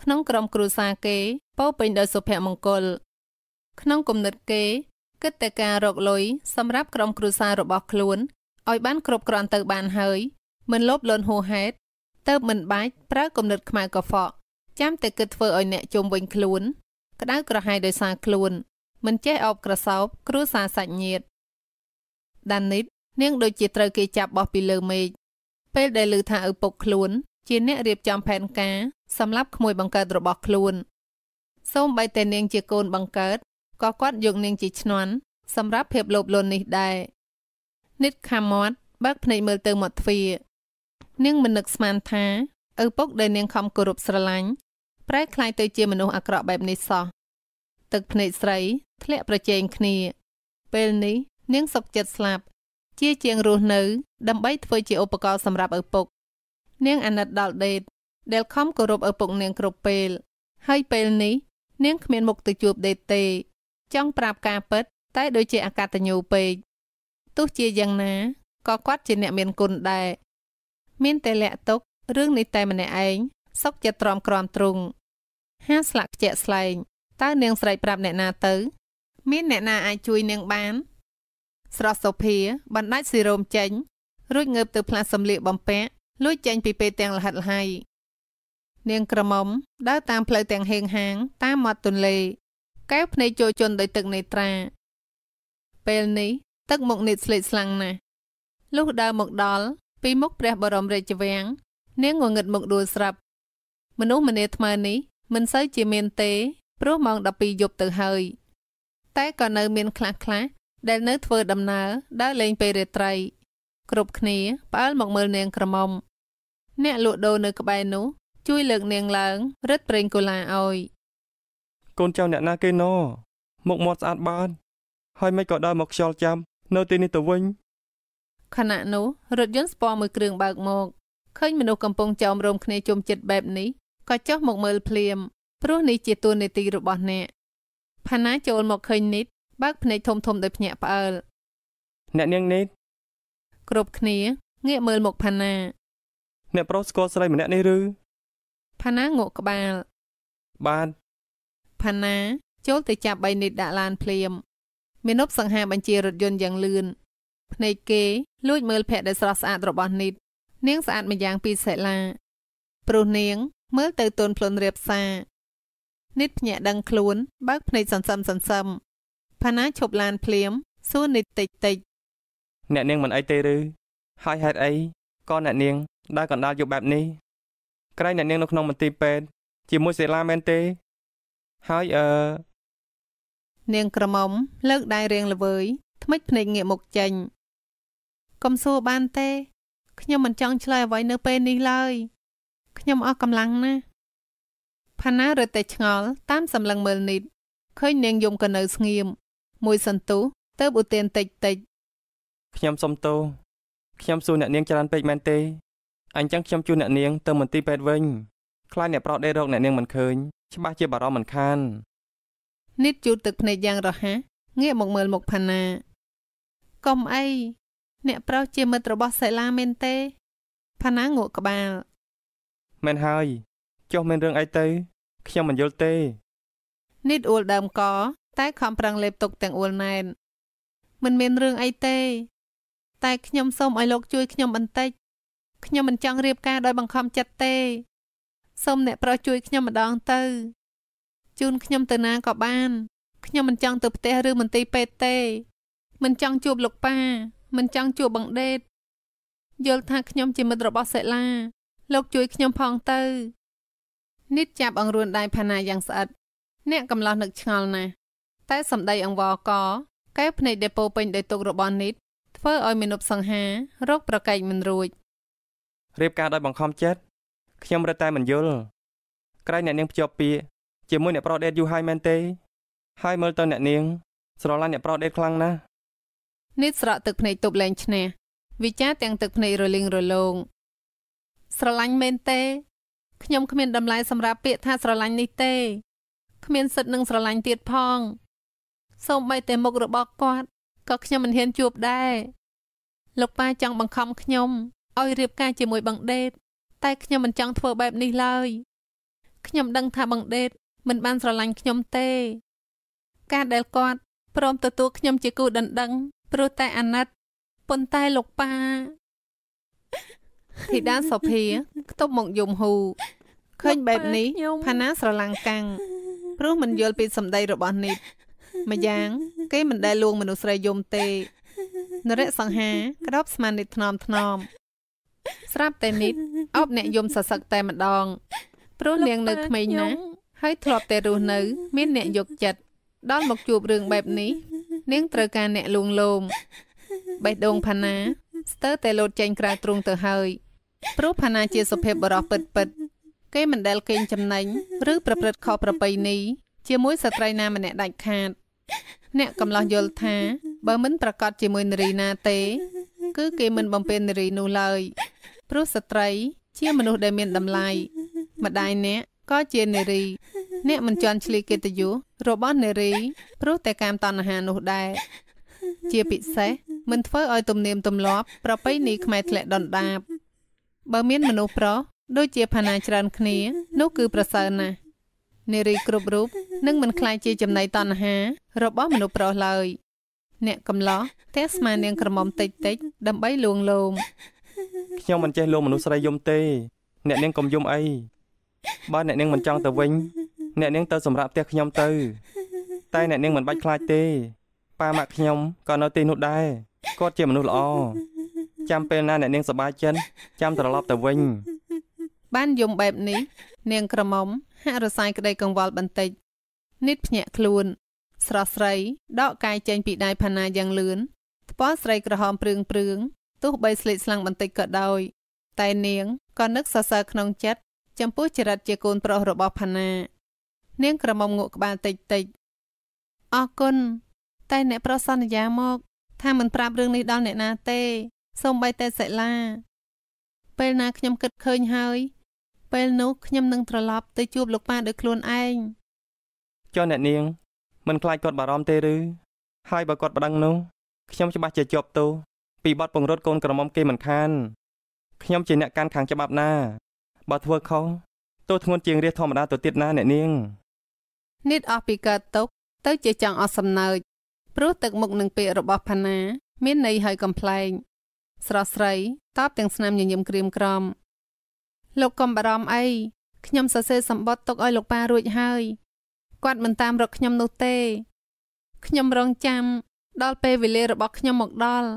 ក្នុងក្រុមគ្រួសារគេពោពេញដោយសុភមង្គល ក្នុងគំនិតគេគិតតែការរកលុយសម្រាប់ក្រុមគ្រួសាររបស់ខ្លួនឲ្យ បានគ្រប់គ្រាន់ទៅបានហើយមិនលោភលន់ហួហេតុទៅមិនបាច់ប្រើគំនិតខ្មៅកខ្វក់ចាំតែគិតធ្វើឲ្យអ្នកជុំវិញខ្លួនក្តៅក្រហាយដោយសារខ្លួន មិនចេះអបក្រសោបគ្រួសារសាច់ញាតិដានីតនាង ដូចជាត្រូវគេចាប់បោះពីលើមេឃពេលដែលឮថាឪពុកខ្លួនជាអ្នករៀបចំផែនការសម្រាប់ក្មួយបង្កើតរបស់ខ្លួន សូម្បីតែនាងជាកូនបង្កើតក៏គាត់យកនាងជាឈ្នន់សម្រាប់ភាពលោភលន់នេះដែរនិតខាមាត់បើកភ្នែកមើលទៅមាត់ទ្វារនាងមិននឹកស្មានថាឪពុកដែលនាងខំគោរពស្រឡាញ់ប្រែคล้ายទៅជាមនុស្សអាក្រក់បែបនេះសោះទឹកភ្នែកស្រី ធ្លាក់ប្រជែងគ្នា ពេលនេះនាងសុកចិត្តស្លាប់ ជាជាងរស់នៅ ដើម្បីធ្វើជាឧបករណ៍សម្រាប់ឪពុកនាងអាណិតដល់ដេតដែលខំគោរពឪពុកនាង គ្រប់ពេល ហើយពេលនេះ នាងគ្មានមុខទៅជួបដេតទេ ចង់ប្រាប់ការពិតតែដូចជាអកតញ្ញូពេកទោះជាយ៉ាងណាក៏គាត់ជាអ្នកមានគុណដែរមានតែលាក់ទុករឿងនេះតែម្នាក់ឯងសុកចិត្តទ្រាំក្រំទ្រង់ហាស្លាកខ្ជាក់ស្លែងតើនាងស្រែកប្រាប់អ្នកណាទៅ មានអ្នកណាអាចជួយនាងបានស្រស់សុភាបណ្ដាច់ស៊ីរោមចេញរួចងើបទៅផ្លាស់សម្លៀកបំពាក់លួចចេញពីពេទាំងលហិតលហៃនាងក្រមុំដើរតាមផ្លូវទាំងហេងហាង តាមមាត់ទន្លេកែវភ្នែកចូលជន់ដោយទឹកនេត្រា ពេលនេះទឹកមុខនេះស្លេកស្លាំងណាស់លុះដើរមកដល់ពីមុខព្រះបរមរាជវាំងនាងងងឹតមុខដួលស្រាប់មនុស្សម្នាថ្មើរនេះមិនសូវជាមានទេព្រោះម៉ោង12យប់ទៅហើយ តែក៏នៅ មាន ខ្លះខ្លះដែលនៅធ្វើដំណើរដើរលេងពេលរាត្រី គ្រប់គ្នាផ្អើលមកមើលនាងក្រមុំអ្នកលក់ដូរនៅ ក្បែរនោះ ជួយលើកនាងឡើងរឹតប្រេងកូឡាឲ្យកូនចៅអ្នកណាគេណមកមាត់ស្អាតបានហើយមិនក៏ដើរមកខ្យល់ចាំ នៅទីនេះទៅវិញខណៈនោះរថយន្តស្ពណ៌មួយគ្រឿងបើកមកឃើញមនុស្សកំពុងចោមរោមគ្នាជុំចិត្តបែបនេះក៏ចុះមកមើលភ្លាមព្រោះនេះជាទួលនីតិរបស់អ្នកផាណាចូលមកឃើញនិតបើកភ្នែកធំធំដោយភ្ញាក់ផ្អើលអ្នកនាងនេះគ្រប់គ្នាងាកមើលមកផាណាអ្នកប្រុសស្គាល់ស្រីម្នាក់នេះឬផាណាងក់ក្បាលបាទផាណាចូលទៅចាប់បីនិតដាក់ឡាន ភ្លាមមាណពសង្ហាបញ្ជារថយន្តយ៉ាងលឿនភ្នែកគេលួចមើលភ័ក្រដែលស្រស់ស្អាតរបស់និតនាងស្អាតម្យ៉ាង ពីសិលាព្រោះនាងមើលទៅតូនភ្លុនរៀបសា និតភ្ញាក់ដឹងខ្លួនបើកភ្នែកសន្សឹមសន្សឹមផាណាឈប់ឡានភ្លាមសួរនិតតិចតិចអ្នកនាងមិនអីទេឬហើយហេតុអីក៏អ្នកនាង ដើរកណ្ដាលយកបែបនេះក្រែងអ្នកនាងនៅក្នុងមន្ទីរពេទ្យជាមួយសេឡាមែនទេហើយអឺនាងក្រមុំលើកដៃរៀងល្វើយថ្មិចភ្នែកងាកមុខចេញកុំសួរបានទេខ្ញុំមិនចង់ឆ្លើយអ្វីនៅពេលនេះឡើយខ្ញុំអស់កម្លាំងណាស់ផាណារត់តែឆ្ងល់តាមសម្លឹងមើលនីតឃើញនាងយំកនៅស្ងៀមមួយសន្ទុះទៅឧទានតិចតិចខ្ញុំសុំទោសខ្ញុំសួរអ្នកនាងច្រើនពេកមែនទេ អញ្ចឹងខ្ញុំជួអ្នកនាងទៅមន្ទីរពេទ្យវិញ ខ្លាចអ្នកប្រុសដេករោគអ្នកនាងមិនឃើញច្បាស់ជាបារម្ភមិនខាននិតជូតទឹកភ្នែកយ៉ាងរហ័សងាកមកមើលមុខផាណាកុំអីអ្នកប្រុសជាមិត្តរបស់សិលាមែនទេផាណាងក់ក្បាលមែនហើយចុះមានរឿងអីទៅខ្ញុំមិនយល់ទេនីតអ៊ូលដើមកតែខំប្រឹងលេបទុកទាំងអ៊ូលណែនមិនមានរឿងអីទេ តែខ្ញុំសូមឲ្យលោកជួយខ្ញុំបន្តិចខ្ញុំមិនចង់រៀបការដោយបង្ខំចិត្តទេសូមអ្នកប្រុសជួយខ្ញុំម្ដងទៅ ជូនខ្ញុំទៅណាក៏បានខ្ញុំមិនចង់ទៅផ្ទះឬមន្ទីរពេទ្យទេ មិនចង់ជួបលោកប៉ាមិនចង់ជួបបង្ដេត យល់ថាខ្ញុំជាមិត្តរបស់សិលាលោកជួយខ្ញុំផងទៅនិតចាប់អង្រួនដៃផាណាយ៉ាងស្អិតអ្នកកំឡោះនឹកឆ្ងល់ណាស់តែសម្ដីអង្វរកកែភ្នែកដែលពោពេញដោយទុករបស់និតធ្វើឲ្យមាណពសង្ហារោគប្រកែកមិនរួចរៀបការដោយបង្ខំចិត្តខ្ញុំរត់តែមិនយល់ក្រែងអ្នកនាងភ្ជាប់ពាក្យជាមួយអ្នកប្រុសដេតយូរហើយមែនទេ ហើយមើលទៅអ្នកនាងស្រឡាញ់អ្នកប្រុសដេតខ្លាំងណាស់និតស្រក់ទឹកភ្នែកទប់លែងឈ្នះវិចារទាំងទឹកភ្នែករលីងរលោងស្រឡាញ់មែនទេខ្ញុំគ្មានតម្លៃសម្រាប់ពាក្យថាស្រឡាញ់នេះទេ គ្មានសិទ្ធិនឹងស្រឡាញ់ទៀតផង សូម្បីតែមុខរបស់គាត់ក៏ខ្ញុំមិនហ៊ានជួបដែរលោកប៉ាចង់បង្ខំខ្ញុំឲ្យរៀបការជាមួយបងដេតតែខ្ញុំមិនចង់ធ្វើបែបនេះឡើយខ្ញុំ ដឹងថាបងដេត មិនបានស្រឡាញ់ខ្ញុំទេ ការដែលគាត់ព្រមទទួលខ្ញុំ ជាគូដណ្ដឹង ព្រោះតែអាណិតប៉ុន្តែលោកប៉ាធីតាសុភាខ្ទប់មកយំហ៊ូឃើញបែបនេះផាណាស្រឡាំងកាំងព្រោះមិនយល់ពីសម្ដីរបស់នីតម្យ៉ាងគេមិនដែលលួងមនុស្សស្រីយំទេនរៈសង្ហាក្របស្មាននីថ្នមថ្នមស្រាប់តែនីតអប់អ្នកយំសសឹកតែម្ដង ព្រោះនាងនៅក្មេងណាស់ហើយធ្លាប់តែរស់នៅ មានអ្នកយកចិត្តដល់មកជួបរឿងបែបនេះ នាងត្រូវការអ្នកលួងលោមបេះដូងផាណាស្ទើរតែលោតចេញក្រៅទ្រូងទៅហើយព្រោះផាណាជាសុភាពបរោះពិតពិតគេមិនដែលកេងចំណេញឬប្រព្រឹត្តខុសប្រពៃណីជាមួយស្ត្រីណាម្នាក់ដាច់ខាត អ្នកកំឡោះយល់ថាបើមិនប្រកាសជាមួយនារីណាទេ គឺគេមិនបំពេញនារីនោះឡើយព្រោះស្ត្រីជាមនុស្សដែលមានតម្លៃម្ដាយអ្នកក៏ជានារីអ្នកមិនជន់ឈ្លីកិត្តិយសរបស់នារីព្រោះតែកាមតណ្ហានោះដែរជាពិសេសមិនធ្វើឲ្យទំនៀមទម្លាប់ប្រពៃណីខ្មែរធ្លាក់ដុនដាបបើមានមនុស្សប្រុសដូចជាផាណាច្រើនគ្នានោះគឺប្រសើរណាស់នារីគ្រប់រូបនឹងមិនខ្លាចជាចំណៃតណ្ហា របស់មនុស្សប្រុសឡើយ អ្នកកំឡោះផ្ទះស្មាននាងក្រមុំតិចតិច ដើម្បីលួងលោមខ្ញុំមិនចេះលោមមនុស្សស្រីយំទេ អ្នកនាងកុំយំអីបើអ្នកនាងមិនចង់ទៅវិញ អ្នកនាងទៅសម្រាប់ផ្ទះខ្ញុំទៅតែអ្នកនាងមិនបាច់ខ្លាចទេប៉ាម៉ាក់ខ្ញុំក៏នៅទីនោះដែរគាត់ជាមនុស្សល្អចាំពេលណាអ្នកនាងសប្បាយចិនចាំត្រឡប់ទៅវិញបានយំបែបនេះ នាងក្រមុំហាក់រសាយក្តីកង្វល់បន្តិច និតភ្ញាក់ខ្លួន ស្រស់ស្រីដកកាយចេញ ពីដៃផាណាយ៉ាងលឿនថ្ពាល់ស្រីក្រហមព្រឿងព្រឿងទោះបីស្លេកស្លាំងបន្តិចក៏ដោយតែនាងក៏នឹកសរសើរក្នុងចិត្តចំពោះចរិតជាកូនប្រុសរបស់ផាណា នាងក្រមុំងក់ក្បាលតិចតិចអរគុណតែអ្នកប្រុសសន្យាមកថាមិនប្រាប់រឿងនេះដល់អ្នកណាទេសូម្បីតែសិលាពេលណាខ្ញុំគិតឃើញហើយ ពេលនោះខ្ញុំនឹងត្រឡប់ទៅជួប លោកប៉ាដោយខ្លួនឯងចុះអ្នកនាង មិនខ្លាចគាត់បារម្ភទេឬហើយបើគាត់ប្តឹងនោះខ្ញុំច្បាស់ជាជាប់ទោសពីបទពង្រត់កូនក្រមុំគេមិនខានខ្ញុំជាអ្នកកាន់ខាងច្បាប់ណាបើធ្វើខុសទោសធ្ងន់ជាងរាជធម្មតាទៅទៀតណាអ្នកនាងនិតអស់ពីកើតទុក ទៅជាចង់អស់សំណើចព្រោះទឹកមុខនឹងពាក្យរបស់ផាណា មានន័យហើយកំ pl ែងស្រស់ស្រីតបទាំងស្នាមញញឹមក្រៀមក្រំលោកកុំបារម្ភអីខ្ញុំសរសេរសម្បត្តិទុកឲ្យលោកប៉ារួចហើយគាត់មិនតាមរកខ្ញុំនោះទេខ្ញុំរងចាំដល់ពេលវេលារបស់ ខ្ញុំមកដល់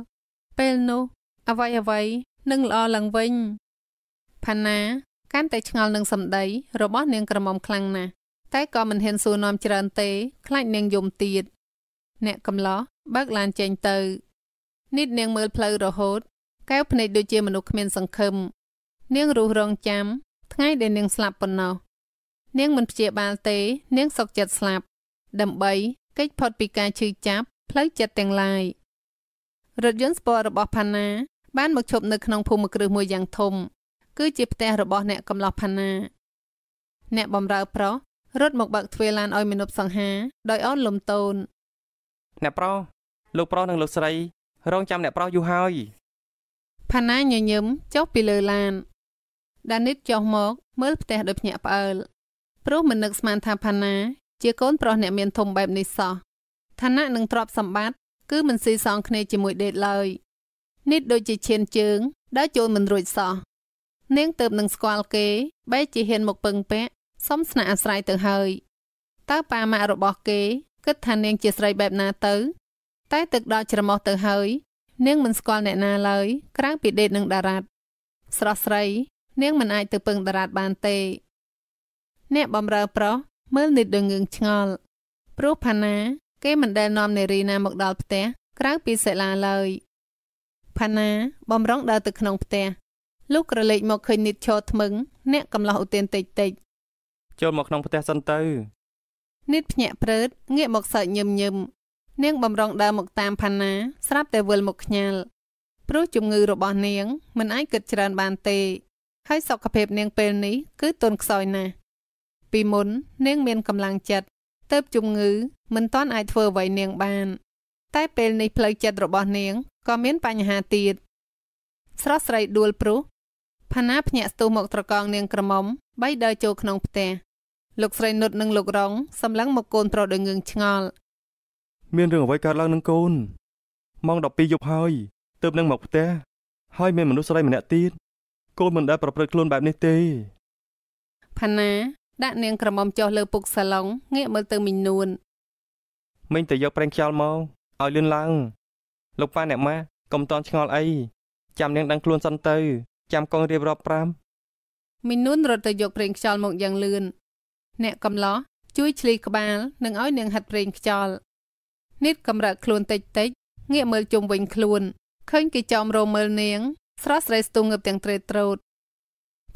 ពេលនោះអ្វីអ្វីនឹងល្អឡើងវិញផាណាកាន់តែឆ្ងល់នឹងសម្ដីរបស់នាងក្រមុំខ្លាំងណាស់តែក៏មិនហ៊ានសួរនាំច្រើនទេ ខ្លាចនាងយំទៀតអ្នកកំឡោះបើកឡានចេញទៅ និតនាងមើលផ្លូវរហូតកែវភ្នែកដូចជាមនុស្សគ្មានសង្ឃឹមនាងរស់រងចាំថ្ងៃដែលនាងស្លាប់ប៉ុណ្ណោះនាងមិនព្យាបាលទេ នាងសុកចិត្តស្លាប់ដើម្បីកិច្ចផុតពីការឈឺចាប់ផ្លូវចិត្តទាំងឡាយរថយន្តស្ព័ររបស់ផាណាបានមកឈប់នៅក្នុងភូមិគ្រឹះមួយយ៉ាងធំ គឺជាផ្ទះរបស់អ្នកកំឡោះផាណា អ្នកបំរើប្រុសរត់មកបើកទ្វារឡានឲ្យមនុស្សសង្ហា ដោយអូនលំតូនអ្នកប្រុសលោកប្រុសនិងលោកស្រីរងចាំអ្នកប្រុសយូរហើយផាណាញញឹមចុះពីលើឡានដានីតចុះមក មើលផ្ទះដោយភ្ញាក់ផ្អើលព្រោះមិននឹកស្មានថាផាណាជាកូនប្រុសអ្នកមានធំបែបនេះសោះឋានៈនិងទ្រព្យសម្បត្តិគឺមិនស៊ីសងគ្នាជាមួយដេតឡើយនេះដូចជាឈានជើងដែលចូលមិនរួចសោះនាងទៅនឹងស្គាល់គេបែជាហ៊ានមកពឹងពាក់សុំស្នាក់អាស្រ័យទៅហើយតើប៉ាម៉ាក់របស់គេគិតថានាងជាស្រីបែបណាទៅ តែទឹកដល់ច្រមុះទៅហើយនាងមិនស្គាល់អ្នកណាឡើយក្រៅពីដេតនឹងតារ៉ាត់ស្រស់ស្រីនាងមិនអាចទៅពឹងតារ៉ាត់បានទេ អ្នកបំរើប្រុសមើលនិតដងើងឆ្ងល់ព្រោះផាណាគេមិនដែលនាំនារីណា មកដល់ផ្ទះក្រៅពីសិលាឡើយផាណាបំរុងដើរទៅក្នុងផ្ទះលុះក្រឡេកមកឃើញនិតឈរថ្មឹងអ្នកកំឡោះឧទានតិចតិចចូលមកក្នុងផ្ទះសិនទៅនិតភ្ញាក់ព្រឺតងាកមកសើចញឹមញឹមនាងបំរុងដើរមកតាមផាណា ស្រាប់តែវិលមកខ្ញាល់ព្រោះជំងឺរបស់នាង មិនអាចគិតច្រើនបានទេ ហើយសុខភាពនាងពេលនេះគឺទន់ខ្សោយណាស់ពីមុននាងមានកម្លាំងចិត្តទៅជំងឺ មិនទាន់អាចធ្វើអ្វីនាងបាន តែពេលនេះផ្លូវចិត្តរបស់នាងក៏មានបញ្ហាទៀតស្រស់ស្រីដួលព្រោះផាណាភ្ញាក់ស្ទុះមកត្រកងនាងក្រមុំបីដើរចូលក្នុងផ្ទះលោកស្រីនុតនិងលោករងសម្លឹងមកកូនប្រុសដោយងឿងឆ្ងល់មានរឿងអ្វីកើតឡើងនឹងកូនម៉ោង12យប់ហើយទើបនឹងមកផ្ទះហើយមានមនុស្សស្រី ម្នាក់ទៀតកូនមិនដែលប្រព្រឹត្តខ្លួនបែបនេះទេផាណាដាក់នាងក្រមុំចុះលើពុកសាឡុងងាកមើលទៅមីនួនមិញទៅយកប្រេងខ្យល់មកឲ្យលឿនឡើងលោកប៉ាអ្នកម៉ាកុំតន់ឆ្ងល់អីចាំនាងដឹងខ្លួនសិនទៅចាំកងរៀបរាប់5មីនួនរត់ទៅយកប្រេងខ្យល់មកយ៉ាងលឿនអ្នកកំឡោះជួយឆ្លីក្បាលនិងឲ្យនាងហាត់ប្រេងខ្យល់នីតកម្រើកខ្លួនតិចតិចងាកមើលជុំវិញខ្លួនឃើញគេចោមរមើលនាងស្រស់ស្រីស្ទូងើបទាំងត្រេតត្រោត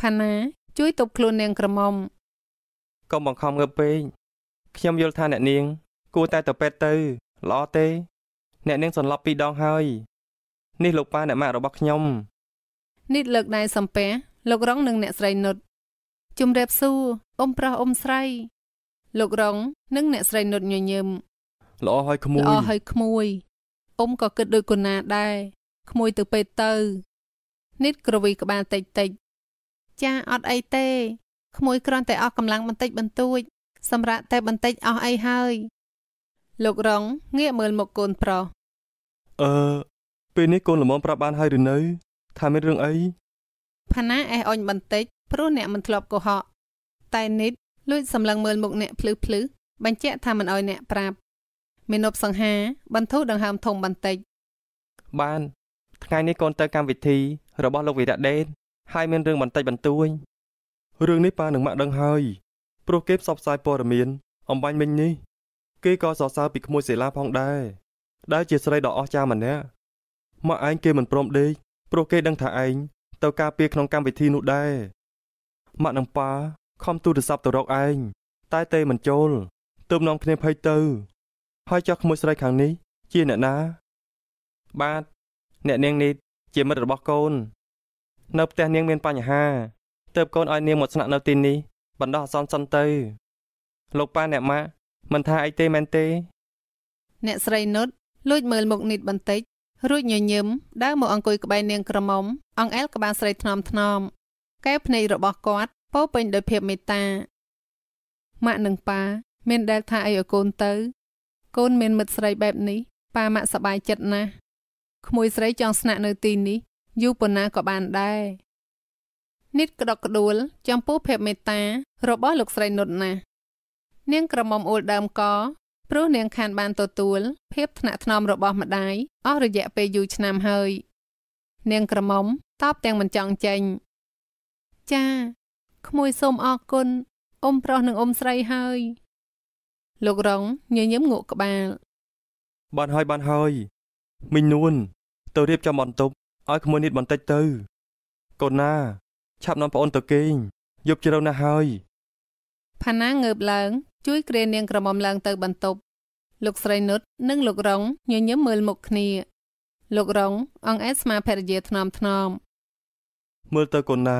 ផាណាជួយទប់ខ្លួននាងក្រមុំកុំបង្ខំងើបពេកខ្ញុំយល់ថាអ្នកនាងគួរតែទៅពេទ្យទៅល្អទេអ្នកនាងសន្លប់ពីរដងហើយ នេះលោកប៉ាអ្នកម៉ាក់របស់ខ្ញុំនេះលើកដៃសំពះលោករង និងអ្នកស្រីនុតជំរាបសួរអ៊ំប្រុសអ៊ំស្រីលោករងនិងអ្នកស្រីនុតញញឹមល្អហើយក្មួយល្អហើយក្មួយអ៊ំក៏គិតដូចកូនណាដែរក្មួយទៅពេទ្យទៅនិតក្រវីក្បាលតិចតិចចាអត់អីទេក្មួយគ្រាន់តែអស់កម្លាំងបន្តិច បន្តួចសម្រាប់តែបន្តិចអស់អីហើយលោករងងាកមើលមកកូនប្រុសអឺពេលនេះកូនល្មមប្រាប់បានហើយឬនៅ ថាមានរឿងអីផាណាអេះអុញបន្តិចព្រោះអ្នកមិនធ្លាប់កុហកតែនិតលួចសម្លឹងមើលមុខអ្នកភ្លឺភ្លឺបញ្ជាក់ថាមិនអោយអ្នកប្រាប់មាណពសង្ហាបន្ធូរដង្ហើមធំបន្តិចបានថ្ងៃនេះកូនទៅកម្មវិធីរបស់លោកវីរៈដេនហើយមានរឿងបន្តិចបន្តួចរឿងនេះប៉ានឹងម៉ាក់ដឹងហើយព្រោះគេផ្សព្វផ្សាយព័ត៌មានអំបញ្ញមិញនេះគេក៏សរសើរពីក្មួយសិលាផងដែរដែលជាស្រីដ៏អស្ចារ្យម្នាក់មកឯងគេមិនព្រមដេកព្រោះគេ ដឹងថាឯងទៅការពារក្នុងកម្មវិធីនោះដែរម៉ាក់នឹងប៉ាខំទូរស័ព្ទទៅរកឯងតែទេមិនចូលទើបនាំគ្នាភ័យទៅហើយចុះក្មួយស្រីខាងនេះជាអ្នកណាបាទអ្នកនាងនេះជាមិត្តរបស់កូននៅផ្ទះនាងមានបញ្ហាទើបកូនឲ្យនាងមកស្នាក់នៅទីនេះបណ្ដោះអាសន្នសិនទៅលោកប៉ាអ្នកម៉ាក់មិនថាអីទេមែនទេអ្នកស្រីនុត លួចមើលមុខនិតបន្តិចរួចញញឹមដើរមកអង្គុយក្បែរនាងក្រមុំអង្អែលក្បាលស្រីថ្នមថ្នមកែវភ្នែករបស់គាត់ពោពេញដោយភាពមេត្តាម៉ាក់និងប៉ាមានដែលថាអីឲ្យកូនទៅកូនមានមិត្តស្រីបែបនេះប៉ាម៉ាក់សប្បាយចិត្តណាស់ក្មួយស្រីចង់ស្នាក់នៅទីនេះយូរប៉ុណ្ណាក៏បានដែរនិតក្តុកក្តួលចំពោះភាពមេត្តារបស់លោកស្រីនុតណាស់នាងក្រមុំអ៊ូលដើមកព្រោះនាងខាន បានទទួល ភាពថ្នាក់ថ្នមរបស់ម្ដាយអស់រយៈពេលយូរឆ្នាំហើយ នាងក្រមុំតបទាំងមិនចង់ចេញ ចាក្មួយសូមអរគុណអ៊ំប្រុសនិងអ៊ំស្រីហើយលោករងញញឹមងក់ក្បាល បានហើយបានហើយមីងនួនទៅរៀបចំបន្ទប់ឲ្យក្មួយនេះបន្តិចទៅកូនណា ឆាប់នាំប្អូនទៅគេងយប់ជ្រៅណាស់ហើយផាណាងើបឡើង ជួយគ្រានាងក្រមុំឡើង ទៅ បន្ទប់លោកស្រីនុតនិងលោករងញញឹមមើលមុខគ្នាលោករងអង្អែស្មាភរិយាថ្នមថ្នមមើលទៅកូនណា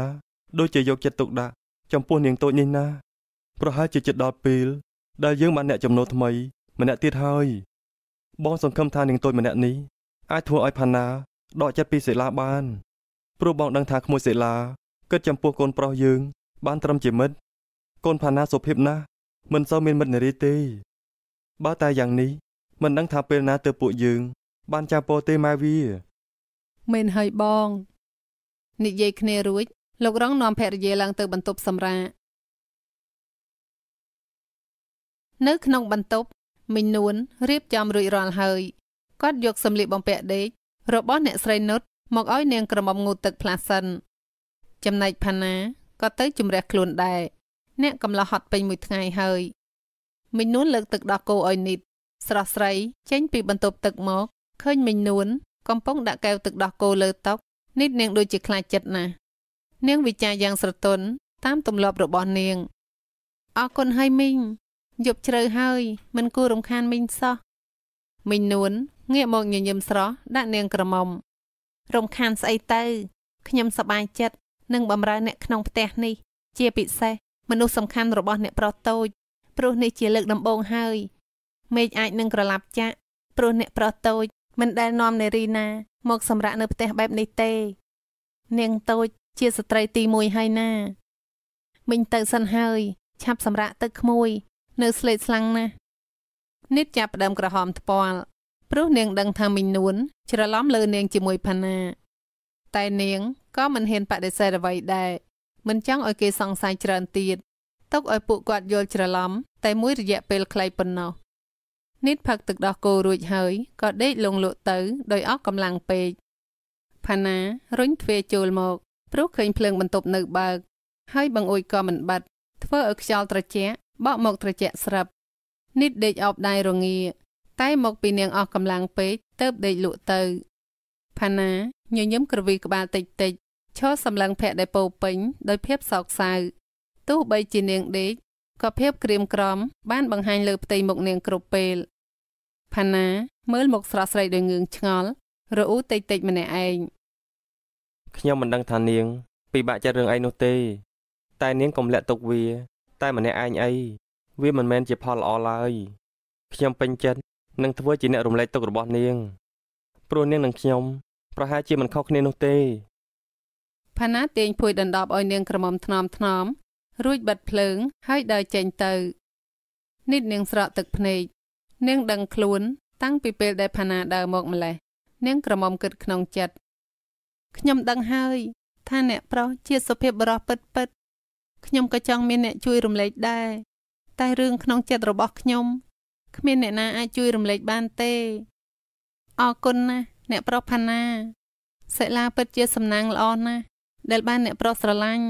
ដូចជាយកចិត្តទុកដាក់ចំពោះនាងតូចនេះណា ប្រហែលជាចិត្តដល់ពេលដែលយើងបានអ្នកចំណូលថ្មីម្នាក់ទៀតហើយបងសង្ឃឹមថានាងតូចម្នាក់នេះអាចធ្វើឲ្យផាណាដកចិត្តពីសិលាបានព្រោះបងដឹងថាក្មួយសិលាគិតចំពោះកូនប្រុសយើង បាន ត្រឹមជាមិត្តកូនផាណាសុភាពណាស់មិនសូវមានមិត្តនារីទេបើតែយ៉ាងនេះមិនដឹងថាពេលណាទៅពួកយើង បានចាប់ពោទេម៉ែវាមែនហើយបងនិយាយគ្នារួចលោករងនាំភរិយាឡើងទៅបន្ទប់សម្រានៅក្នុងបន្ទប់មីងនួនរៀបចំរួចរាល់ហើយគាត់យកសម្លៀកបំពាក់ដេករបស់អ្នកស្រីនុតមកឲ្យនាងក្រមុំងូតទឹកផ្លាសិនចំណែកផាណាក៏ទៅជំរះខ្លួនដែរអ្នកកំឡោះហត់ពេញមួយថ្ងៃហើយមីងនួនលើកទឹកដោះគោឲ្យនិតស្រស់ស្រីចេញពីបន្ទប់ទឹកមកឃើញមីងនួនកំពុងដាក់កែវទឹកដោះគោលើតុនិតនាងដូចជាខ្លាចចិត្តណាស់នាងវិចារយ៉ាងស្រទន់តាមទម្លាប់របស់នាងអរគុណហើយមីងយប់ជ្រៅហើយមិនគួររំខានមីងសោះមីងនួនងាកមកញញឹមស្រស់ដាក់នាងក្រមុំរំខានស្អីទៅខ្ញុំសប្បាយចិត្តនឹងបំរើអ្នកក្នុងផ្ទះនេះជាពិសេសមនុស្សសំខាន់របស់អ្នកប្រុសតូចព្រោះនេះជាលើកដំបូងហើយមេឃអាចនឹងក្រឡាប់ចាក់ព្រោះអ្នកប្រុសតូចមិនដែលនាំនារីណាមកសម្រាកនៅផ្ទះបែបនេះទេ នាងតូចជាស្ត្រីទី1ហើយណាមិញទៅសិនហើយឆាប់សម្រាកទឹកក្មួយនៅស្លេកស្លាំងណាស់និតចាប់ផ្ដើមក្រហមថ្ពាល់ព្រោះនាងដឹងថាមីងនួនច្រឡំលើនាងជាមួយផាណាតែនាងក៏មិនហ៊ានបដិសេធអ្វីដែរមិនចង់ឲ្យគេសង្ស័យច្រើនទៀតទុកឲ្យពួកគាត់យល់ច្រឡំតែមួយរយៈពេលខ្លីប៉ុណ្ណោះ និតផឹកទឹកដោះគោរួចហើយក៏ដេកលងលក់ទៅដោយអស់កម្លាំងពេកផាណារុញទ្វារចូលមកព្រោះឃើញភ្លើងបន្ទប់នៅបើក ហើយបង្អួចក៏មិនបាត់ ធ្វើឲ្យខ្យល់ត្រជាក់បក់មកត្រជាក់ស្រាប់និតដេកអបដៃរងា តែមកពីនាងអស់កម្លាំងពេកទៅបដេកលក់ទៅផាណាញញឹមក្រវីក្បាលតិចតិចឈរសម្លឹងភ័ក្រដែលពោពេញដោយភាពសោកសៅទោះបីជានាងដេកក៏ភាពក្រៀមក្រំបានបង្ហាញលើផ្ទៃមុខនាងគ្រប់ពេលផាណាមើលមុខស្រស់ស្រីដោយងឿងឆ្ងល់រអ៊ូតិចតិចម្នាក់ឯងខ្ញុំមិនដឹងថានាងពិបាកចិត្តរឿងឯនោះទេ តែនាងកុំលាក់ទុកវាតែម្នាក់ឯងអីវាមិនមែនជាផលល្អឡើយខ្ញុំពេញចិត្តនឹងធ្វើជាអ្នករំលែកទុករបស់នាង ព្រោះនាងនិងខ្ញុំប្រហែលជាមិនខុសគ្នានោះទេផាណាទាញភួយដណ្ដប់ឲ្យនាងក្រមុំថ្នមថ្នមរួចបិទភ្លើងហើយដើរចេញទៅ និតនាងស្រក់ទឹកភ្នែកនាង ដឹងខ្លួន តាំងពីពេលដែលផាណាដើរមកម្លេះនាងក្រមុំគិតក្នុងចិត្តខ្ញុំដឹងហើយ ថា អ្នកប្រុសជាសុភាពបរោះពិតពិតខ្ញុំក៏ចង់មានអ្នកជួយរំលែកដែរតែរឿងក្នុងចិត្តរបស់ខ្ញុំគ្មានអ្នកណាអាចជួយរំលែកបានទេអរគុណណាស់អ្នកប្រុសផាណាសិលាពិតជាសំណាងល្អណាស់ដែលបានអ្នកប្រុសស្រឡាញ់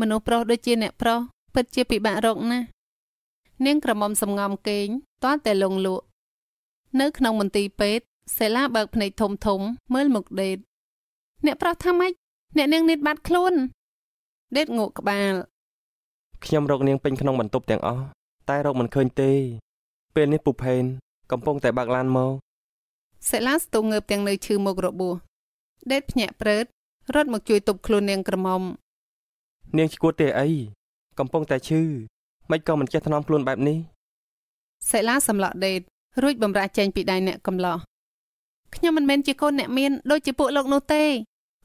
មនុស្សប្រុសដូចជា អ្នកប្រុសពិតជាពិបាករកណាស់នាងក្រមុំសំងំកេងតាល់តែលងលក់នៅក្នុងមន្ទីរពេទ្យសិលាបើកភ្នែកធំធំមើលមកដេត អ្នកប្រុសថាម៉េចអ្នកនាងនេះបាត់ខ្លួនដេតងក់ក្បាលខ្ញុំរកនាងពេញក្នុងបន្ទប់ទាំងអស់តែរកមិនឃើញទេពេលនេះពូផេន កំពុងតែបើកឡានមកសិលាស្ទុងងើបទាំងនៅឈឺមុខរបួសដេតភ្ញាក់ព្រើតរត់មកជួយទប់ខ្លួននាងក្រមុំនាងឈួតទេអី កំពុងតែឈឺមិនក៏មិនចេះថ្នមខ្លួនបែបនេះសិលាសម្លក់ដេត រួចបំរាស់ចេញពីដៃអ្នកកំឡោះខ្ញុំមិនមែនជាកូនអ្នកមានដូចជាពួកលោកនោះទេ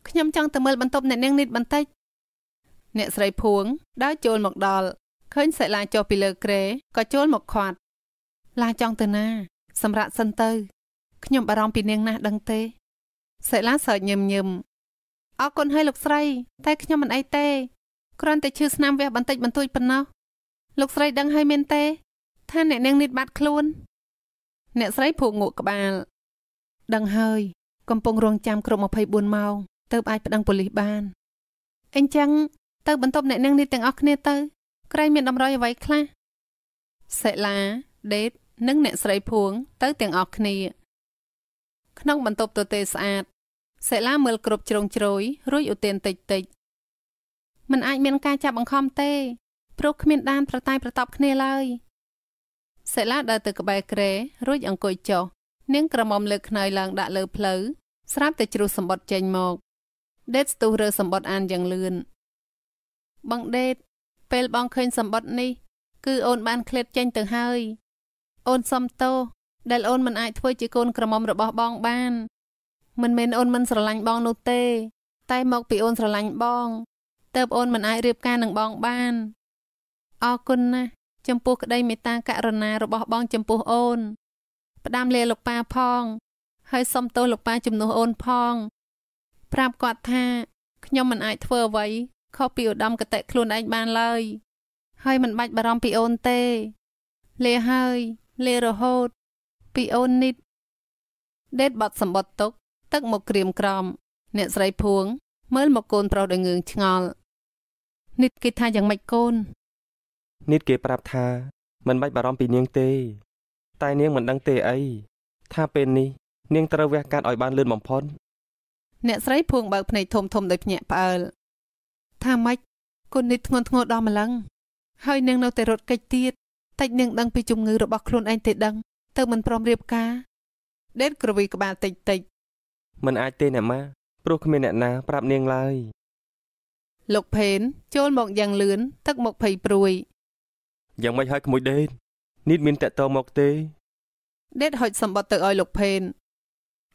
ខ្ញុំចង់ទៅមើលបន្ទប់អ្នកនាងនេះបន្តិចអ្នកស្រីភួងដើរចូលមកដល់ឃើញសិលាចុះពីលើគ្រែក៏ចូលមកខាត់ឡាចង់ទៅណា សម្រាប់សិនទៅខ្ញុំបារម្ភពីនាងណាស់ដឹងទេសិលាសើចញឹមញឹមអរគុណហើយលោកស្រីតែខ្ញុំមិនអីទេគ្រាន់តែឈឺស្នាមវះបន្តិចបន្តួចប៉ុណ្ណោះលោកស្រីដឹងហើយមែនទេ ថាអ្នកនាងនេះបាត់ខ្លួនអ្នកស្រីភូងក់ក្បាលដឹងហើយកំពុងរងចាំគ្រប់24ម៉ោងទើបអាចប្តឹងប៉ូលីសបានអញ្ចឹងទៅបន្ទប់អ្នកនាងនេះទាំងអស់គ្នាទៅក្រែងមានតម្រុយអ្វីខ្លះសិលាដេតនិងអ្នកស្រីភួង ទៅទាំងអស់គ្នា ក្នុងបន្ទប់ទទេស្អាតសិលាមើលគ្រប់ជ្រុងជ្រោយរួចឧទានតិចតិចมันអាចមានការចាប់បង្ខំទេព្រោះគ្មានដាន ប្រតាយប្រតប់គ្នាឡើយសិលាដើរទៅ ក្បែរក្រែរួចអង្គុយចុះនាងក្រមុំលើខ្នើយឡើងដាក់លើផ្លូវស្រាប់តែជ្រុះសម្បត់ចេញមកដេតស្ទុះរើសម្បត់អានយ៉ាងលឿនបងដេត ពេលបងឃើញសម្បត្តិនេះ គឺអូនបានឃ្លាតចេញទៅហើយ អូនសំតោដែលអូនមិនអាចធ្វើជាកូនក្រមុំរបស់បងបាន មិនមែនអូនមិនស្រឡាញ់បងនោះទេ តែមកពីអូនស្រឡាញ់បងតើបអូនមិនអាចរៀបការនឹងបងបានអរគុណណាស់ចំពោះក្តីមេត្តាករុណារបស់បងចំពោះអូនផ្ដាំលាលោកប៉ាផងហើយសុំទោសលោកប៉ាជំនួសអូនផងប្រាប់គាត់ថាខ្ញុំមិនអាចធ្វើអ្វីខុសពីឧត្តមគតិខ្លួនឯងបានឡើយហើយមិនបាច់បារម្ភពីអូនទេលាហើយលារហូតពីអូននិតដេតបាត់សម្បត្តិទុកទឹកមកក្រៀមក្រំអ្នកស្រីភួងមើលមកកូនប្រុសដោយងឿងឆ្ងល់និតគេថាយ៉ាងម៉េចកូននិតគេប្រាប់ថាមិនបាច់បារម្ភពីនាងទេ តែនាងមិនដឹងទេអីថាពេលនេះនាងត្រូវវះកាត់ឲ្យបានលឿនបំផុតអ្នកស្រីភួងបើកភ្នែកធំធំដោយភ្ញាក់ផ្អើលថាម៉េចគុណនេះធ្ងន់ធ្ងរដល់ម្លឹងហើយនឹងនៅតែរត់កិច្ចទៀតតិចនឹងដឹងពីជំងឺរបស់ខ្លួនឯងទេដឹងទៅមិនព្រមរៀបការ ដេតក្រវីក្បាលតិចតិចមិនអាចទេអ្នកម៉ាព្រោះគ្មានអ្នកណា ប្រាប់នាងឡើយលោកផេនចូលមកយ៉ាងលឿនទឹកមកភ័យព្រួយយ៉ាងម៉េចហើយក្មួយដេតនីតមានតកតមកទេ ដេតហុចសម្បត្តិទៅឲ្យលោកផេន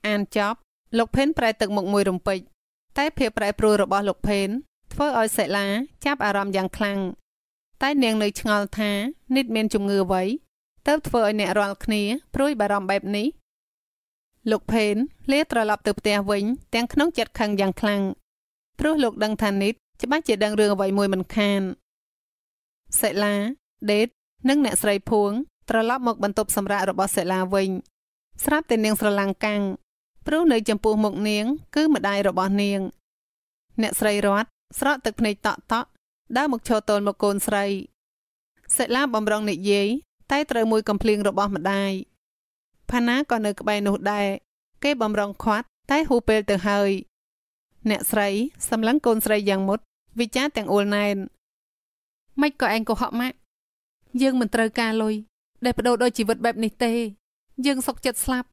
អានចប់លោកផេនប្រែទឹកមកមួយរំពេចតែភាពប្រែប្រួលរបស់លោកផេនធ្វើឲ្យសិលាចាប់អារម្មណ៍យ៉ាងខ្លាំងតែនាងនៅឆ្ងល់ថានិតមានជំងឺអ្វីទៅធ្វើឲ្យអ្នករាល់គ្នាព្រួយបារម្ភបែបនេះលោកផេនលាត្រឡប់ទៅផ្ទះវិញទាំងក្នុងចិត្តខឹងយ៉ាងខ្លាំងព្រោះលោកដឹងថានិតច្បាស់ជាដឹងរឿងអ្វីមួយមិនខានសិលាដេតនិងអ្នកស្រីភួងត្រឡប់មកបន្ទប់សម្រាប់របស់សិលាវិញស្រាប់តែនាងស្រឡាំងកាំងព្រោះនៅចំពោះមុខនាង គឺម្ដាយរបស់នាង អ្នកស្រីរតស្រក់ទឹកភ្នែកតក់តក់ដើរមកឈរទល់មកកូនស្រីសិលាបំរុងនិយាយតែត្រូវមួយកំភ្លៀងរបស់ម្ដាយផាណាក៏នៅក្បែរនោះដែរគេបំរុងខាត់តែហូពេលទៅហើយ អ្នកស្រីសម្លឹងកូនស្រីយ៉ាងមុតវិចារទាំងអ៊ូលណែនមិនក៏ឯងកុហកម៉ាក់យើងមិនត្រូវការលុយដែលបដូរដោយជីវិតបែបនេះទេ យើងសុកចិត្តស្លាប់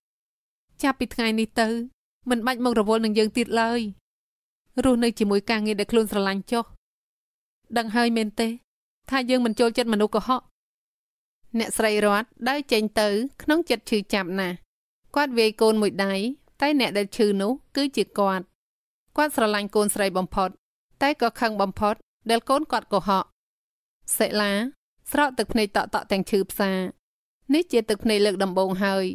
ចាប់ពីថ្ងៃនេះទៅ មិនបាច់មករវល់នឹងយើងទៀតឡើយរស់នៅជាមួយការងារដែលខ្លួនស្រឡាញ់ចុះដឹងហើយមែនទេថាយើងមិនចូលចិត្តមនុស្សកុហកអ្នកស្រីរតដើរចេញទៅក្នុងចិត្តឈឺចាប់ណាស់គាត់វាយកូនមួយដៃតែអ្នកដែលឈឺនោះគឺជាគាត់គាត់ស្រឡាញ់កូនស្រីបំផុត តែក៏ខឹងបំផុតដែលកូនគាត់កុហកសិលាស្រក់ទឹកភ្នែកតក់តក់ទាំងឈឺផ្សានេះជាទឹកភ្នែកលើកដំបូងហើយ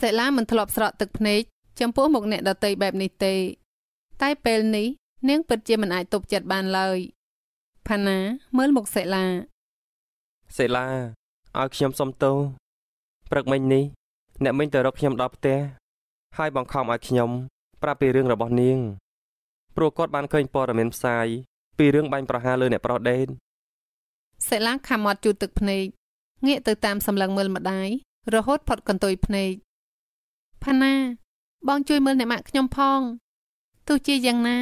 សិលាមិនធ្លាប់ស្រក់ទឹកភ្នែកចំពោះមុខអ្នកដតីបែបនេះទេតែពេលនេះនាងពិតជាមិនអាចទប់ចិត្តបានឡើយផាណាមើលមុខសិលាសិលាឲ្យខ្ញុំសុំទោសព្រឹកមិញនេះអ្នកមិញទៅរកខ្ញុំដល់ផ្ទះហើយបង្ខំឲ្យខ្ញុំប្រាប់ពីរឿងរបស់នាងព្រោះគាត់បានឃើញព័ត៌មានផ្សាយពីរឿងបាញ់ប្រហារលើអ្នកប្រុសដេនសិលាខំមាត់ជូតទឹកភ្នែកងាកទៅតាមសម្លឹងមើលម្ដាយរហូតផុតកន្ទុយភ្នែកផាណា បងជួយមើលអ្នកម៉ាក់ខ្ញុំផងទោះជាយ៉ាងណា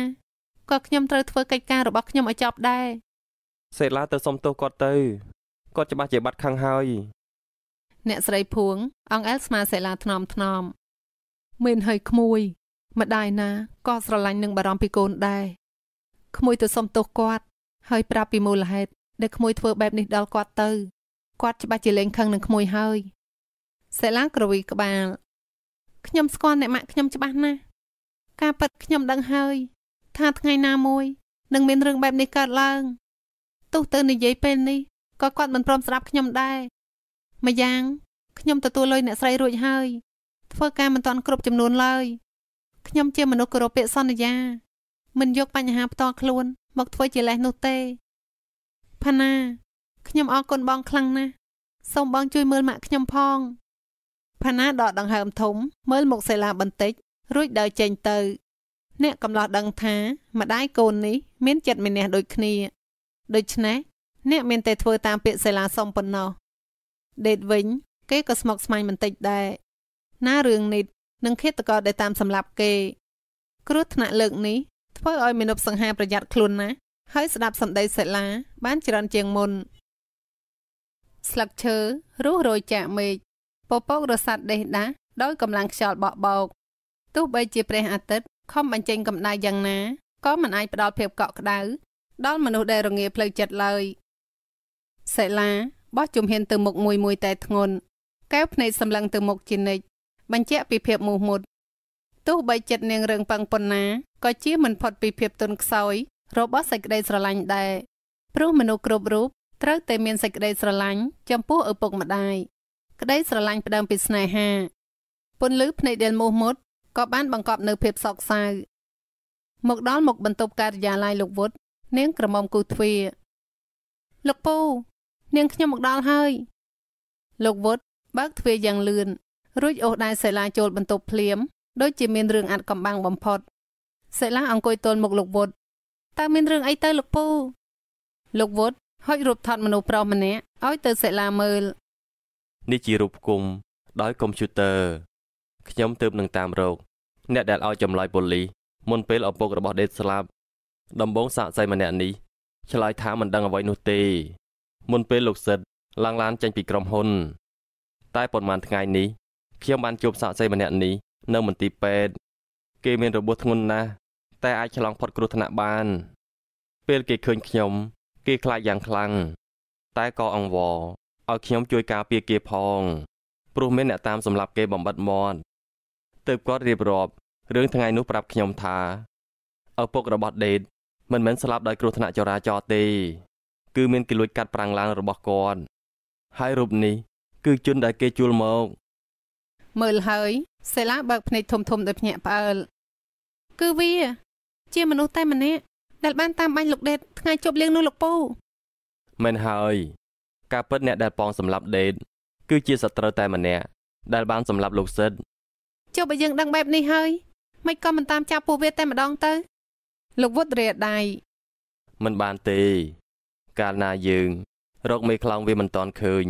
ក៏ខ្ញុំត្រូវធ្វើកិច្ចការរបស់ខ្ញុំឲ្យចប់ដែរសេឡាទៅសុំទោសគាត់ទៅគាត់ច្បាស់ជាបាត់ខឹងហើយ អ្នកស្រីភួងអង្អែលស្មាសេឡាថ្នមថ្នមមានហើយក្មួយ ម្ដាយណាក៏ស្រឡាញ់និងបារម្ភពីកូនដែរក្មួយទៅសុំទោសគាត់ហើយប្រាប់ពីមូលហេតុដែលក្មួយធ្វើបែបនេះដល់គាត់ទៅគាត់ច្បាស់ជាលេងខឹងនឹងក្មួយហើយសេឡាក្រវីក្បាលខ្ញុំស្គាល់អ្នកម៉ាក់ខ្ញុំច្បាស់ណាស់ការពិតខ្ញុំដឹងហើយ ថាថ្ងៃណាមួយនឹងមានរឿងបែបនេះកើតឡើង ទោះទៅនិយាយពេលនេះក៏គាត់មិនព្រមស្ដាប់ខ្ញុំដែរម្យ៉ាងខ្ញុំទទួលលុយអ្នកស្រីរួចហើយ ធ្វើការមិនទាន់គ្រប់ចំនួនឡើយខ្ញុំជាមនុស្សគោរពពាក្យសន្យាមិនយកបញ្ហាផ្ទាល់ខ្លួនមកធ្វើជាលេសនោះទេផាណាខ្ញុំអរគុណបងខ្លាំងណាស់សូមបងជួយមើលម៉ាក់ខ្ញុំផងផាណាដកដង្ហើមធំមើលមុខសេឡាបន្តិចរួចដើរចេញទៅ អ្នកកំឡោះដឹងថាម្ដាយកូននេះមានចិត្តមានះដូច គ្នាដូច្នេះអ្នក មានតែធ្វើតាមពាក្យសិលាសុំប៉ុណ្ណោះដេតវិញ គេក៏ស្មុគស្មាញបន្តិចដែរណារឿងនេះនឹងឃាតករដែលតាមសម្លាប់គេគ្រោះថ្នាក់លើកនេះធ្វើឲ្យមាណពសង្ហាប្រយ័ត្នខ្លួនណាស់ហើយស្ដាប់សម្ដីសិលាបានច្រើនជាងមុនស្លឹកឈើរុះរោយចាក់មេឃពពករសាត់ដេះដាស់ដោយកម្លាំងខ្យល់បក់បោកទោះបីជាព្រះអាទិត្យខំបញ្ចេញកម្ដៅយ៉ាងណាក៏មិនអាចផ្ដល់ភាពកក់ក្ដៅដល់មនុស្សដែលរងាផ្លូវចិត្តឡើយសិលាបោះជំហានទៅមុខមួយមួយតែធ្ងន់កែវភ្នែកសម្លឹងទៅមុខជានិច្ចបញ្ជាក់ពីភាពមោះមុតទោះបីចិត្តនាងរឿងប៉ឹងប៉ុណ្ណាក៏ជាមិនផុតពីភាពទន់ខ្សោយរបស់សេចក្តីស្រឡាញ់ដែរព្រោះមនុស្សគ្រប់រូបត្រូវតែមានសេចក្តីស្រឡាញ់ចំពោះឪពុកម្ដាយក្តីស្រឡាញ់ផ្ដើមពីស្នេហាពន្លឺភ្នែកដែលមោះមុតក៏បានបង្កប់នៅភាពសោកសៅមកដល់មុខបន្ទប់ការិយាល័យលោកវុត នាងក្រមុំគូទ្វាលោកពូ នាងខ្ញុំមកដល់ហើយលោកវុតបើកទ្វារយ៉ាងលឿនរួចអូសដៃសិលាចូល បន្ទប់ភ្លាមដូចជាមានរឿងអាត់កំបាំងបំផុតសិលា អង្គុយទល់មុខលោកវុតតើមានរឿងអីទៅលោកពូលោកវុតហុចរូបថតមនុស្សប្រុសម្នាក់ឲ្យទៅសិលាមើល នេះជារូបគុំដោយកុំព្យូទ័រខ្ញុំទៅនឹងតាមរោគអ្នកដែលឲ្យចម្លើយប៉ូលីសមុនពេលឪពុករបស់ដេតស្លាប់ដំបងសាកសីម្នាក់នេះឆ្លើយថាមិនដឹងអ្វីនោះទេមុនពេលលោកសិតឡើងឡានចេញពីក្រុមហ៊ុន តែប៉ុន្មានថ្ងៃនេះខ្ញុំបានជួបសាកសីម្នាក់នេះនៅមន្ទីរពេទ្យគេមានរបួសធ្ងន់ណាស់តែអាចឆ្លងផុតគ្រោះថ្នាក់បានពេលគេឃើញខ្ញុំ គេខ្លាចយ៉ាងខ្លាំងតែក៏អង្វរឲ្យខ្ញុំជួយការពារគេផង ព្រោះមានអ្នកតាមសម្លាប់គេបំបិតមាត់ទើបគាត់រៀបរាប់រឿងថ្ងៃនោះប្រាប់ខ្ញុំថាឪពុករបស់ដេត មិនមែនស្លាប់ដោយគ្រោះថ្នាក់ចរាចរណ៍ទេគឺមានគេលួចកាត់ប្រាំងឡានរបស់គាត់ហើយរូបនេះគឺជនដែលគេជួលមកមើលហើយសេឡាបើកភ្នែកធំធំដោយភ្ញាក់ផ្អើលគឺវា ជាមនុស្សតែម្នាក់ដែលបានតាមបាញ់លោកដេត ថ្ងៃជប់លៀងនោះលោកពូមែនហើយ ការពិតអ្នកដែលប៉ងសម្លាប់ដេត គឺជាសត្រូវតែម្នាក់ដែលបានសម្លាប់លោកសិទ្ធចុះបើយើងដឹងបែបនេះហើយមិនក៏មិនតាមចាប់ពួកវាតែម្ដងទៅលោកវុឌ្ឍរាដៃមិនបានទេកាលណាយើងរកមេខ្លោងវាមិនតាន់ឃើញ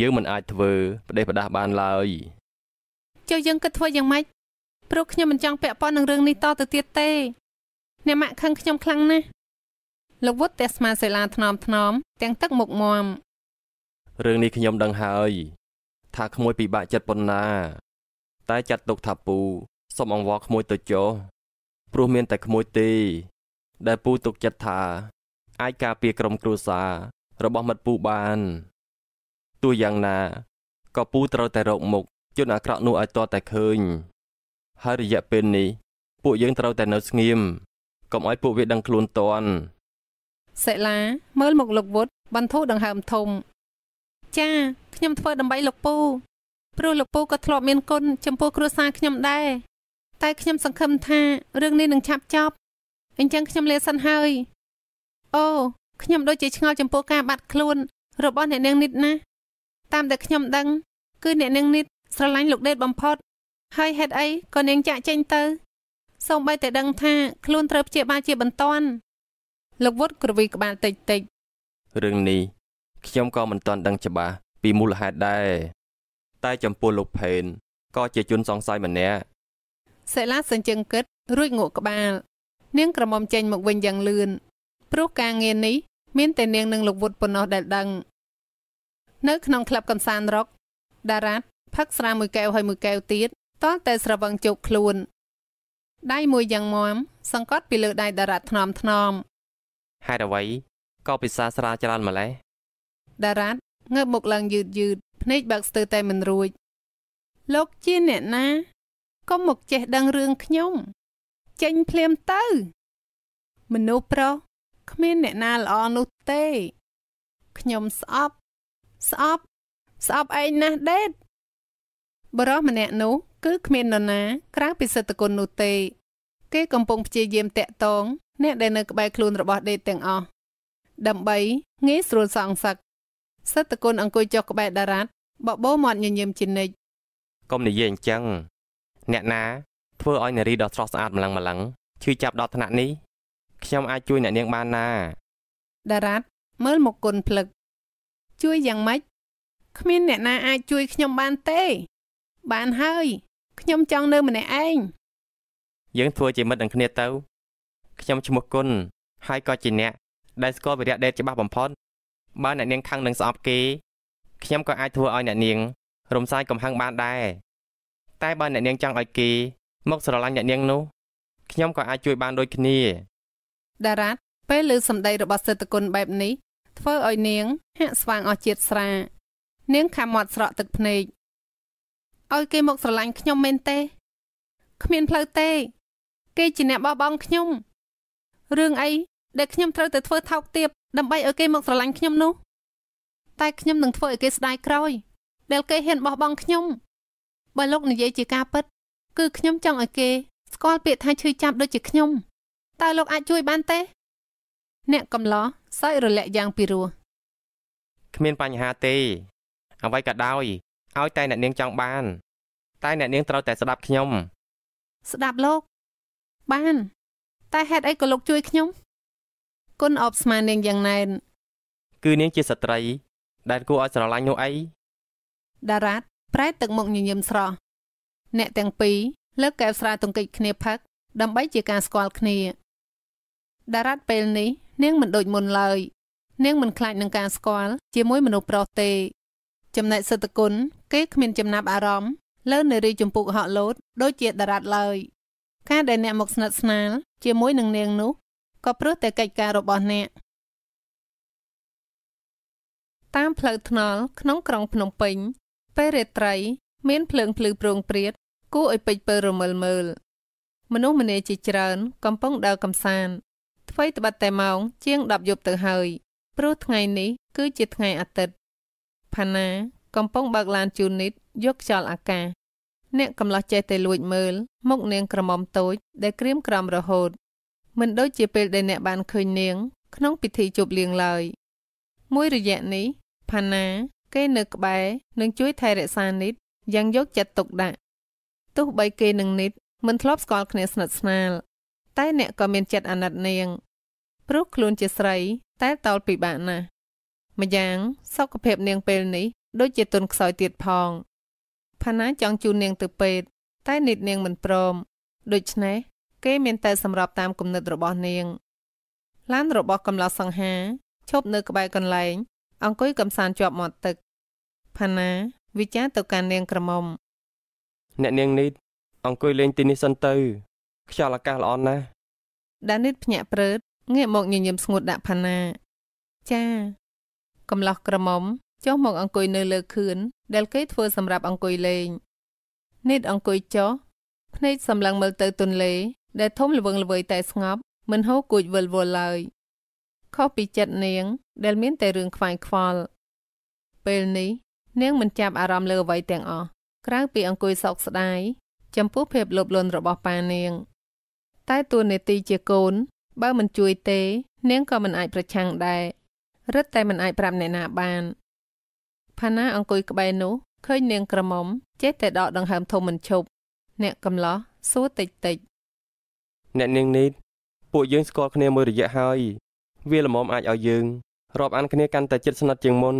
យើងមិនអាចធ្វើផ្ដេសផ្ដាសបានឡើយចុះយើងគិតធ្វើយ៉ាងម៉េចព្រោះខ្ញុំមិនចង់ពាក់ព័ន្ធនឹងរឿងនេះតទៅទៀតទេអ្នកម៉ាក់ខឹងខ្ញុំខ្លាំងណាស់លោកវុឌ្ឍតែស្មានសិលាថ្នមថ្នមទាំងទឹកមុខមមរឿងនេះខ្ញុំដឹងហើយថាក្មួយពិបាកចិត្តប៉ុណ្ណាតែចាត់ទុកថាពូសុំអង្វរក្មួយទៅចោព្រោះមានតែក្មួយទេដែលពូទុកចិត្តថាអាចការពារក្រុមគ្រួសាររបស់មិត្តពូបានទោះយ៉ាងណាក៏ពូត្រូវតែរកមុខជនអាក្រក់នោះឲ្យទាល់តែឃើញហើយរយៈពេលនេះពួកយើងត្រូវតែនៅស្ងៀមកុំឲ្យពួកវាដឹងខ្លួនតាន់សិលាមើលមកលោកវុតបន្ធូដង្ហើមធំចាខ្ញុំធ្វើដើម្បីលោកពូព្រោះលោកពូក៏ធ្លាប់មានគុណចំពោះគ្រួសារខ្ញុំដែរតែខ្ញុំសង្ឃឹមថារឿងនេះនឹងឆាប់ចប់អញ្ចឹងខ្ញុំលាសិនហើយអូខ្ញុំដូចជាឆ្ងល់ចំពោះការបាត់ខ្លួនរបស់ អ្នកនាងនិត ណាស់តាម ដែលខ្ញុំដឹង គឺអ្នកនាងនិត ស្រឡាញ់លោកដេតបំផុតហើយហេតុអីក៏នាងចាក់ចេញទៅសូម្បីតែដឹងថាខ្លួនត្រូវព្យាបាលជាបន្ទាន់លោកវុតក្រវីក្បាលតិចតិចរឿងនេះខ្ញុំក៏មិនទាន់ដឹងច្បាស់ពីមូលហេតុដែរតែចំពោះលោកផេនក៏ជាជនសង្ស័យម្នាក់សិលាសញ្ជឹងគិត រួចងក់ក្បាលនាងក្រមុំចេញមកវិញយ៉ាងលឿនព្រោះការងារនេះមានតែនាងនិងលោកវុតប៉ុណ្ណោះដែលដឹង នៅក្នុងក្លឹបកំសាន្តរកដារ៉ាត់ផឹកស្រាមួយកែវហើយមួយកែវទៀតតតែស្រវឹងជោគខ្លួនដៃមួយយ៉ាងមាំសង្កត់ពីលើដៃដារ៉ាត់ថ្នមថ្នមហេតុអ្វីក៏ពិសាស្រាច្រើនម្លេះដារ៉ាត់ងើបមុខឡើងយឺតយឺតភ្នែកបើកស្ទើរតែមិនរួចលោកជាអ្នកណាកុំមកចេះដឹងរឿងខ្ញុំចេញភ្លាមទៅ មនុស្សប្រុសគ្មានអ្នកណាល្អនោះទេខ្ញុំស្អប់ស្អប់ស្អប់ឯងណាស់ដេតបរិសម្នាក់នោះគឺគ្មាននរណាក្រៅពីសិទ្ធិគុណនោះទេ គេកំពុងព្យាយាមតាក់តងអ្នកដែលនៅក្បែរខ្លួនរបស់ដេតទាំងអស់ដើម្បីងាយស្រួលសងសឹកសិទ្ធិគុណអង្គុយចុះក្បែរដារ៉ាត់បបោមាត់ញញឹមជានិច្ចកុំនិយាយអញ្ចឹងអ្នកណាធ្វើឲ្យនារីដ៏ស្រស់ស្អាតម្លឹងម្លឹងឈឺចាប់ដល់ថ្នាក់នេះខ្ញុំអាចជួយអ្នកនាង បានណាតារ៉ាត់មើលមកគុណភ្លឹកជួយយ៉ាងម៉េចគ្មាន អ្នកណាអាចជួយខ្ញុំបានទេ បានហើយខ្ញុំចង់នៅម្នាក់ឯងយើងធ្វើជាមិត្តនឹងគ្នាទៅខ្ញុំឈ្មោះគុណហើយក៏ជាអ្នកដែលស្គាល់វិរៈដេតច្បាស់បំផុតបើអ្នកនាងខឹងនឹងស្អប់គេខ្ញុំក៏អាចធ្វើឲ្យអ្នកនាងរំសាយកំហឹងបានដែរតែបើអ្នកនាងចង់ឲ្យគេមកស្រឡាញ់អ្នកនាងនោះខ្ញុំក៏អាចជួយ បានដូចគ្នាតារ៉ាត់ពេលលើសម្ដីរបស់សេដ្ឋគុណបែបនេះធ្វើឲ្យនាង ហាក់ស្វាងអស់ជាតិស្រា នាងខំមាត់ស្រក់ទឹកភ្នែកឲ្យគេមកស្រឡាញ់ខ្ញុំមែនទេគ្មានផ្លូវទេ គេជាអ្នកបោះបង់ខ្ញុំរឿងអីដែលខ្ញុំត្រូវតែធ្វើថោកទាបដើម្បីឲ្យគេមកស្រឡាញ់ខ្ញុំនោះតែខ្ញុំនឹងធ្វើឲ្យគេស្ដាយក្រោយដែលគេហ៊ានបោះបង់ខ្ញុំបើលោកនិយាយជាការពិត គឺខ្ញុំចង់ឲ្យគេ ស្គាល់ពាក្យថាឈឺចាប់ដូចជាខ្ញុំតើលោកអាចជួយបានទេ អ្នកកំឡោះសើចរលាក់យ៉ាងពីរោះគ្មានបញ្ហាទេអ្វីក៏ដោយឲ្យតែអ្នកនាងចង់បាន តែអ្នកនាងត្រូវតែស្ដាប់ខ្ញុំស្ដាប់លោកបាន តែហេតុអីក៏លោកជួយខ្ញុំ គុណអបស្មាននាងយ៉ាងណែនគឺនាងជាស្ត្រីដែលគួរឲ្យស្រឡាញ់នោះអីដារ៉ាត់ប្រែទឹកមុខញញឹមស្រស់អ្នកទាំងពីរលើកកែវស្រាទង្គិចគ្នាផឹកដើម្បីជាការស្គាល់គ្នាដារ៉ាត់ពេលនេះនាងមិនដូចមុនឡើយនាងមិនខ្លាចនឹងការស្គាល់ជាមួយមនុស្សប្រុសទេ ចំណែកសិទ្ធគុណគេគ្មានចំណាប់អារម្មណ៍លើនារីចម្ពុះហក់លោតដូចជាដារ៉ាត់ឡើយការដែលអ្នកមកស្និទ្ធស្នាលជាមួយនឹងនាងនោះក៏ព្រោះតែកិច្ចការរបស់អ្នកតាមផ្លូវថ្នល់ក្នុងក្រុង ភ្នំពេញ ពេលរាត្រី មានភ្លើងភ្លឺប្រងព្រាតគួរឲ្យពេចពើរមិលមើលមនុស្សម្នាជាច្រើន កំពុងដើរកំសាន្តអ្វីត្បិតតែម៉ោង ជាង10យប់ទៅហើយ ព្រោះថ្ងៃនេះ គឺជាថ្ងៃអាទិត្យផាណាកំពុងបើកឡានជូននិតយកខ្យល់អាកាសអ្នកកំឡោះចេះតែលួចមើលមុខនាងក្រមុំតូច ដែលក្រៀមក្រំរហូតមិនដូចជាពេលដែលអ្នកបានឃើញនាងក្នុងពិធីជប់លៀងឡើយមួយរយៈនេះ ផាណាគេនៅក្បែរនឹងជួយថែរក្សានិតយ៉ាងយកចិត្តទុកដាក់ ទោះបីគេនឹងនិត មិនធ្លាប់ស្គាល់គ្នាស្និទ្ធស្នាលតែអ្នកក៏មានចិត្តអាណិតនាងព្រោះខ្លួនជាស្រីតែតលពិបាកណាស់ម្យ៉ាងសុខភាពនាងពេលនេះដូចជាទុនខ្សោយទៀតផងផាណាចង់ជូននាងទៅពេទ្យតែនិតនាងមិនព្រមដូច្នេះគេមានតែសម្របតាមគំនិតរបស់នាងឡានរបស់កំឡោះសង្ហាឈប់នៅក្បែរកន្លែងអង្គុយកំសាន្តជាប់មាត់ទឹកផាណាវិចារទៅកាន់នាងក្រមុំ អ្នកនាងនេះអង្គុយលេងទីនេះសិនទៅ ខ្យល់អាកាសល្អណាស់ដានិតភ្ញាក់ព្រឺតងាកមកញញឹមស្ងួតដាក់ផាណាចា កំឡោះក្រមុំចុះមកអង្គុយនៅលើខឿនដែលគេធ្វើសម្រាប់អង្គុយលេងនិតអង្គុយចុះភ្នែកសម្លឹងមើលទៅទន្លេ ដែលធំល្វឹងល្វើយតែស្ងប់មិនហូរគួចវិលវល់ឡើយខុសពីចិត្តនាងដែលមានតែរឿងខ្វាយខ្វល់ពេលនេះនាងមិនចាប់អារម្មណ៍លើអ្វីទាំងអស់ក្រៅពីអង្គុយសោកស្ដាយចំពោះភាពលោភលន់របស់ប៉ានាង តែតួនាទីជាកូន បើមិនជួយទេ នាងក៏មិនអាចប្រឆាំងដែររឹតតែមិនអាចប្រាប់អ្នកណាបានផាណាអង្គុយក្បែរនោះឃើញនាងក្រមុំចេះតែដកដង្ហើមធំមិនឈប់អ្នកកំឡោះសួរតិចតិចអ្នកនាងនេះពួកយើងស្គាល់គ្នាមួយរយៈហើយវាល្មមអាចឲ្យយើងរាប់អានគ្នាកាន់តែជិតស្និទ្ធជាងមុន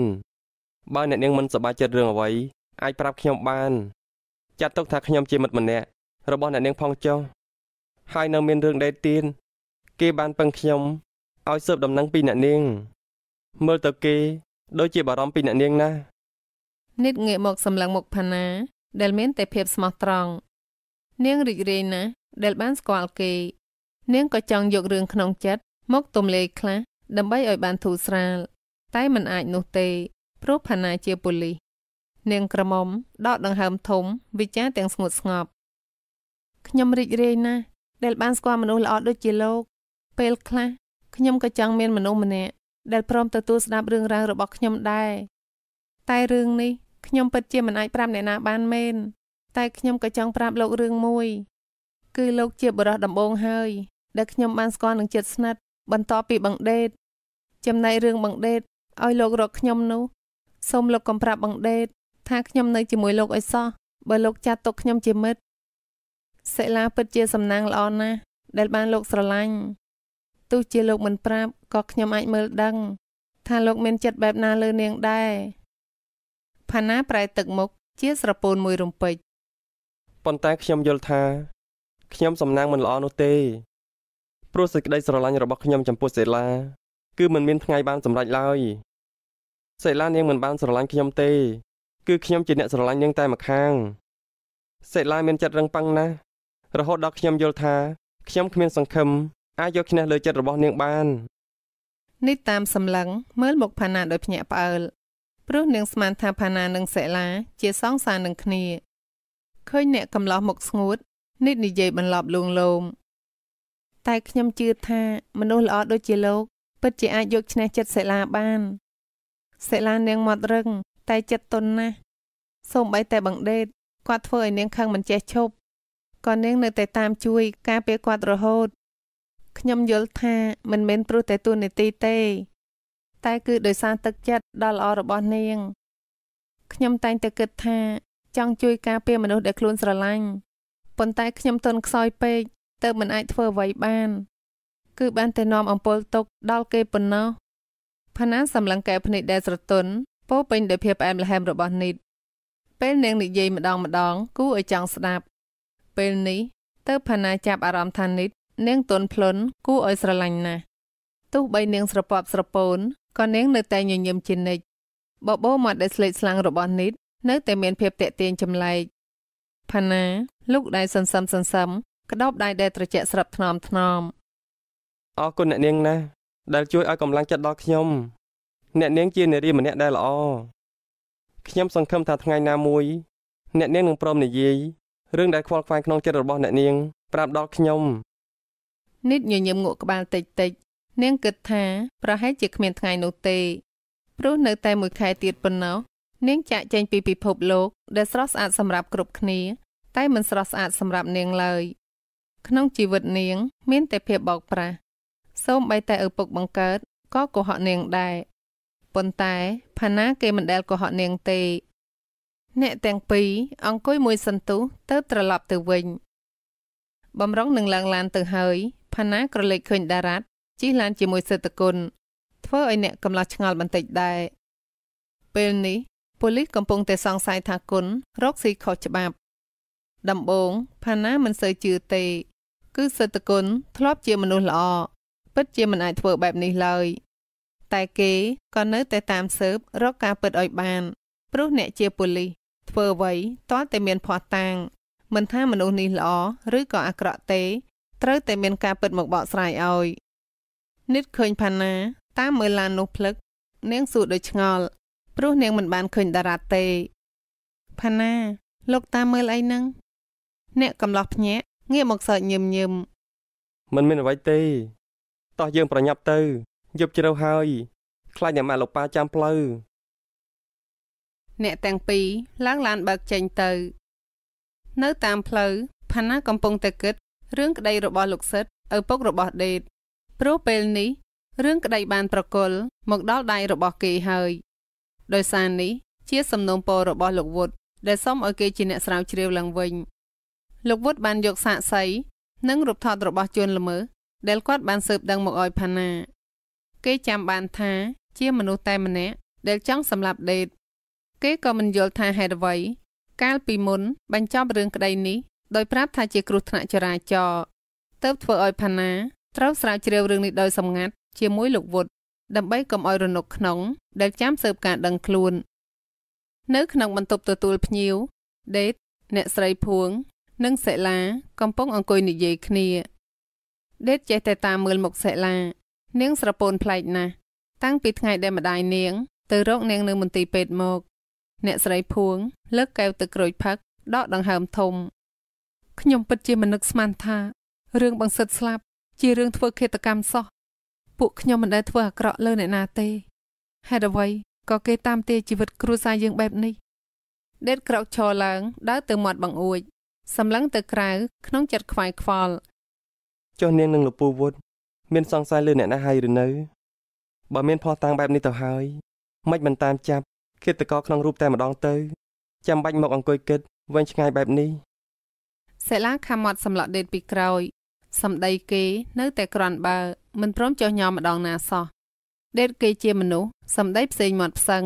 បើអ្នកនាងមិនសប្បាយចិត្តរឿងអ្វីអាចប្រាប់ខ្ញុំបាន ចាត់ទុកថាខ្ញុំជាមិត្តម្នាក់របស់អ្នកនាងផងចុះហើយនៅមានរឿងដេតទៀនគេបានពឹងខ្ញុំឲ្យស៊ើបដំណឹងពីអ្នកនាងមើលទៅគេ ដូចជាបារម្ភពីអ្នកនាងណាស់និតងាកមក សម្លឹងមុខផាណា ដែលមាន តែភាពស្មោះត្រង់នាងរីករាយណាស់ដែលបានស្គាល់គេ នាងក៏ចង់យករឿងក្នុងចិត្តមកទំលាយខ្លះដើម្បីឲ្យ បានធូរស្រាល តែមិនអាចនោះទេព្រោះផាណាជាប៉ូលីសនាងក្រមុំដកដង្ហើមធំវិចារទាំងស្ងួតស្ងប់ខ្ញុំរីករាយណាស់ដែលបានស្គាល់មនុស្សល្អដូចជាលោកពេលខ្លះខ្ញុំក៏ចង់មានមនុស្សម្នាក់ដែលព្រមទទួលស្ដាប់រឿងរ៉ាវរបស់ខ្ញុំដែរតែរឿងនេះខ្ញុំពិតជាមិនអាចប្រាប់អ្នកណាបានមែនតែខ្ញុំក៏ចង់ប្រាប់លោករឿងមួយ គឺលោកជាបរិសដំបងហើយដែលខ្ញុំបានស្គាល់នឹងចិត្តស្និទ្ធបន្ទាប់ពីបង្ដេត ចំណែករឿងបង្ដេតឲ្យលោករកខ្ញុំនោះសូមលោកកំប្រាប់បង្ដេត ថាខ្ញុំនៅជាមួយលោកឲ្យសោះបើលោកចាត់ទុកខ្ញុំជាមិត្តសិលាពិតជាសំណាងល្អណាស់ដែលបានលោកស្រឡាញ់ទោះជាលោកមិនប្រាប់ក៏ខ្ញុំអាចមើលដឹង ថាលោកមានចិត្តបែបណាលើនាងដែរផាណាប្រែទឹកមុខជាស្រពូនមួយរំពេចប៉ុន្តែខ្ញុំយល់ថា ខ្ញុំសំណាងមិនល្អនោះទេព្រោះសេចក្តីស្រឡាញ់របស់ខ្ញុំចំពោះសេឡាគឺមិនមានថ្ងៃ បានសម្រេចឡើយសេឡានាងមិនបានស្រឡាញ់ខ្ញុំទេ គឺខ្ញុំជាអ្នកស្រឡាញ់នាងតែម្ខាងសេឡាមានចិត្តរឹងប៉ឹងណាស់រហូតដល់ខ្ញុំយល់ថា ខ្ញុំគ្មានសង្ឃឹមអាចយកឈ្នះលើចិត្តរបស់នាងបាន នេះតាមសម្លឹងមើលមុខផាណាដោយភ្ញាក់ផ្អើលព្រោះនាងស្មានថាផាណានិងសេឡាជាសងសារនឹងគ្នាឃើញអ្នកកំឡោះមុខស្ងួតនេះនិយាយបន្លប់លួងលោមតែខ្ញុំជឿថាមនុស្សល្អដូចជាលោកពិតជាអាចយកឈ្នះចិត្តសិលាបានសិលានាងមាត់រឹង តែចិត្តទន់ណាស់សូម្បីតែបង្ដេតគាត់ធ្វើឲ្យនាងខឹងមិនចេះឈប់ក៏នាងនៅតែតាមជួយការពារគាត់រហូតខ្ញុំយល់ថាមិនមែនព្រោះតែទូនីតិទេ តែគឺដោយសារទឹកចិត្តដ៏ល្អរបស់នាងខ្ញុំតែងតែគិតថាចង់ជួយការពារមនុស្សដែលខ្លួនស្រឡាញ់ប៉ុន្តែខ្ញុំទន់ខ្សោយពេកទើបមិនអាចធ្វើអ្វីបាន គឺបានតែនាំអំពើទុកដល់គេប៉ុណ្ណោះផាណាសម្លឹងកែវភ្នែកដែលស្រទន់ពោពេញដោយភាពផ្អែមល្ហែមរបស់នីតពេលនាងនិយាយម្ដងម្ដងគូឲ្យចង់ស្ដាប់ ពេលនេះទើបផាណាចាប់អារម្មណ៍ថានីតនាងទន់ភ្លន់គូឲ្យស្រឡាញ់ណាស់ទោះបីនាងស្រពាប់ស្រពោនក៏នាងនៅតែញញឹមជានិច្ចបបោមាត់ដែលស្លេកស្លាំងរបស់នីតនៅតែមានភាពតាក់ទាញចម្លែកផាណាលោកដែលសន្សឹមសន្សឹមក្តោបដៃដែលត្រជាក់ស្រិបថ្នមថ្នមអរគុណអ្នកនាងណាស់ដែលជួយឲ្យកម្លាំងចិត្តដល់ខ្ញុំ អ្នកនាងជានារីម្នាក់ដែលល្អខ្ញុំសង្ឃឹមថាថ្ងៃណាមួយអ្នកនាងនឹងព្រមនិយាយរឿងដែលខ្វល់ខ្វាយក្នុងចិត្តរបស់អ្នកនាងប្រាប់ដល់ខ្ញុំនិតញញឹមងក់ក្បាលតិចតិចនាងគិតថាប្រហែលជាគ្មានថ្ងៃនោះទេព្រោះនៅតែមួយខែទៀតប៉ុណ្ណោះនាងចាក់ចែងពីពិភពលោកដែលស្រស់ស្អាតសម្រាប់គ្រប់គ្នាតែមិនស្រស់ស្អាតសម្រាប់នាងឡើយក្នុងជីវិតនាងមានតែភាពបោកប្រាស់សូម្បីតែឪពុកបង្កើតក៏កុហកនាងដែរប៉ុន្តែផាណាគេមិនដែលកុហកនាងទេ អ្នកទាំងពីរអង្គុយមួយសន្ទុះទៅត្រឡប់ទៅវិញ បំរុងនឹងឡើងឡានទៅហើយផាណាក្រឡេកឃើញដារ៉ាត់ជិះឡានជាមួយសេតគុណធ្វើឲ្យអ្នកកំឡោះឆ្ងល់បន្តិចដែរពេលនេះប៉ូលីសកំពុងតែសង្ស័យថាគុណរកស៊ីខុសច្បាប់ដំបូងផាណាមិនសូវជឿទេគឺសិទ្ធគុណធ្លាប់ជាមនុស្សល្អពិតជាមិនអាចធ្វើបែបនេះឡើយតែគេក៏នៅតែតាមស៊ើបរកការពិតឲ្យបានព្រោះអ្នកជាប៉ូលីសធ្វើអ្វីទាល់តែមានភ័ស្តុតាងមិនថាមនុស្សនេះល្អឬក៏អាក្រក់ទេត្រូវតែមានការពិតមកបកស្រាយឲ្យនិតឃើញផាណា តាមមើលឡាននោះភ្លឹក នាងសួរដោយឆ្ងល់ព្រោះនាងមិនបានឃើញតារាទេផាណាលោកតាមមើលអីហ្នឹងអ្នកកំឡោះភ្ញាក់ងាកមកសើចញឹមញឹមមិនមានអ្វីទេតោះយើងប្រញាប់ទៅយប់ជ្រៅហើយ ខ្លាចអ្នកម៉ាក់លោកប៉ាចាំផ្លូវអ្នកទាំងពីរឡើងឡានបើកចេញទៅ នៅតាមផ្លូវផាណាកំពុងតែគិត រឿងក្តីរបស់លោកសិតឪពុករបស់ដេតព្រោះពេលនេះរឿងក្តីបានប្រកល់មកដល់ដៃរបស់គេហើយ ដោយសារនេះជា សំណូមពររបស់លោកវុឌ្ឍដែលសូមឲ្យគេជាអ្នកស្រាវជ្រាវឡើងវិញលោកវុតបានយកសាកសីនិងរូបថតរបស់ជួនល្មើដែលគាត់បានស៊ើបដឹងមកឲ្យផាណា គេចាំបានថាជាមនុស្សតែម្នាក់ដែលចង់សម្លាប់ដេត គេក៏មិនយល់ថាហេតុអ្វី កាល ពីមុនបញ្ចប់រឿងក្តីនេះដោយប្រាប់ថាជាគ្រោះថ្នាក់ចរាចរណ៍ទៅធ្វើឲ្យផាណាត្រូវស្រាវជ្រាវរឿងនេះដោយសម្ងាត់ជាមួយលោកវុតដើម្បីកុំឲ្យរនុកក្នុង ដែលចាំស៊ើបការដឹងខ្លួននៅក្នុងបន្ទប់ទទួលភ្ញៀវដេតអ្នកស្រីភួងនិងសិលាកំពុងអង្គុយនិយាយគ្នា ដេតចេះតែតាមមើលមុខសិលានាងស្រពោនប្លែកណាស់តាំងពីថ្ងៃដែលម្ដាយនាងទៅរកនាង នៅមន្ទីរពេទ្យមក អ្នកស្រីភួងលើកកែវទឹកក្រូចផឹកដកដង្ហើមធំខ្ញុំពិតជាមិននឹកស្មានថារឿងបង្សិតស្លាប់ជារឿងធ្វើឃាតកម្មសោះពួកខ្ញុំមិនដែលធ្វើអាក្រក់លើអ្នកណាទេហេតុអ្វីក៏គេតាមទាជីវិត គ្រួសារយើងបែបនេះ ដេតក្រោកឈរឡើង ដើរទៅមាត់បង្អួចសម្លឹងទៅក្រៅក្នុងចិត្តខ្វាយខ្វល់ចុះនាងនឹងលពូវុឌ្ឍមានសង្ស័យលើអ្នកណាហើយឬនៅបើមានផោះតាំងបែបនេះទៅហើយមិនមិនតាមចាប់គិតតកក្នុងរូបតែម្ដងទៅចាំបាច់មកអង្គុយគិតវែងឆ្ងាយបែបនេះសិលាខមាត់សម្លក់ដេតពីក្រោយសម្ដីគេនៅតែក្រាន់បើមិនព្រមចុះញោមម្ដងណាសោះដេតគេជាមនុស្សសម្ដីផ្សេងមាត់ផ្សឹង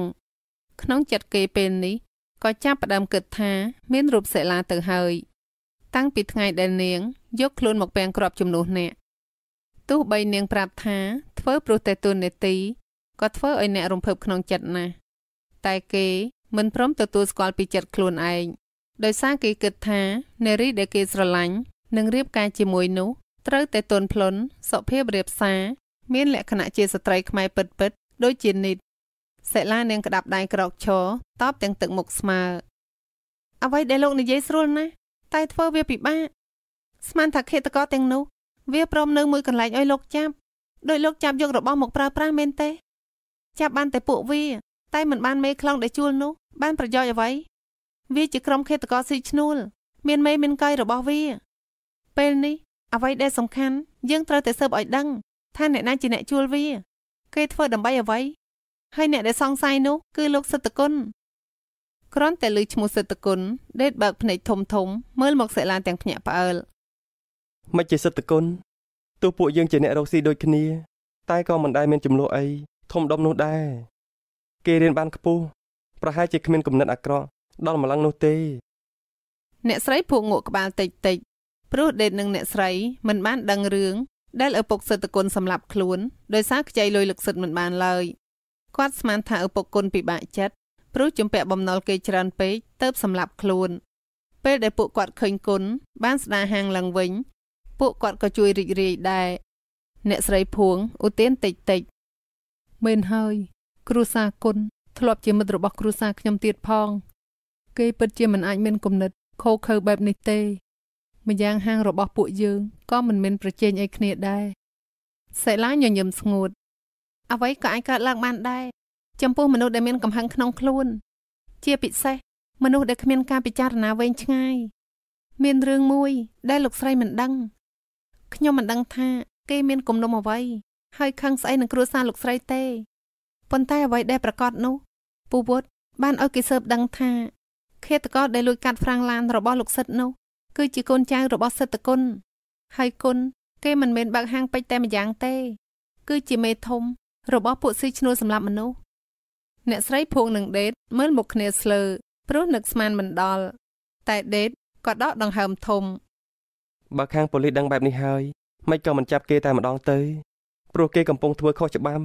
ក្នុងចិត្តគេពេលនេះក៏ចាប់ផ្ដើមគិតថា មានរូបសិលាទៅហើយតាំងពីថ្ងៃដែលនាងយកខ្លួនមកពាំងក្របជំនួសអ្នកទោះបីនាងប្រាប់ថា ធ្វើព្រោះតែទូននេតិក៏ធ្វើឲ្យអ្នករំភើបក្នុងចិត្តណាស់តែគេមិនព្រមទទួលស្គាល់ពីចិត្តខ្លួនឯងដោយសារគេគិតថានារីដែលគេស្រឡាញ់នឹងរៀបការជាមួយនោះត្រូវតែទន់ភ្លន់សុភាពរាបសារមានលក្ខណៈជាស្ត្រីខ្មែរពិតពិតដូចជានិតសិលានាងក្តាប់ដៃក្រោកឈរតបទាំងទឹកមុខស្មើអ្វីដែលលោកនិយាយស្រួលណាស់តែធ្វើវាពិបាកស្មានថាឃាតករទាំងនោះ វាព្រមនៅមួយកន្លែងឲ្យលោកចាប់ដោយលោកចាប់យករបស់មកប្រើប្រាស់មែនទេចាប់បានតែពួកវា តែមិនបានមេខ្លងដែលជួលនោះ បានប្រយោជន៍អ្វីវាជាក្រុមឃាតករស៊ីឈ្នួលមានមេមានកាយរបស់វា ពេលនេះអ្វីដែលសំខាន់យើងត្រូវតែស៊ើបឲ្យដឹង ថាអ្នកណាជាអ្នកជួលវាគេធ្វើដើម្បីអ្វីហើយអ្នកដែលសង្ស័យនោះគឺលោកសិទ្ធគុណគ្រាន់តែលើឈ្មោះសិទ្ធគុណដេតបើកភ្នែកធំធំមើលមកសិលាទាំងភ្ញាក់ផ្អើលមិនជាសិទ្ធគុណទោះពួកយើងជាអ្នករកស៊ីដូចគ្នា តែក៏មិនដែលមានចំនួនអីធំដុំនោះដែរគេរៀនបានខ្ពស់ប្រហែលជាគ្មានគំនិតអាក្រក់ដល់ម្លឹងនោះទេអ្នកស្រីភក់ងក់ក្បាលតិចតិចព្រោះដេតនឹងអ្នកស្រីមិនបានដឹងរឿងដែលឪពុកសិទ្ធគុណសម្លាប់ខ្លួនដោយសារខ្ចីលុយលឹកសិទ្ធមិនបានឡើយគាត់ស្មានថាឪពុកគុណពិបាកចិត្តព្រោះជំពាក់បំណុលគេច្រើនពេកទៅសម្លាប់ខ្លួន ពេលដែលពួកគាត់ឃើញគុណបានស្ដារហាងឡើងវិញពួកគាត់ក៏ជួយរីករាយដែរអ្នកស្រីភួងឧទានតិចតិចមែនហើយ គ្រួសារគុណធ្លាប់ជាមិត្តរបស់គ្រួសារខ្ញុំទៀតផងគេពិតជាមិនអាចមានគំនិតខូខើបែបនេះទេម្យ៉ាងហាងរបស់ពួកយើងក៏មិនមានប្រជែងអីគ្នាដែរសិលាញញឹមស្ងួតអ្វីក៏អាចកើតឡើងបានដែរចំពោះមនុស្សដែលមានកំហឹងក្នុងខ្លួនជាពិសេសមនុស្សដែលគ្មានការពិចារណាវែងឆ្ងាយមានរឿងមួយ ដែលលោកស្រីមិនដឹងខ្ញុំមិនដឹងថាគេមានគំនុំអ្វីហើយខឹងស្អីនឹងគ្រួសារលោកស្រីទេប៉ុន្តែអ្វីដែលប្រកាសនោះពូវុតបានឲ្យគេស៊ើបដឹងថាឃាតករដែលលួចកាត់ហ្វ្រាំងឡានរបស់លោកសិទ្ធនោះគឺជាកូនចៅរបស់សិទ្ធគុណហើយគុណគេមិនមែនបើកហាងពេជ្រតែម្យ៉ាងទេ គឺ ជាមេធំ របស់ពួកស៊ីឈ្នួលសម្រាប់មនុស្សអ្នកស្រីភួងនឹងដេតមើលមុខគ្នាស្លើព្រោះនឹកស្មានមិនដល់តែដេតក៏ដកដង្ហើមធំបើខាងប៉ូលីសដឹងបែបនេះហើយមិនក៏មិនចាប់គេតែម្ដងទៅព្រោះគេកំពុងធ្វើខុសច្បាប់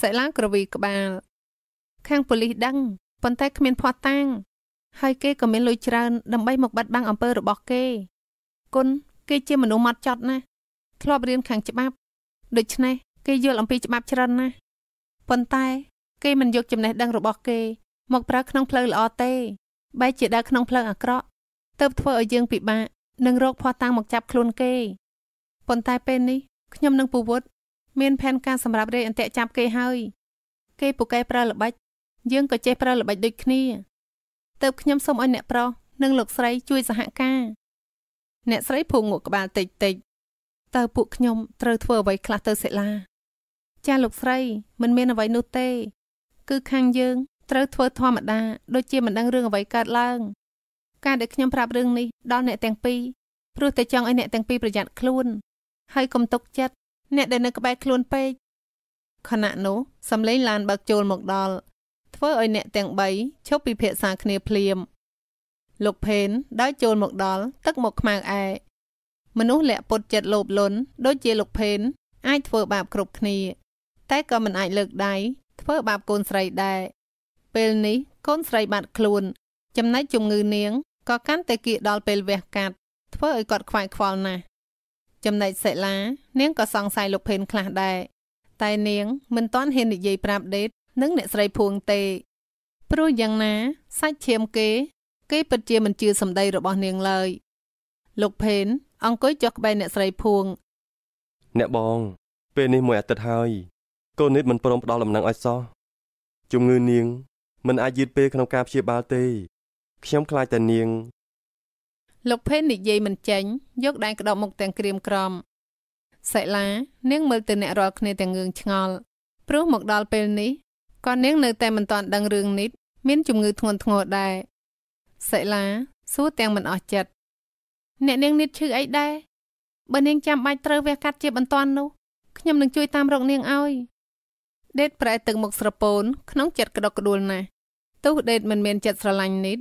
សិលាក្រវីក្បាល ខាងប៉ូលីសដឹងប៉ុន្តែគ្មានភ័ស្តុតាងហើយគេក៏មានលុយច្រើនដើម្បីមកបាត់បង់អំពើរបស់គេគុណគេជាមនុស្សម៉ត់ចត់ណាស់ធ្លាប់រៀនខាងច្បាប់ដូច្នេះគេយល់អំពីច្បាប់ច្រើនណាស់ប៉ុន្តែគេមិនយកចំណេះដឹងរបស់គេមកប្រើក្នុងផ្លូវល្អទេបែរជាដើរក្នុងផ្លូវអាក្រក់ទៅធ្វើឲ្យយើងពិបាកនឹងរកភ័ស្តុតាងមកចាប់ខ្លួនគេប៉ុន្តែពេលនេះខ្ញុំនិងពូវុតមាន ផែនការសម្រាប់រេអន្ទាក់ចាប់គេហើយ គេពូកែប្រើល្បិចយើងក៏ចេះប្រើល្បិចដូចគ្នាទៅខ្ញុំសូមឲ្យអ្នកប្រុសនិងលោកស្រី ជួយសហការអ្នកស្រីភួងងក់ក្បាលតិចតិចតើពួកខ្ញុំត្រូវធ្វើអ្វីខ្លះទៅសិលាចាលោកស្រីមិនមានអ្វីនោះទេគឺខាងយើងត្រូវធ្វើធម្មតាដូចជាមិនដឹងរឿងអ្វីកើតឡើង ការដែលខ្ញុំប្រាប់រឿងនេះដល់អ្នកទាំងពីរព្រោះតែចង់ឲ្យអ្នកទាំងពីរប្រយ័ត្នខ្លួន ហើយកុំទុកចិត្តអ្នកដែលនៅក្បែរខ្លួនពេកខណៈនោះសំឡេងឡាន បើកចូលមកដល់ធ្វើឲ្យអ្នកទាំង3ឈប់ពិភាក្សាគ្នាភ្លាមលោកផេនដើរចូលមកដល់ទឹកមកខ្មៅឯមនុស្សលាក់ពុតចិត្តលោភលន់ដូចជាលោកផេន អាចធ្វើបាប គ្រប់គ្នា តែក៏មិនអាចលើកដៃធ្វើបាបកូនស្រីដែរពេលនេះកូនស្រីបាត់ខ្លួនចំណែកជំងឺនាងក៏កាន់តែគៀកដល់ពេលវះកាត់ធ្វើឲ្យគាត់ខ្វាយខ្វល់ណាស់ចំណែកសិលានាងក៏សង្ស័យលោកភេន ខ្លះដែរតែនាង មិនទាន់ហ៊ាននិយាយប្រាប់ដេតនឹងអ្នកស្រីភួងទេព្រោះយ៉ាងណាសាច់ឈាមគេគេពិតជាមិនជឿសម្ដីរបស់នាងឡើយលោកភេន អង្គុយចុះក្បែរអ្នកស្រីភួងអ្នកបង ពេលនេះមួយអាទិត្យហើយកូននេតមិនព្រមផ្ដល់ដំណឹងឲ្យសោះជំងឺ នាង មិនអាចយឺតពេលក្នុងការព្យាបាលទេខ្ញុំខ្លាចតែនាងលោកភេននិយាយមិនចេញយកដៃក្តោបមុខទាំងក្រៀមក្រំសិលានាងមើលទៅអ្នករាល់គ្នាទាំងងឿងឆ្ងល់ព្រោះមកដល់ពេលនេះក៏នាងនៅតែមិនទាន់ដឹងរឿងនេះមានជំងឺធ្ងន់ធ្ងរដែរសិលាសួរទាំងមិនអស់ចិត្តអ្នកនាងនេះឈឺអីដែរបើនាងចាំបាច់ត្រូវវះកាត់ជាបន្ទាន់នោះខ្ញុំនឹងជួយតាមរកនាងឲ្យដេតប្រែទឹកមុខស្រពូនក្នុងចិត្តក្តុកក្តួលណាស់ទោះដេតមិនមានចិត្តស្រឡាញ់និត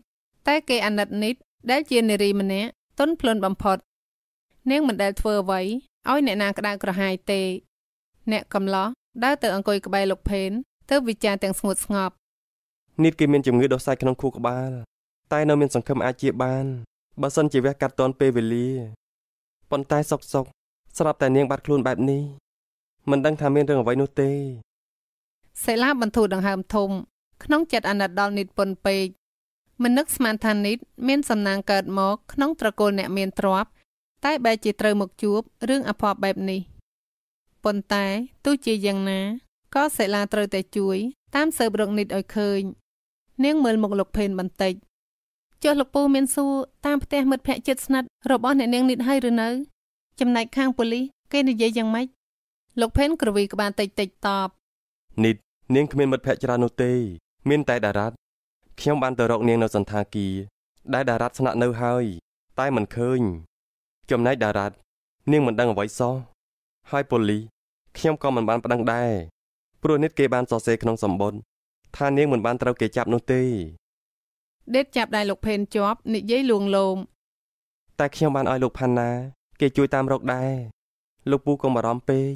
តែគេអាណិតនិតដែលជានារីម្នាក់ទន់ភ្លន់បំផុត នាងមិនដែលធ្វើអ្វីឲ្យអ្នកណាក្តៅក្រហាយទេ អ្នកកំឡោះដើរទៅអង្គុយក្បែរលោកផេនទើបវិចារទាំងស្ងួតស្ងប់និតគេមានជំងឺដុសសាច់ក្នុងខួរក្បាល តែនៅមានសង្ឃឹមអាចជាបានបើសិនជាវះកាត់តនពេលវេលាប៉ុន្តែសុកសុកស្រាប់តែនាងបាត់ខ្លួនបែបនេះមិនដឹងថាមានរឿងអ្វីនោះទេសិលាបន្ធូរដង្ហើមធំ ក្នុងចិត្តអាណិតដល់និតពុនពេកមិននឹកស្មានថានិតមានសំណាងកើតមកក្នុងត្រកូលអ្នកមានទ្រព្យតែបែរជាត្រូវមកជួបរឿងអភ័ព្វបែបនេះប៉ុន្តែទោះជាយ៉ាងណាក៏សិលាត្រូវតែជួយ តាមសើបរកនិតឲ្យឃើញនាងមើលមុខលោកភេនបន្តិចចុះលោកពូមានសួរតាមផ្ទះមិត្តភ័ក្តិជិតស្និទ្ធរបស់អ្នកនាងនិតហើយឬនៅចំណែកខាងប៉ូលីសគេនិយាយយ៉ាងម៉េចលោកភេនក្រវីក្បាលតិចតិចតបនិតនាងគ្មានមិត្តភ័ក្តិច្រើននោះទេ មានតែដារ៉ាត់ខ្ញុំបានទៅរកនាងនៅសន្តាគារដែលដារ៉ាត់ស្នាក់នៅហើយ តែមិនឃើញ ចំណែកដារ៉ាត់ នាងមិនដឹងអ្វីសោះហើយប៉ូលីសខ្ញុំក៏មិនបានប្តឹងដែរព្រោះនិតគេបានសរសេរក្នុងសម្បុត្រថានាងមិនបានត្រូវគេចាប់នោះទេ ដេតចាប់ដៃលោកផេនជាប់និយាយលួងលោមតែ ខ្ញុំបានឲ្យលោកផាន់ណា គេជួយតាមរកដែរលោកពូក៏បារម្ភពេក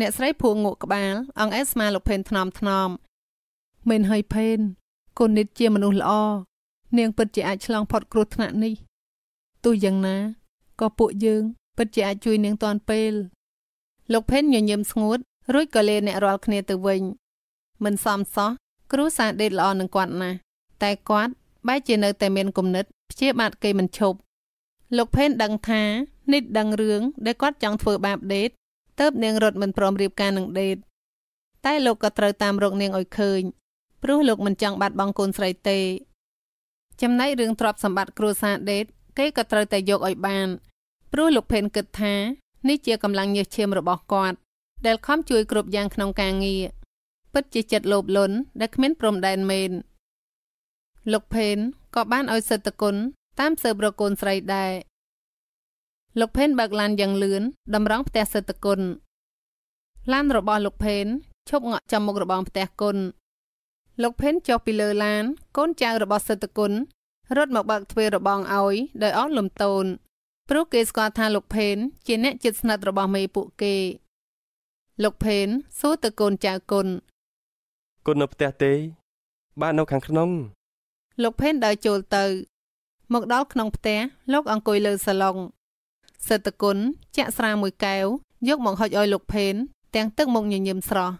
អ្នកស្រីភួងងក់ក្បាលអង្អែស្មាលោកផេនថ្នមថ្នមមិនហើយផេនគុណនិតជាមនុស្សល្អនាងពិតជាអាចឆ្លងផុតគ្រោះថ្នាក់នេះទោះយ៉ាងណាក៏ពួកយើងពិតជាអាចជួយនាងតាន់ពេល លោកផេនញញឹមស្ងួត រួចក៏លេអ្នករាល់គ្នាទៅវិញមិនសមសោះគ្រូសាដេតល្អនឹងគាត់ណាស់តែគាត់បែរជានៅតែមានគំនិតព្យាបាទគេមិនឈប់លោកផេនដឹងថា និត ដឹងរឿងដែលគាត់ចង់ធ្វើបាបដេតទៅបនាងរត់មិនព្រមរៀបការនឹងដេតតែលោកក៏ត្រូវតាមរកនាងឲ្យឃើញព្រោះលោកមិនចង់បាត់បង់កូនស្រីទេចំណែករឿងទ្រព្យសម្បត្តិគ្រួសារដេតគេក៏ត្រូវតែយកឲ្យបាន ព្រោះលោកផេនគិតថានេះជាកម្លាំងញើសឈាមរបស់គាត់ដែលខំជួយគ្រប់យ៉ាងក្នុងការងារពិតជាចិត្តលោភលន់ដែលគ្មានព្រំដែនមែនលោកផេនក៏បានឲ្យសិទ្ធិគុណតាមស៊ើបរកកូនស្រីដែរលោកផេនបើកឡានយ៉ាងលឿនតម្រង់ផ្ទះសេដ្ឋគុណឡានរបស់លោកផេនឈប់ងក់ចំមុខរបងផ្ទះគុណលោកផេនចុះពីលើឡានកូនចៅរបស់សេដ្ឋគុណរត់មកបើកទ្វាររបងឲ្យដោយអស់លំទោនព្រោះគេស្គាល់ថាលោកផេន ជាអ្នកជិតស្និទ្ធរបស់មេពួកគេ លោកផេនសួរទៅកូនចៅគុណគុណនៅផ្ទះទេ បាទនៅខាងក្នុងលោកផេនដើរចូលទៅ មកដល់ក្នុងផ្ទះលោក អង្គុយលើសាឡុងសិទ្ធគុណចាក់ស្រាមួយកែវយកមកហុចឲ្យលោកផេន ទាំងទឹកមកញញឹមស្រស់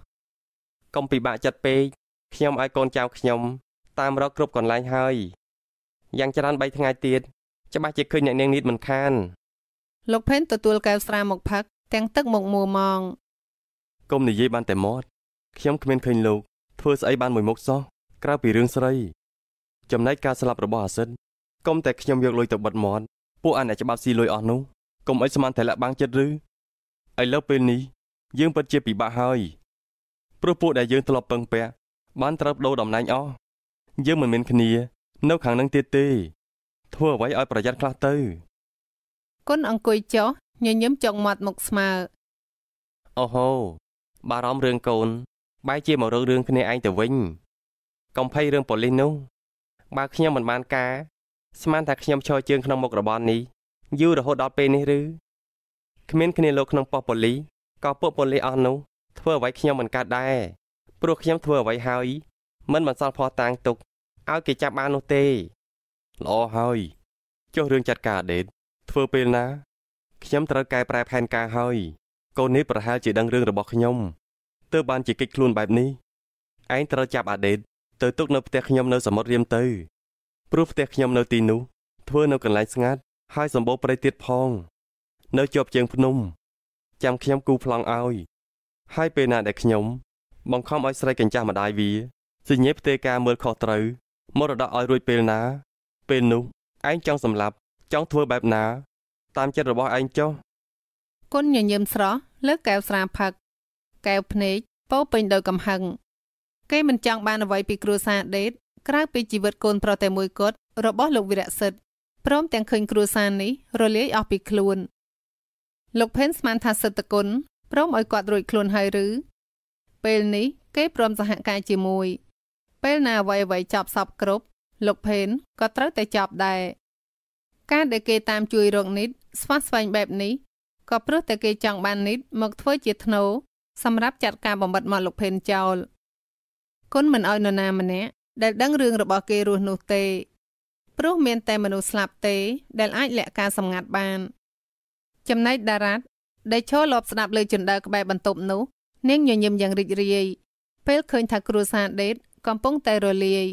កុំពិបាកចិត្តពេកខ្ញុំឲ្យកូនចៅខ្ញុំតាមរកគ្រប់កន្លែងហើយយ៉ាងច្រើន3ថ្ងៃទៀតច្បាស់ជាឃើញអ្នកនាងនេះមិនខាន លោកផេនទទួលកែវស្រាមកផឹកទាំងទឹកមកមួម៉ងកុំនិយាយបានតែមាត់ខ្ញុំគ្មានឃើញលោក ធ្វើស្អីបានមួយមុខសោះក្រៅពីរឿងស្រីចំណែកការស្លាប់របស់អាសិនកុំតែខ្ញុំយកលុយទៅបិទមាត់ពួកអាអ្នកច្បាប់ស៊ីលុយអស់នោះកុំអីស្មានតែលាក់បាំងចិត្តឬឥឡូវពេលនេះយើងពិតជាពិបាកហើយ ព្រោះពួកដែលយើងធ្លាប់ពឹងពាក់បានត្រូវបដូរតំណែងអស់យើងមិនមានគ្នានៅខាងនឹងទៀតទេធ្វើអ្វីឲ្យប្រយ័ត្នខ្លះទៅគុណអង្គុយចុះញញឹមចង់មាត់មុខស្មើអូហូបារម្ភរឿងកូនបែរជាមករករឿងគ្នាឯងទៅវិញកំភៃរឿងប៉ូលីសនោះបើខ្ញុំមិនបានការស្មានថាខ្ញុំឈរជើងក្នុងមុខរបរនេះយូររហូតដល់ពេលនេះឬគ្មានគ្នាលោកក្នុងប៉ុស្តិ៍ប៉ូលីសក៏ពួកប៉ូលីសអស់នោះធ្វើអ្វីខ្ញុំមិនកើតដែរព្រោះខ្ញុំធ្វើអ្វីហើយ មិនបន្សល់ភ័ស្តុតាងទុកឲ្យគេចាប់បាននោះទេល្អហើយចុះរឿងចាត់ការដេត ធ្វើពេលណា ខ្ញុំត្រូវកែប្រែផែនការហើយកូននេះប្រហែលជាដឹងរឿងរបស់ខ្ញុំទើបបានជាគេចខ្លួនបែបនេះឯងត្រូវចាប់អាដេតទៅទុកនៅផ្ទះខ្ញុំនៅសមុទ្ររៀមទៅព្រោះផ្ទះខ្ញុំនៅទីនោះធ្វើនៅកន្លែងស្ងាត់ហើយសម្បូរព្រៃទៀតផង នៅជាប់ជើងភ្នំចាំខ្ញុំគូប្លង់ឲ្យ ហើយពេលណា ដែលខ្ញុំបង្ខំឲ្យស្រីកញ្ចាស់ម្ដាយវាសញ្ញេផ្ទេការមើលខុសត្រូវ មរតកឲ្យរួចពេលណា ពេលនោះឯងចង់សម្លាប់ចង់ធ្វើបែបណា តាមចិត្តរបស់ឯងចុះគុណញញឹមស្រស់លើកែវស្រាផឹកកែវភ្នែកពោពេញដោយកំហឹងគេមិនចង់បានអ្វីពីគ្រួសារដេត ក្រៅពីជីវិតកូនប្រុសតែមួយគត់របស់លោកវីរៈសិទ្ធព្រមទាំងឃើញគ្រួសារនេះរលាយអស់ពីខ្លួនលោកផេនស្មានថាសិទ្ធិគុណព្រមឲ្យគាត់រួចខ្លួនហើយឬពេលនេះគេព្រមសហការជាមួយ ពេលណាអ្វីអ្វីចប់សពគ្រប់លោកផេនក៏ត្រូវតែចប់ដែរការដែលគេតាមជួយរកនិតស្វាស្វែងបែបនេះក៏ព្រោះតែគេចង់បាននិតមកធ្វើជាធ្នូសម្រាប់ចាត់ការបំបត្តិមកលោកផេនចោលគុណមិនឲ្យនរណាម្នាក់ដែលដឹងរឿងរបស់គេរស់នោះទេព្រោះមាន តែមនុស្សស្លាប់ទេ ដែលអាចលាក់ការសម្ងាត់បានចំណែកដារ៉ាត់ដែលឈរលបស្ដាប់លើជណ្ដើរក្បែរបន្ទប់នោះ នាងញញឹមយ៉ាងរីករាយពេលឃើញថាគ្រួសារដេតកំពុងតែរលាយ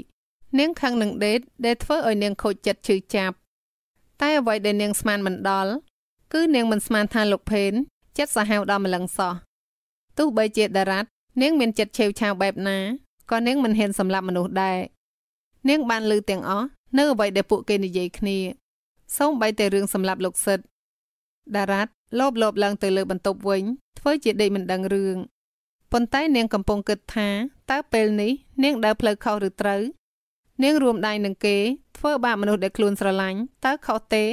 នាងខឹងនឹងដេត ដែលធ្វើឲ្យនាងខូចចិត្តឈឺចាប់ តែអ្វីដែលនាងស្មានមិនដល់គឺនាងមិនស្មានថាលោកផេនចិត្តសាហាវដល់ម្លឹងសោះទោះបីជាដារ៉ាត់នាងមានចិត្តឆេវឆាវបែបណាក៏នាងមិនហ៊ានសម្លាប់មនុស្សដែរនាង បានលឺទាំងអស់នៅអ្វីដែលពួកគេនិយាយគ្នាសូម្បីតែរឿងសម្លាប់លោកសិទ្ធដារ៉ាត់លោបលោបឡើងទៅលើ បន្ទប់វិញធ្វើជាដេកមិនដឹងរឿងប៉ុន្តែ នាងកំពុងគិតថាតើពេលនេះនាងដើរផ្លូវខុសឬត្រូវនាងរួមដៃនឹងគេធ្វើបាបមនុស្សដែលខ្លួន ស្រឡាញ់តើខុសទេ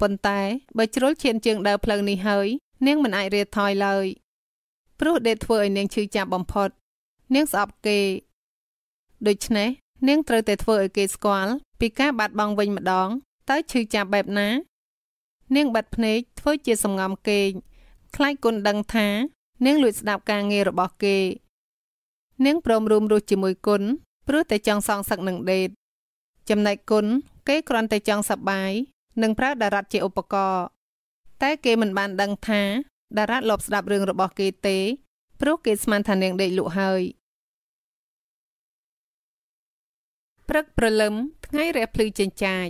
ប៉ុន្តែបើជ្រុលឈានជើងដើរផ្លូវនេះហើយនាងមិនអាចរាថយឡើយព្រោះដេកធ្វើឲ្យនាងឈឺចាប់បំផុត នាងស្អប់គេ ដូច្នេះនាងត្រូវតែធ្វើឲ្យគេស្គាល់ពីការបាត់បង់វិញម្ដងតើឈឺចាប់បែបណា នាងបាត់ភ្នែកធ្វើជាសំងំគេងខ្លាចគុណដឹងថានាងលួចស្ដាប់ការងាររបស់គេ នាងព្រមរួមរស់ជាមួយគុណព្រោះតែចង់សងសឹកនឹងដេត ចំណែកគុណគេគ្រាន់តែចង់សប្បាយនិងប្រើដារ៉ាត់ជាឧបករណ៍តែគេមិនបានដឹងថាដារ៉ាត់លបស្ដាប់រឿងរបស់គេទេព្រោះគេស្មានថានាងដេកលក់ហើយព្រឹកព្រលឹមថ្ងៃរះភ្លឺចិញ្ចាច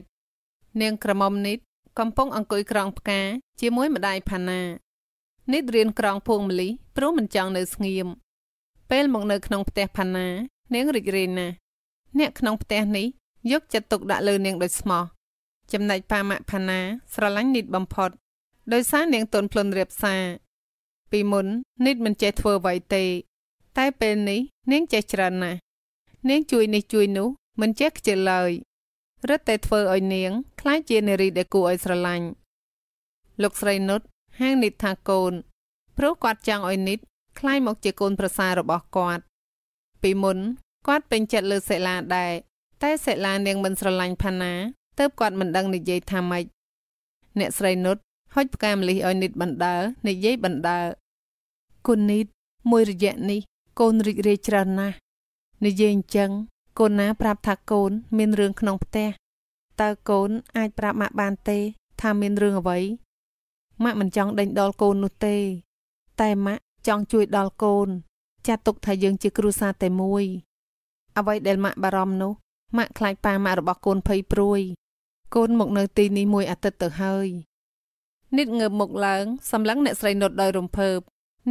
នាងក្រមុំនេះកំពុងអង្គុយក្រងផ្កា ជាមួយម្ដាយផាណានេះរៀនក្រងពងម្លិះព្រោះមិនចង់នៅស្ងៀមពេលមកនៅក្នុងផ្ទះផាណា នាងរីករាយណាស់អ្នកក្នុងផ្ទះនេះយកចិត្តទុកដាក់លើនាងដោយស្មោះ ចំណែកប៉ាម៉ាក់ផាណា ស្រឡាញ់និតបំផុតដោយសារនាងទន់ភ្លន់រៀបសាពីមុននិតមិនចេះធ្វើអ្វីទេ តែពេលនេះនាងចេះច្រើនណាស់នាងជួយនេះជួយនោះមិនចេះខ្ជិលឡើយរឹតតែធ្វើឲ្យនាង ខ្លាចជានារីដែលគួរឲ្យស្រឡាញ់លោកស្រីនុត ហាងនិតថាកូនព្រោះគាត់ចង់ឲ្យនិត ខ្លាចមកជាកូន ប្រសាររបស់គាត់ពីមុនគាត់ពេញចិត្តលើសិលាដែរតែសិលានាងមិនស្រឡាញ់ផាណាទើបគាត់មិនដឹងនិយាយថាម៉េចអ្នកស្រីនុតហុចផ្កាម្លិះឲ្យនិតបណ្ដើនិយាយបណ្ដើគុណនិតមួយរយៈនេះកូនរីករាយច្រើនណាស់និយាយអញ្ចឹងកូនណា ប្រាប់ថាកូន មានរឿងក្នុងផ្ទះតើកូនអាចប្រាប់ម៉ាក់បានទេ ថាមានរឿងអ្វីម៉ាក់មិនចង់ដេញដោលកូននោះទេ តែម៉ាក់ចង់ជួយដល់កូន ចាត់ទុកថាយើងជាគ្រួសារតែមួយ អ្វីដែលម៉ាក់បារម្ភនោះម៉ាក់ខ្លាចប៉ាម៉ាក់របស់កូនភ័យព្រួយ កូនមកនៅទីនេះមួយអាទិត្យទៅហើយ និតងើបមុខឡើង សម្លឹងអ្នកស្រីនុតដោយរំភើប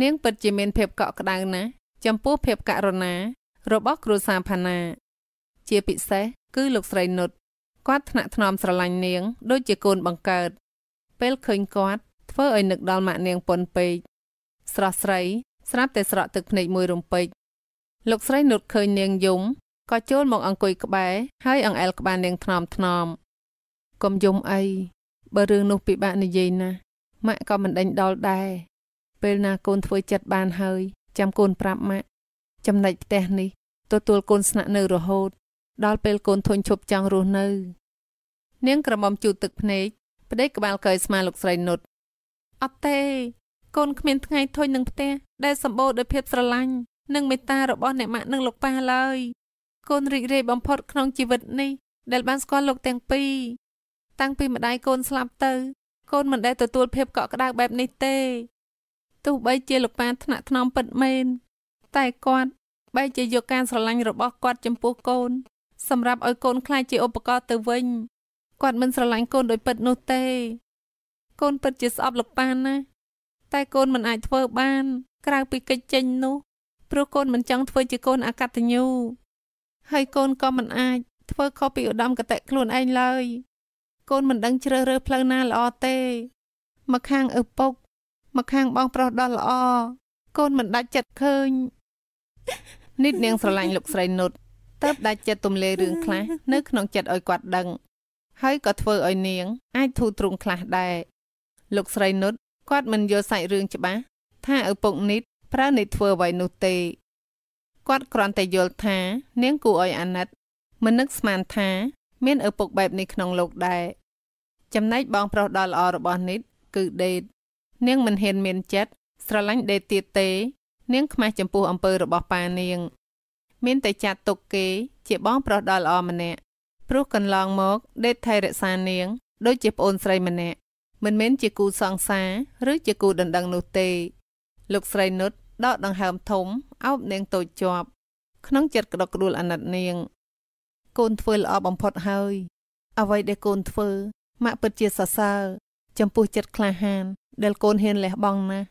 នាងពិតជាមានភាពកក់ក្ដៅណាស់ចំពោះភាពករណារបស់គ្រួសារផាណាជាពិសេសគឺលោកស្រីនុតគាត់ថ្នាក់ថ្នមស្រឡាញ់នាង ដូចជាកូនបង្កើត ពេលឃើញគាត់ ធ្វើឲ្យនឹកដល់ម៉ាក់នាងប៉ុនពេកស្រស់ស្រីស្រាប់តែស្រក់ទឹកភ្នែកមួយរំពេចលោកស្រីនុតឃើញនាងយំក៏ចូលមកអង្គុយក្បែរហើយអង្អែលក្បាលនាងថ្នមថ្នមកុំយំអីបើរឿងនោះពិបាកនិយាយណាស់ម៉ាក់ក៏មិនដេញដល់ដែរពេលណាកូនធ្វើចិត្តបានហើយចាំកូនប្រាប់ម៉ាក់ចំណែកផ្ទះនេះទទួលកូនស្នាក់នៅរហូតដល់ពេលកូនធុញឈប់ចង់រស់នៅនាងក្រមុំជូតទឹកភ្នែកប្តីក្បាល កើយស្មាលោកស្រីនុតអត់ទេកូនគ្មានថ្ងៃធុញនឹងផ្ទះដែលសម្បូរដោយភាពស្រឡាញ់និងមេត្តារបស់ អ្នកម៉ាក់និងលោកប៉ាឡើយ កូនរីករាយបំផុតក្នុងជីវិតនេះដែលបានស្គាល់លោកទាំងពីរតាំងពីម្ដាយកូនស្លាប់ទៅកូនមិនដែលទទួលភាពកក់ក្ដៅបែបនេះទេទោះបីជាលោកប៉ាថ្នាក់ថ្នមពិតមែនតែគាត់បែរជាយកការស្រឡាញ់របស់គាត់ចំពោះកូនសម្រាប់ឲ្យកូនខ្លាចជាឧបករណ៍ទៅវិញគាត់មិនស្រឡាញ់កូនដោយពិតនោះទេកូនពិតជាស្អប់លប៉ានណាតែកូនមិនអាចធ្វើបាន ក្រៅពីកិច្ចចេញនោះ ព្រោះកូនមិនចង់ធ្វើជាកូនអកតញ្ញូហើយកូនក៏មិនអាចធ្វើខុសពីឧត្តមកតៈខ្លួនឯងឡើយកូនមិនដឹងជ្រើសរើសផ្លូវណាល្អទេមកខាងឪពុកមកខាងបងប្រុសដ៏ល្អកូនមិនដាច់ចិត្តឃើញនេះនាងស្រឡាញ់លោកស្រីនុតតើបដាច់ចិត្តទម្លាយរឿងខ្លះនៅក្នុងចិត្តឲ្យគាត់ដឹង ហើយក៏ធ្វើឲ្យនាង អាចធូរទ្រង់ខ្លះដែរលោកស្រីនុតគាត់មិនយល់សាច់រឿងច្បាស់ថាឪពុកនិតប្រើនិតធ្វើអ្វីនោះទេគាត់គ្រាន់តែយល់ថា នាងគួរឲ្យអាណិតមិននឹកស្មានថាមានឪពុកបែបនេះក្នុងលោកដែរចំណែកបងប្រុសដ៏ល្អរបស់និតគឺដេត នាងមិនហ៊ានមានចិត្តស្រឡាញ់ដេតទៀតទេនាងខ្មាស់ចំពោះអំពើរបស់ប៉ានាងមានតែចាត់ទុកគេជាបងប្រុសដ៏ល្អម្នាក់ព្រោះកន្លងមក ដេតថៃរក្សានាងដូចជាប្អូនស្រីម្នាក់មិនមែនជាគូសង្សារឬជាគូដណ្ដឹងនោះទេ លោកស្រីនុតដកដង្ហើមធំអោបនាងតូចជាប់ក្នុងចិត្តក្តុកក្តួលអាណិតនាងកូនធ្វើល្អបំផុតហើយ អ្វីដែលកូនធ្វើម៉ាក់ពិតជាសរសើរចំពោះចិត្តក្លាហាន ដែលកូនហ៊ានលះបង់ណាស់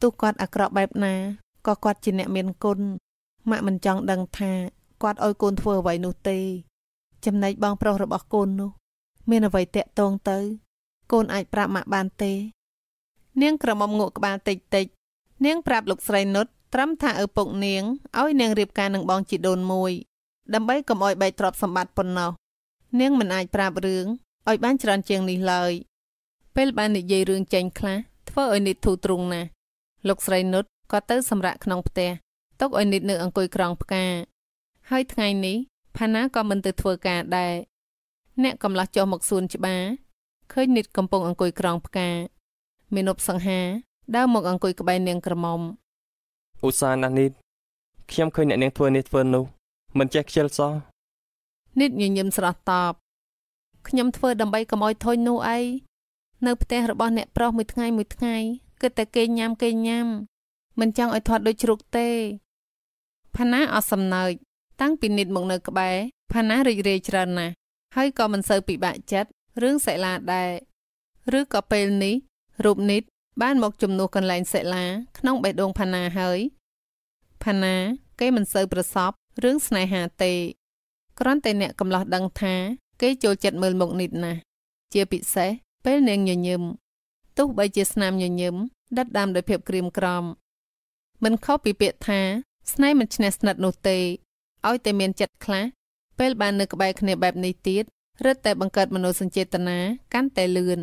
ទោះគាត់អាក្រក់បែបណាក៏គាត់ជាអ្នកមានគុណម៉ាក់មិនចង់ដឹងថាគាត់ឲ្យកូនធ្វើអ្វីនោះទេ ចំណែកបងប្រុសរបស់កូននោះមានអ្វីតាក់ទងទៅកូនអាចប្រាប់ម៉ាក់បានទេ នាងក្រមុំងក់ក្បាលតិចតិចនាងប្រាប់លោកស្រីនុតត្រឹមថាឪពុកនាងឲ្យនាងរៀបការនឹងបងជីដូនមួយ ដើម្បីកុំឲ្យបែកទ្រព្យសម្បត្តិប៉ុណ្ណោះនាងមិនអាចប្រាប់រឿងឲ្យបានច្រើនជាងនេះឡើយ ពេលបាននិយាយរឿងចេញខ្លះធ្វើឲ្យនិតធូរទ្រង់ណាស់លោកស្រីនុតក៏ទៅសម្រាកក្នុងផ្ទះទុកឲ្យនិតនៅអង្គុយក្រងផ្កាហើយ ថ្ងៃនេះផាណាក៏មិនទៅធ្វើការដែរអ្នក កំឡោះចុះមកសួនច្បារឃើញនិត កំពុងអង្គុយក្រងផ្កាមាណពសង្ហាដើរមកអង្គុយក្បែរនាងក្រមុំឧស្សាហ៍ណាស់និតខ្ញុំឃើញអ្នកនាងធ្វើនេះធ្វើនោះ មិនចេះខ្ជិលសោះនិតញញឹមស្រស់តបខ្ញុំធ្វើដើម្បីកុំឲ្យធុញនោះអីនៅផ្ទះរបស់អ្នកប្រុសមួយថ្ងៃមួយថ្ងៃគិតតែគេញ៉ាំគេញ៉ាំមិនចង់ឲ្យធាត់ដូចជ្រូកទេផាណាអស់សំណើចតាំងពីនិតមកនៅក្បែរផាណារីករាយច្រើនណាស់ហើយក៏មិនសូវពិបាកចិត្តរឿងសិលាដែរឬក៏ពេលនេះរូបនិតបានមកជំនួសកន្លែងសិលាក្នុងបេះដូងផាណាហើយផាណាគេមិនសូវប្រសពរឿងស្នេហាទេគ្រាន់តែអ្នកកំឡោះដឹងថា គេចូលចិត្តមើលមុខនិតណាស់ជាពិសេសពេលនាងញញឹមទោះបីជាស្នាមញញឹមដិតដាមដោយភាពក្រៀមក្រំមិនខុសពីពាក្យថាស្នេហ៍មិនឈ្នះស្និទ្ធនោះទេឲ្យតែមានចិត្តខ្លះពេលបាននៅក្បែរគ្នាបែបនេះទៀតរឹតតែ បង្កើតមនោសញ្ចេតនាកាន់តែលឿន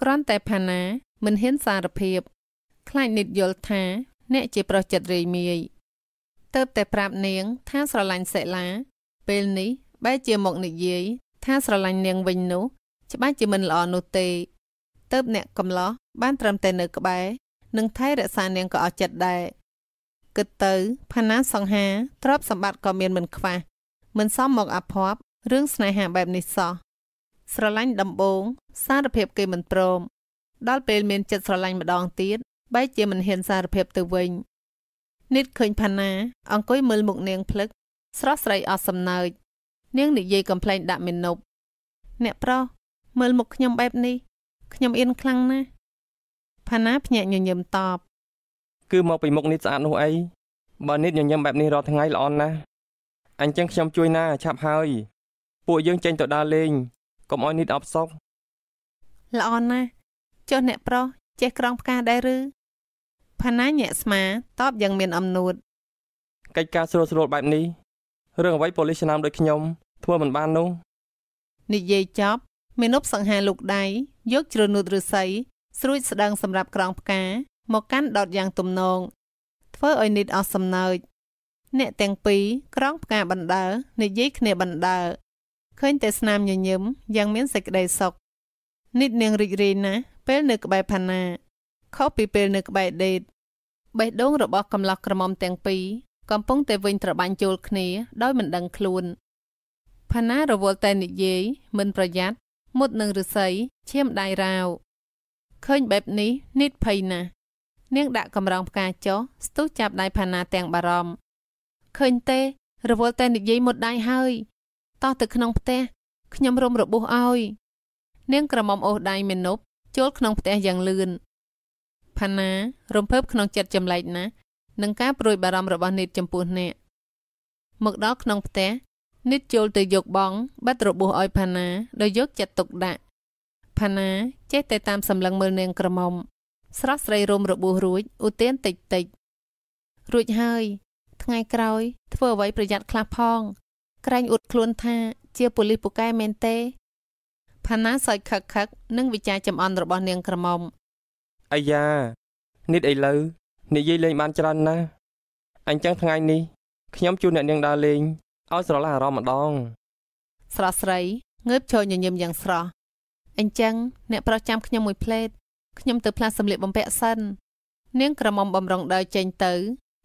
គ្រាន់តែផាណាមិនហ៊ានសារភាព ខ្លាចនិតយល់ថា អ្នកជាប្រុសចិត្តរាយមាយទៅតែប្រាប់នាងថាស្រឡាញ់សិលាពេលនេះបែរជាមកនិយាយថាស្រឡាញ់នាងវិញនោះច្បាស់ជាមិនល្អនោះទេទៅអ្នកកំឡោះបាន ត្រឹមតែនៅ ក្បែរនិងថែរក្សានាងក៏អស់ចិត្តដែរគិតទៅផាណាសង្ហាទ្រព្យសម្បត្តិក៏មានមិនខ្វះមិនសមមកអភ័ព្វរឿងស្នេហាបែបនេះសោះស្រឡាញ់ដំបូង សារភាពគេមិនព្រមដល់ពេលមានចិត្តស្រឡាញ់ម្ដងទៀតបែរជាមិនហ៊ានសារភាពទៅវិញនិតឃើញផាណាអង្គុយមើលមុខនាងភ្លឹកស្រស់ស្រីអស់សំណើចនាងនិយាយកំ pl ែងដាក់មាណពអ្នកប្រុសមើលមុខខ្ញុំបែបនេះខ្ញុំអៀនខ្លាំងណាស់ផាណាភ្ញាក់ញញឹមតបគឺមកពីមុខនេះស្អាតនោះអីបើនេះញញឹមបែបនេះរាល់ថ្ងៃល្អណាស់អញ្ចឹងខ្ញុំជួយណាឆាប់ហើយពួកយើងចេញទៅដើរលេងកុំឲ្យនេះអប់សោកល្អណាស់ចុះអ្នកប្រុសចេះក្រងផ្កាដែរឬផាណាញាក់ស្មាតបយ៉ាងមានអំនួតកិច្ចការស្រួលស្រួលបែបនេះរឿងអ្វីប៉ូលីសឆ្នាំដូចខ្ញុំ ធ្វើមិនបាននោះនិយាយចប់មាណពសង្ហាលោកដៃយកជ្រនុតឫស្សីស្រួចស្ដើងសម្រាប់ក្រង ផ្កាមកកាន់ដតយ៉ាងទំនង ធ្វើឲ្យនិតអស់សំណើចអ្នកទាំងពីរក្រងផ្កាបណ្ដើនិយាយគ្នាបណ្ដើឃើញតែស្នាមញញឹមយ៉ាងមានសេចក្តីសុខនិតនាងរីករាយណាស់ពេលនៅក្បែរផាណាខុសពីពេលនៅក្បែរដេតបេះដូងរបស់កំឡោះក្រមុំទាំងពីរកំពុងតែវិញត្របាញ់ចូលគ្នា ដោយមិនដឹងខ្លួនផាណារវល់តែនិយាយមិនប្រយ័ត្នមុតនឹងឫស្សីឈាមដៃរាវឃើញបែបនេះនិតភ័យណាស់នាងដាក់កម្រងផ្កាចុះស្ទុះចាប់ដៃផាណាទាំងបារម្ភឃើញទេរវល់តែនិយាយមុតដៃហើយតោះទៅក្នុងផ្ទះខ្ញុំរំរបួសឲ្យ នាងក្រមុំអូសដៃមេនុបចូលក្នុងផ្ទះយ៉ាងលឿនផាណារំភើបក្នុងចិត្តចម្លែកណាស់នឹងការប្រួយបារម្ភរបស់និតចំពោះអ្នកមកដល់ក្នុងផ្ទះនិតចូលទៅយកបងបាត់របួសឲ្យផាណាដោយយកចិត្តទុកដាក់ផាណាចេះតែតាមសម្លឹងមើលនាងក្រមុំស្រស់ស្រីរមរបួសរួចឧទានតិចតិចរួចហើយថ្ងៃក្រោយធ្វើអ្វី ប្រយ័ត្នខ្លះផង ក្រែងអួតខ្លួនថាជាប៉ូលីសពូកែមែនទេផាណាសើចខឹកខឹកនិងវិចារចំអន់របស់នាងក្រមុំអាយ៉ានេះឥឡូវនិយាយលេងបានច្រើនណាស់អញ្ចឹងថ្ងៃនេះខ្ញុំជួអ្នកនាងដើរលេងឲ្យស្រឡះអារម្មណ៍ម្ដងស្រស់ស្រីងើបចូលញញឹមយ៉ាងស្រស់អញ្ចឹងអ្នកប្រុសចាំខ្ញុំមួយផ្លេតខ្ញុំទៅផ្លាស់សម្លៀកបំពាក់សិននាងក្រមុំបំរុងដើរចេញទៅ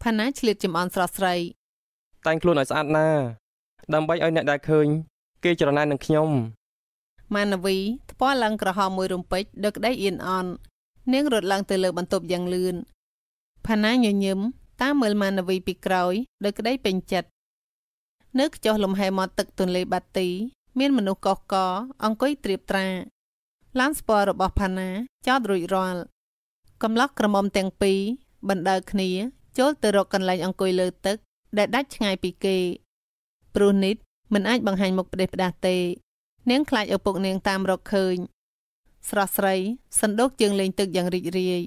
ផាណាឆ្លៀតចំអន់ស្រស់ស្រី តែងខ្លួនឲ្យស្អាតណា ដើម្បីឲ្យអ្នកដែលឃើញគេច្រណែននឹងខ្ញុំម៉ានវីថ្ពាល់ឡើងក្រហមមួយរំពេចដឹកដីអៀនអន់នាងរត់ឡើងទៅលើបន្ទប់យ៉ាងលឿនផាណាញញឹមតាមមើលម៉ានវីពីក្រោយដឹកដីពេញចិត្តនៅខ្ចោះលំហែមាត់ទឹកទន្លេបាទី មានមនុស្សកុះកអង្គុយត្រៀបត្រាឡានស្ពាល់របស់ផាណាចោតរួចរាល់កំឡោះក្រមុំទាំងពីរបណ្ដើ គ្នា ចូលទៅរកកន្លែងអង្គុយលើទឹកដែលដាច់ឆ្ងាយពីគេ ព្រោះនេះមិនអាចបង្ហាញមុខផ្ដេសផ្ដាសទេនាងខ្លាចឪពុកនាងតាមរកឃើញស្រស់ស្រីសណ្ដូកជើងលេងទឹកយ៉ាងរីករាយ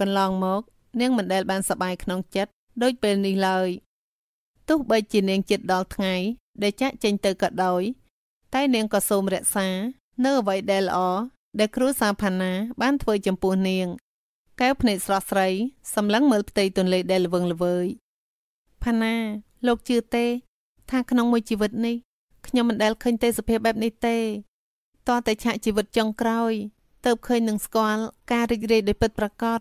កន្លងមកនាងមិនដែល បានសប្បាយក្នុងចិត្តដូចពេលនេះឡើយ ទោះបីជានាងចិត្តដល់ថ្ងៃ ដែលចាក់ចេញទៅក៏ដោយ តែនាងក៏សូមរក្សានៅអ្វីដែលល្អដែលគ្រូសាផាណាបានធ្វើចំពោះនាងកែវភ្នែកស្រស់ស្រី សម្លឹងមើលផ្ទៃទន្លេដែលល្វឹងល្វើយផាណាលោកជឿទេ ថាក្នុងមួយជីវិតនេះខ្ញុំមិនដែលឃើញទេសភាពបែបនេះទេតោះតែឆាកជីវិតចុងក្រោយទៅឃើញនឹងស្គាល់ការរីករាយដោយពិតប្រាកដ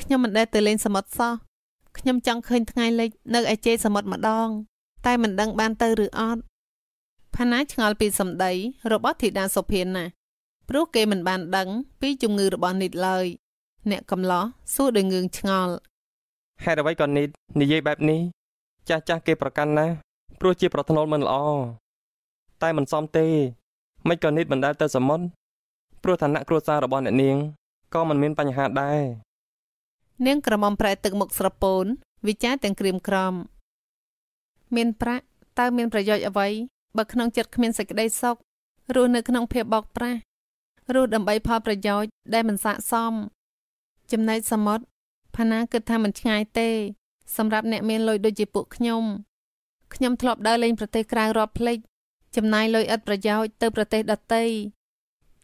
ខ្ញុំមិនដែលទៅលេង សមុទ្រសោះខ្ញុំចង់ឃើញថ្ងៃលិចនៅឯជ័យសមុទ្រម្ដង តែមិនដឹងបានទៅឬអត់ផាណាឆ្ងល់ពីសម្ដីរបស់ធីតាសុភាណាស់ព្រោះគេមិនបានដឹងពីជំងឺរបស់នីតឡើយ អ្នកកំឡោះសួរដោយងឿងឆ្ងល់ហេតុអ្វីក៏នីតនិយាយបែបនេះចាស់ចាស់គេប្រកាន់ណាស់ព្រោះជាប្រធ្នូលមិនល្អតែមិនសមទេ មិនក៏នីតមិនដែលទៅសមុទ្រព្រោះឋានៈគ្រួសាររបស់អ្នកនាងក៏មិនមានបញ្ហាដែរនាងក្រមុំប្រែទឹកមុខស្រពូនវិចារទាំងក្រៀមក្រំមានប្រាក់តើមានប្រយោជន៍អ្វីបើក្នុងចិត្តគ្មានសេចក្តីសុខរស់នៅក្នុងភាពបោកប្រាស់រស់ដើម្បីផលប្រយោជន៍ដែលមិនស័ក្តិសមចំណែកសមុទ្រផាណាគិតថាមិនឆ្ងាយទេ សម្រាប់អ្នកមានលុយដូចជាពួកខ្ញុំខ្ញុំធ្លាប់ដើរលេង ប្រទេសក្រៅរាប់ភ្លេចចំណាយលុយឥតប្រយោជន៍ទៅ ប្រទេសដទៃ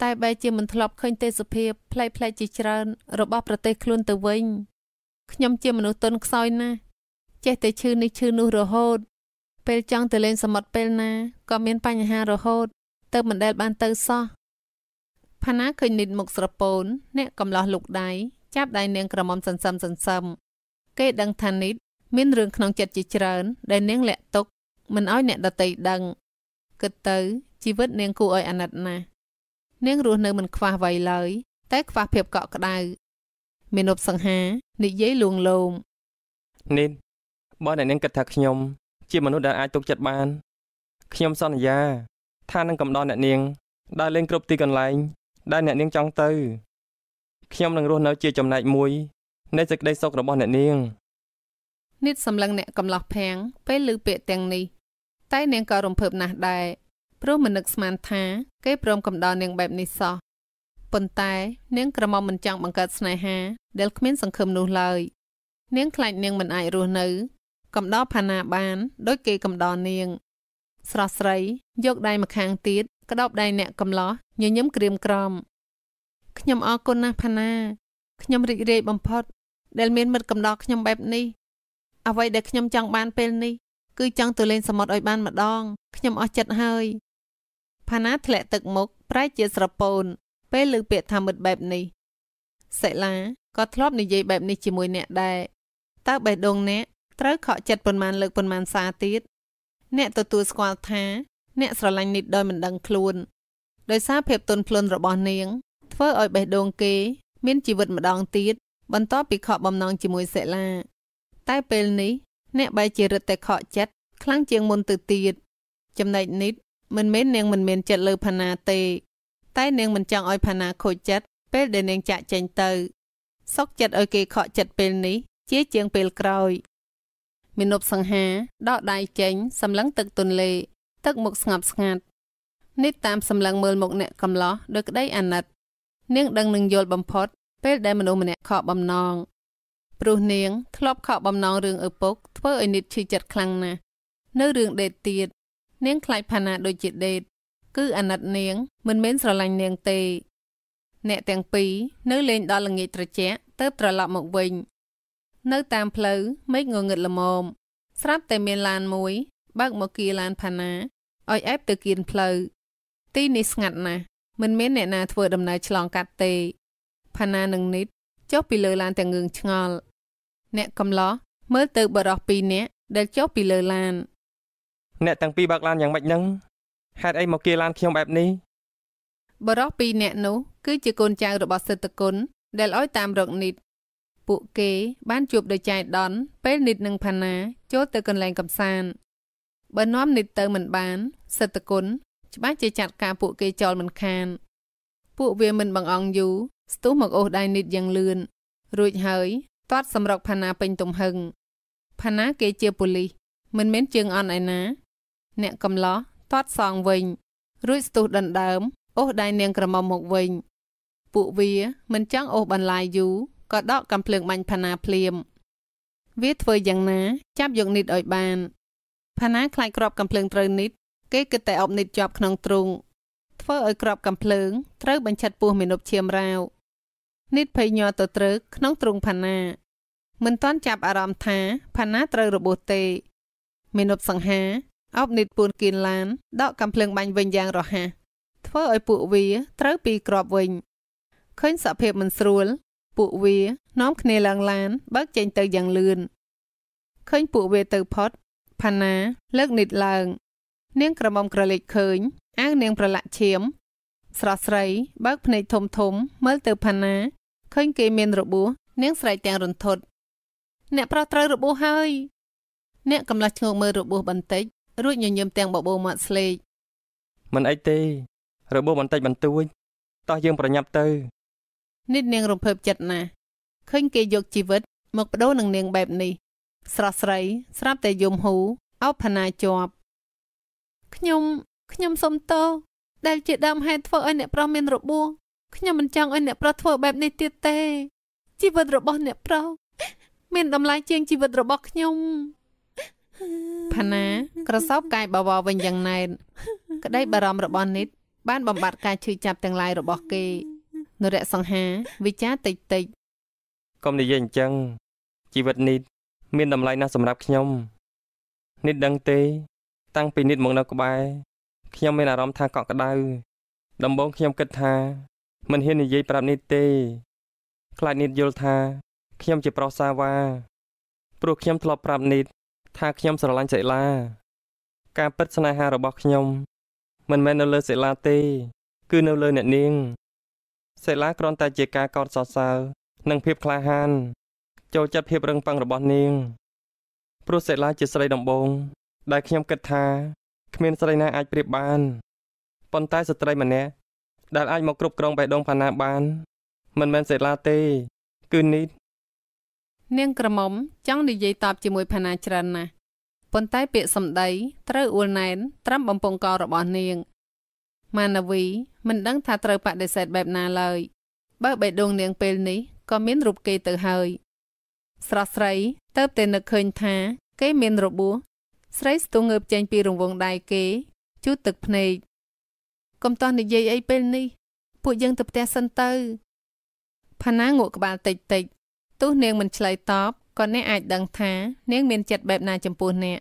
តែ បែជាមិនធ្លាប់ឃើញទេសភាពផ្លែកផ្លែកជាច្រើនរបស់ប្រទេសខ្លួនទៅវិញខ្ញុំជាមនុស្សទន់ខ្សោយណាស់ចេះតែឈឺនេះឈឺនោះរហូតពេលចង់ទៅលេងសមុទ្រពេលណាក៏មានបញ្ហារហូត ទៅមិនដែលបានទៅសោះផាណាឃើញនិតមុខស្រពោនអ្នកកំឡោះលុកដៃចាប់ដៃនាងក្រមុំសន្សឹមសន្សឹមគេដឹងថានិត មានរឿងក្នុងចិត្តជាច្រើនដែល នាងលាក់ទុកមិនឲ្យអ្នកដតីដឹង គិតទៅជីវិតនាងគួរឲ្យអាណិតណាស់នាងរស់នៅមិនខ្វះអ្វីឡើយ តែខ្វះភាពកក់ក្ដៅមាននប់សង្ហា និយាយលួងលោមនិនបើអ្នកនាងគិតថាខ្ញុំជាមនុស្សដែលអាចទុកចិត្តបានខ្ញុំសន្យា ថានឹងកំដរអ្នកនាងដើរលេង គ្រប់ទីកន្លែង ដែលអ្នកនាងចង់ទៅខ្ញុំនឹងរស់នៅជាចំណែកមួយនៃសេចក្តីសុខរបស់អ្នកនាង និតសម្លឹងអ្នកកំឡោះផាំងពេលឮពាក្យទាំងនេះ តែនាងក៏រំភើបណាស់ដែរព្រោះមិននឹកស្មានថា គេ ព្រមកំដរនាងបែបនេះសោះប៉ុន្តែនាងក្រមុំមិនចង់បង្កើតស្នេហាដែលគ្មាន សង្ឃឹមនោះឡើយនាងខ្លាចនាងមិនអាចរស់នៅកំដរផាណាបានដូចគេកំដរនាង ស្រស់ស្រីយកដៃម្ខាងទៀតក្តោបដៃអ្នកកំឡោះញញឹមក្រៀមក្រំខ្ញុំអរគុណណាស់ផាណាខ្ញុំរីករាយបំផុតដែលមានមិត្តកំដរខ្ញុំបែបនេះអ្វីដែលខ្ញុំចង់បាន ពេលនេះគឺចង់ទៅលេងសមុទ្រឲ្យបានម្ដងខ្ញុំអស់ចិត្តហើយផាណាធ្លាក់ទឹកមុខប្រែជាស្រពោនពេលលើពាក្យថាមិត្តបែបនេះសិលាក៏ធ្លាប់និយាយ បែបនេះជាមួយអ្នកដែរតើបេះដូងអ្នកត្រូវខកចិត្តប៉ុន្មានលើកប៉ុន្មានសារទៀតអ្នកទទួលស្គាល់ថា អ្នកស្រឡាញ់នេះដោយមិនដឹងខ្លួនដោយសារភាពទន់ភ្លន់របស់នាង ធ្វើឲ្យបេះដូងគេ មានជីវិតម្ដងទៀតបន្ទាប់ពីខកបំណងជាមួយសិលាតែពេលនេះអ្នកបែរជារឹតតែខកចិត្តខ្លាំងជាងមុនទៅទៀតចំណែកនេះមិនមែននាងមិនមានចិត្តលើផាណាទេ តែនាងមិនចង់ឲ្យផាណាខូចចិត្តពេលដែលនាងចាក់ចែងទៅសុកចិត្តឲ្យគេខកចិត្តពេលនេះជាជាងពេលក្រោយមាណពសង្ហាដកដៃចេញ សម្លឹងទឹកទន្លេ ទឹកមុខស្ងប់ស្ងាត់នេះតាមសម្លឹងមើលមុខអ្នកកំឡោះដោយក្តីអាណិតនាង ដឹងនឹងយល់បំផុត ពេលដែលមនុស្សម្នាក់ខកបំណងព្រោះនាងធ្លាប់ខកបំណងរឿងឪពុកធ្វើឲ្យនិតឈឺចិត្តខ្លាំងណាស់នៅរឿងដេតទៀតនាង ខ្លាចផាណាដូចជាដេត គឺអាណិតនាង មិនមែនស្រឡាញ់នាងទេ អ្នកទាំងពីរនៅលេងដល់ល្ងាចត្រជាក់ទើបត្រឡប់មកវិញនៅតាមផ្លូវមេឃងងឹតល្មមស្រាប់តែមានឡានមួយ បើកមកគីឡានផាណាឲ្យអែបទៅគៀនផ្លូវទី នេះស្ងាត់ណាស់មិនមានអ្នកណាធ្វើដំណើរឆ្លងកាត់ទេផាណានិងនិតចុះពីលើឡានទាំងងឿងឆ្ងល់អ្នកកំឡោះមើលទៅបរោះពីរនាក់ដែលចុះពីលើឡានអ្នកទាំងពីរបើកឡានយ៉ាងម៉េចហ្នឹងហេតុអីមកគៀឡានខ្ញុំបែបនេះ បរោះពីរនាក់នោះគឺជាកូនចៅរបស់សិទ្ធគុណដែលឲ្យតាមរកនិតពួកគេបានជួបដោយចៃដន្យពេលនិតនិងផាណាចូលទៅកន្លែងកំសាន្តបើនាំនិតទៅមិនបានសិទ្ធគុណច្បាស់ជាចាត់ការពួកគេចោលមិនខាន ពួកវាមិនបងអង់យូរស្ទុះមកអូសដៃនិតយ៉ាងលឿនរួចហើយទាត់សម្រុកផាណាពេញទំហឹងផាណាគេជាប៉ូលីសមិនមែនជើងអន់ឯណា អ្នកកំឡោះទាត់សងវិញ រួចស្ទុះដណ្ដើមអូសដៃនាងក្រមុំមកវិញពួកវាមិនចង់អូសបន្លាយយូរក៏ដកកំភ្លើងបាញ់ផាណាភ្លាមវាធ្វើយ៉ាងណា ចាប់យកនិតឲ្យបានផាណាខ្លាចក្របកំភ្លើងត្រូវនិត គេគិតតែអប់និតជាប់ក្នុងទ្រូងធ្វើឲ្យក្របកំភ្លើងត្រូវបញ្ឆិតពោះមាណពឈាមរាវនិតភ័យញ័រទៅត្រឹកក្នុងទ្រូងផាណា មិនទាន់ចាប់អារម្មណ៍ថាផាណាត្រូវរបួសទេមាណពសង្ហាអប់និតពួនគៀនឡានដកកំភ្លើងបាញ់វិញយ៉ាងរហ័សធ្វើឲ្យពួកវាត្រូវពីក្របវិញឃើញសភាពមិនស្រួលពួកវានាំគ្នាឡើងឡាន បើកចេញទៅយ៉ាងលឿនឃើញពួកវាទៅផុតផាណាលើកនិតឡើងនាងក្រមុំក្រឡេកឃើញអាងនាង ប្រឡាក់ឈាម ស្រស់ស្រីបើកភ្នែកធំធំមើលទៅផាណាឃើញគេមានរបួសនាងស្រែកទាំងរន្ធត់អ្នកប្រុសត្រូវរបួសហើយ អ្នកកំឡោះឈ្ងោកមើលរបួសបន្តិច រួចញញឹមទាំងបបោមាត់ស្លេកមិនអីទេរបួសបន្តិចបន្តួចតោះយើងប្រញាប់ទៅនេះនាងរំភើបចិត្តណាស់ឃើញគេយកជីវិតមកបដូរនឹងនាងបែបនេះ ស្រស់ស្រីស្រាប់តែយំហូអោបផាណាជាប់ខ្ញុំខ្ញុំសុំទោសដែលជាដើមហេតុធ្វើឲ្យអ្នកប្រុសមានរបួសខ្ញុំមិនចង់ឲ្យអ្នកប្រុសធ្វើបែបនេះទៀតទេជីវិតរបស់អ្នកប្រុសមានតម្លៃជាងជីវិតរបស់ខ្ញុំផាណាក្រសោបកាយបវរវិញយ៉ាងណែនក្តីបារម្ភរបស់និតបានបំបត្តិការឈឺចាប់ទាំងឡាយរបស់គេនរៈសង្ហាវិចាតិចតិចកុំនិយាយអញ្ចឹង ជីវិតនេះមានតម្លៃណាស់សម្រាប់ខ្ញុំនេះដឹងទេ តាំងពីនេះមកនៅក្បែរខ្ញុំមានអារម្មណ៍ថាកក់ក្ដៅដំបូងខ្ញុំគិតថា មិនហ៊ាននិយាយប្រាប់នេះទេ ខ្លាចនេះយល់ថាខ្ញុំជាប្រុសសាវ៉ាព្រោះខ្ញុំធ្លាប់ប្រាប់នេះថាខ្ញុំស្រឡាញ់សិលាការពិតស្នេហារបស់ខ្ញុំ មិនមែននៅលើសិលាទេ គឺនៅលើអ្នកនាងសិលាគ្រាន់តែជាការកោតសរសើរនិងភាពក្លាហានចូលចិត្តភាពរឹងប៉ឹងរបស់នាង ព្រោះសិលាជាស្រីដំបងដែលខ្ញុំគិតថា គ្មានស្រីណាអាចប្រៀបបានប៉ុន្តែស្ត្រីម្នាក់ដែលអាចមកគ្រប់គ្រងបេះដូងផាណាបាន មិនមែនសិលាទេគឺនីតនាងក្រមុំចង់និយាយតបជាមួយផាណាច្រើនណាស់ប៉ុន្តែពាក្យសម្ដីត្រូវអ៊ូលណែន ត្រាំបំពង់ករបស់នាងម៉ាណវីមិនដឹងថាត្រូវបដិសេធបែបណាឡើយបើបេះដូងនាង ពេលនេះក៏មានរូបគេទៅហើយស្រស់ស្រីទៅតែនឹកឃើញថាគេមានរបួសស្រីស្ទូងើបចេញពីរង្វង់ដៃគេ ជូតទឹកភ្នែកកុំតោះនិយាយអីពេលនេះ ពួកយើងទៅផ្ទះសិនទៅផាណាងក់ក្បាលតិចតិចទោះនាងមិនឆ្លើយតបក៏អ្នកអាចដឹងថានាងមានចិត្តបែបណាចំពោះអ្នក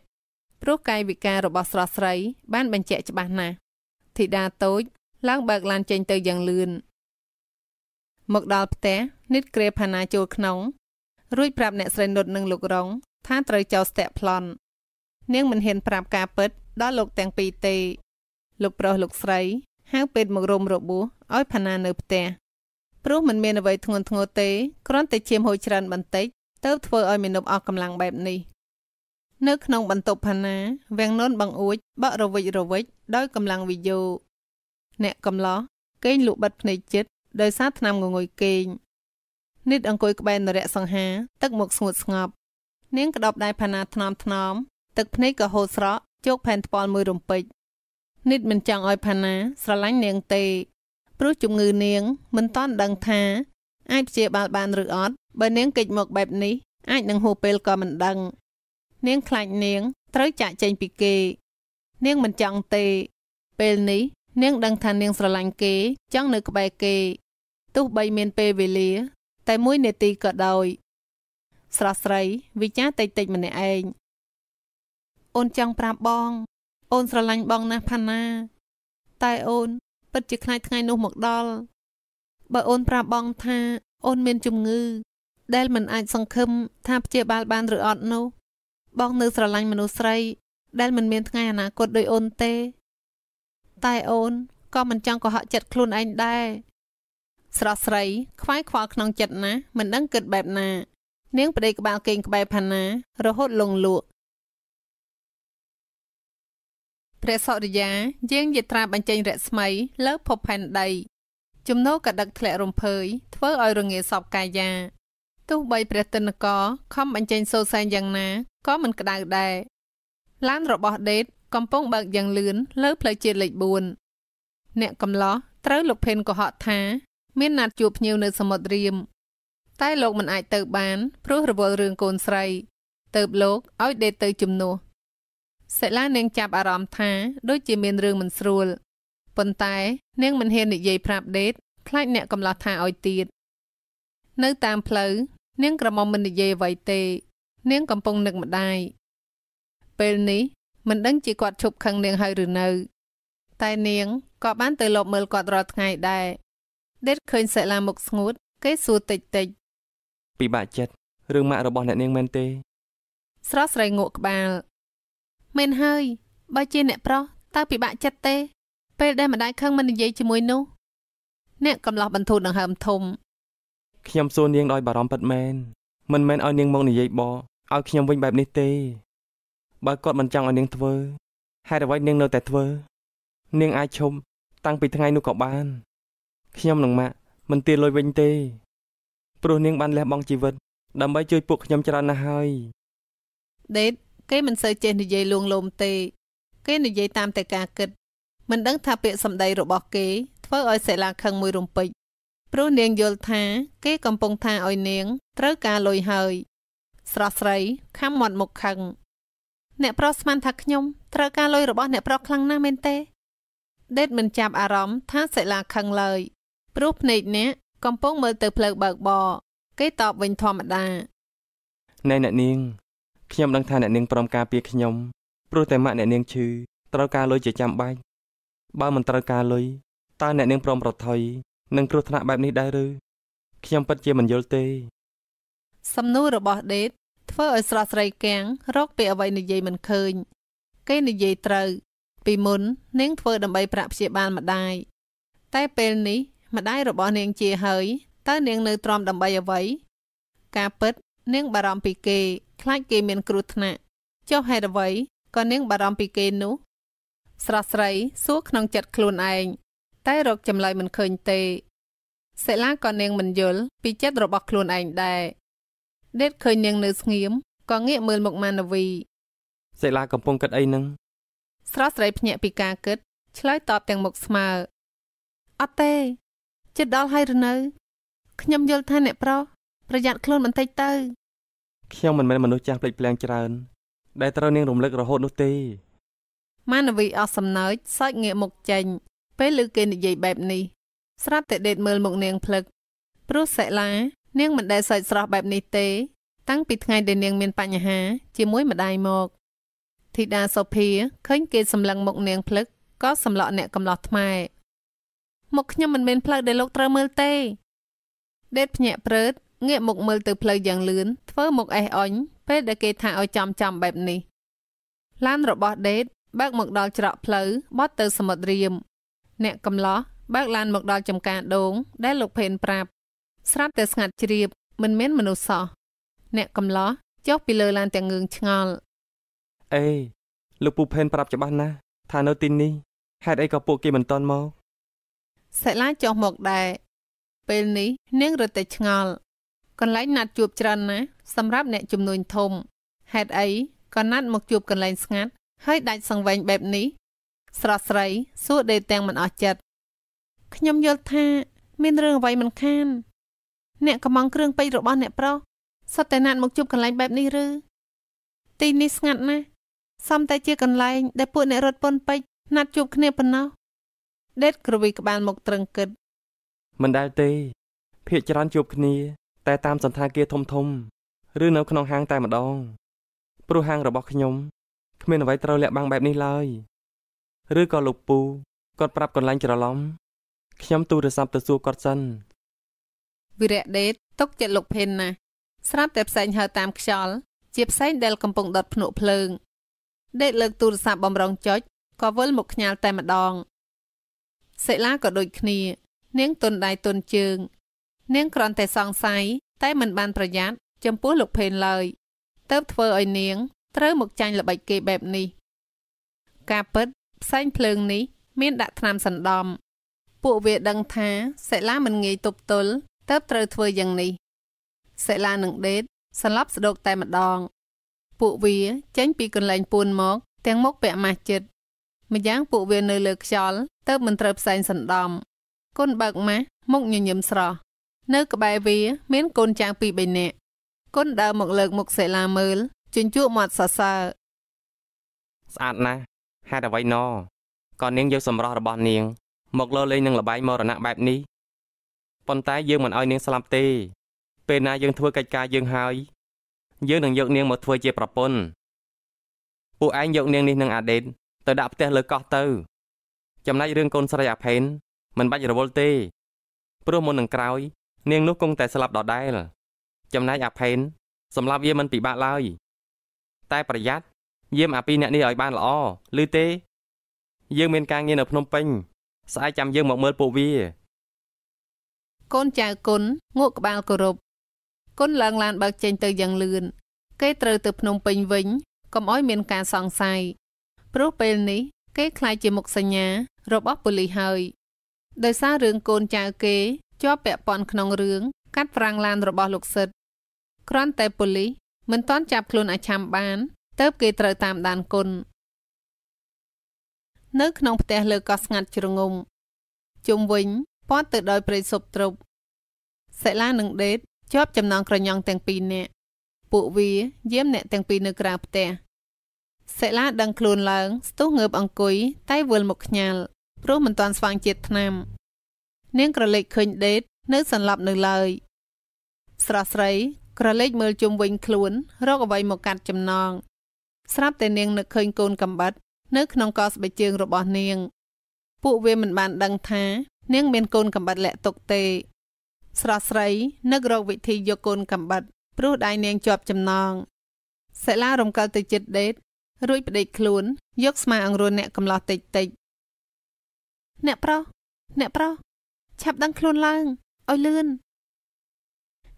ព្រោះកាយវិការរបស់ស្រស់ស្រី បាន បញ្ជាក់ច្បាស់ណាស់ធីតាតូចឡើងបើកឡានចេញទៅយ៉ាងលឿនមកដល់ផ្ទះនិតក្រេផាណាចូលក្នុងរួចប្រាប់អ្នកស្រីនុតនិងលោករងថាត្រូវចោលស្ទាក់ប្លន់នាងមិនហ៊ានប្រាប់ការពិតដល់លោកទាំងពីរទេលោកប្រុសលោកស្រីហៅពេទ្យមករុំរបួសឲ្យផាណានៅផ្ទះព្រោះมันមានអ្វីធ្ងន់ធ្ងរទេគ្រាន់តែឈាមហូរច្រើនបន្តិចទៅធ្វើឲ្យមាណពអស់កម្លាំងបែបនេះនៅក្នុងបន្ទប់ផាណាវាំងនូនបង្អួចបាក់រវិចរវិចដោយកម្លាំងវិយោអ្នកកំឡោះកេងលក់បិទភ្នែកចិត្តដោយសារឆ្នាំងងុយកេងនិតអង្គុយក្បែរនរៈសង្ហាទឹកមុខស្ងួតស្ងប់នាងក្តោបដៃផាណាថ្នមថ្នមទឹកភ្នែកក៏ហូរស្រក់ជោគផែនថ្ពាល់មួយរំពេចនិតមិនចង់ឲ្យផាណាស្រឡាញ់នាងទេ ព្រោះជំងឺនាង មិនតាន់ដឹងថាអាចព្យាបាលបានឬអត់បើនាងគេចមកបែបនេះអាចនឹងហួសពេលក៏មិនដឹង នាង ខ្លាចនាង ត្រូវចាក់ចែងពីគេ នាងមិនចង់ទេពេលនេះនាងដឹងថានាងស្រឡាញ់គេចង់នៅក្បែរគេទោះបីមានពេលវេលា តែមួយនាទីក៏ដោយ ស្រស់ស្រីវិចារតិចតិចម្នាក់ឯងអូនចង់ប្រាប់បងអូនស្រឡាញ់បងណាស់ផាណា តែអូនពិតជាខ្លាចថ្ងៃនោះមកដល់បើអូនប្រាប់បងថាអូនមានជំងឺ ដែលមិនអាចសង្ឃឹមថាព្យាបាលបានឬអត់នោះបង នៅស្រឡាញ់មនុស្សស្រី ដែលមិនមានថ្ងៃអនាគតដោយអូនទេតែអូនក៏មិនចង់កុហកចិត្តខ្លួនឯងដែរស្រស់ស្រីខ្វាយខ្វល់ក្នុងចិត្តណាស់មិនដឹងគិតបែបណា នាងប្តីក្បាលគេង ក្បែរផាណារហូតលងលក់ព្រះសុរិយាយាងយត្រាបញ្ចេញរស្មី លើភពផែនដីចំណោកដឹក ធ្លាក់រំភើយ ធ្វើឲ្យរងាសពកាយា ទោះបីព្រះទិនកខំបញ្ចេញសូរសែងយ៉ាងណាក៏មិនក្តៅដែរឡានរបស់ដេតកំពុងបើកយ៉ាងលឿនលើផ្លូវជាតិលេខ4អ្នកកំឡោះត្រូវលោកផេនកុហកថាមានណាត់ជួបភ្ញៀវនៅសមុទ្ររៀមតែលោកមិនអាចទៅបានព្រោះរវល់រឿងកូនស្រីទៅបលោកឲ្យដេកទៅជំនួសសិលានាងចាប់អារម្មណ៍ថាដូចជាមានរឿងមិនស្រួល ប៉ុន្តែនាងមិនហ៊ាននិយាយប្រាប់ដេតខ្លាចអ្នកកំឡោះថាឲ្យទៀតនៅតាមផ្លូវនាងក្រមុំមិននិយាយអ្វីទេនាងកំពុងនឹកម្ដាយពេលនេះមិនដឹងជាគាត់ឈប់ខឹងនាងហើយឬនៅតែនាងក៏បានទៅលបមើលគាត់រាល់ថ្ងៃដែរដេតឃើញសិលាមុខស្ងួតគេសួរតិចតិចពិបាកចិត្តរឿងម៉ាក់របស់អ្នកនាងមែនទេស្រស់ស្រីងក់ក្បាលមែនហើយបើជាអ្នកប្រុសតើពិបាកចិត្តទេពេលដែលម្ដាយខឹងមិននិយាយជាមួយនោះអ្នកកំឡោះបន្ធូរដង្ហើមធំខ្ញុំសួរនាងដោយបារម្ភពិតមែនមិនមែនឲ្យនាងមកនិយាយបោឲ្យខ្ញុំវិញបែបនេះទេបើគាត់មិនចង់ឲ្យនាងធ្វើហេតុអ្វីនាង នៅតែធ្វើ នាង អាចឈប់តាំងពីថ្ងៃនោះក៏បាន ខ្ញុំនឹងម៉ាក់មិនទាលុយវិញទេ ព្រោះនាង បានលះបង់ជីវិត ដើម្បី ជួយពួកខ្ញុំច្រើនណាស់ហើយដេតគេមិនសូវចេះ និយាយលួងលោមទេ គេនិយាយតាមតែការគិតមិនដឹងថាពាក្យសម្ដីរបស់ គេធ្វើឲ្យសិលាខឹងមួយរំពេចព្រោះនាងយល់ថា គេ កំពុងថាឲ្យនាង ត្រូវការលុយហើយស្រស់ស្រីខំមាត់មុខខឹងអ្នកប្រុសស្មានថាខ្ញុំត្រូវការលុយរបស់អ្នកប្រុសខ្លាំងណាស់មែនទេ ដេតមិនចាប់អារម្មណ៍ថាសិលាខឹងឡើយព្រោះភ្នែកអ្នកកំពុងមើលទៅផ្លូវបើកបរគេតបវិញធម្មតាណែអ្នកនាង ខ្ញុំដឹងថាអ្នកនាងព្រមការពារខ្ញុំព្រោះតែម៉ាក់អ្នកនាងឈឺត្រូវការលុយជាចាំបាច់បើមិនត្រូវការលុយតើអ្នកនាងព្រមប្រថុយនឹងគ្រោះថ្នាក់បែបនេះដែរឬខ្ញុំពិតជាមិនយល់ទេ សំណួររបស់ដេតធ្វើឲ្យស្រស់ស្រីគាំងរកពីអ្វីនិយាយមិនឃើញគេនិយាយត្រូវ ពីមុននាងធ្វើដើម្បីប្រាក់ព្យាបាលម្ដាយតែពេលនេះម្ដាយរបស់នាងជាហើយតើនាងនៅទ្រាំដើម្បីអ្វីការពិតនាងបារម្ភពីគេ ខ្លាចគេមានគ្រោះថ្នាក់ចុះហេតុអ្វីក៏នាងបារម្ភពីគេនោះ ស្រស់ស្រីសួរក្នុងចិត្តខ្លួនឯងតែរកចម្លើយមិនឃើញទេសិលាក៏នាង មិនយល់ពីចិត្តរបស់ខ្លួនឯងដែរដេតឃើញនាងនៅស្ងៀមក៏ងាកមើលមកម៉ាណាវីសិលាកំពុងគិតអីនឹងស្រស់ស្រីភ្ញាក់ពីការគិត ឆ្លើយតបទាំងមុខស្មើអត់ទេចិត្តដល់ហើយឬនៅខ្ញុំយល់ថាអ្នកប្រុសប្រយ័ត្នខ្លួនបន្តិចទៅខ្ញុំមិនមែនមនុស្សចាស់ភ្លេចភ្លាំងច្រើន ដែលត្រូវនាងរំលឹករហូតនោះទេម៉ានវីអស់សំណើចសើចងាកមុខចេញ ពេលឮគេនិយាយបែបនេះស្រាប់តែដេតមើលមុខនាងភ្លឹកព្រោះសិលានាងមិនដែលសើចស្រស់បែបនេះទេតាំងពីថ្ងៃដែលនាងមានបញ្ហាជាមួយម្ដាយមក ធីតាសូភាឃើញគេសម្លឹងមុខនាងភ្លឹកក៏សម្លក់អ្នកកំឡោះថ្មែមកខ្ញុំមិនមែនផ្លូវដែលលោកត្រូវមើលទេ ដេតភ្ញាក់ព្រឺតងាកមកមើលទៅផ្លូវយ៉ាងលឿនធ្វើមុខអេះអុញពេលដែលគេថាឲ្យចំចំបែបនេះឡានរបស់ដេតបើកមកដល់ច្រកផ្លូវបត់ទៅសមុទ្ររៀមអ្នកកំឡោះបើកឡានមកដល់ចំការដងដែលលោកផេនប្រាប់ស្រាប់តែស្ងាត់ជ្រាបមិនមានមនុស្សសោះអ្នកកំឡោះចុះពីលើឡានទាំងងឿងឆ្ងល់អេលោកពូផេនប្រាប់ច្បាស់ណាស់ថានៅទីនេះហេតុអីក៏ពួកគេមិនតន់មកសិលាចុះមកដែរពេលនេះនាងរត់តែឆ្ងល់កន្លែងណាត់ជួបច្រើនណាស់សម្រាប់អ្នក ជំនួញធំហេតុអីក៏ណាត់មកជួបកន្លែងស្ងាត់ហើយដាច់សង្វែងបែបនេះ ស្រស់ស្រីសួរដេកទាំងមិនអស់ចិត្តខ្ញុំយល់ថាមានរឿងអ្វីមិនខានអ្នកកំងគ្រឿងពេជ្ររបស់អ្នកប្រុសសុទ្ធតែណាត់មកជួបកន្លែងបែបនេះឬទីនេះស្ងាត់ណាស់សំតែជាកន្លែងដែលពួកអ្នករត់ពន្ធពេជ្រណាត់ជួបគ្នាប៉ុណ្ណោះដេតគ្រវីក្បាលមកត្រឹងគិតមិនដែលទេភៀកច្រើនជួបគ្នា តែតាមសន្តាគារធំធំ ឬនៅក្នុងហាងតែម្ដងព្រោះហាងរបស់ខ្ញុំគ្មានអ្វីត្រូវលាក់បាំងបែបនេះឡើយឬក៏លោកពូគាត់ប្រាប់កន្លែងច្រឡំខ្ញុំទូរស័ព្ទទៅសួរគាត់សិនវិរៈដេតຕົកចិត្តលោកភេនណាស់ស្រាប់តែផ្សែងហើរតាមខ្យល់ជាផ្សែងដែលកំពុងដុតភ្នក់ភ្លើង ដេតលើកទូរស័ព្ទបំរុងចុចក៏វិលមកខ្ញាល់តែម្ដងសិលាក៏ដូចគ្នានាងទុនដៃទុនជើង នាងគ្រាន់តែសង្ស័យតែមិនបានប្រយ័ត្នចំពោះលោកភេនឡើយទៅធ្វើឲ្យនាងត្រូវមកចាញ់ល្បិចគេបែបនេះ ការពិតផ្សែងភ្លើងនេះ មានដាក់ថ្នាំសណ្ដំពួកវាដឹងថាសិលាមិនងាយទប់ទល់តើបត្រូវធ្វើយ៉ាងនេះសិលានិងដេតសន្លប់ស្ដុកតែម្ដង ពួកវា ចេញពីកន្លែង ពួនមក ទាំងមុខពាក់ម៉ាស់ចិត្តម្យ៉ាងពួកវានៅលើខ្យល់តើបមិនត្រូវផ្សែងសណ្ដំគុនបើកម៉ាស់មុខញញឹមស្រស់នៅ ក្បែរវា មានកូនចាងពីរបីនាក់គុនដើរមកលើក មុខសិលាមើលជញ្ជក់មាត់សរសើរស្អាតណាស់ហេតុអ្វីណក៏នាងយកសម្រស់របស់នាងមកលើលេងនឹងលបែងមរណៈបែបនេះប៉ុន្តែយើងមិនឲ្យនាងស្លាប់ទេ ពេលណាយើងធ្វើកិច្ចការយើងហើយយើងនឹងយកនាងមកធ្វើជាប្រពន្ធពួកឯងយកនាងនេះនឹងអាដេតទៅដាក់ផ្ទះលើកោះទៅ ចំណែករឿងកូនស្រីអាផេនមិនបាច់រវល់ទេព្រោះមុននឹងក្រោយ នាង នោះគង់តែស្លាប់ដដែលចំណែកអាផេនសម្រាប់វាមិនពិបាកឡើយតែប្រយ័ត្នយាមអាពីអ្នកនេះឲ្យបានល្អឬទេ យើងមានការងារនៅភ្នំពេញស្អែកចាំយើងមកមើលពួកវាកូនចៅគុណងក់ក្បាលគោរពគុណឡើងឡានបើកចេញទៅយ៉ាងលឿនគេត្រូវទៅភ្នំពេញវិញកុំឲ្យមានការសង្ស័យព្រោះពេលនេះគេខ្លាចជាមុខសញ្ញារបស់ប៉ូលីសហើយដោយសាររឿងកូនចៅគេជាប់ពាក់ព័ន្ធក្នុងរឿងកាត់ប្រាំងឡានរបស់លោកសិទ្ធគ្រាន់តែប៉ូលីសមិនទាន់ចាប់ខ្លួនអាឆាំបានទៅគេត្រូវតាមដានគុណនៅក្នុងផ្ទះលើកោះស្ងាត់ជ្រងំជុំវិញពាត់ទៅដោយព្រៃសុបទ្រពសិលានិងដេតជាប់ចំណងក្រញ៉ងទាំងពីរនាក់ពួកវាយាមអ្នកទាំងពីរនៅក្រៅផ្ទះសិលាដឹងខ្លួនឡើង ស្ទុះងើបអង្គុយតែវិលមុខខ្ញាល់ព្រោះមិនទាន់ស្វាងជាតិថ្នាំ នាងក្រឡេកឃើញដេតនៅសន្លប់នៅឡើយ ស្រស់ស្រីក្រឡេកមើលជុំវិញខ្លួន រកអ្វីមកកាត់ចំណងស្រាប់តែនាងនឹកឃើញកូនកំបិតនៅក្នុងកស្បែកជើងរបស់នាង ពួកវាមិនបានដឹងថានាងមានកូនកំបិតលាក់ទុកទេ ស្រស់ស្រីនឹករកវិធីយកកូនកំបិតព្រោះដៃនាងជាប់ចំណងសិលារំកិលទៅចិត្តដេតរួចប្តេកខ្លួនយកស្មាអង្រួនអ្នកកំឡោះតិចតិចអ្នកប្រុសអ្នកប្រុសឆាប់ដឹងខ្លួនឡើងឲ្យលឿន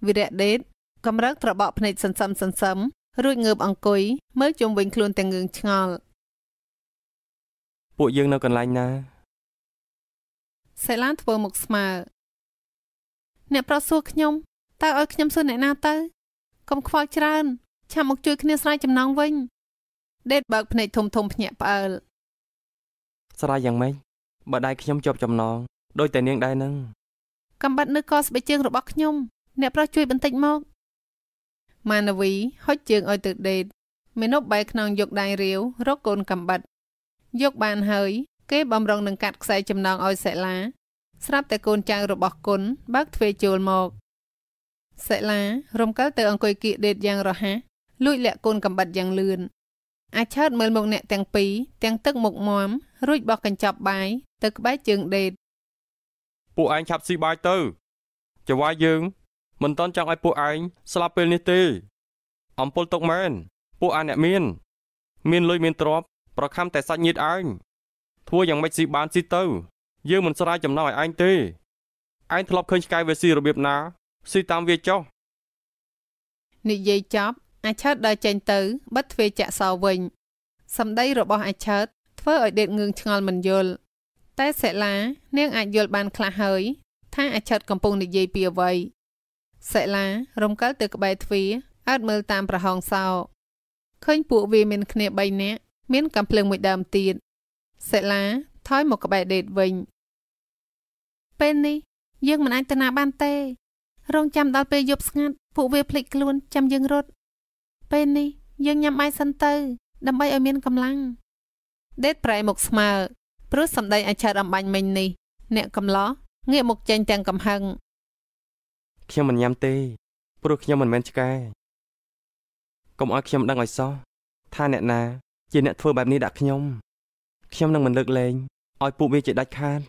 វិរៈដេតកំរើកត្របកភ្នែកសន្សឹមសន្សឹមរួចងើបអង្គុយមើលជុំវិញខ្លួនទាំងងឿងឆ្ងល់ពួកយើងនៅកន្លែងណាសេឡានធ្វើមុខស្មើអ្នកប្រុសសួរខ្ញុំ តើឲ្យខ្ញុំសួរអ្នកណាទៅកុំខ្វល់ច្រើនឆាប់មកជួយគ្នាស្រ័យចំណងវិញ ដេតបើកភ្នែកធំធំភ្ញាក់ផ្អើលស្រ័យយ៉ាងម៉េចបើដៃខ្ញុំជាប់ចំណងដោយតែនាងដែរនឹងកំបិតនៅកស្បែកជើងរបស់ខ្ញុំ អ្នកប្រុសជួយ បន្តិចមកម៉ានវីហុចជើងឲ្យទៅដេតមេនុបបែរខ្នងយកដៃរាវរកកូនកំបិតយកបានហើយគេបំរុងនឹងកាត់ខ្សែចំណងឲ្យសិលាស្រាប់តែកូនចៅរបស់គុណបើកទ្វេចូលមកសិលារំកិលទៅអង្គុយគៀកដេតយ៉ាងរហ័សលួចលាក់កូនកំបិតយ៉ាងលឿនអាចឆើតមើលមុខអ្នកទាំងពីរទាំងទឹកមុខមមរួចបោះកញ្ចប់បាយទៅក្បែរជើងដេតពួកឯងឆាប់ស៊ីបាយទៅចង្វាយយើងមិនតន់ចង់ឲ្យពួកឯងស្លាប់ពេលនេះទេអំពុលຕົកមែនពួកអាអ្នកមាន មានលុយមានទ្រព្យប្រខំតែសាច់ញាតឯងធ្វើយ៉ាងម៉េចស៊ីបានស៊ីទៅយើងមិនស្រាយចំណោយឲ្យឯងទេឯងធ្លាប់ឃើញឆ្កែវាស៊ីរបៀបណាស៊ីតាមវាចុះនិយាយចប់អាឆើតដើរចេញទៅបិទទ្វារចាក់សោវិញសម្ដីរបស់អាឆើតធ្វើឲ្យដេតងឿងឆ្ងល់មិនយល់តែសិលានាងអាចយល់បានខ្លះហើយ ថាអាឆើតកំពុងនិយាយពីអ្វីសិលារំកិលទៅក្បែរទ្វារអើតមើលតាមប្រហោងសោឃើញពួកវាមានគ្នា3នាក់មានកំភ្លើងមួយដើមទៀតសិលាថយមកក្បែរដេតវិញពេលនេះយើងមិនអាចទៅណាបានទេ រងចាំដល់ពេលយប់ស្ងាត់ពួកវាភ្លេចខ្លួនចាំយើងរត់ពេលនេះយើងញ៉ាំបាយសិនទៅ ដើម្បីឲ្យមានកម្លាំងដេតប្រែមកស្មើព្រោះសម្ដីអាចារ្យអំបញ្ញមិញនេះអ្នកកំឡោះងាកមកចេញទាំងកំហឹងខ្ញុំមិនញ៉ាំទេព្រោះខ្ញុំមិនមែនឆ្កែកុំឲ្យខ្ញុំដឹងឲ្យសោះថាអ្នកណាជាអ្នកធ្វើបែបនេះដាក់ខ្ញុំខ្ញុំនឹងមិនលើកលែងឲ្យពួកវាជាដាច់ខាត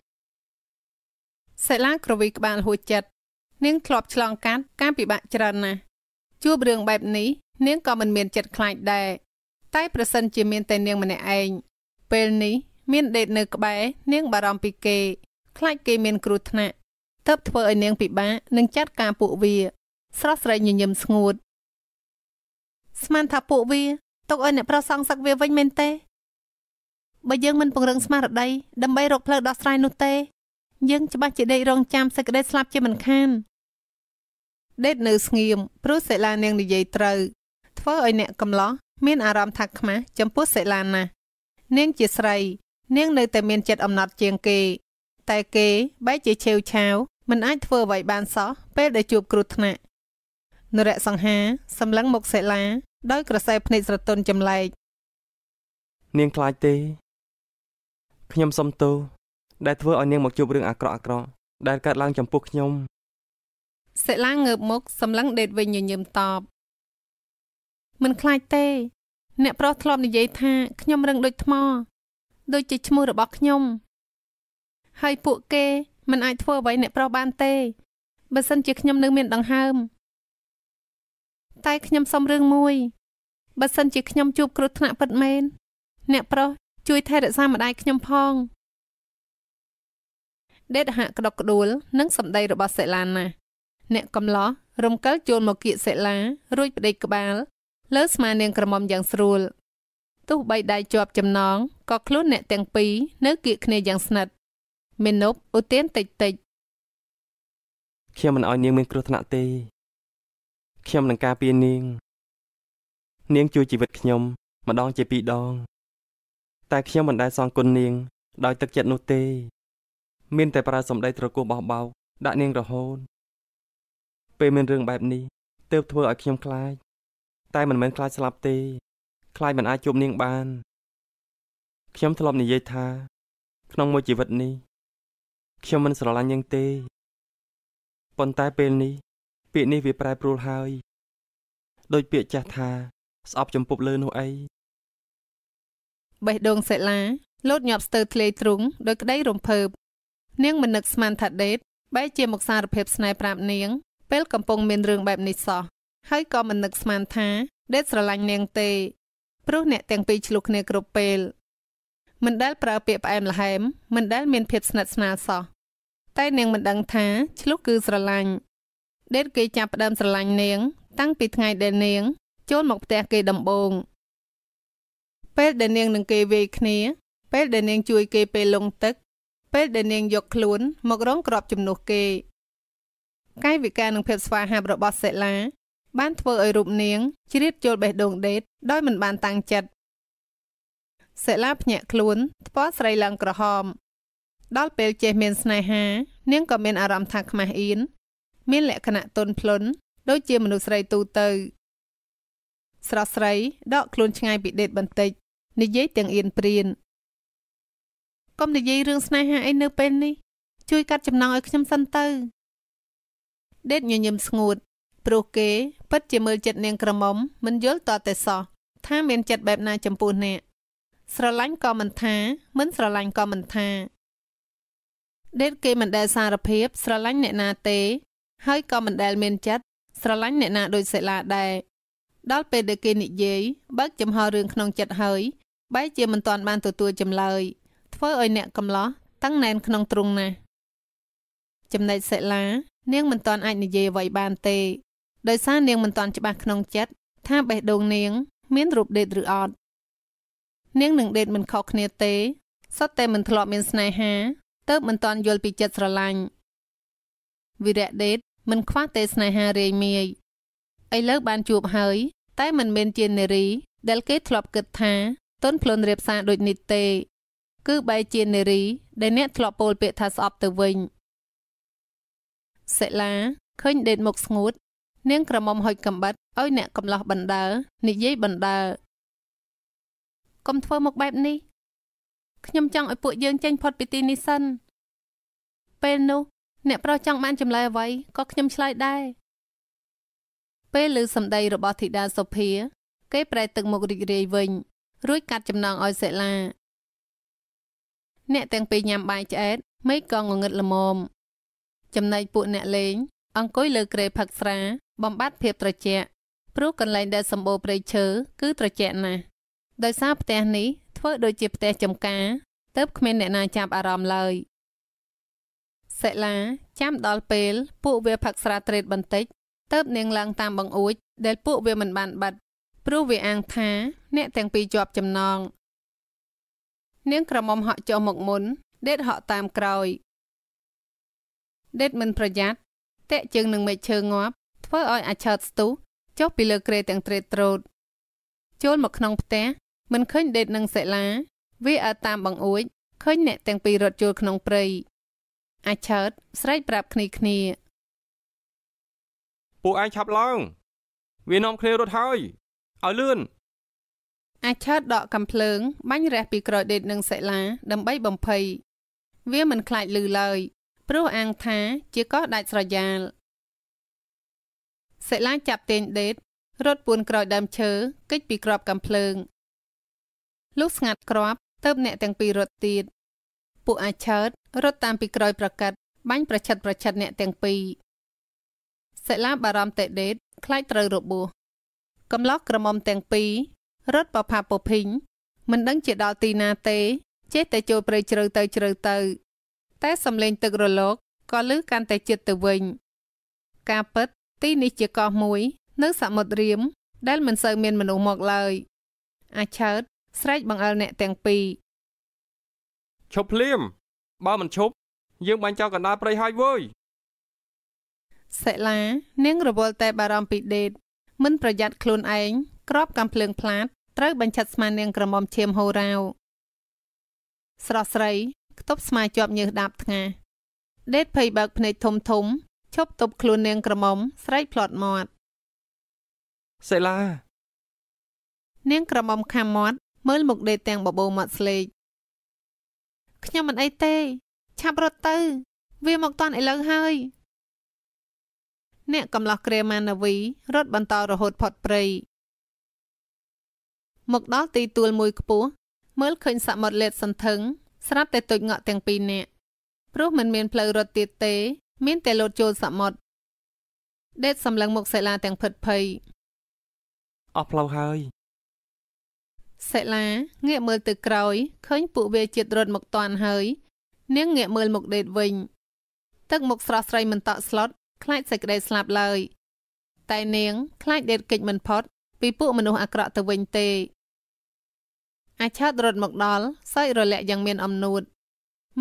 សិលាក្រវីក្បាលហួចចិត្តនាងធ្លាប់ឆ្លងកាត់ការពិបាកច្រើនណាស់ជួបរឿងបែបនេះនាងក៏មិនមាន ចិត្តខ្លាចដែរតែ ប្រសិន ជាមានតែនាងម្នាក់ឯងពេលនេះមានដេតនៅ ក្បែរនាងបារម្ភពីគេខ្លាចគេមានគ្រោះថ្នាក់ទើបធ្វើឲ្យនាងពិបាកនឹងចាត់ការពួកវា ស្រស់ស្រីញញឹមស្ងួត ស្មានថាពួកវាទុកឲ្យអ្នកប្រុសសងសឹកវាវិញមែនទេបើយើងមិនពង្រឹងស្មារតីដើម្បីរកផ្លូវដោះស្រាយនោះទេ យើងច្បាស់ជាដេករងចាំសេចក្តីស្លាប់ជាមិនខានដេតនៅស្ងៀមព្រោះសិលានាង និយាយត្រូវធ្វើឲ្យអ្នកកំឡោះមានអារម្មណ៍ថាខ្មាស់ចំពោះសិលាណាស់នាងជាស្រី នាងនៅតែមានចិត្តអំណត់ជាងគេ តែគេបែរជាឆេវឆាវមិនអាចធ្វើអ្វីបានសោះពេលដែលជួបគ្រោះថ្នាក់នរៈសង្ហាសម្លឹងមុខសិលាដោយក្រសែភ្នែកស្រទន់ចម្លែកនាងខ្លាចទេខ្ញុំសុំទោសដែលធ្វើឲ្យនាងមកជួបរឿងអាក្រក់អាក្រក់ដែលកើតឡើងចំពោះខ្ញុំសិលាងើបមុខសម្លឹងដេតវិញញញឹមតបមិនខ្លាចទេអ្នកប្រុសធ្លាប់និយាយថាខ្ញុំរឹងដូចថ្ម ដូចជាឈ្មោះរបស់ខ្ញុំហើយពួកគេមិនអាចធ្វើអ្វីអ្នកប្រុសបានទេបើសិនជាខ្ញុំនៅមានដង្ហើមតែខ្ញុំសុំរឿងមួយបើសិនជាខ្ញុំជួបគ្រោះថ្នាក់ពិតមែនអ្នកប្រុសជួយថែរក្សាម្ដាយខ្ញុំផងដេតហាក់ក្តុកក្តួលនឹងសម្ដីរបស់សិលាណាស់អ្នកកំឡោះរំកិលចូលមកគៀកសិលារួចបដិក្បាលលើស្មានាងក្រមុំយ៉ាងស្រួលទោះបីដៃជាប់ចំណងក៏ខ្លួនអ្នកទាំងពីរនៅគៀកគ្នាយ៉ាងស្និទ្ធមេនុបឧទានតិចតិចខ្ញុំមិនអោយនាងមានគ្រោះថ្នាក់ទេខ្ញុំនឹងការពារនាង នាងជួយជីវិតខ្ញុំម្ដងជាពីរដងតែខ្ញុំមិនដែលសងគុណនាងដោយទឹកចិត្តនោះទេ មាន តែប្រើសម្ដីត្រគោះបោះបោកដាក់នាងរហូតពេលមានរឿងបែបនេះទើបធ្វើឲ្យខ្ញុំខ្លាច តែមិនមែនខ្លាចស្លាប់ទេ ខ្លាចមិនអាចជួបនាងបាន ខ្ញុំធ្លាប់និយាយថា ក្នុងមួយជីវិតនេះខ្ញុំមិនស្រឡាញ់នាងទេប៉ុន្តែពេលនេះពាក្យនេះវាប្រែប្រួលហើយដោយពាក្យចាស់ថាស្អប់ចំពប់លើនោះអីបេះដូងសិលាលោតញាប់ស្ទើរធ្លាយទ្រូងដោយក្តីរំភើបនាងមិននឹកស្មានថាដេតបែរជាមកសារភាពស្នេហ៍ប្រាប់នាង ពេលកំពុងមានរឿងបែបនេះសោះហើយក៏មិននឹកស្មានថាដេតស្រឡាញ់នាងទេព្រោះអ្នកទាំងពីរឆ្លុះគ្នាគ្រប់ពេលមិនដែលប្រើពាក្យផ្អែមល្ហែមមិនដែលមានភាពស្និទ្ធស្នាលសោះតែនាងមិនដឹងថាឆ្លុះគឺស្រឡាញ់ដេតគេចាប់ផ្ដើមស្រឡាញ់នាង តាំងពីថ្ងៃដែលនាងចូលមកផ្ទះគេដំបូងពេលដែលនាងនឹងគេវាយគ្នា ពេលដែលនាងជួយគេពេលលងទឹក ពេលដែលនាងយកខ្លួនមករងក្របជំនួសគេកាយវិការនិងភាពស្វាហាប់របស់សិលាបានធ្វើឲ្យរូបនាងជ្រៀតចូលបេះដូងដេតដោយមិនបានតាំងចិត្តសិលាភ្ញាក់ខ្លួនថ្ពាល់ស្រីឡើងក្រហមដល់ពេលចេះមានស្នេហា នាងក៏មានអារម្មណ៍ថាខ្មាស់អៀនមានលក្ខណៈទន់ភ្លន់ដូចជាមនុស្សស្រីទូទៅស្រស់ស្រីដកខ្លួនឆ្ងាយពីដេតបន្តិចនិយាយទាំងអៀនព្រៀនកុំនិយាយរឿងស្នេហាអីនៅពេលនេះ ជួយកាត់ចំណងឲ្យខ្ញុំសិនទៅដេតញញឹមស្ងួតព្រោះគេ ពិតជាមើលចិត្តនាងក្រមុំមិនយល់តតែសោះថាមានចិត្តបែបណាចំពោះអ្នកស្រឡាញ់ក៏មិនថា មិនស្រឡាញ់ក៏មិនថា ដេតគេមិនដែលសារភាព ស្រឡាញ់អ្នកណាទេ ហើយក៏មិនដែលមានចិត្តស្រឡាញ់អ្នកណាដូចសិលាដែរដល់ពេលដែលគេនិយាយបើកចំហរឿងក្នុងចិត្តហើយបែជាមិនទាន់បានទទួលចម្លើយធ្វើឲ្យអ្នកកំឡោះតឹងណែនក្នុងទ្រុងណាស់ចំណែកសិលានាងមិនទាន់អាចនិយាយអ្វីបានទេ ដោយសារនាងមិនទាន់ច្បាស់ក្នុងចិត្តថាបេះដូងនាង មានរូបដេតឬអត់នាងនឹងដេតមិនខុសគ្នាទេសុទ្ធតែមិនធ្លាប់មានស្នេហាទើបមិនទាន់យល់ពីចិត្តស្រឡាញ់វិរៈដេតមិនខ្វះទេស្នេហារាយមាយឥឡូវបានជួបហើយ តែមិនមែនជានារី ដែលគេធ្លាប់គិតថាទុនភ្លុនរៀបសារដូចនេះទេគឺបែជានារីដែលអ្នក ធ្លាប់ពោលពាក្យថាស្អប់ទៅវិញសិលាឃើញដេតមុខស្ងួតនាងក្រមុំហុចកំបិតឲ្យអ្នកកំឡោះបណ្ដើនិយាយបណ្ដើកុំធ្វើមុខបែបនេះខ្ញុំចង់ឲ្យពួកយើងចេញផុតពីទីនេះសិនពេលនោះ អ្នកប្រុសចង់បាន ចម្លើយអ្វីក៏ខ្ញុំឆ្លើយដែរពេលឮសម្ដីរបស់ធីតាសុភា គេ ប្រែទឹកមុខរីករាយវិញរួចកាត់ចំណងឲ្យសិលាអ្នកទាំងពីរញ៉ាំបាយឆ្អែតមេឃក៏ងងឹតល្មមចំណែកពួកអ្នកលេងអង្គុយលើគ្រែផឹកស្រាបំបត្តិភាពត្រជាក់ព្រោះកន្លែងដែលសម្បូរព្រៃឈើគឺត្រជាក់ណាស់ដោយសារផ្ទះនេះធ្វើដូចជាផ្ទះចំការទៅគ្មានអ្នកណាចាប់អារម្មណ៍ឡើយសិលាចាំដល់ពេលពួកវាផឹកស្រាត្រេតបន្តិចទៅនាងឡើងតាមបង្អួចដែលពួកវាមិនបានបាត់ព្រោះវាអាងថា អ្នកទាំងពីរជាប់ចំណងនាងក្រមុំហក់ចុះមកមុន ដេតហក់តាមក្រោយដេតមិន ប្រយ័ត្នតាក់ជើងនឹងមេឃឈើងាប់ធ្វើឲ្យ អាឆើតស្ទុះចុះពីលើគ្រែទាំងត្រេតត្រោតចូលមកក្នុងផ្ទះមិនឃើញដេតនឹងសិលាវាអើតាមបង្អួចឃើញអ្នកទាំងពីររត់ចូលក្នុងព្រៃអាឆើតស្រែកប្រាប់គ្នាគ្នា ពួកឯងឆាប់ឡើង វានាំគ្នារត់ហើយឲ្យលឿនអាឆើតដកកំភ្លើងបាញ់រះពីក្រោយដេតនឹងសិលាដើម្បីបំភ័យវាមិនខ្លាចលឺឡើយ ព្រោះអាងថាជាកោះដាច់ស្រយាលសិលាចាប់ទាញដេតរត់ពួនក្រោយដើមឈើគេចពីក្របកំភ្លើងលុះស្ងាត់ក្របទៅអ្នកទាំងពីររត់ទៀតពួកអាឆើតរត់តាមពីក្រោយប្រកាត់បាញ់ប្រឆិតប្រឆិតអ្នកទាំងពីរសិលាបារម្ភតេដេតខ្លាចត្រូវរបួសកំឡោះក្រមុំទាំងពីររត់ប្រផាពុភិញមិនដឹងជាដល់ទីណាទេចេះតែចូលព្រៃជ្រៅទៅជ្រៅទៅ តែសំលេងទឹករលកក៏លឺកាន់តែជិតទៅវិញការពិតទីនេះជាកោះមួយនៅសមុទ្ររៀម ដែលមិនសូវមានមនុស្សមកឡើយ អាចើតស្រែកបង្អិលអ្នកទាំងពីរឈប់ភ្លាមបើមិនឈប់ យើងបាញ់ចោលកណ្ដាលព្រៃហើយវើយសិលានាងរវល់តែបារម្ភពីដេតមិនប្រយ័ត្នខ្លួនឯងក្របកំភ្លើងផ្លាតត្រូវបញ្ឆិតស្មានាង ក្រមុំឈាមហូរ៉ាវស្រស់ស្រីខ្ទប់ស្មាជាប់ញើសដាបថ្ងាដេតភ័យបើកភ្នែកធំធំឈប់ទប់ខ្លួននាង ក្រមុំស្រែកផ្លត់មាត់សេឡានាងក្រមុំខំមាត់មើលមុខដេតទាំងបបោមាត់ស្លេកខ្ញុំមិនអីទេ ឆាប់រត់ទៅ វាមកតាន់ឥឡូវហើយអ្នកកំឡោះក្រេម៉ានាវីរត់បន្តរហូតផុតព្រៃមកដល់ទីទួលមួយខ្ពស់មើលឃើញសមុទ្រលេតសន្ធឹងស្រាប់តែទុចងក់ទាំងពីរនាក់ព្រោះមិនមានផ្លូវរត់ទៀតទេ មានតែលោតចូលសមុទ្រដេតសម្លឹងមុខសិលាទាំងភិតភ័យអស់ផ្លូវហើយសិលាងាកមើលទៅក្រោយឃើញពួកវាជាតិរត់មកតាន់ហើយនាងងាកមើលមុខដេតវិញទឹកមុខស្រស់ស្រីមិនតក់ស្លុតខ្លាចសេចក្តីស្លាប់ឡើយ តែនាងខ្លាចដេតគេចមិនផុតពីពួកមនុស្សអាក្រក់ទៅវិញទេអាឆាតរត់មកដល់សើចរលាក់យ៉ាងមានអំនួត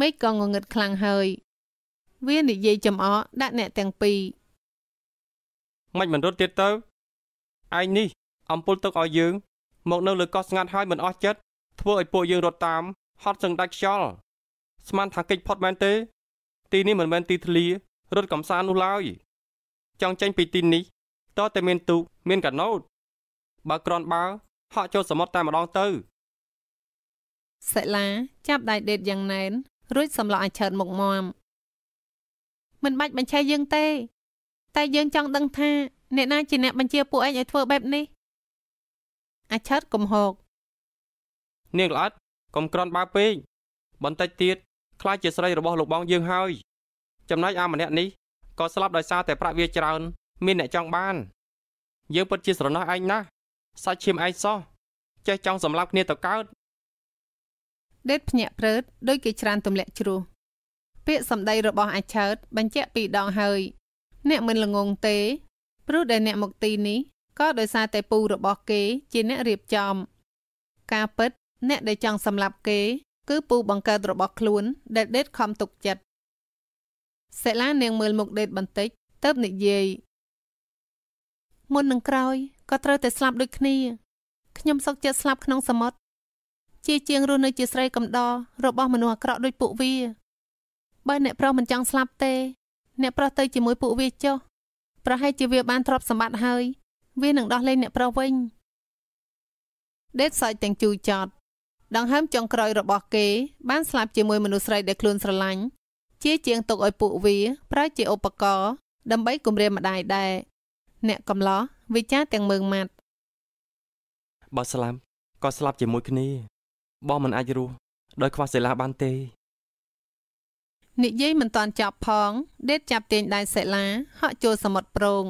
មេឃក៏ងងឹតខ្លាំងហើយ វានិយាយចំអកដាក់អ្នកទាំងពីរមិនមិនរត់ទៀតទៅឯងនេះអំពុលទឹកឲ្យយើងមកនៅលើកោះស្ងាត់ហើយមិនអស់ចិត្តធ្វើឲ្យពួកយើងរត់តាមហត់សឹងដាច់ខ្យល់ស្មានថាគេចផុតមែនទេ ទីនេះមិនមែនទីធ្លារត់កំសាន្តនោះឡើយ ចង់ចេញពីទីនេះតើតែមានទូកមានកណូតបើក្រនបើហក់ចូលសមុទ្រតែម្ដងទៅសិលាចាប់ដៃដេតយ៉ាងណែន រួចសម្លក់អាឆើតមុខមមមិនបាច់បញ្ឆេះយើងទេតែយើងចង់ដឹងថា អ្នកណាជាអ្នកបញ្ជាពួកឯងឲ្យធ្វើបែបនេះអាឆើតកំហកនាងល្អិតកុំក្រនបើពេកបន្តិចទៀតខ្លាចជាស្រីរបស់លោកបងយើងហើយចំណែកអាម្នាក់នេះក៏ស្លាប់ដោយសារតែប្រាក់វាច្រើនមានអ្នកចង់បាន យើងពិតជាស្រណោះឯងណាស់សាច់ឈាមឯងសោះចេះចង់សម្លាប់គ្នាទៅកើតដេតភ្ញាក់ព្រើតដូចគេច្រានទម្លាក់ជ្រោះពាក្យសម្ដីរបស់អាឆើតបញ្ជាក់ពីដងហើយអ្នកមិនល្ងងទេព្រោះដែលអ្នកមកទីនេះក៏ដោយសារតែពូរបស់គេជាអ្នករៀបចំ ការពិតអ្នកដែលចង់សម្លាប់គេ គឺពូបង្កើតរបស់ខ្លួន ដែលដេតខំទុកចិត្តសិលានាងមើលមុខដេត បន្តិចទៅនិយាយមុននឹងក្រោយក៏ត្រូវតែស្លាប់ដូចគ្នាខ្ញុំសុកចិត្តស្លាប់ក្នុងសមុទ្រជាជាងរស់នៅ ជាស្រីកំដររបស់មនុស្សអាក្រក់ដូចពួកវាបើអ្នកប្រុសមិនចង់ស្លាប់ទេអ្នកប្រុសទៅជាមួយពួកវាចុះ ប្រហែលជាវាបានទ្រព្យសម្បត្តិហើយ វានឹងដោះលែងអ្នកប្រុសវិញដេតសាច់ទាំងជូចចត់ ដង្ហើមចុងក្រោយរបស់គេបានស្លាប់ជាមួយមនុស្សស្រីដែលខ្លួនស្រឡាញ់ជាជាងទុកឲ្យពួកវាប្រើជាឧបករណ៍ដើម្បីគម្រាមម្ដាយដែរអ្នកកំឡោះវិចារទាំងមើងម៉ាត់បើស្លាប់ក៏ស្លាប់ជាមួយគ្នាបងមិនអាចរស់ដោយខ្វះសិលាបានទេនិយាយមិនតាន់ចប់ផង ដេតចាប់ទាញដៃសិលាហក់ចូលសមុទ្រប្រង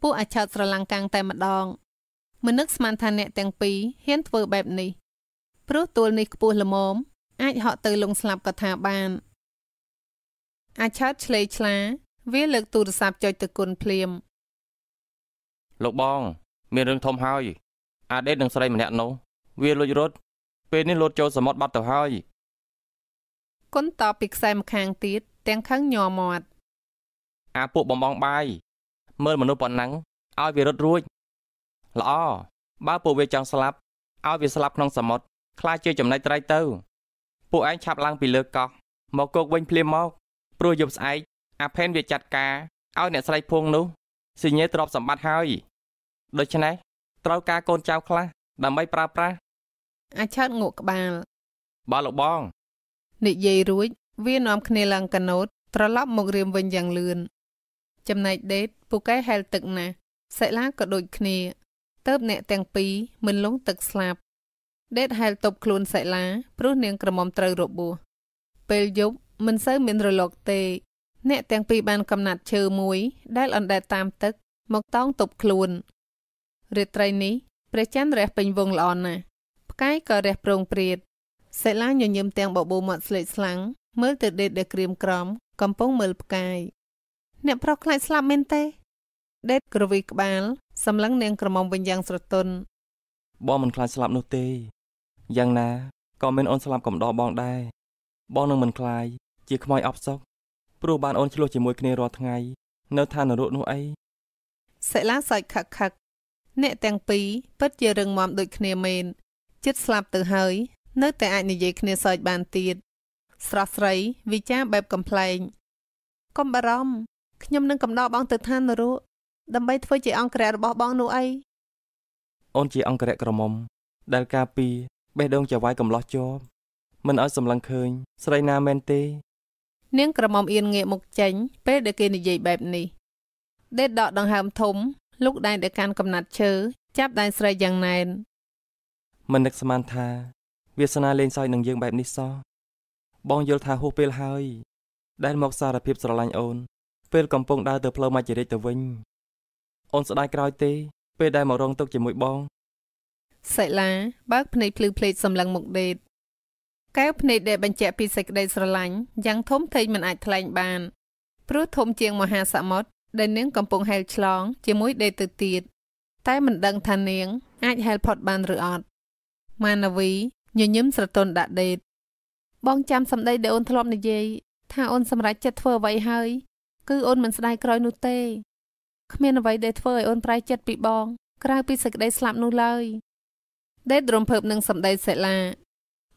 ពួកអាឆោតស្រឡាំងកាំងតែម្ដង មនឹកស្មានថាអ្នកទាំងពីរហ៊ានធ្វើបែបនេះព្រោះទួលនេះខ្ពស់ល្មមអាចហក់ទៅលងស្លាប់ក៏ថាបាន។អាឆើតឆ្លេឆ្លា វាលើកទូរស័ព្ទចុចទៅគុណភ្លាមលោកបង មានរឿងធំហើយ អាដេតនឹងស្រីម្នាក់នោះវាលួចរត់ពេលនេះលោតចូលសមុទ្របាត់ទៅហើយគុណតបពីខ្សែម្ខាងទៀត ទាំងខឹងញ័រមាត់អាពួកបំបងបាយមើលមនុស្សប៉ុណ្ណឹងឲ្យវារត់រួចល្អបើពួកវាចង់ស្លាប់ឲ្យវាស្លាប់ក្នុងសមុទ្រខ្លាចជាចំណែកត្រៃទៅ ពួកឯងឆាប់ឡើងពីលើកោះមកគោកវិញភ្លាមមកព្រោះយប់ស្អែកអាផែនវាចាត់ការឲ្យអ្នកស្រីភួងនោះសញ្ញេទ្រពសម្បត្តិហើយដូច្នេះត្រូវការកូនចៅខ្លះដើម្បីប្រើប្រាស់អាឆើតងក់ក្បាល បាទលោកបង និយាយរួចវានាំគ្នាឡើងកណូតត្រឡប់មករៀមវិញយ៉ាងលឿនចំណែកដេតពូកែហែលទឹកណាស់សិលាក៏ដូច គ្នាទៅបអ្នកទាំងពីរមិនលងទឹកស្លាប់ដេតហែលតប់ខ្លួនសិលាព្រោះនាងក្រមុំត្រូវរបួសពេលយប់មិនសូវមានរលកទេ អ្នកទាំងពីរបានកំណាត់ឈើមួយ ដែលអណ្ដែតតាមទឹកមកតោងទប់ខ្លួនរាត្រីនេះព្រះច័ន្ទរះពេញវងល្អណាស់ផ្កាយក៏រះប្រងព្រាតសិលាញញឹមទាំងបបូរមាត់ស្លេកស្លាំងមើលទៅដេកដែលក្រៀមក្រំកំពុងមើលផ្កាយអ្នកប្រុសខ្លាចស្លាប់មែនទេ ដេតក្រវីក្បាលសម្លឹងនាងក្រមុំវិញយ៉ាងស្រទន់បងមិនខ្លាចស្លាប់នោះទេយ៉ាងណាក៏មិនអូនស្លាប់កំដរបងដែរបងនឹងមិនខ្លាចជាខ្មោចអប់សុកព្រោះបានអូនឆ្លោះជាមួយគ្នារាល់ថ្ងៃ នៅឋាននរកនោះអីសិលាសាច់ខឹកខឹកអ្នកទាំងពីរពិតជារឹងមាំដូចគ្នាមែនចិត្តស្លាប់ទៅហើយនៅតែអាចនិយាយគ្នាសើចបានទៀតស្រស់ស្រីវិចារបែបកំ pl ែងកុំបារម្ភខ្ញុំនឹងកំដរបងទៅឋាននរកដើម្បីធ្វើជាអង្គរៈរបស់បងនោះអីអូនជា អង្គរៈក្រមុំ ដែលការពីបេះដូងចវាយកំឡោះជាប់មិនឲ្យសម្លឹងឃើញ ស្រីណាមែនទេនាងក្រមុំអៀនងាកមុខចេញពេលដែលគេនិយាយបែបនេះដេតដកដង្ហើមធំលោកដែងដែលកាន់កំណាត់ឈើចាប់ដែងស្រីយ៉ាងណែនមិននឹកស្មានថា វាសនាលេងសើចនឹងយើងបែបនេះសោះបងយល់ថាហួសពេលហើយ ដែលមកសារភាពស្រឡាញ់អូន ពេលកំពុងដើរទៅផ្លូវមច្ចរិចទៅវិញអូនស្ដាយក្រោយទេពេលដែលមករងទុកជាមួយបងសិលាបើក ភ្នែកភ្លឺភ្លេចសម្លឹងមុខដេតកែវភ្នែកដែលបញ្ជាក់ពីសេចក្តីស្រឡាញ់យ៉ាងធំធេងមិនអាចថ្លែងបានព្រោះធំជាងមហាសមុទ្រដែលនាងកំពុងហែលឆ្លង ជាមួយដេកទៅទៀតតែមិនដឹងថានាង អាចហែលផុតបានឬអត់ម៉ាណវីញញឹមស្រទន់ដាក់ដេត បងចាំសម្ដីដែលអូនធ្លាប់និយាយថាអូនសម្រេចចិត្តធ្វើអ្វីហើយ គឺអូនមិនស្ដាយក្រោយនោះទេគ្មានអ្វីដែលធ្វើឲ្យអូនប្រែចិត្តពីបង ក្រៅពីសេចក្តីស្លាប់នោះឡើយដេតរំភើបនឹងសម្ដីសិលា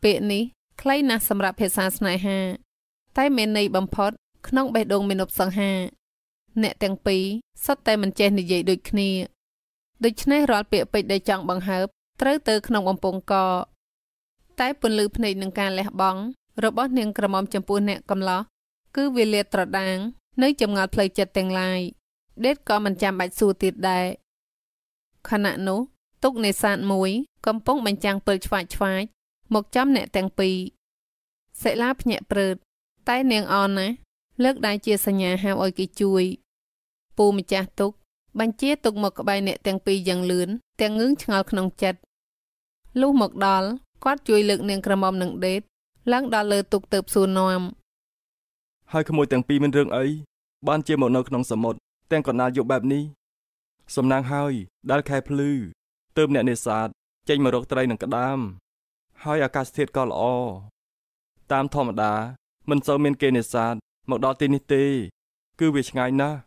ពាក្យនេះខ្លីណាស់សម្រាប់ភាសាស្នេហា តែមានន័យបំផុតក្នុង បេះដូងមាណពសង្ហា អ្នកទាំងពីរសុទ្ធតែមិនចេះនិយាយដូចគ្នាដូច្នេះរាល់ពាក្យពេចន៍ដែលចង់បង្ហើបត្រូវទៅក្នុងបំពង់កតែពន្លឺភ្នែកនឹងការលះបង់របស់នាងក្រមុំចំពោះអ្នកកំឡោះគឺវាលាតត្រដាងនៅចម្ងល់ផ្លូវចិត្តទាំងឡាយដេតក៏មិនចាំបាច់សួរទៀតដែរខណៈនោះទុកនេសាទមួយកំពុងបញ្ចាំងពិលឆ្វាច់ឆ្វាច់មកចាំអ្នកទាំងពីរសិលាភ្ញាក់ព្រឺតតែនាងអនណាលើកដៃជាសញ្ញាហៅឲ្យគេជួយពូម្ចាស់ទុកបញ្ជាទុកមកក្បែរអ្នកទាំងពីរយ៉ាងលឿនទាំងងឿងឆ្ងល់ក្នុងចិត្តលុះមកដល់គាត់ជួយលើកនាងក្រមុំនឹងដេត ឡើងដល់លើទុកទៅសួរនាំហើយក្មួយទាំងពីរមានរឿងអីបានជាមកនៅក្នុងសមុទ្រទាំងកណ្ដាលយកបែបនេះសំណាងហើយ ដល់ខែភ្លឺទើបអ្នកនេសាទចេញមករកត្រីនឹងក្តាមហើយអាកាសធាតុក៏ល្អតាមធម្មតា មិនសូវមានគេនេសាទមកដល់ទីនេះទេគឺវាឆ្ងាយណាស់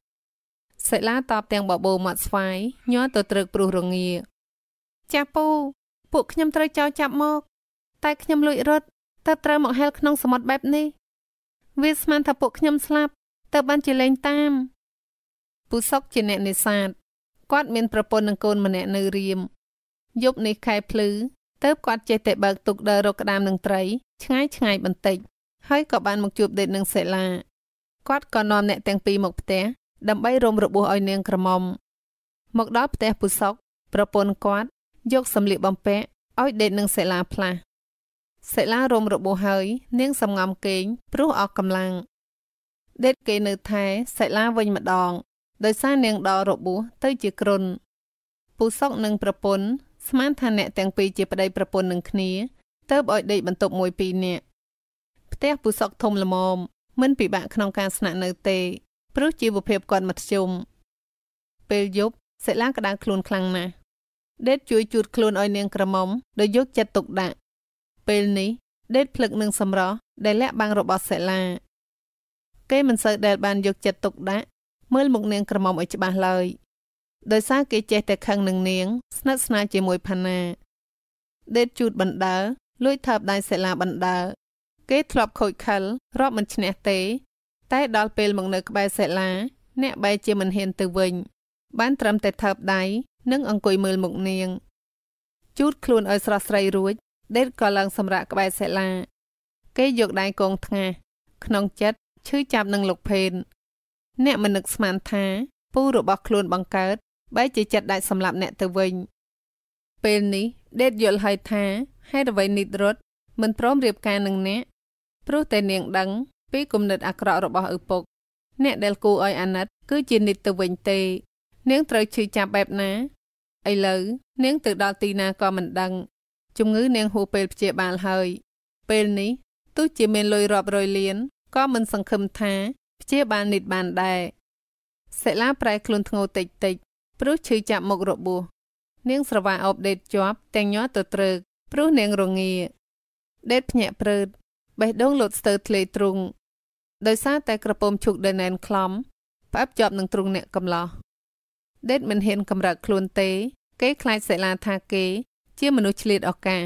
សិលាតបទាំងបបោមាត់ស្វាយញ័រទៅត្រឹកព្រោះរងា ចាពូពួកខ្ញុំត្រូវចោលចាប់មក តែខ្ញុំលួចរត់ទៅត្រូវមកហែល ក្នុងសមុទ្របែបនេះវាស្មាន ថាពួកខ្ញុំស្លាប់ទៅបានជាលែងតាមពូសុកជាអ្នកនេសាទគាត់មានប្រពន្ធនិងកូនម្នាក់នៅរៀមយប់នេះខែភ្លឺទៅគាត់ចេះតែបើកទុកដើររកក្តាមនឹងត្រីឆ្ងាយឆ្ងាយបន្តិចហើយក៏បានមកជួបដេតនឹងសេឡាគាត់ក៏នាំអ្នកទាំងពីរមកផ្ទះដើម្បីរំរបួសឲ្យនាងក្រមុំមកដល់ផ្ទះពុសុកប្រពន្ធគាត់យកសម្លៀកបំពាក់ឲ្យដេតនឹងសេឡាផ្លាស់សេឡារំរបួសហើយនាងសំងំគេងព្រោះអស់កម្លាំងដេតគេនៅថែសេឡាវិញម្ដងដោយសារនាងដល់របួសទៅជាគ្រុនពុសុកនិងប្រពន្ធស្មានថាអ្នកទាំងពីរជាប្តីប្រពន្ធនឹងគ្នាទៅបឲ្យដេកបន្ទប់មួយពីរនាក់ផ្ទះពូសក់ធំល្មមមិនពិបាកក្នុងការស្នាក់នៅទេ ព្រោះជីវភាពគាត់មធ្យមពេលយប់សិលាក្តៅខ្លួនខ្លាំងណាស់ដេតជួយជូតខ្លួនឲ្យនាងក្រមុំដោយយកចិត្តទុកដាក់ ពេលនេះដេតភ្លឹកនឹងសម្រស់ដែលលាក់បាំងរបស់សិលាគេមិនសូវដែលបានយកចិត្តទុកដាក់មើលមុខនាងក្រមុំឲ្យច្បាស់ឡើយ។ដោយសារគេចេះតែខឹងនឹងនាង ស្និទ្ធស្នាលជាមួយផាណាដេតជូតបណ្ដើលួចថើបដៃសិលាបណ្ដើគេធ្លាប់ខូចខិលរាប់មិនឈ្នះទេ តែ ដល់ពេលមកនៅក្បែរសិលាអ្នកបែរជាមិនហ៊ានទៅវិញបាន ត្រឹមតែថើបដៃនិងអង្គុយមើលមុខនាង ជូតខ្លួនឲ្យស្រស់ស្រីរួចដេតក៏ឡើងសម្រាកក្បែរសិលាគេយកដៃកងថ្ងាសក្នុងចិត្តឈឺចាប់នឹងលោកភេនអ្នកមិននឹកស្មានថាពូរបស់ខ្លួនបង្កើតបែរជាចិត្តដាច់សម្លាប់អ្នកទៅវិញពេលនេះដេតយល់ហើយថាហេតុអ្វីនិតរត់មិនព្រមរៀបការនឹងអ្នកព្រោះតែនាងដឹងពីគំនិត អាក្រក់របស់ឪពុកអ្នកដែលគូឲ្យអាណិតគឺជានិតទៅវិញទេនាងត្រូវឈឺចាប់បែបណាឥឡូវនាងទៅដល់ទីណាក៏មិនដឹង ជំងឺ នាងហួសពេលព្យាបាលហើយ ពេលនេះទោះជាមានលុយរាប់រយលានក៏មិនសង្ឃឹមថា ព្យាបាលនិតបានដែរសិលាប្រែខ្លួនធ្ងោតិចតិចព្រោះឈឺចាប់មុខរបួសនាងស្រវាអបដេតជាប់ទាំងញ័រទៅត្រឹកព្រោះនាងរងា ដេតភ្ញាក់ព្រឺតបេះដូងលោតស្ទើរធ្លាយទ្រូងដោយសារតែក្រពុំឈូកដេណែនខ្លំផ្អាប់ជាប់នឹងទ្រូងអ្នកកំឡោះដេតមិនហ៊ាន កម្រើកខ្លួនទេ គេខ្លាចសិលាថាគេ ជាមនុស្សឆ្លៀតឱកាស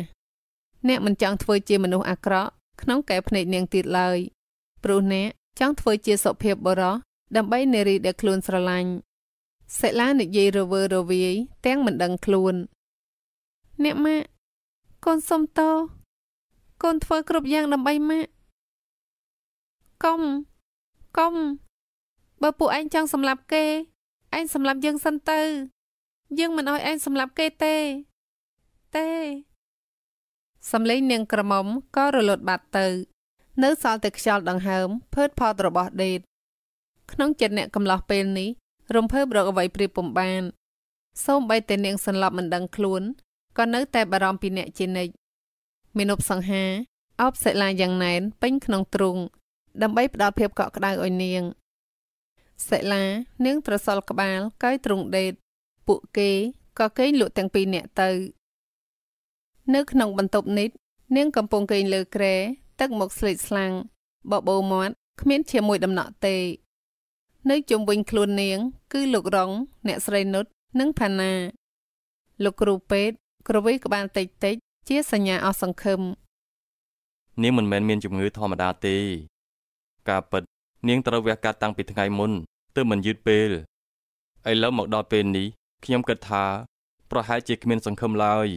អ្នកមិនចង់ធ្វើជាមនុស្សអាក្រក់ក្នុងកែភ្នែកនាងទៀតឡើយព្រោះអ្នកចង់ធ្វើជាសុភាពបរោះដើម្បីនារីដែលខ្លួនស្រឡាញ់សិលានិយាយរវើរវាយទាំងមិនដឹងខ្លួន អ្នកម៉ាក់កូនសុំតោកូនធ្វើគ្រប់យ៉ាងដើម្បីម៉ាក់កុំកុំបើពួកឯងចង់សម្លាប់គេឯងសម្លាប់យើងសិនទៅយើងមិនអោយឯងសម្លាប់គេទេ ទេសំឡេងនាងក្រមុំក៏រលត់បាត់ទៅ នៅសល់តែខ្យល់ដង្ហើមភើតផតរបស់ដេតក្នុងចិត្តអ្នកកំឡោះពេលនេះរំភើបរកអ្វីប្រៀបពំបានសូមបីតែនាងសន្លប់មិនដឹងខ្លួនក៏នៅតែបារម្ភពីអ្នកជានិច្ចមាណពសង្ហាអបសិលាយ៉ាងណែន ពេញក្នុងទ្រូងដើម្បី ផ្ដល់ភាពកក់ក្ដៅឲ្យនាងសិលានាងត្រសល់ក្បាលកាយទ្រូងដេត ពួកគេក៏គេងលក់ទាំងពីរនាក់ទៅនៅក្នុងបន្ទប់នេះនាងកំពុងគេងលើគ្រែទឹកមកស្លេកស្លាំងបបោមាត់គ្មាន ជាមួយដំណក់ទេនៅជុំវិញខ្លួននាងគឺលោករងអ្នកស្រីនុតនិងផាណា លោកគ្រូពេទ្យក្រវីក្បាលតិចតិចជាសញ្ញាអស់សង្ឃឹមនាងមិនមែនមានជំងឺធម្មតាទេ ការពិតនាងត្រូវវះកាត់តាំងពីថ្ងៃមុនទើបមិនយឺតពេលឥឡូវមកដល់ពេលនេះខ្ញុំគិតថា ប្រហែលជាគ្មានសង្ឃឹមឡើយ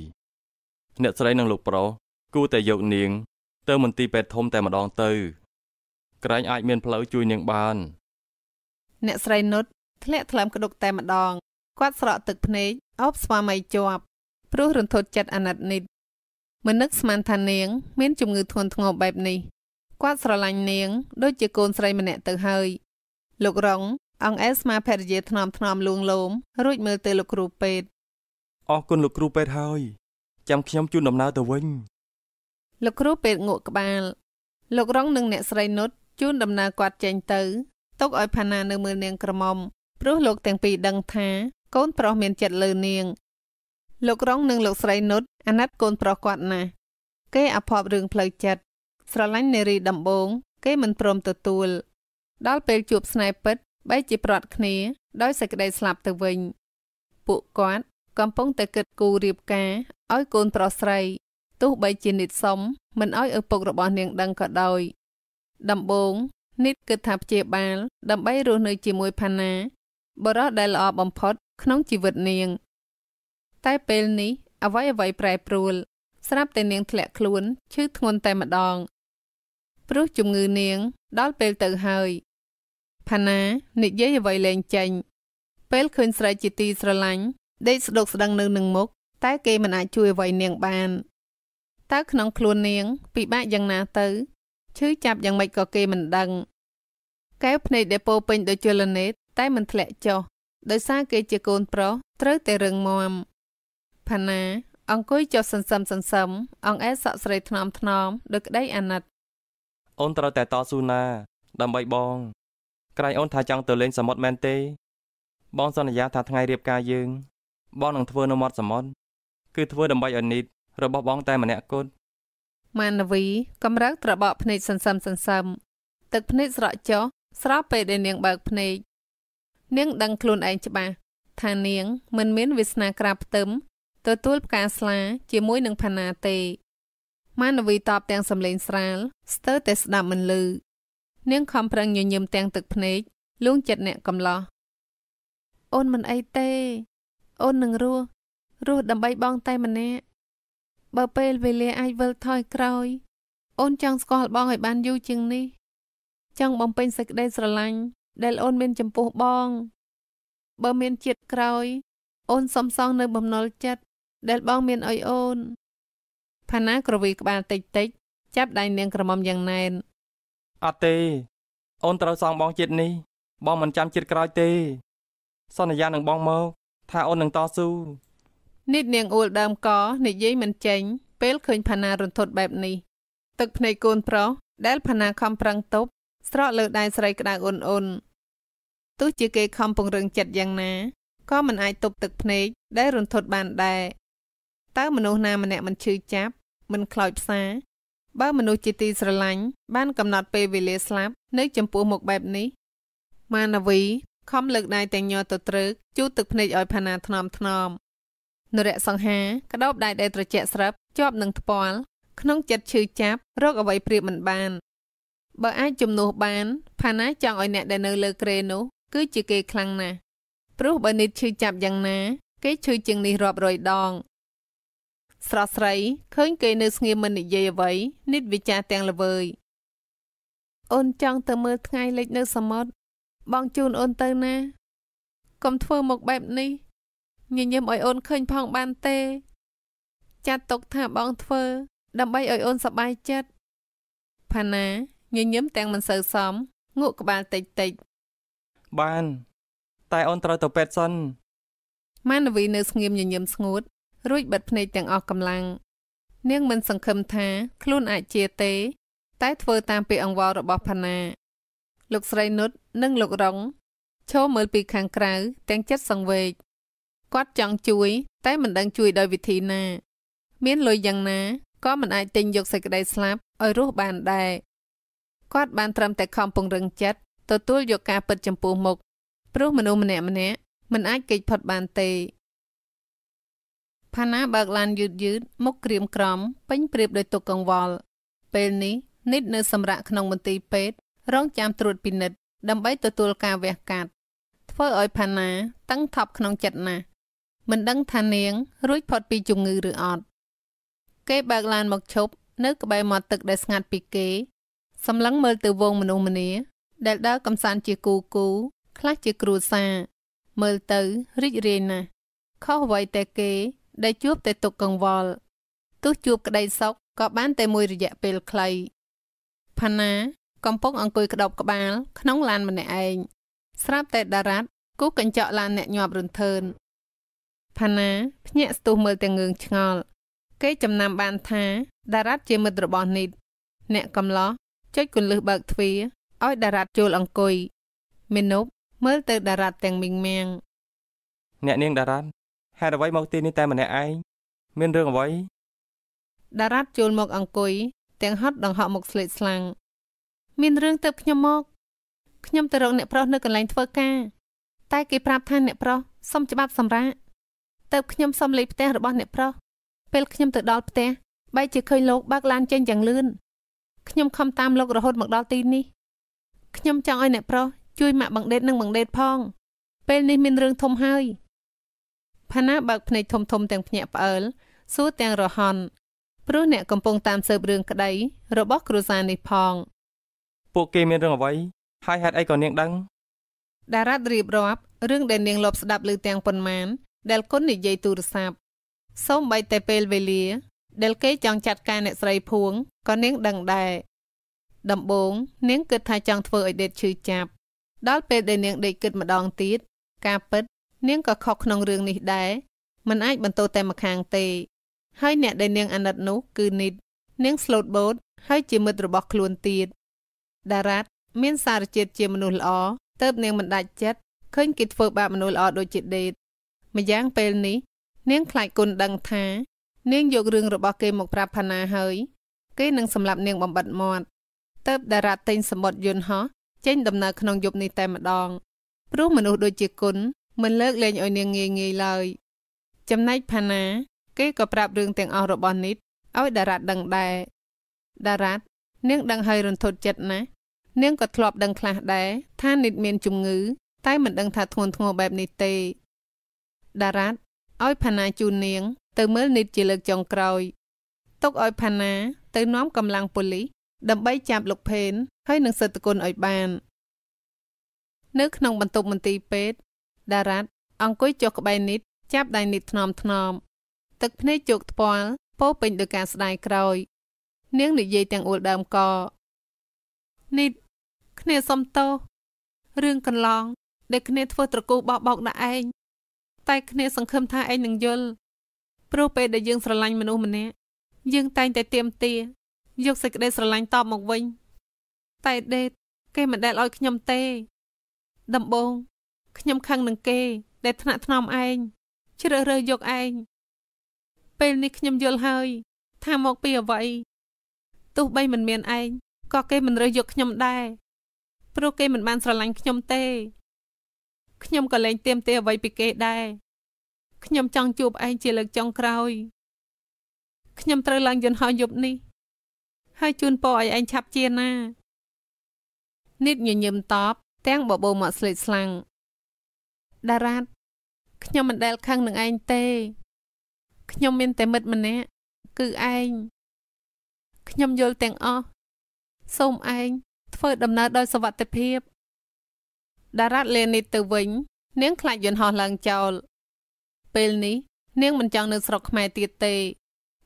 អ្នកស្រីនិងលោកប្រុសគួរតែយកនាង ទៅមន្ទីរពេទ្យធំតែម្ដងទៅ ក្រែងអាចមាន ផ្លូវជួយនាងបានអ្នកស្រីនុតធ្លាក់ថ្លើមក្តុកតែម្ដងគាត់ស្រក់ទឹកភ្នែកអោបស្វាមីជាប់ព្រោះរន្ធត់ចិត្តអាណិតនេះមិននឹកស្មានថានាង មាន ជំងឺធ្ងន់ធ្ងរបែបនេះគាត់ស្រឡាញ់នាងដូចជាកូនស្រីម្នាក់ទៅហើយលោករង អង្អែស្មាភរិយាថ្នមថ្នមលួងលោមរួចមើលទៅលោកគ្រូពេទ្យអរគុណលោកគ្រូពេទ្យហើយចាំខ្ញុំជូនដំណើរទៅវិញលោកគ្រូពេទ្យងក់ក្បាលលោករងនិងអ្នកស្រីនុតជូនដំណើរគាត់ចេញទៅទុកឲ្យផាណានៅមើលនាងក្រមុំព្រោះលោកទាំងពីរដឹងថាកូនប្រុសមានចិត្តលើនាងលោករងនិងលោកស្រីនុតអាណិតកូនប្រុសគាត់ណាស់គេអភ័ព្វរឿងផ្លូវចិត្តស្រឡាញ់នារីដំបងគេមិនព្រមទទួលដល់ពេលជួបស្នេហ៍ពិតបែជាព្រាត់គ្នាដោយសេចក្តីស្លាប់ទៅវិញពួកគាត់កំពុងតែគិតគូររៀបការឲ្យកូនប្រុសស្រីទោះបីជានិតសុំមិនឲ្យឪពុករបស់នាង ដឹងក៏ដោយដំបងនិតគិតថាព្យាបាល ដើម្បីរស់នៅជាមួយផាណាបរិសដែលល្អបំផុតក្នុងជីវិតនាង តែពេលនេះអ្វីអ្វីប្រែប្រួលស្រាប់តែនាងធ្លាក់ខ្លួនឈឺធ្ងន់តែម្ដង ព្រោះជំងឺនាងដល់ពេលទៅហើយផាណានិយាយអ្វីលែងចេញ ពេលឃើញស្រីជាទីស្រឡាញ់ដេកស្ដុកស្ដឹងនៅនឹងមុខតែគេមិនអាចជួយអ្វីនាងបានតើក្នុងខ្លួននាងពិបាកយ៉ាងណាទៅឈឺចាប់យ៉ាងម៉េចក៏គេមិនដឹងកែវភ្នែកដែលពោពេញដោយជលនេតតែមិនធ្លាក់ចុះដោយសារគេជាកូនប្រុសត្រូវតែរឹងមាំផាណាអង្គុយចុះសន្សឹមសន្សឹមអង្អែសក់ស្រីថ្នមថ្នមដោយក្តីអាណិតអូនត្រូវតែតស៊ូណា ដើម្បីបង ក្រែងអូនថាចង់ទៅលេងសមុទ្រមែនទេ បងសន្យាថាថ្ងៃរៀបការយើងបងនឹងធ្វើនៅមាត់សមុទ្រគឺធ្វើដើម្បីឲ្យនីតរបស់បងតែម្នាក់គត់ម៉ានវីកម្រើកត្របកភ្នែកសន្សឹមសន្សឹមទឹកភ្នែកស្រក់ចុះស្រាប់ពេលដែលនាងបើកភ្នែកនាងដឹងខ្លួនឯងច្បាស់ថានាងមិនមានវាសនាក្រាបផ្ទឹមទទួលផ្កាស្លាជាមួយនឹងផាណាទេម៉ានវីតបទាំងសំឡេងស្រាលស្ទើរតែស្ដាប់មិនឮនាងខំប្រឹងញញឹមទាំងទឹកភ្នែកលួងចិត្តអ្នកកំឡោះអូនមិនអីទេអូននឹងរស់រស់ដើម្បីបងតែម្នាក់បើពេលវេលាអាចវិលថយក្រោយ អូនចង់ស្គាល់បងឲ្យបានយូរជាងនេះ ចង់បំពេញសេចក្តីស្រឡាញ់ដែលអូនមានចំពោះបងបើមានជាតិក្រោយអូនសំសងនៅបំណុលចិត្តដែលបងមានឲ្យអូនផាណាក្រវីក្បាលតិចតិចចាប់ដៃនាងក្រមុំយ៉ាងណែនអត់ទេអូនត្រូវសងបងជាតិនេះ បងមិនចាំជាតិក្រោយទេសន្យានឹងបងមកថាអូននឹងតស៊ូនេះនាងអ៊ូលដើមកនិយាយមិនចេញពេលឃើញផាណារន្ធត់បែបនេះ ទឹកភ្នែកកូនប្រុសដែលផាណាខំប្រឹងទប់ស្រក់លើដៃស្រីក្តៅអ៊ុនអ៊ុនទោះជាគេខំពង្រឹងចិត្តយ៉ាងណាក៏មិនអាចទប់ទឹកភ្នែកដែលរន្ធត់បានដែរតើមនុស្សណាម្នាក់មិនឈឺចាប់មិនខ្លោចផ្សាបើមនុស្សជាទីស្រឡាញ់បានកំណត់ពេលវេលាស្លាប់នៅចំពោះមុខបែបនេះម៉ានវីខំលើកដៃទាំងញ័រទៅត្រឹកជូតទឹកភ្នែកឲ្យផាណាថ្នមថ្នមនរៈសង្ហាក្តោបដៃដែលត្រជាក់ស្រាប់ជាប់នឹងថ្ពាល់ក្នុងចិត្តឈឺចាប់រកអ្វីប្រៀបមិនបាន បើអាចជំនួសបានផាណាចង់ឲ្យអ្នកដែលនៅលើក្រេនោះគឺជាគេខ្លាំងណាស់ព្រោះបើនេះឈឺចាប់យ៉ាងណាគេឈឺជាងនេះរាប់រយដង ស្រស់ស្រីឃើញ គេនៅស្ងៀមមិននិយាយអ្វីនិតវិចារទាំងល្វើយអូនចង់ទៅមើលថ្ងៃលិចនៅសមុទ្របងជូនអូនទៅណាកុំធ្វើមកបែបនេះញញឹមឲ្យអូនឃើញផងបានទេចាត់ទុកថាបងធ្វើដើម្បីឲ្យអូនសប្បាយចិត្តផាណាញញឹមទាំងមិនសូវសមងក់ក្បាលតិចតិចបាន តែអូនត្រូវទៅពេទ្យសិនម៉ានវីនៅស្ងៀមញញឹមស្ងួតរួចបិទភ្នែកទាំងអស់កម្លាំងនាងមិនសង្ឃឹមថា ខ្លួនអាចជាទេ តែធ្វើតាមពាក្យអង្វររបស់ផាណា លោកស្រីនុត និងលោករងឈោមើលពីខាងក្រៅទាំងចិត្តសង្វេគគាត់ចង់ជួយ តែមិនដឹង ជួយដោយវិធីណាមានលុយយ៉ាងណាក៏មិនអាចទិញយកសេចក្តីស្លាប់ឲ្យរស់បានដែរគាត់បានត្រឹមតែខំពង្រឹងចិត្តទទួលយកការពិតចំពោះមុខព្រោះមនុស្សម្នាក់ម្នាក់មិនអាចគេចផុតបានទេផាណាបើកឡានយឺតយឺតមុខក្រៀមក្រំពេញព្រៀបដោយទុកកង្វល់ពេលនេះនិតនៅសម្រាប់ក្នុងមន្ទីរពេទ្យរងចាំត្រួតពិនិត្យដើម្បីទទួលការវះកាត់ធ្វើឲ្យផាណាតឹងថប់ក្នុងចិត្តណាស់មិនដឹងថានាង រួចផុតពីជំងឺឬអត់គេបើកឡានមកឈប់នៅ ក្បែរមាត់ទឹកដែលស្ងាត់ពីគេ សម្លឹងមើលទៅវង មនុស្សម្នា ដែលដើរកំសាន្តជាគូគូខ្លះជាគ្រួសារមើលទៅរីករាយណាស់ខុសអ្វីតែគេដែលជួបតែទុកកង្វល់ទោះជួបក្តីសុខក៏បាន តែមួយរយៈពេលខ្លីផាណាកំពុង អង្គុយក្តោបក្បាល ក្នុងឡានម្នាក់ឯងស្រាប់តែដារ៉ាត់គូកញ្ចក់ឡានអ្នកញាប់រន្ធើនផាណា ភ្ញាក់ស្ទុះមើលទាំងងឿងឆ្ងល់គេចំណាំបានថាតារ៉ាត់ជាមិត្តរបស់នីតអ្នកកំឡោះចុចគន្លឹះបើកទ្វារឲ្យតារ៉ាត់ចូលអង្គុយមេនុបមើលទៅតារ៉ាត់ទាំងមីងមៀងអ្នកនាងតារ៉ាត់ហេតុអ្វីមកទីនេះតែម្នាក់ឯងមានរឿងអ្វីតារ៉ាត់ចូលមកអង្គុយទាំងហត់ដង្ហក់មកស្លេកស្លាំងមានរឿងទៅខ្ញុំមកខ្ញុំទៅរកអ្នកប្រុសនៅកន្លែងធ្វើការ តែគេប្រាប់ថាអ្នកប្រុសសុំច្បាប់សម្រាប់ទៅខ្ញុំសុំលេខផ្ទះរបស់អ្នកប្រុសពេលខ្ញុំទៅដល់ផ្ទះបែរជាឃើញលោកបើកឡានចេញយ៉ាងលឿនខ្ញុំខំតាមលោករហូតមកដល់ទីនេះខ្ញុំចង់ឲ្យអ្នកប្រុសជួយម៉ាក់បង្ដេតនិងបង្ដេតផង ពេលនេះមានរឿងធំហើយផាណាបើកភ្នែកធំធំទាំងភ្ញាក់ផ្អើលសួរទាំងរហ័នព្រោះអ្នកកំពុងតាមស៊ើបរឿងក្តីរបស់គ្រួសារនេះផង ពួកគេមានរឿងអ្វីហើយហេតុអីក៏នាងដឹងតារ៉ាត់រៀបរាប់រឿងដែលនាងលបស្ដាប់ឮទាំងប៉ុន្មានដែលគុណនិយាយទូរស័ព្ទសូមបីតែពេលវេលាដែលគេចង់ចាត់ការអ្នកស្រីភួងក៏នាងដឹងដែរដំបូង នាងគិតថាចង់ធ្វើឲ្យដេតឈឺចាប់ដល់ពេលដែលនាងដេកគិតម្ដងទៀតការពិត នាងក៏ខកក្នុងរឿងនេះដែរมันអាចបន្តតែម្ខាងទេហើយ អ្នកដែលនាងអាណិតនោះ គឺនិតនាងស្លូតបូតហើយ ជាមិត្តរបស់ខ្លួនទៀតតារ៉ាត់មានសារជាតិជាមនុស្សល្អទៅបនាងមិនដាច់ចិត្តឃើញគេធ្វើ បាបមនុស្សល្អដូចជាដេតម្យ៉ាងពេលនេះនាង ខ្លាចគុណដឹងថានាងយក រឿងរបស់គេមកប្រាប់ផាណាហើយ គេនឹងសម្លាប់នាងបំបិតមាត់ទៅតារាតេញសមុទ្រយន្តហោះចេញ ដំណើរក្នុងយប់នេះតែម្ដង ព្រោះមនុស្សដូចជាគុណមិនលើកលែងឲ្យនាងងាយងាយឡើយ ចំណែកផាណាគេក៏ប្រាប់រឿងទាំងអស់របស់និតឲ្យតារាតដឹងដែរតារាតនាងដឹងហើយរន្ធត់ចិត្តណាស់នាងក៏ធ្លាប់ដឹងខ្លះដែរថានិតមានជំងឺតែមិនដឹងថាធ្ងន់ធ្ងរបែបនេះទេដារ៉ាត់ឲ្យផាណាជូននាងទៅមើលនិតជាលើកចុងក្រោយទុកឲ្យផាណា ទៅនាំកម្លាំងប៉ូលីសដើម្បីចាប់លោកផេនហើយនឹងសិទ្ធិគុណឲ្យបាន នៅ ក្នុងបន្ទប់មន្ទីរពេទ្យដារ៉ាត់អង្គុយចុះក្បែរនិតចាប់ដៃនិតថ្នមថ្នមទឹកភ្នែកជោគថ្ពាល់ពោពេញដោយការស្ដាយក្រោយនាងនិយាយទាំងអួលដើមកនិតគ្នាសុំទោសរឿងកន្លង ដែលគ្នាធ្វើត្រកូសបោះបោកដាក់ឯងតែគ្នាសង្ឃឹមថាឯងនឹងយល់ព្រោះពេលដែលយើងស្រឡាញ់មនុស្សម្នាក់យើងតែងតែទៀមទា យកសេចក្តីស្រឡាញ់តបមកវិញតែដេតគេមិនដែលឲ្យខ្ញុំទេ ដំបូងខ្ញុំខឹងនឹងគេ ដែលថ្នាក់ថ្នមឯងជ្រើសរើសយកឯងពេលនេះខ្ញុំយល់ហើយ ថាមកពីអ្វីទោះបីមិនមានឯងក៏គេមិនរើសយកខ្ញុំដែរព្រោះគេមិនបានស្រឡាញ់ខ្ញុំទេខ្ញុំក៏លែងទៀមទេអ្វីពីគេដែរខ្ញុំចង់ជួបឯងជាលើកចុងក្រោយខ្ញុំត្រូវឡើងយន្តហោះយប់នេះ ហើយជូនពរឲ្យឯងឆាប់ជាណានិតញញឹមតបទាំងបបោមកស្លេកស្លាំងតារ៉ាតខ្ញុំមិនដែលខឹងនឹងឯងទេខ្ញុំមានតែមិត្តម្នាក់គឺឯងខ្ញុំយល់ទាំងអស់សូមឯងធ្វើដំណើរដោយសុវត្ថិភាពដារ៉ាត់លេនីតទៅវិញ នាងខ្លាចយន្តហោះឡើងចោល ពេលនេះ នាងមិនចង់នៅស្រុកខ្មែរទៀតទេ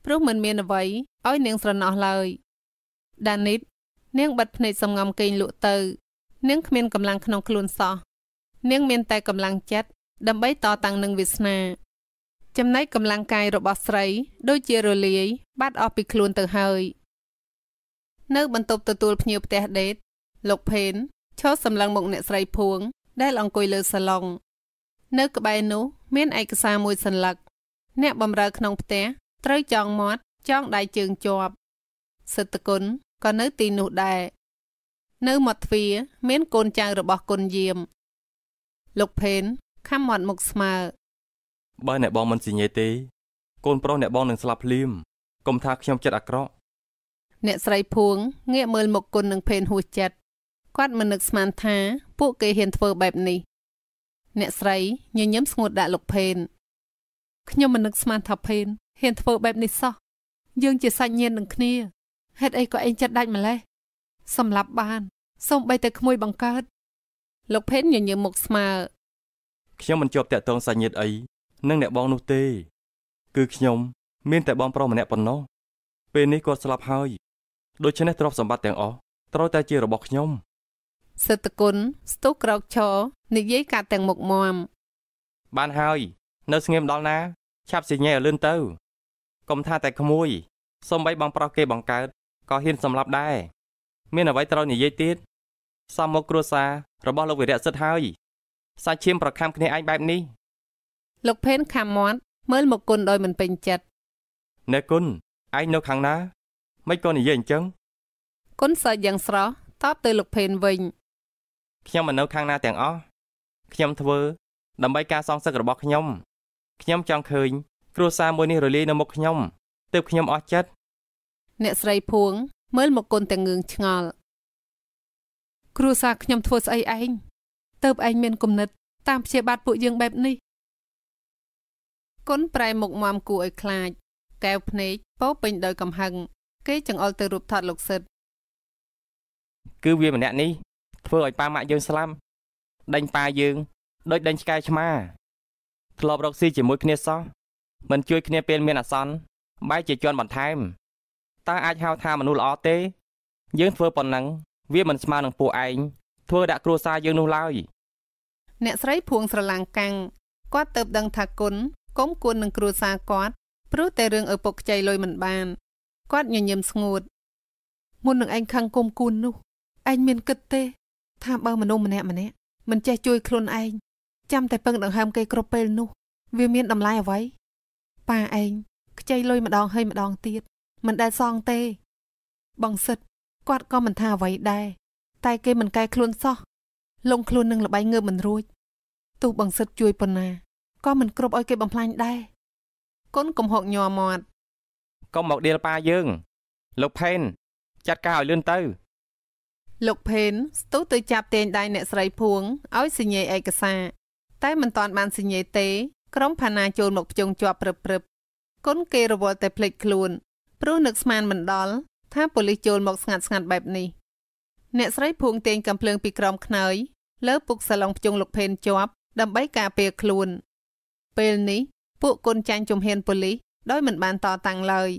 ព្រោះមិនមានអ្វីឲ្យនាងស្រណោះឡើយដានីតនាងបាត់ភ្នែកសំងំកេងលក់ទៅ នាងគ្មានកម្លាំងក្នុងខ្លួនសោះនាងមាន តែកម្លាំងចិត្តដើម្បីតតាំងនឹងវាសនា ចំណែកកម្លាំងកាយរបស់ស្រី ដូចជារលាយ បាត់អស់ពីខ្លួនទៅហើយនៅបន្ទប់ទទួលភ្ញៀវផ្ទះដេតលោកផេនឈរសម្លឹងមុខអ្នកស្រីភួងដែលអង្គុយលើសាឡុងនៅក្បែរនោះ មានឯកសារមួយសន្លឹក អ្នកបម្រើក្នុងផ្ទះត្រូវចងមាត់ចងដៃជើងជាប់សិទ្ធគុណក៏នៅទីនោះដែរនៅមាត់ទ្វារមានកូនចៅរបស់គុណយាមលោកផេនខំមាត់មុខស្មើបើអ្នកបងមិនសញ្ញេទេកូនប្រុសអ្នកបងនឹងស្លាប់ភ្លាមកុំថាខ្ញុំចិត្តអាក្រក់អ្នកស្រីភួងងាកមើលមុខគុណនឹងផេនហួសចិត្តគាត់មិននឹកស្មានថា ពួកគេហ៊ានធ្វើបែបនេះ អ្នកស្រីញញឹមស្ងួតដាក់លោកផេន ខ្ញុំមិននឹកស្មានថាផេនហ៊ានធ្វើបែប នេះសោះយើងជាសាច់ញាតិនឹងគ្នា ហេតុអីក៏ឯងចិត្តដាច់ម្លេះសម្លាប់បានសូម្បីតែក្មួយបង្កើតលោកផេនញញឹមមុខស្មើខ្ញុំមិនជាប់តាក់ទងសាច់ញាតិអីនឹងអ្នកបងនោះទេ គឺខ្ញុំមានតែបងប្រុសម្នាក់ប៉ុណ្ណោះពេលនេះគាត់ស្លាប់ហើយ ដូច្នេះទ្រព្យសម្បត្តិទាំងអស់ត្រូវតែជារបស់ខ្ញុំសិទ្ធគុណស្ទុះក្រោកឈរនិយាយកាត់ទាំងមុខមមបានហើយ នៅស្ងៀមដល់ណា ឆាប់សញ្ញែឲ្យលឿនទៅកុំថាតែក្មួយសំបីបងប្រុសគេបង្កើតក៏ហ៊ានសម្លាប់ដែរមានអ្វីត្រូវនិយាយទៀតសមមកគ្រួសាររបស់លោកវិរៈសិទ្ធហើយសាច់ឈាមប្រខំគ្នាឯងបែបនេះ លោកផេនខំមាត់មើលមកគុណដោយមិនពេញចិត្តអ្នកគុណឯងនៅខាងណាមិនក៏និយាយអញ្ចឹងគុណសើចយ៉ាងស្រស់តបទៅលោកផេនវិញខ្ញុំមិននៅខាងណាទាំងអស់ខ្ញុំធ្វើដើម្បីការសងសឹករបស់ខ្ញុំខ្ញុំចង់ឃើញគ្រួសារមួយនេះរលាយនៅមុខខ្ញុំទើបខ្ញុំអស់ចិត្តអ្នកស្រីភួងមើល មកគុនទាំងងឿងឆ្ងល់គ្រួសារខ្ញុំធ្វើស្អីឯងទៅឯងមានគំនិត តាមព្យាបាទពួកយើងបែបនេះគុនប្រែមុខមមគួរឲ្យខ្លាច កែវភ្នែកពោពេញដោយកំហឹងគេចង្អុលទៅរូបថតលោកសិទ្ធគឺវាម្នាក់នេះធ្វើឲ្យប៉ាម៉ាក់យើងស្លាប់ដេញប៉ាយើងដូចដេញឆ្កែឆ្មាធ្លាប់រកស៊ីជាមួយ គ្នាសោះមិនជួយគ្នាពេលមានអាសន្នបែរជាជន់បន្ថែមតើអាចហៅថាមនុស្សល្អទេយើង ធ្វើប៉ុណ្ណឹងវាមិនស្មើនឹងពួកឯងធ្វើដាក់គ្រួសារយើងនោះឡើយអ្នកស្រីភួងស្រឡាំងកាំងគាត់ទៅដឹងថាគុណគុំគុណនឹងគ្រួសារគាត់ ព្រោះតែរឿងឪពុកខ្ចីលុយមិនបានគាត់ញញឹមស្ងួតមុននឹងឯងខឹងគុំគុណនោះឯងមានគិតទេថាបើមនុស្សម្នាក់ម្នាក់មិនចេះជួយខ្លួនឯងចាំតែពឹងដង្ហើមគេគ្រប់ពេលនោះ វាមានតម្លៃអ្វីប៉ាឯងខ្ចីលុយម្ដងហើយម្ដងទៀតមិនដែលសងទេបងសិតគាត់ក៏មិនថាអ្វីដែរតែគេមិនកែខ្លួនសោះលង ខ្លួននឹងលបែងងើបមិនរួចទោះបងសិតជួយប៉ុណ្ណាក៏មិនគ្រប់ឲ្យគេបំផ្លាញដែរកូនកំហុកញ័រមាត់កុំមកដៀលប៉ាយើងលោកផេនចាត់ការឲ្យលឿនទៅលោកផេនស្ទុះទៅចាប់ទាញដៃអ្នកស្រីភួងឲ្យសញ្ញេឯកសារតែមិនទាន់បានសញ្ញេទេក្រុមផាណាចូលមកភ្ជុងជាប់ព្រឹបព្រឹបគុនគេរវល់តែភ្លេចខ្លួនព្រោះនឹកស្មានមិនដល់ថាប៉ូលីសចូលមកស្ងាត់ស្ងាត់បែបនេះអ្នកស្រីភួងទាញកំភ្លើងពីក្រមខ្នើយលើពុកសាឡុងភ្ជុងលោកផេនជាប់ដើម្បីការពារខ្លួនពេលនេះពួកគុនចាញ់ជំហានប៉ូលីសដោយមិនបានតតាំងឡើយ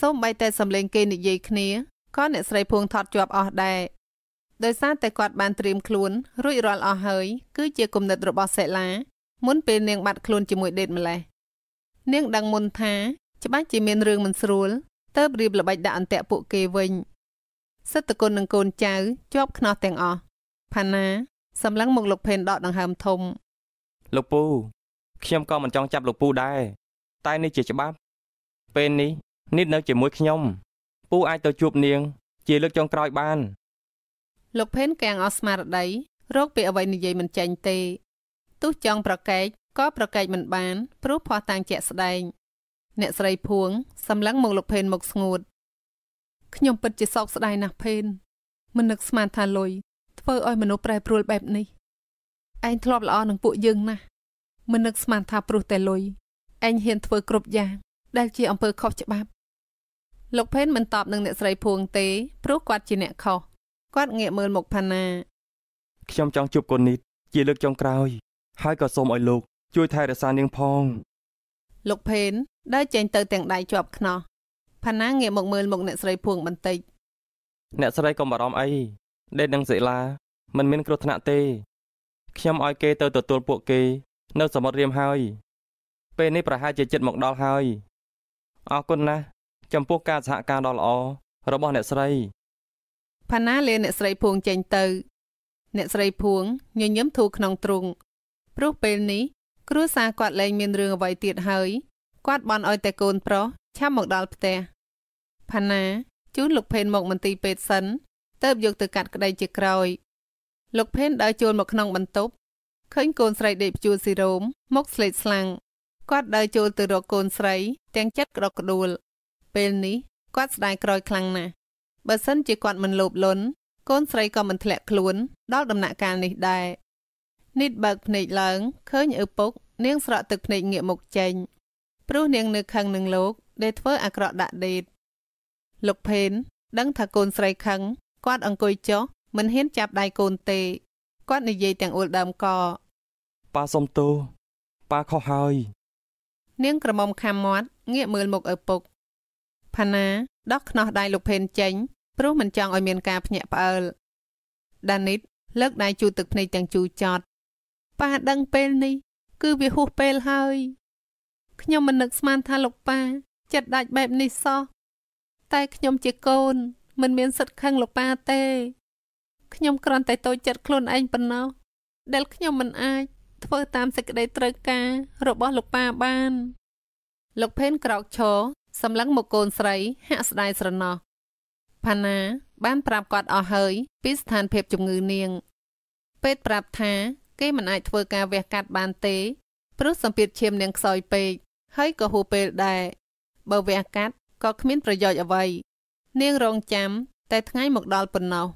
សូម្បីតែសំឡេង គេនិយាយគ្នាក៏អ្នកស្រីភួងថត់ជាប់អស់ដែរដោយសារតែគាត់បានត្រៀមខ្លួនរួចរាល់អស់ហើយគឺជាគំនិតរបស់សិលាមុនពេលនាងបាត់ខ្លួនជាមួយដេតម្លេះនាងដឹងមុនថាច្បាស់ជាមានរឿងមិនស្រួលទៅរៀបល្បិចដាក់អន្ទាក់ពួកគេវិញសិទ្ធិគុណនឹងកូនចៅជាប់ខ្នោះទាំងអស់ផាណាសម្លឹងមកលោកផេនដកដង្ហើមធំលោកពូខ្ញុំក៏មិនចង់ចាប់លោកពូដែរតែនេះជាច្បាប់ពេលនេះនេះនៅជាមួយខ្ញុំពូអាចទៅជួបនាងជាលើកចុងក្រោយបានលោកផេនកាំងអស់ស្មារតីរកពាក្យអ្វីនិយាយមិនចេញទេទោះចង់ប្រកែកក៏ប្រកែកមិនបានព្រោះភ័ស្តុតាងជាក់ស្ដែងអ្នកស្រីភួងសម្លឹងមកលោកផេនមកស្ងួតខ្ញុំពិតជាសោកស្ដាយណាស់ផេនមិននឹកស្មានថាលុយធ្វើឲ្យមនុស្សប្រែប្រួលបែបនេះឯងធ្លាប់ល្អនឹងពួកយើងណាស់មិននឹកស្មានថាព្រោះតែលុយឯងហ៊ានធ្វើ គ្រប់យ៉ាងដែលជា អំពើខុសច្បាប់លោកផេនមិនតបនឹងអ្នកស្រីភួងទេព្រោះគាត់ជាអ្នកខុសគាត់ងាកមើលមុខផាណាខ្ញុំចង់ជួបកូននេះជាលើកចុងក្រោយហើយក៏សូមឲ្យលោក ជួយថែរក្សានាងផងលោកផេនដើរចេញទៅទាំងដៃជាប់ខ្នោះផាណាងាកមកមើលមុខអ្នកស្រីភួងបន្តិចអ្នកស្រីកុំបារម្ភអីដេតនឹងសិលាមិនមាន គ្រោះថ្នាក់ទេខ្ញុំឲ្យគេទៅទទួលពួកគេ នៅសមុទ្ររៀមហើយ ពេលនេះប្រហែលជាចិត្តមកដល់ហើយអរគុណណាស់ចំពោះការសហការដ៏ល្អរបស់ អ្នកស្រីផាណាលេអ្នកស្រីភួងចេញទៅ អ្នកស្រីភួងញញឹមធូរក្នុងទ្រុងព្រោះពេលនេះ គ្រួសារគាត់លែងមានរឿងអ្វីទៀតហើយគាត់បន់ឲ្យតែកូនប្រុសឆាប់មកដល់ផ្ទះផាណាជូនលោកផេនមក មន្ទីរពេទ្យសិនទៅយកទៅកាត់ក្តីជាក្រោយលោកផេនដើរចូលមកក្នុងបន្ទប់ឃើញកូនស្រីដេកព្យួរស៊ីរ៉ូមមកស្លេកស្លាំងគាត់ដើរចូលទៅរកកូនស្រីទាំងចិត្តក្តុកក្តួលពេលនេះគាត់ស្ដាយក្រោយខ្លាំងណាស់បើសិនជាគាត់មិនលោភលន់កូនស្រីក៏មិនធ្លាក់ខ្លួនដល់ដំណាក់កាលនេះដែរនីតបើកភ្នែកឡើងឃើញឪពុកនាងស្រក់ទឹកភ្នែកងាកមុខចេញព្រោះនាងនៅខឹងនឹងលោកដែលធ្វើអាក្រក់ដាក់ដេតលោកផេនដឹងថាកូនស្រីខឹងគាត់អង្គុយចុះមិនហ៊ានចាប់ដៃកូនទេគាត់និយាយទាំងអ៊ុលដើមកប៉ាសុំទោសប៉ាខុសហើយនាងក្រមុំខំមាត់ងាកមើលមុខឪពុកផាណាដោះខ្នោះដៃលោកផេនចេញ ព្រោះមិនចង់ឲ្យមានការភ្ញាក់ផ្អើលដានីតលើកដៃជូតទឹកភ្នែកទាំងជូរចត់ប៉ាដឹងពេលនេះ គឺវាហួសពេលហើយខ្ញុំមិននឹកស្មានថាលោកប៉ាចិត្តដាច់បែបនេះសោះតែខ្ញុំជាកូន មិនមានសិទ្ធិខឹងលោកប៉ាទេខ្ញុំគ្រាន់តែតូចចិត្តខ្លួនឯងប៉ុណ្ណោះដែលខ្ញុំមិនអាចធ្វើតាមសេចក្តីត្រូវការរបស់លោកប៉ាបាន លោកផេនក្រោកឈរសម្លឹងមកកូនស្រីហាក់ស្ដាយស្រណោះផាណាបានប្រាប់គាត់អស់ហើយពីស្ថានភាពជំងឺនាង ពេទ្យប្រាប់ថា គេមិនអាចធ្វើការវះកាត់បានទេ ព្រោះសម្ពាធឈាមនាងខ្សោយពេកហើយក៏ហួពេលដែរបើវះកាត់ក៏គ្មានប្រយោជន៍អ្វី នាងរងចាំ តែថ្ងៃមកដល់ប៉ុណ្ណោះ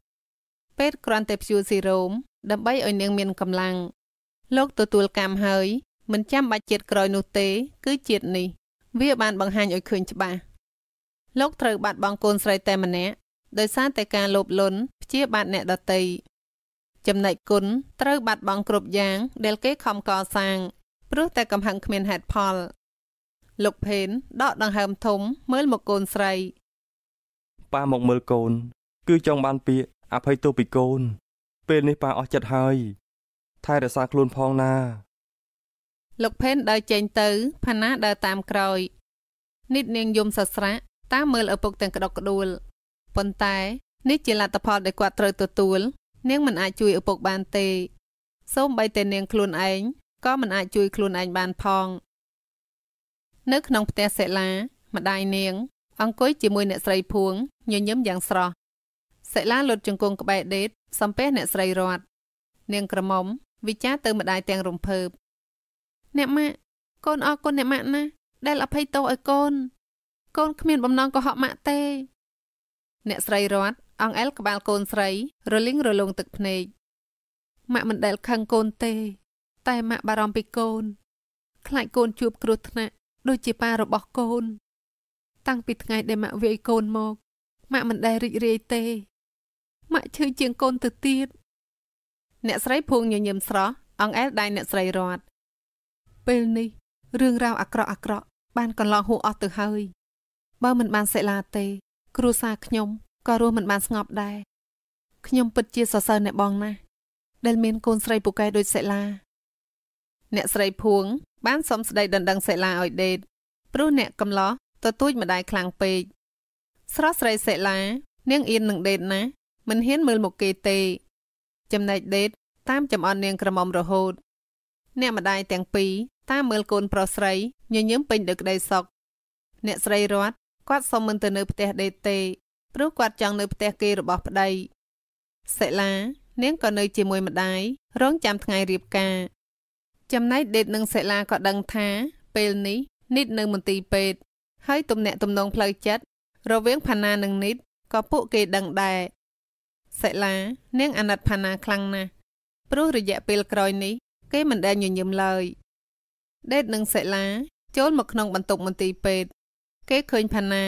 ពេទ្យគ្រាន់តែព្យួរស៊ីរ៉ូមដើម្បីឲ្យនាងមានកម្លាំងលោកទទួលកម្មហើយមិនចាំបាច់ជាតិក្រោយនោះទេ គឺជាតិនេះវាបានបង្ហាញឲ្យឃើញច្បាស់លោកត្រូវបាត់បង់កូនស្រីតែម្នាក់ដោយសារតែការលោភលន់ព្យាបាទអ្នកដតីចំណែកគុណត្រូវបាត់បង់គ្រប់យ៉ាង ដែលគេខំកសាងព្រោះតែកំហឹងគ្មានហេតុផល លោកផេនដកដង្ហើមធំមើលមកកូនស្រីប៉ាមកមើលកូន គឺចង់បានពាក្យអភ័យទោសពីកូន ពេលនេះប៉ាអស់ចិត្តហើយ ថែរក្សាខ្លួនផងណាលោកផេនដើរចេញទៅផាណាដើរតាមក្រោយនិតនាងយំសស្រាក់តាមមើលឪពុកទាំងក្តុកក្តួលប៉ុន្តែនេះជាលទ្ធផលដែលគាត់ត្រូវទទួល នាងមិនអាចជួយឪពុកបានទេសូម្បីតែនាង ខ្លួនឯងក៏មិនអាចជួយខ្លួនឯងបានផងនៅក្នុងផ្ទះសិលាម្ដាយនាង អង្គុយជាមួយអ្នកស្រីភួងញញឹមយ៉ាងស្រស់សិលាលុតជង្គង់ក្បែរដេត សំពះអ្នកស្រីរតនាងក្រមុំវិចារទៅម្ដាយទាំងរំភើបអ្នកម៉ាក់កូនអរគុណអ្នកម៉ាក់ណាស់ដែលអភ័យទោសឲ្យកូន កូនគ្មានបំណងកុហកម៉ាក់ទេ អ្នកស្រីរត់អង្អែលក្បាលកូនស្រីរលីងរលងទឹកភ្នែកម៉ាក់មិនដែលខឹងកូនទេ តែម៉ាក់បារម្ភពីកូន ខ្លាចកូនជួបគ្រោះថ្នាក់ដូចជាប៉ារបស់កូន តាំងពីថ្ងៃដែលម៉ាក់វាយកូនមកម៉ាក់មិនដែលរីករាយទេម៉ាក់ឈឺជាងកូនទៅទៀតអ្នកស្រីភួងញញឹមស្រស់អង្អែលដៃអ្នកស្រីរត់ពេលនេះរឿងរ៉ាវអាក្រក់អាក្រក់បានកន្លងហួសអស់ទៅហើយ បើមិនបានសិលាទេ គ្រួសារខ្ញុំក៏រស់មិនបានស្ងប់ដែរខ្ញុំពិតជាសរសើរអ្នកបងណាស់ដែលមានកូនស្រីពូកែដូចសិលាអ្នកស្រីភួងបានសុំស្ដីដណ្ដឹងសិលាឲ្យដេតព្រោះអ្នកកំឡោះទទូចម្ដាយខ្លាំងពេកស្រស់ស្រីសិលានាងអៀននឹងដេតណាមិនហ៊ានមើលមុខគេទេ ចំណែកដេតតាមចំអន់នាងក្រមុំរហូត អ្នកម្ដាយទាំងពីរតាមមើលកូនប្រុសស្រីញញឹមពេញដោយក្តីសុខអ្នកស្រីរតគាត់សុំមិនទៅនៅផ្ទះដេតទេព្រោះគាត់ចង់នៅផ្ទះគេរបស់ប្តីសិលានាងក៏នៅ ជាមួយម្ដាយរងចាំថ្ងៃរៀបការ ចំណែកដេតនិងសិលាក៏ដឹងថាពេលនេះនិតនៅមន្ទីរពេទ្យហើយទំនាក់ទំនងផ្លូវចិត្តរវាងផាណានិងនិតក៏ពួកគេដឹងដែរសិលានាងអាណិតផាណាខ្លាំងណាស់ព្រោះរយៈពេលក្រោយនេះគេមិនដែលញញឹមឡើយដេតនិងសិលាចូលមកក្នុងបន្ទប់មន្ទីរពេទ្យគេឃើញផាណា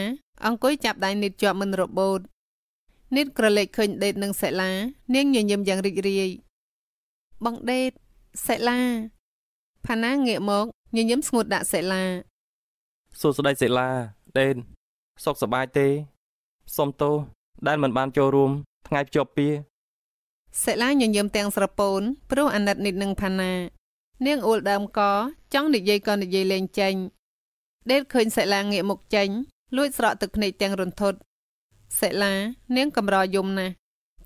អង្គុយចាប់ដៃនីតជាប់មិនរបូតនីតក្រឡេកឃើញដេតនិងសិលានាងញញឹមយ៉ាងរីករាយបងដេតសិលាផាណាងាកមកញញឹមស្ងួតដាក់សិលាសួស្តីសិលាដេនសុខសប្បាយទេសុំទោសដែលមិនបានចូលរួមថ្ងៃភ្ជាប់ពារសិលាញញឹមទាំងស្រពោនព្រោះអាណិតនិតនឹងផាណានាងអ៊ូលដើមកចង់និយាយក៏និយាយលេងចេញដេតឃើញសិលាងាកមុខចេញលួចស្រក់ទឹកភ្នែកទាំងរន្ធត់សិលានាងកម្រយំណាស់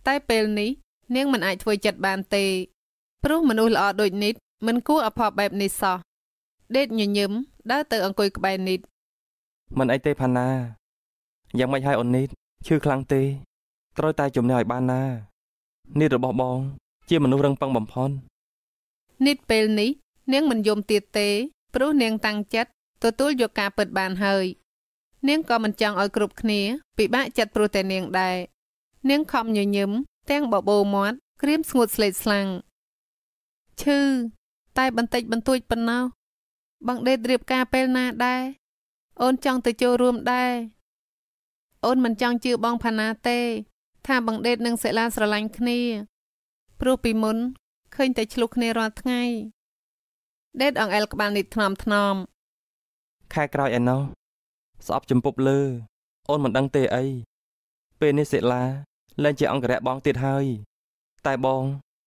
តែពេលនេះនាងមិនអាចធ្វើចិត្តបានទេព្រោះមនុស្សល្អដូចនេះមិនគួរអភ័ព្វបែបនេះសោះដេតញញឹមដើរទៅអង្គុយក្បែរនេះមិនអីទេផាណាយ៉ាងម៉េចហើយអូននេះឈឺខ្លាំងទេ ត្រូវតែជំនះឲ្យបានណានេះរបស់បង ជាមនុស្សរឹងប៉ឹងបំផុតនេះពេលនេះនាងមិនយំទៀតទេ ព្រោះនាងតាំងចិត្តទទួលយកការពិតបានហើយ នាងក៏មិនចង់ឲ្យគ្រប់គ្នាពិបាកចិត្តព្រោះតែនាងដែរនាងខំញញឹមទាំងបបោមាត់ក្រៀមស្ងួតស្លេកស្លាំងឈឺតែបន្តិចបន្តួចប៉ុណ្ណោះបងដេតរៀបការពេលណាដែរអូនចង់ទៅចូលរួមដែរអូនមិនចង់ជឿបងផាណាទេ ថាបងដេតនិងសិលាស្រឡាញ់គ្នា ព្រោះពីមុនឃើញតែឆ្លុះគ្នារាល់ថ្ងៃដេតអង្អែលក្បាលនេះថ្នមថ្នមខែក្រោយឯណោះស្អប់ចំពប់លើអូនមិនដឹងទេអីពេលនេះសិលាលែងជាអង្គរៈបងទៀតហើយតែបង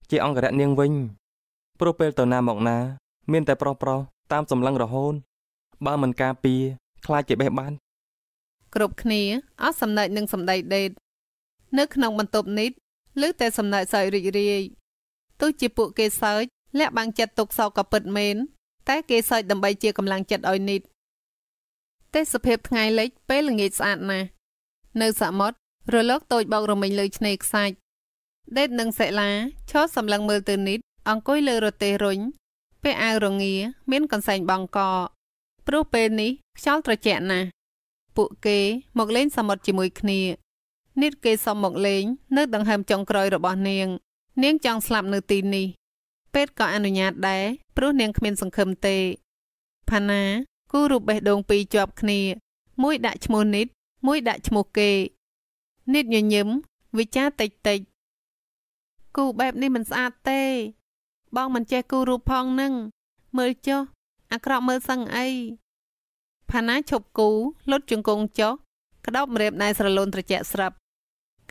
ជាអង្គរៈនាងវិញព្រោះពេលទៅណាមកណាមានតែប្រុសប្រុសតាមសម្លឹងរហូតបើមិនការពារខ្លាចជាបេះបានគ្រប់គ្នាអស់សំណេចនឹងសម្ដីដេត នៅក្នុងបន្ទប់នេះឮតែសំណេចសើចរីករាយទោះជាពួកគេសើចលាក់បាំងចិត្តទុកសោកក៏ពិតមែនតែគេសើចដើម្បីជាកម្លាំងចិត្តឲ្យនិតទេសភាពថ្ងៃលិចពេលល្ងាចស្អាតណាស់នៅសមុទ្ររលកតូចបោករមិញលើឆ្នេរខ្សាច់ដេតនិងសិលាឈរសម្លឹងមើលទៅនិតអង្គុយលើរទេះរុញពាក់អាវរងា មានកន្សែងបង់កព្រោះពេលនេះខ្យល់ត្រជាក់ណាស់ពួកគេមកលេងសមុទ្រជាមួយគ្នានិតគេសុំមកលេងនៅដង្ហើមចុងក្រោយរបស់នាងនាងចង់ស្លាប់នៅទីនេះ ពេទ្យក៏អនុញ្ញាតដែរព្រោះនាងគ្មានសង្ឃឹមទេផាណាគូរូបបេះដូងពីរជាប់គ្នា មួយដាក់ឈ្មោះនិតមួយដាក់ឈ្មោះគេនិតញញឹមវិចារតិចតិចគូបែបនេះមិនស្អាតទេ បងមិនចេះគូរូបផងនឹងមើលចុះអាក្រក់មើលសឹងអីផាណាឈប់គូលុតជង្គង់ចុះក្តោបម្រាមដៃស្រលូនត្រជាក់ស្រាប់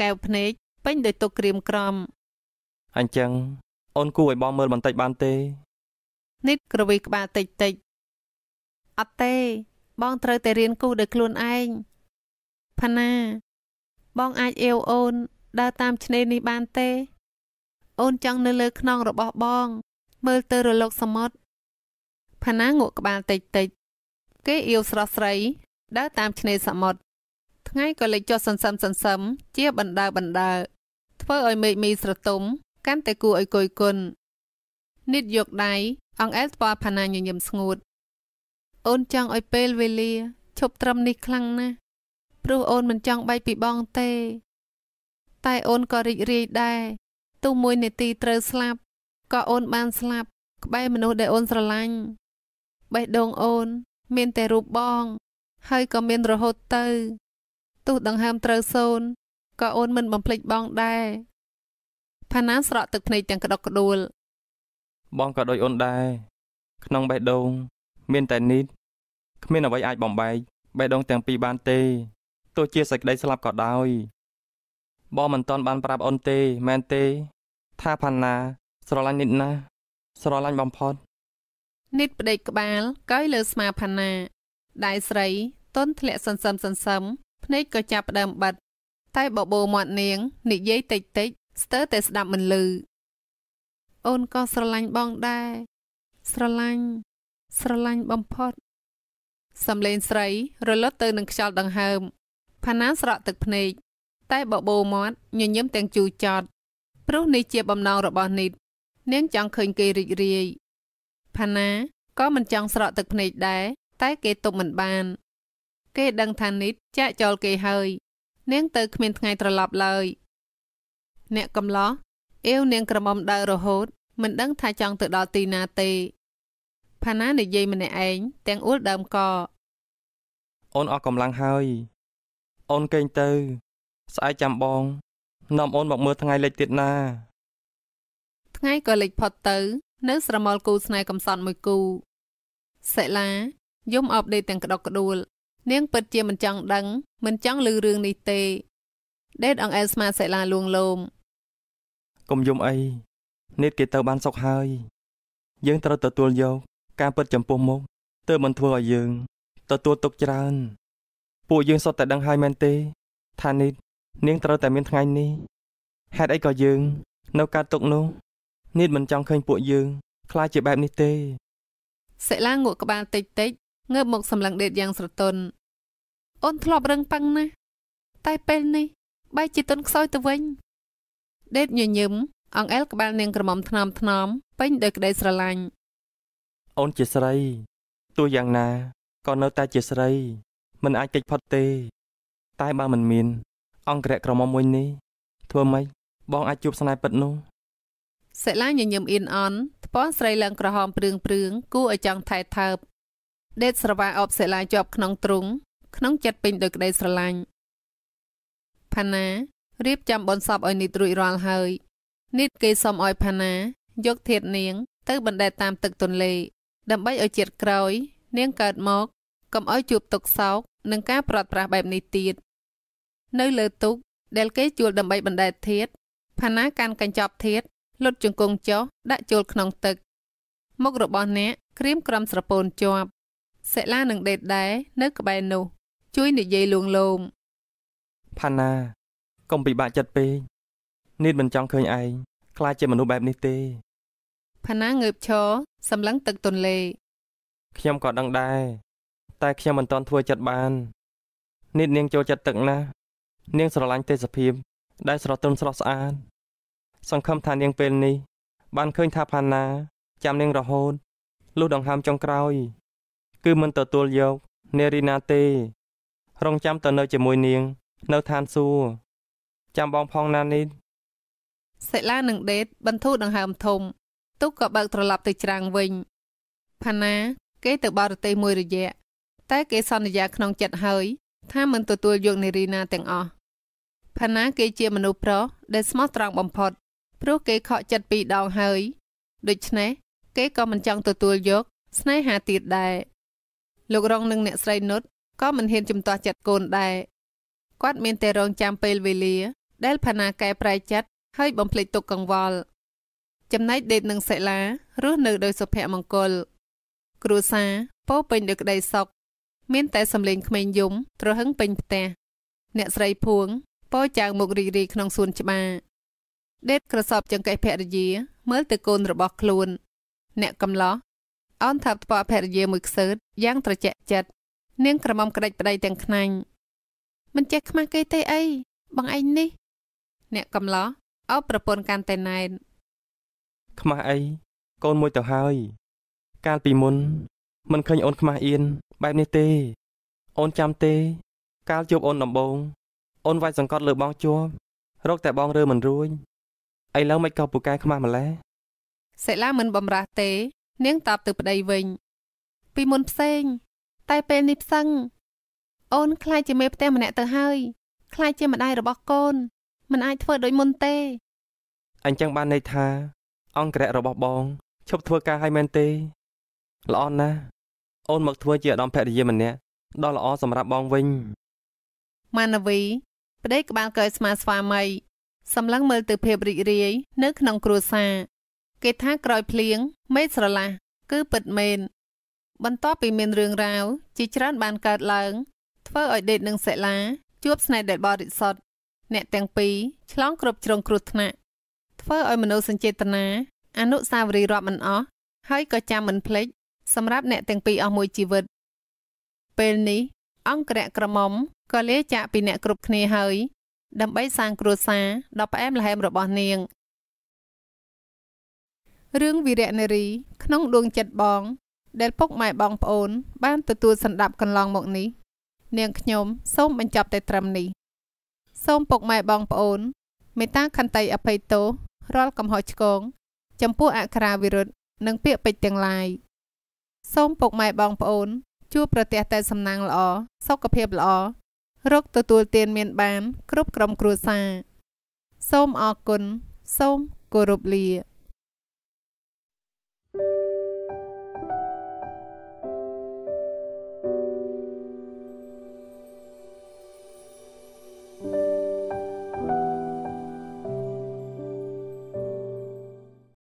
កែវភ្នែកពេញដោយទុកក្រៀមក្រំអញ្ចឹងអូនគូឲ្យបងមើលបន្តិចបានទេ និតក្រវីក្បាលតិចតិចអត់ទេបងត្រូវតែរៀនគូដោយខ្លួនឯងផាណាបងអាចអេវអូនដើរតាមឆ្នេរនេះបានទេ អូនចង់នៅលើខ្នងរបស់បង មើលទៅរលកសមុទ្រផាណាងក់ក្បាលតិចតិច គេអៀវស្រស់ស្រីដើរតាមឆ្នេរសមុទ្រថ្ងៃក៏លេចចុះសន្សឹមសន្សឹមជាបណ្ដើបណ្ដើធ្វើឲ្យមេឃមីស្រទុំកាន់តែគួរឲ្យគយគន់និតយកដៃអង្អែលស្ពាល់ផាណាញញឹមស្ងួតអូនចង់ឲ្យពេលវេលាឈប់ត្រឹមនេះខ្លាំងណាស់ព្រោះអូនមិនចង់បែកពីបងទេ តែអូនក៏រីករាយដែរទោះមួយនាទីត្រូវស្លាប់ក៏អូនបានស្លាប់ក្បែរមនុស្សដែលអូនស្រឡាញ់បេះដូងអូន មានតែរូបបង ហើយក៏មានរហូតទៅ ទោះដង្ហើមត្រូវសូន្យក៏អូនមិនបំភ្លេចបងដែរផាណានស្រក់ទឹកភ្នែកទាំងក្តុកក្តួលបងក៏ដូចអូនដែរក្នុងបេះដូង មានតែនីតគ្មានអ្វីអាចបំបែកបេះដូងទាំងពីរបានទេទោះជាសេចក្តីស្លាប់ក៏ដោយបងមិនទាន់បានប្រាប់អូនទេមែនទេថាផាណាស្រឡាញ់នីតណាស់ស្រឡាញ់បំផុតនីតប្តេកក្បាលកើយលើស្មាផាណាដៃស្រីទន់ធ្លាក់សន្សឹមសន្សឹមភ្នែកក៏ចាប់ដើមបិទតែបបោមាត់ នាងនិយាយតិចតិចស្ទើរតែស្ដាប់មិនឮអូនក៏ស្រឡាញ់បងដែរស្រឡាញ់ស្រឡាញ់បំផុតសំលេងស្រីរលត់ទៅនឹងខ្យល់ដង្ហើមផាណាស្រក់ទឹកភ្នែកតែបបោមាត់ញញឹមទាំងជូរចត់ព្រោះនេះជាបំណងរបស់និតនាងចង់ឃើញគេរីករាយផាណាក៏មិនចង់ស្រក់ទឹកភ្នែកដែរតែគេទប់មិនបាន គេដឹងថានិតចាក់ចោលគេហើយ នាងទៅគ្មានថ្ងៃត្រឡប់ឡើយអ្នកកំឡោះអៀវនាងក្រមុំដើររហូត មិនដឹងថាចង់ទៅដល់ទីណាទេផាណានិយាយម្នាក់ឯងទាំងអ៊ូលដើមកអូនអស់កម្លាំងហើយអូនកេងទៅស្អែកចាំបងនាំអូនមកមើលថ្ងៃលិចទៀតណា ថ្ងៃក៏លិចផុតទៅ នៅ ស្រមោលគូស្នេហ៍កំសត់មួយគូសិលាយំអបដេកទាំងក្តុកក្តួល នាងពិតជាមិនចង់ដឹងមិនចង់ឮរឿងនេះទេដេតអង្អែលស្មាសិលាលួងលោមកុំយំអីនេតគេទៅបានសុខហើយយើងត្រូវទទួលយកការពិតចំពោះមុខទើបមិនធ្វើឲ្យយើង ទទួលទុកច្រើន ពួកយើងសុទ្ធតែដឹងហើយមែនទេ ថានេតនាងត្រូវតែមានថ្ងៃនេះហេតុអីក៏យើងនៅការទុកនោះនេតមិនចង់ឃើញពួកយើងខ្លាចជាបែបនេះទេសិលាងក់ក្បាលតិចតិចងើបមកសម្លឹងដេតយ៉ាងស្រទន់អូនធ្លាប់រឹងប៉ឹងណាស់តែពេលនេះបែរជាទុនខ្សោយទៅវិញដេតញញឹមអង្អែលក្បាលនាងក្រមុំថ្នមថ្នមពេញដោយក្តីស្រឡាញ់អូនជាស្រីទោះយ៉ាងណាក៏នៅតែជាស្រី មិនអាចគេចផុតទេ តែបើមិនមាន អង្គរៈក្រមុំមួយនេះធ្វើម៉េចបងអាចជួបស្នេហ៍ពិតនោះសិលាញញឹមអ៊ីនអនថ្ពាល់ស្រីឡើងក្រហមព្រឿងព្រឿងគូឲ្យចង់ថែថើបដេតស្រវាអបសិលាជាប់ក្នុងទ្រុងក្នុងចិត្តពេញដោយក្តីស្រឡាញ់ផាណារៀបចំបនសពឲ្យនិតរួចរាល់ហើយនិតគេសុំឲ្យផាណាយកធាតនាងទៅបណ្ដែតតាមទឹកទន្លេ ដើម្បីឲ្យជាតិក្រោយ នាងកើតមកកុំឲ្យជួបទុកសោកនឹងការប្រត់ប្រាស់បែបនេះទៀតនៅលើទូកដែលគេជួលដើម្បីបណ្ដែតធាតផាណាកាន់កញ្ចប់ធាតលុតជង្គង់ចុះដាក់ចូលក្នុងទឹកមុខរបស់អ្នកក្រៀមក្រំស្រពោនជាប់សិលានឹងដេតដែរនៅក្បែរនោះ ជួយនិយាយលួងលោមផាណាកុំពិបាកចិត្តពេកនីតមិនចង់ឃើញឯងខ្លាចជាមនុស្សបែបនេះទេផាណាងើបឈរសម្លឹងទឹកទន្លេខ្ញុំក៏ដឹងដែរតែខ្ញុំមិនទាន់ធ្វើចិត្តបាននីតនាងចូលចិត្តទឹកណាស់នាងស្រឡាញ់ទេសភាព ដែលស្រទន់ស្រស់ស្អាតសង្ឃឹមថានាងពេលនេះ បានឃើញថាផាណាចាំនាងរហូតលុះដង្ហើមចុងក្រោយ គឺមិនទទួលយកនារីណាទេរងចាំទៅនៅជាមួយនាង នៅឋានសួគ៌ចាំបងផងណានីសិលានិងដេត បន្ធូរដង្ហើមធំទុកក៏បើកត្រឡប់ទៅច្រាំងវិញផាណាគេទៅបរទេសមួយរយៈតែគេសន្យាក្នុងចិត្តហើយ ថាមិនទទួលយកនារីណាទាំងអស់ផាណាគេជាមនុស្សប្រុសដែលស្មោះត្រង់បំផុត ព្រោះគេខកចិត្តពីដងហើយដូច្នេះគេក៏មិនចង់ទទួលយកស្នេហាទៀតដែរលោករងនិងអ្នកស្រីនុតក៏មិនហ៊ានជំទាស់ចិត្តកូនដែរគាត់មានតែរងចាំពេលវេលាដែលផាណាកែប្រែចិត្តហើយបំភ្លេចទុកកង្វល់ចំណែកដេតនិងសិលារស់នៅដោយសុភមង្គលគ្រួសារពោពេញដោយក្តីសុខមាន តែសម្លេងក្មេងយំត្រហឹងពេញផ្ទះអ្នកស្រីភួងពោចាងមុខរីករាយក្នុងសួនច្បារដេតក្រសបចង្កេះភរិយាមើលទៅកូនរបស់ខ្លួន អ្នកកំឡោះអនថាប់ថ្ពាល់ភរិយាមួយខ្សើតយ៉ាងត្រជាក់ចិត្តនាងក្រមុំក្តិចប្តីទាំងខ្នាញ់មិនចេះខ្មាស់គេទេអីបងឯងនេះអ្នកកំឡោះអោប្រពន្ធកាន់តែណែនខ្មាស់អីកូនមួយទៅហើយ កាលពីមុនមិនឃើញអូនខ្មាស់អៀនបែបនេះទេ អូនចាំទេកាលជួបអូនដំបូងអូនវាយសង្កត់លើបងជួបរកតែបងរើមិនរួចឥឡូវមិនក៏ពូកែខ្មាស់ម្ល៉េះសិលាមិនបំរាស់ទេ នាងតបទៅប្តីវិញ ពីមុនផ្សេង តែពេលនេះផ្សឹងអូនខ្លាចជាមេផ្ទះម្នាក់ទៅហើយខ្លាចជាម្ដាយរបស់កូនមិនអាចធ្វើដូចមុនទេអញ្ចឹងបានន័យថាអង្គរៈរបស់បងឈប់ធ្វើការឲ្យមែនទេល្អណាស់អូនមកធ្វើជាអាដាមភរិយាម្នាក់ដ៏ល្អសម្រាប់បងវិញម៉ានវី ប្តីក្បាលកើស្មាស្វាមី សម្លឹងមើលទៅភាពរីករាយនៅក្នុងគ្រួសារគេថាក្រោយភ្លៀងមេឃស្រឡះគឺពិតមែនបន្ទាប់ពីមានរឿងរ៉ាវជាច្រើនបានកើតឡើងធ្វើឲ្យដេតនិងសិលាជួបស្នេហ៍ដែលបរិសុទ្ធអ្នកទាំងពីរឆ្លង គ្រប់ជ្រុងគ្រោះថ្នាក់ធ្វើឲ្យមនោសញ្ចេតនាអនុសាវរីយ៍រាប់មិនអស់ហើយក៏ចាំមិនភ្លេចសម្រាប់អ្នកទាំងពីរអស់មួយជីវិត ពេលនេះអង្គរៈក្រមុំក៏លាចាកពីអ្នកគ្រប់គ្នាហើយ ដើម្បីសាងគ្រួសារដ៏ផ្អែមល្ហែមរបស់នាងរឿងវីរៈនារី ក្នុងដួងចិត្តបង ដែលពុកម៉ែបងប្អូន បានទទួលសម្ដាប់កន្លងមកនេះនាងខ្ញុំសូមបញ្ចប់តែត្រឹមនេះសូមពុកម៉ែបងប្អូន មេត្តាខន្តីអភ័យទោសរាល់កំហុសឆ្គងចំពោះអក្ខរាវិរុទ្ធនិងពាក្យពេចន៍ទាំងឡាយសូមពុកម៉ែបងប្អូនជួបប្រទះតែសំណាងល្អ សុខភាពល្អរកទទួលទានមានបាន គ្រប់ក្រុមគ្រួសារសូមអរគុណសូមគោរពលា